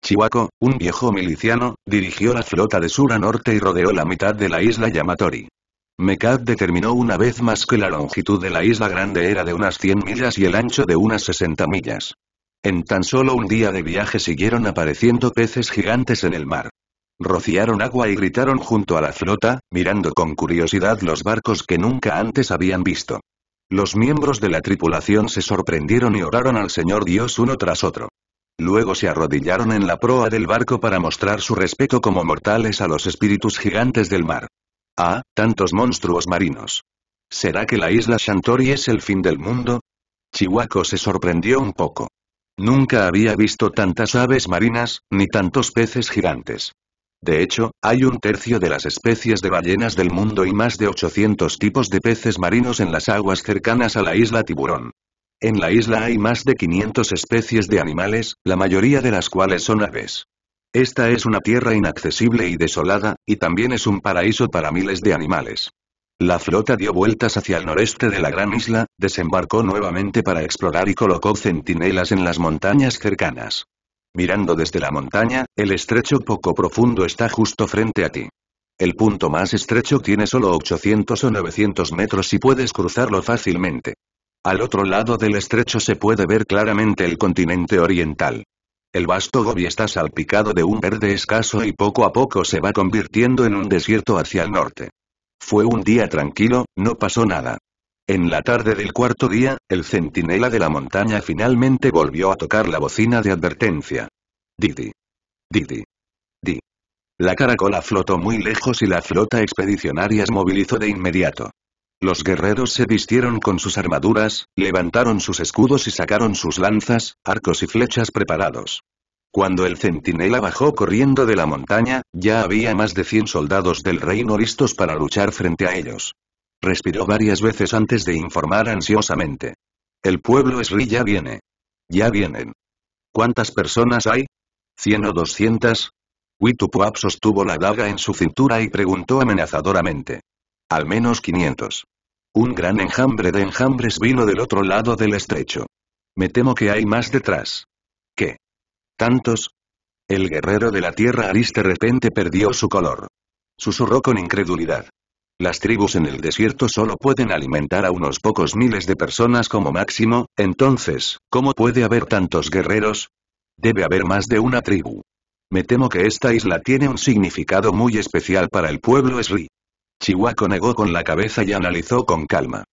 Chihuaco, un viejo miliciano, dirigió la flota de sur a norte y rodeó la mitad de la isla Yamatori. Mekad determinó una vez más que la longitud de la isla grande era de unas 100 millas y el ancho de unas 60 millas. En tan solo un día de viaje siguieron apareciendo peces gigantes en el mar. Rociaron agua y gritaron junto a la flota, mirando con curiosidad los barcos que nunca antes habían visto. Los miembros de la tripulación se sorprendieron y oraron al Señor Dios uno tras otro. Luego se arrodillaron en la proa del barco para mostrar su respeto como mortales a los espíritus gigantes del mar. Ah, tantos monstruos marinos. ¿Será que la isla Shantori es el fin del mundo? Chihuaco se sorprendió un poco. Nunca había visto tantas aves marinas, ni tantos peces gigantes. De hecho, hay un tercio de las especies de ballenas del mundo y más de 800 tipos de peces marinos en las aguas cercanas a la isla Tiburón. En la isla hay más de 500 especies de animales, la mayoría de las cuales son aves. Esta es una tierra inaccesible y desolada, y también es un paraíso para miles de animales. La flota dio vueltas hacia el noreste de la gran isla, desembarcó nuevamente para explorar y colocó centinelas en las montañas cercanas. Mirando desde la montaña, el estrecho poco profundo está justo frente a ti. El punto más estrecho tiene solo 800 o 900 metros y puedes cruzarlo fácilmente. Al otro lado del estrecho se puede ver claramente el continente oriental. El vasto Gobi está salpicado de un verde escaso y poco a poco se va convirtiendo en un desierto hacia el norte. Fue un día tranquilo, no pasó nada. En la tarde del cuarto día, el centinela de la montaña finalmente volvió a tocar la bocina de advertencia. Didi. Didi. Di. La caracola flotó muy lejos y la flota expedicionaria se movilizó de inmediato. Los guerreros se vistieron con sus armaduras, levantaron sus escudos y sacaron sus lanzas, arcos y flechas preparados. Cuando el centinela bajó corriendo de la montaña, ya había más de 100 soldados del reino listos para luchar frente a ellos. Respiró varias veces antes de informar ansiosamente. El pueblo Esri ya viene. Ya vienen. ¿Cuántas personas hay? ¿Cien o doscientas? Witupuap sostuvo la daga en su cintura y preguntó amenazadoramente. Al menos 500. Un gran enjambre de enjambres vino del otro lado del estrecho. Me temo que hay más detrás. ¿Qué? Tantos. El guerrero de la tierra Aris de repente perdió su color. Susurró con incredulidad. Las tribus en el desierto solo pueden alimentar a unos pocos miles de personas como máximo, entonces, ¿cómo puede haber tantos guerreros? Debe haber más de una tribu. Me temo que esta isla tiene un significado muy especial para el pueblo Esri. Chihuahua negó con la cabeza y analizó con calma.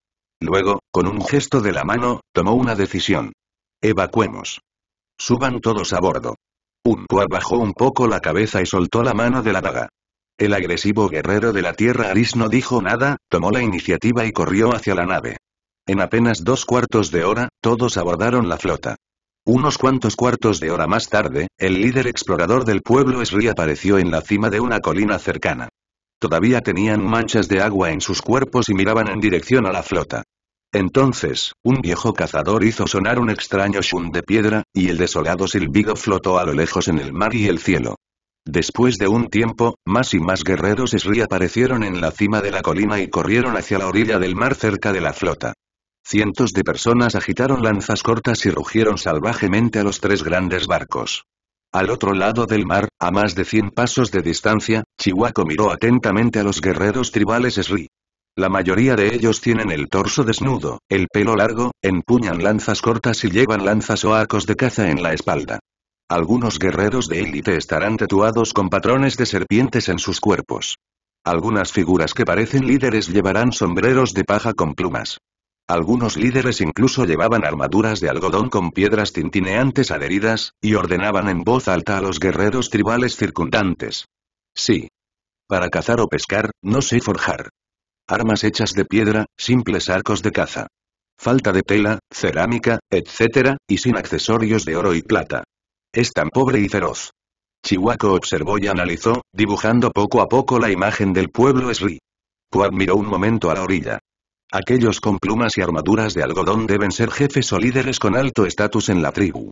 Luego, con un gesto de la mano, tomó una decisión. Evacuemos. Suban todos a bordo. cual bajó un poco la cabeza y soltó la mano de la daga. El agresivo guerrero de la Tierra Aris no dijo nada, tomó la iniciativa y corrió hacia la nave. En apenas dos cuartos de hora, todos abordaron la flota. Unos cuantos cuartos de hora más tarde, el líder explorador del pueblo Esri apareció en la cima de una colina cercana. Todavía tenían manchas de agua en sus cuerpos y miraban en dirección a la flota. Entonces, un viejo cazador hizo sonar un extraño shun de piedra, y el desolado silbido flotó a lo lejos en el mar y el cielo. Después de un tiempo, más y más guerreros Esri aparecieron en la cima de la colina y corrieron hacia la orilla del mar cerca de la flota. Cientos de personas agitaron lanzas cortas y rugieron salvajemente a los tres grandes barcos. Al otro lado del mar, a más de 100 pasos de distancia, Chihuaco miró atentamente a los guerreros tribales Esri. La mayoría de ellos tienen el torso desnudo, el pelo largo, empuñan lanzas cortas y llevan lanzas o arcos de caza en la espalda. Algunos guerreros de élite estarán tatuados con patrones de serpientes en sus cuerpos. Algunas figuras que parecen líderes llevarán sombreros de paja con plumas. Algunos líderes incluso llevaban armaduras de algodón con piedras tintineantes adheridas, y ordenaban en voz alta a los guerreros tribales circundantes. Sí. Para cazar o pescar, no sé forjar armas hechas de piedra, simples arcos de caza. Falta de tela, cerámica, etc., y sin accesorios de oro y plata. Es tan pobre y feroz. Chihuaco observó y analizó, dibujando poco a poco la imagen del pueblo Esri. Cuad miró un momento a la orilla. Aquellos con plumas y armaduras de algodón deben ser jefes o líderes con alto estatus en la tribu.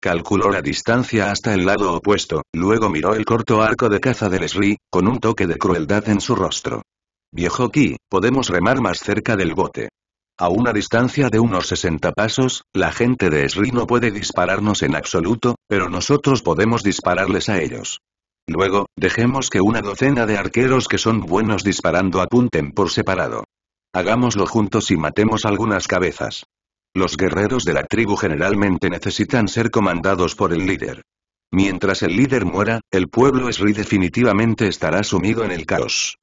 Calculó la distancia hasta el lado opuesto, luego miró el corto arco de caza del Esri, con un toque de crueldad en su rostro. Viejo Ki, podemos remar más cerca del bote. A una distancia de unos 60 pasos, la gente de Sri no puede dispararnos en absoluto, pero nosotros podemos dispararles a ellos. Luego, dejemos que una docena de arqueros que son buenos disparando apunten por separado. Hagámoslo juntos y matemos algunas cabezas. Los guerreros de la tribu generalmente necesitan ser comandados por el líder. Mientras el líder muera, el pueblo Sri definitivamente estará sumido en el caos.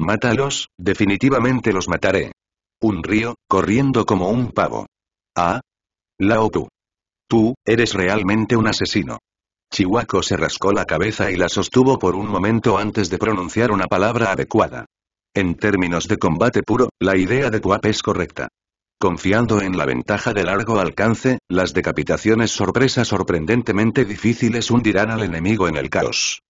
Mátalos, definitivamente los mataré. Un río, corriendo como un pavo. Ah. Lao Tu. Tú, eres realmente un asesino. Chihuaco se rascó la cabeza y la sostuvo por un momento antes de pronunciar una palabra adecuada. En términos de combate puro, la idea de Tuap es correcta. Confiando en la ventaja de largo alcance, las decapitaciones sorpresa sorprendentemente difíciles hundirán al enemigo en el caos.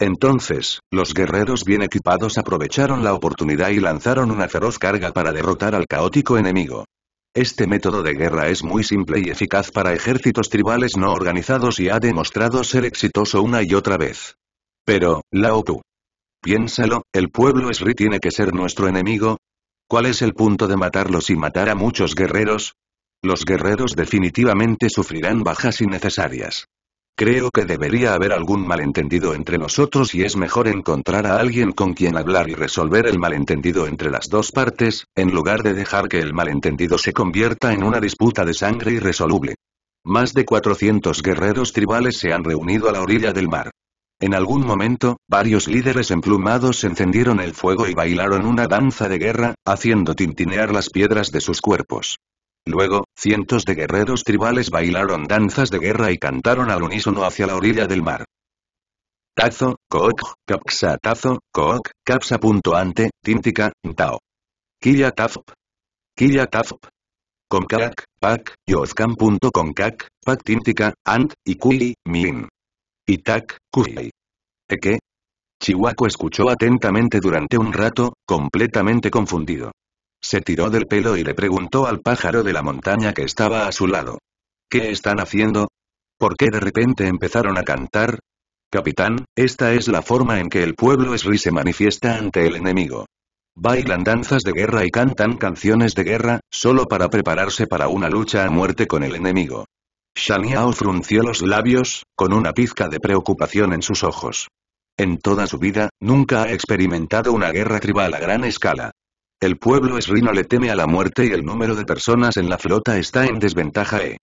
Entonces, los guerreros bien equipados aprovecharon la oportunidad y lanzaron una feroz carga para derrotar al caótico enemigo. Este método de guerra es muy simple y eficaz para ejércitos tribales no organizados y ha demostrado ser exitoso una y otra vez. Pero, Lao Piénsalo, ¿el pueblo Sri tiene que ser nuestro enemigo? ¿Cuál es el punto de matarlos y matar a muchos guerreros? Los guerreros definitivamente sufrirán bajas innecesarias. Creo que debería haber algún malentendido entre nosotros y es mejor encontrar a alguien con quien hablar y resolver el malentendido entre las dos partes, en lugar de dejar que el malentendido se convierta en una disputa de sangre irresoluble. Más de 400 guerreros tribales se han reunido a la orilla del mar. En algún momento, varios líderes emplumados encendieron el fuego y bailaron una danza de guerra, haciendo tintinear las piedras de sus cuerpos. Luego, cientos de guerreros tribales bailaron danzas de guerra y cantaron al unísono hacia la orilla del mar. Tazo, Kook, capsa, Tazo, Kook, capsa.ante, Tintica, ntao. Killa tazop. Killa tazop. Concaac, pac, Yozkan.concak, pac Tintica, Ant, y Kuli, Min. Itak, Kuli. Eke. Chihuahua escuchó atentamente durante un rato, completamente confundido. Se tiró del pelo y le preguntó al pájaro de la montaña que estaba a su lado. ¿Qué están haciendo? ¿Por qué de repente empezaron a cantar? Capitán, esta es la forma en que el pueblo Esri se manifiesta ante el enemigo. Bailan danzas de guerra y cantan canciones de guerra, solo para prepararse para una lucha a muerte con el enemigo. Shaniao frunció los labios, con una pizca de preocupación en sus ojos. En toda su vida, nunca ha experimentado una guerra tribal a gran escala. El pueblo no le teme a la muerte y el número de personas en la flota está en desventaja. ¿eh?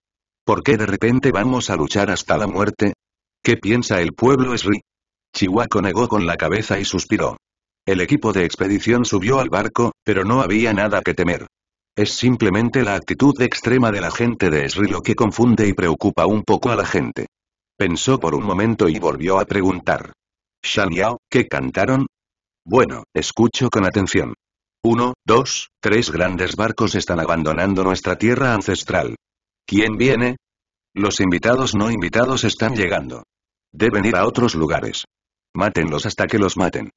¿Por qué de repente vamos a luchar hasta la muerte? ¿Qué piensa el pueblo esri? Chihuahua negó con la cabeza y suspiró. El equipo de expedición subió al barco, pero no había nada que temer. Es simplemente la actitud extrema de la gente de Esri lo que confunde y preocupa un poco a la gente. Pensó por un momento y volvió a preguntar. Shan Yao, ¿qué cantaron? Bueno, escucho con atención. Uno, dos, tres grandes barcos están abandonando nuestra tierra ancestral. ¿Quién viene? Los invitados no invitados están llegando. Deben ir a otros lugares. Mátenlos hasta que los maten.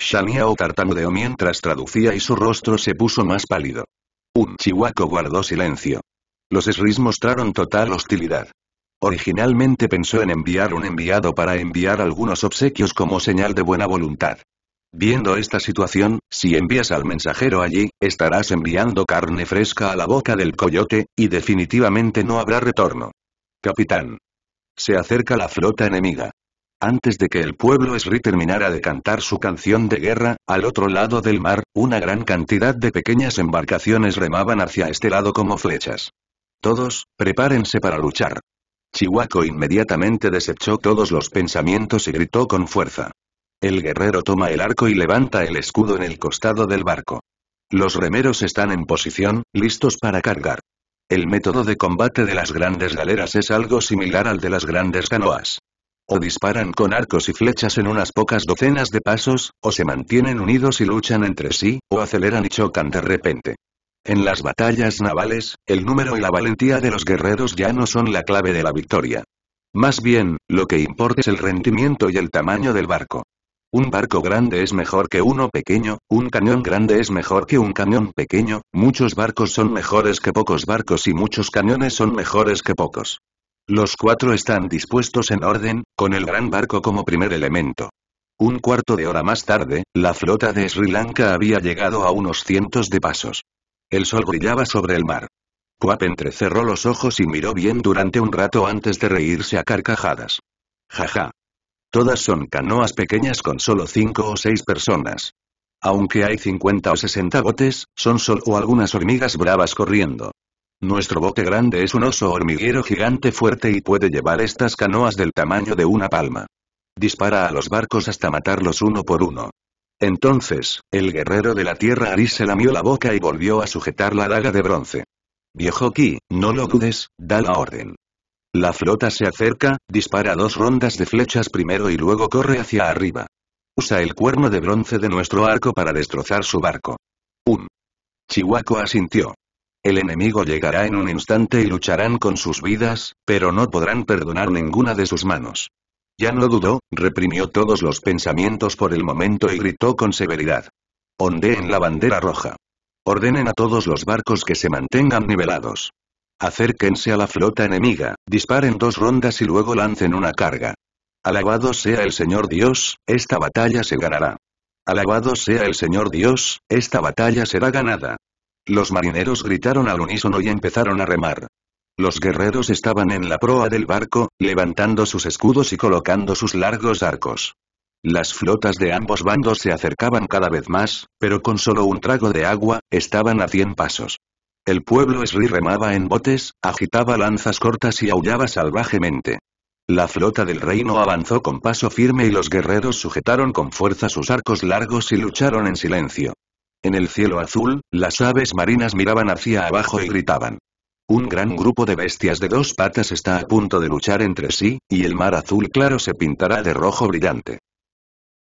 Shaniao tartamudeó mientras traducía y su rostro se puso más pálido. Un chihuaco guardó silencio. Los esris mostraron total hostilidad. Originalmente pensó en enviar un enviado para enviar algunos obsequios como señal de buena voluntad. Viendo esta situación, si envías al mensajero allí, estarás enviando carne fresca a la boca del coyote, y definitivamente no habrá retorno. Capitán. Se acerca la flota enemiga. Antes de que el pueblo Esri terminara de cantar su canción de guerra, al otro lado del mar, una gran cantidad de pequeñas embarcaciones remaban hacia este lado como flechas. Todos, prepárense para luchar. Chihuaco inmediatamente desechó todos los pensamientos y gritó con fuerza. El guerrero toma el arco y levanta el escudo en el costado del barco. Los remeros están en posición, listos para cargar. El método de combate de las grandes galeras es algo similar al de las grandes canoas. O disparan con arcos y flechas en unas pocas docenas de pasos, o se mantienen unidos y luchan entre sí, o aceleran y chocan de repente. En las batallas navales, el número y la valentía de los guerreros ya no son la clave de la victoria. Más bien, lo que importa es el rendimiento y el tamaño del barco. Un barco grande es mejor que uno pequeño, un cañón grande es mejor que un cañón pequeño, muchos barcos son mejores que pocos barcos y muchos cañones son mejores que pocos. Los cuatro están dispuestos en orden, con el gran barco como primer elemento. Un cuarto de hora más tarde, la flota de Sri Lanka había llegado a unos cientos de pasos. El sol brillaba sobre el mar. Kuap entrecerró los ojos y miró bien durante un rato antes de reírse a carcajadas. Jaja, Todas son canoas pequeñas con solo 5 o 6 personas. Aunque hay 50 o 60 botes, son solo algunas hormigas bravas corriendo. Nuestro bote grande es un oso hormiguero gigante fuerte y puede llevar estas canoas del tamaño de una palma. Dispara a los barcos hasta matarlos uno por uno. Entonces, el guerrero de la tierra Aris se lamió la boca y volvió a sujetar la daga de bronce. Viejo Ki, no lo dudes, da la orden. La flota se acerca, dispara dos rondas de flechas primero y luego corre hacia arriba. Usa el cuerno de bronce de nuestro arco para destrozar su barco. Un. Chihuaco asintió. El enemigo llegará en un instante y lucharán con sus vidas, pero no podrán perdonar ninguna de sus manos. Ya no dudó, reprimió todos los pensamientos por el momento y gritó con severidad. Ondeen la bandera roja. Ordenen a todos los barcos que se mantengan nivelados. Acérquense a la flota enemiga, disparen dos rondas y luego lancen una carga. Alabado sea el Señor Dios, esta batalla se ganará. Alabado sea el Señor Dios, esta batalla será ganada. Los marineros gritaron al unísono y empezaron a remar. Los guerreros estaban en la proa del barco, levantando sus escudos y colocando sus largos arcos. Las flotas de ambos bandos se acercaban cada vez más, pero con solo un trago de agua, estaban a cien pasos. El pueblo esri remaba en botes, agitaba lanzas cortas y aullaba salvajemente. La flota del reino avanzó con paso firme y los guerreros sujetaron con fuerza sus arcos largos y lucharon en silencio. En el cielo azul, las aves marinas miraban hacia abajo y gritaban. Un gran grupo de bestias de dos patas está a punto de luchar entre sí, y el mar azul claro se pintará de rojo brillante.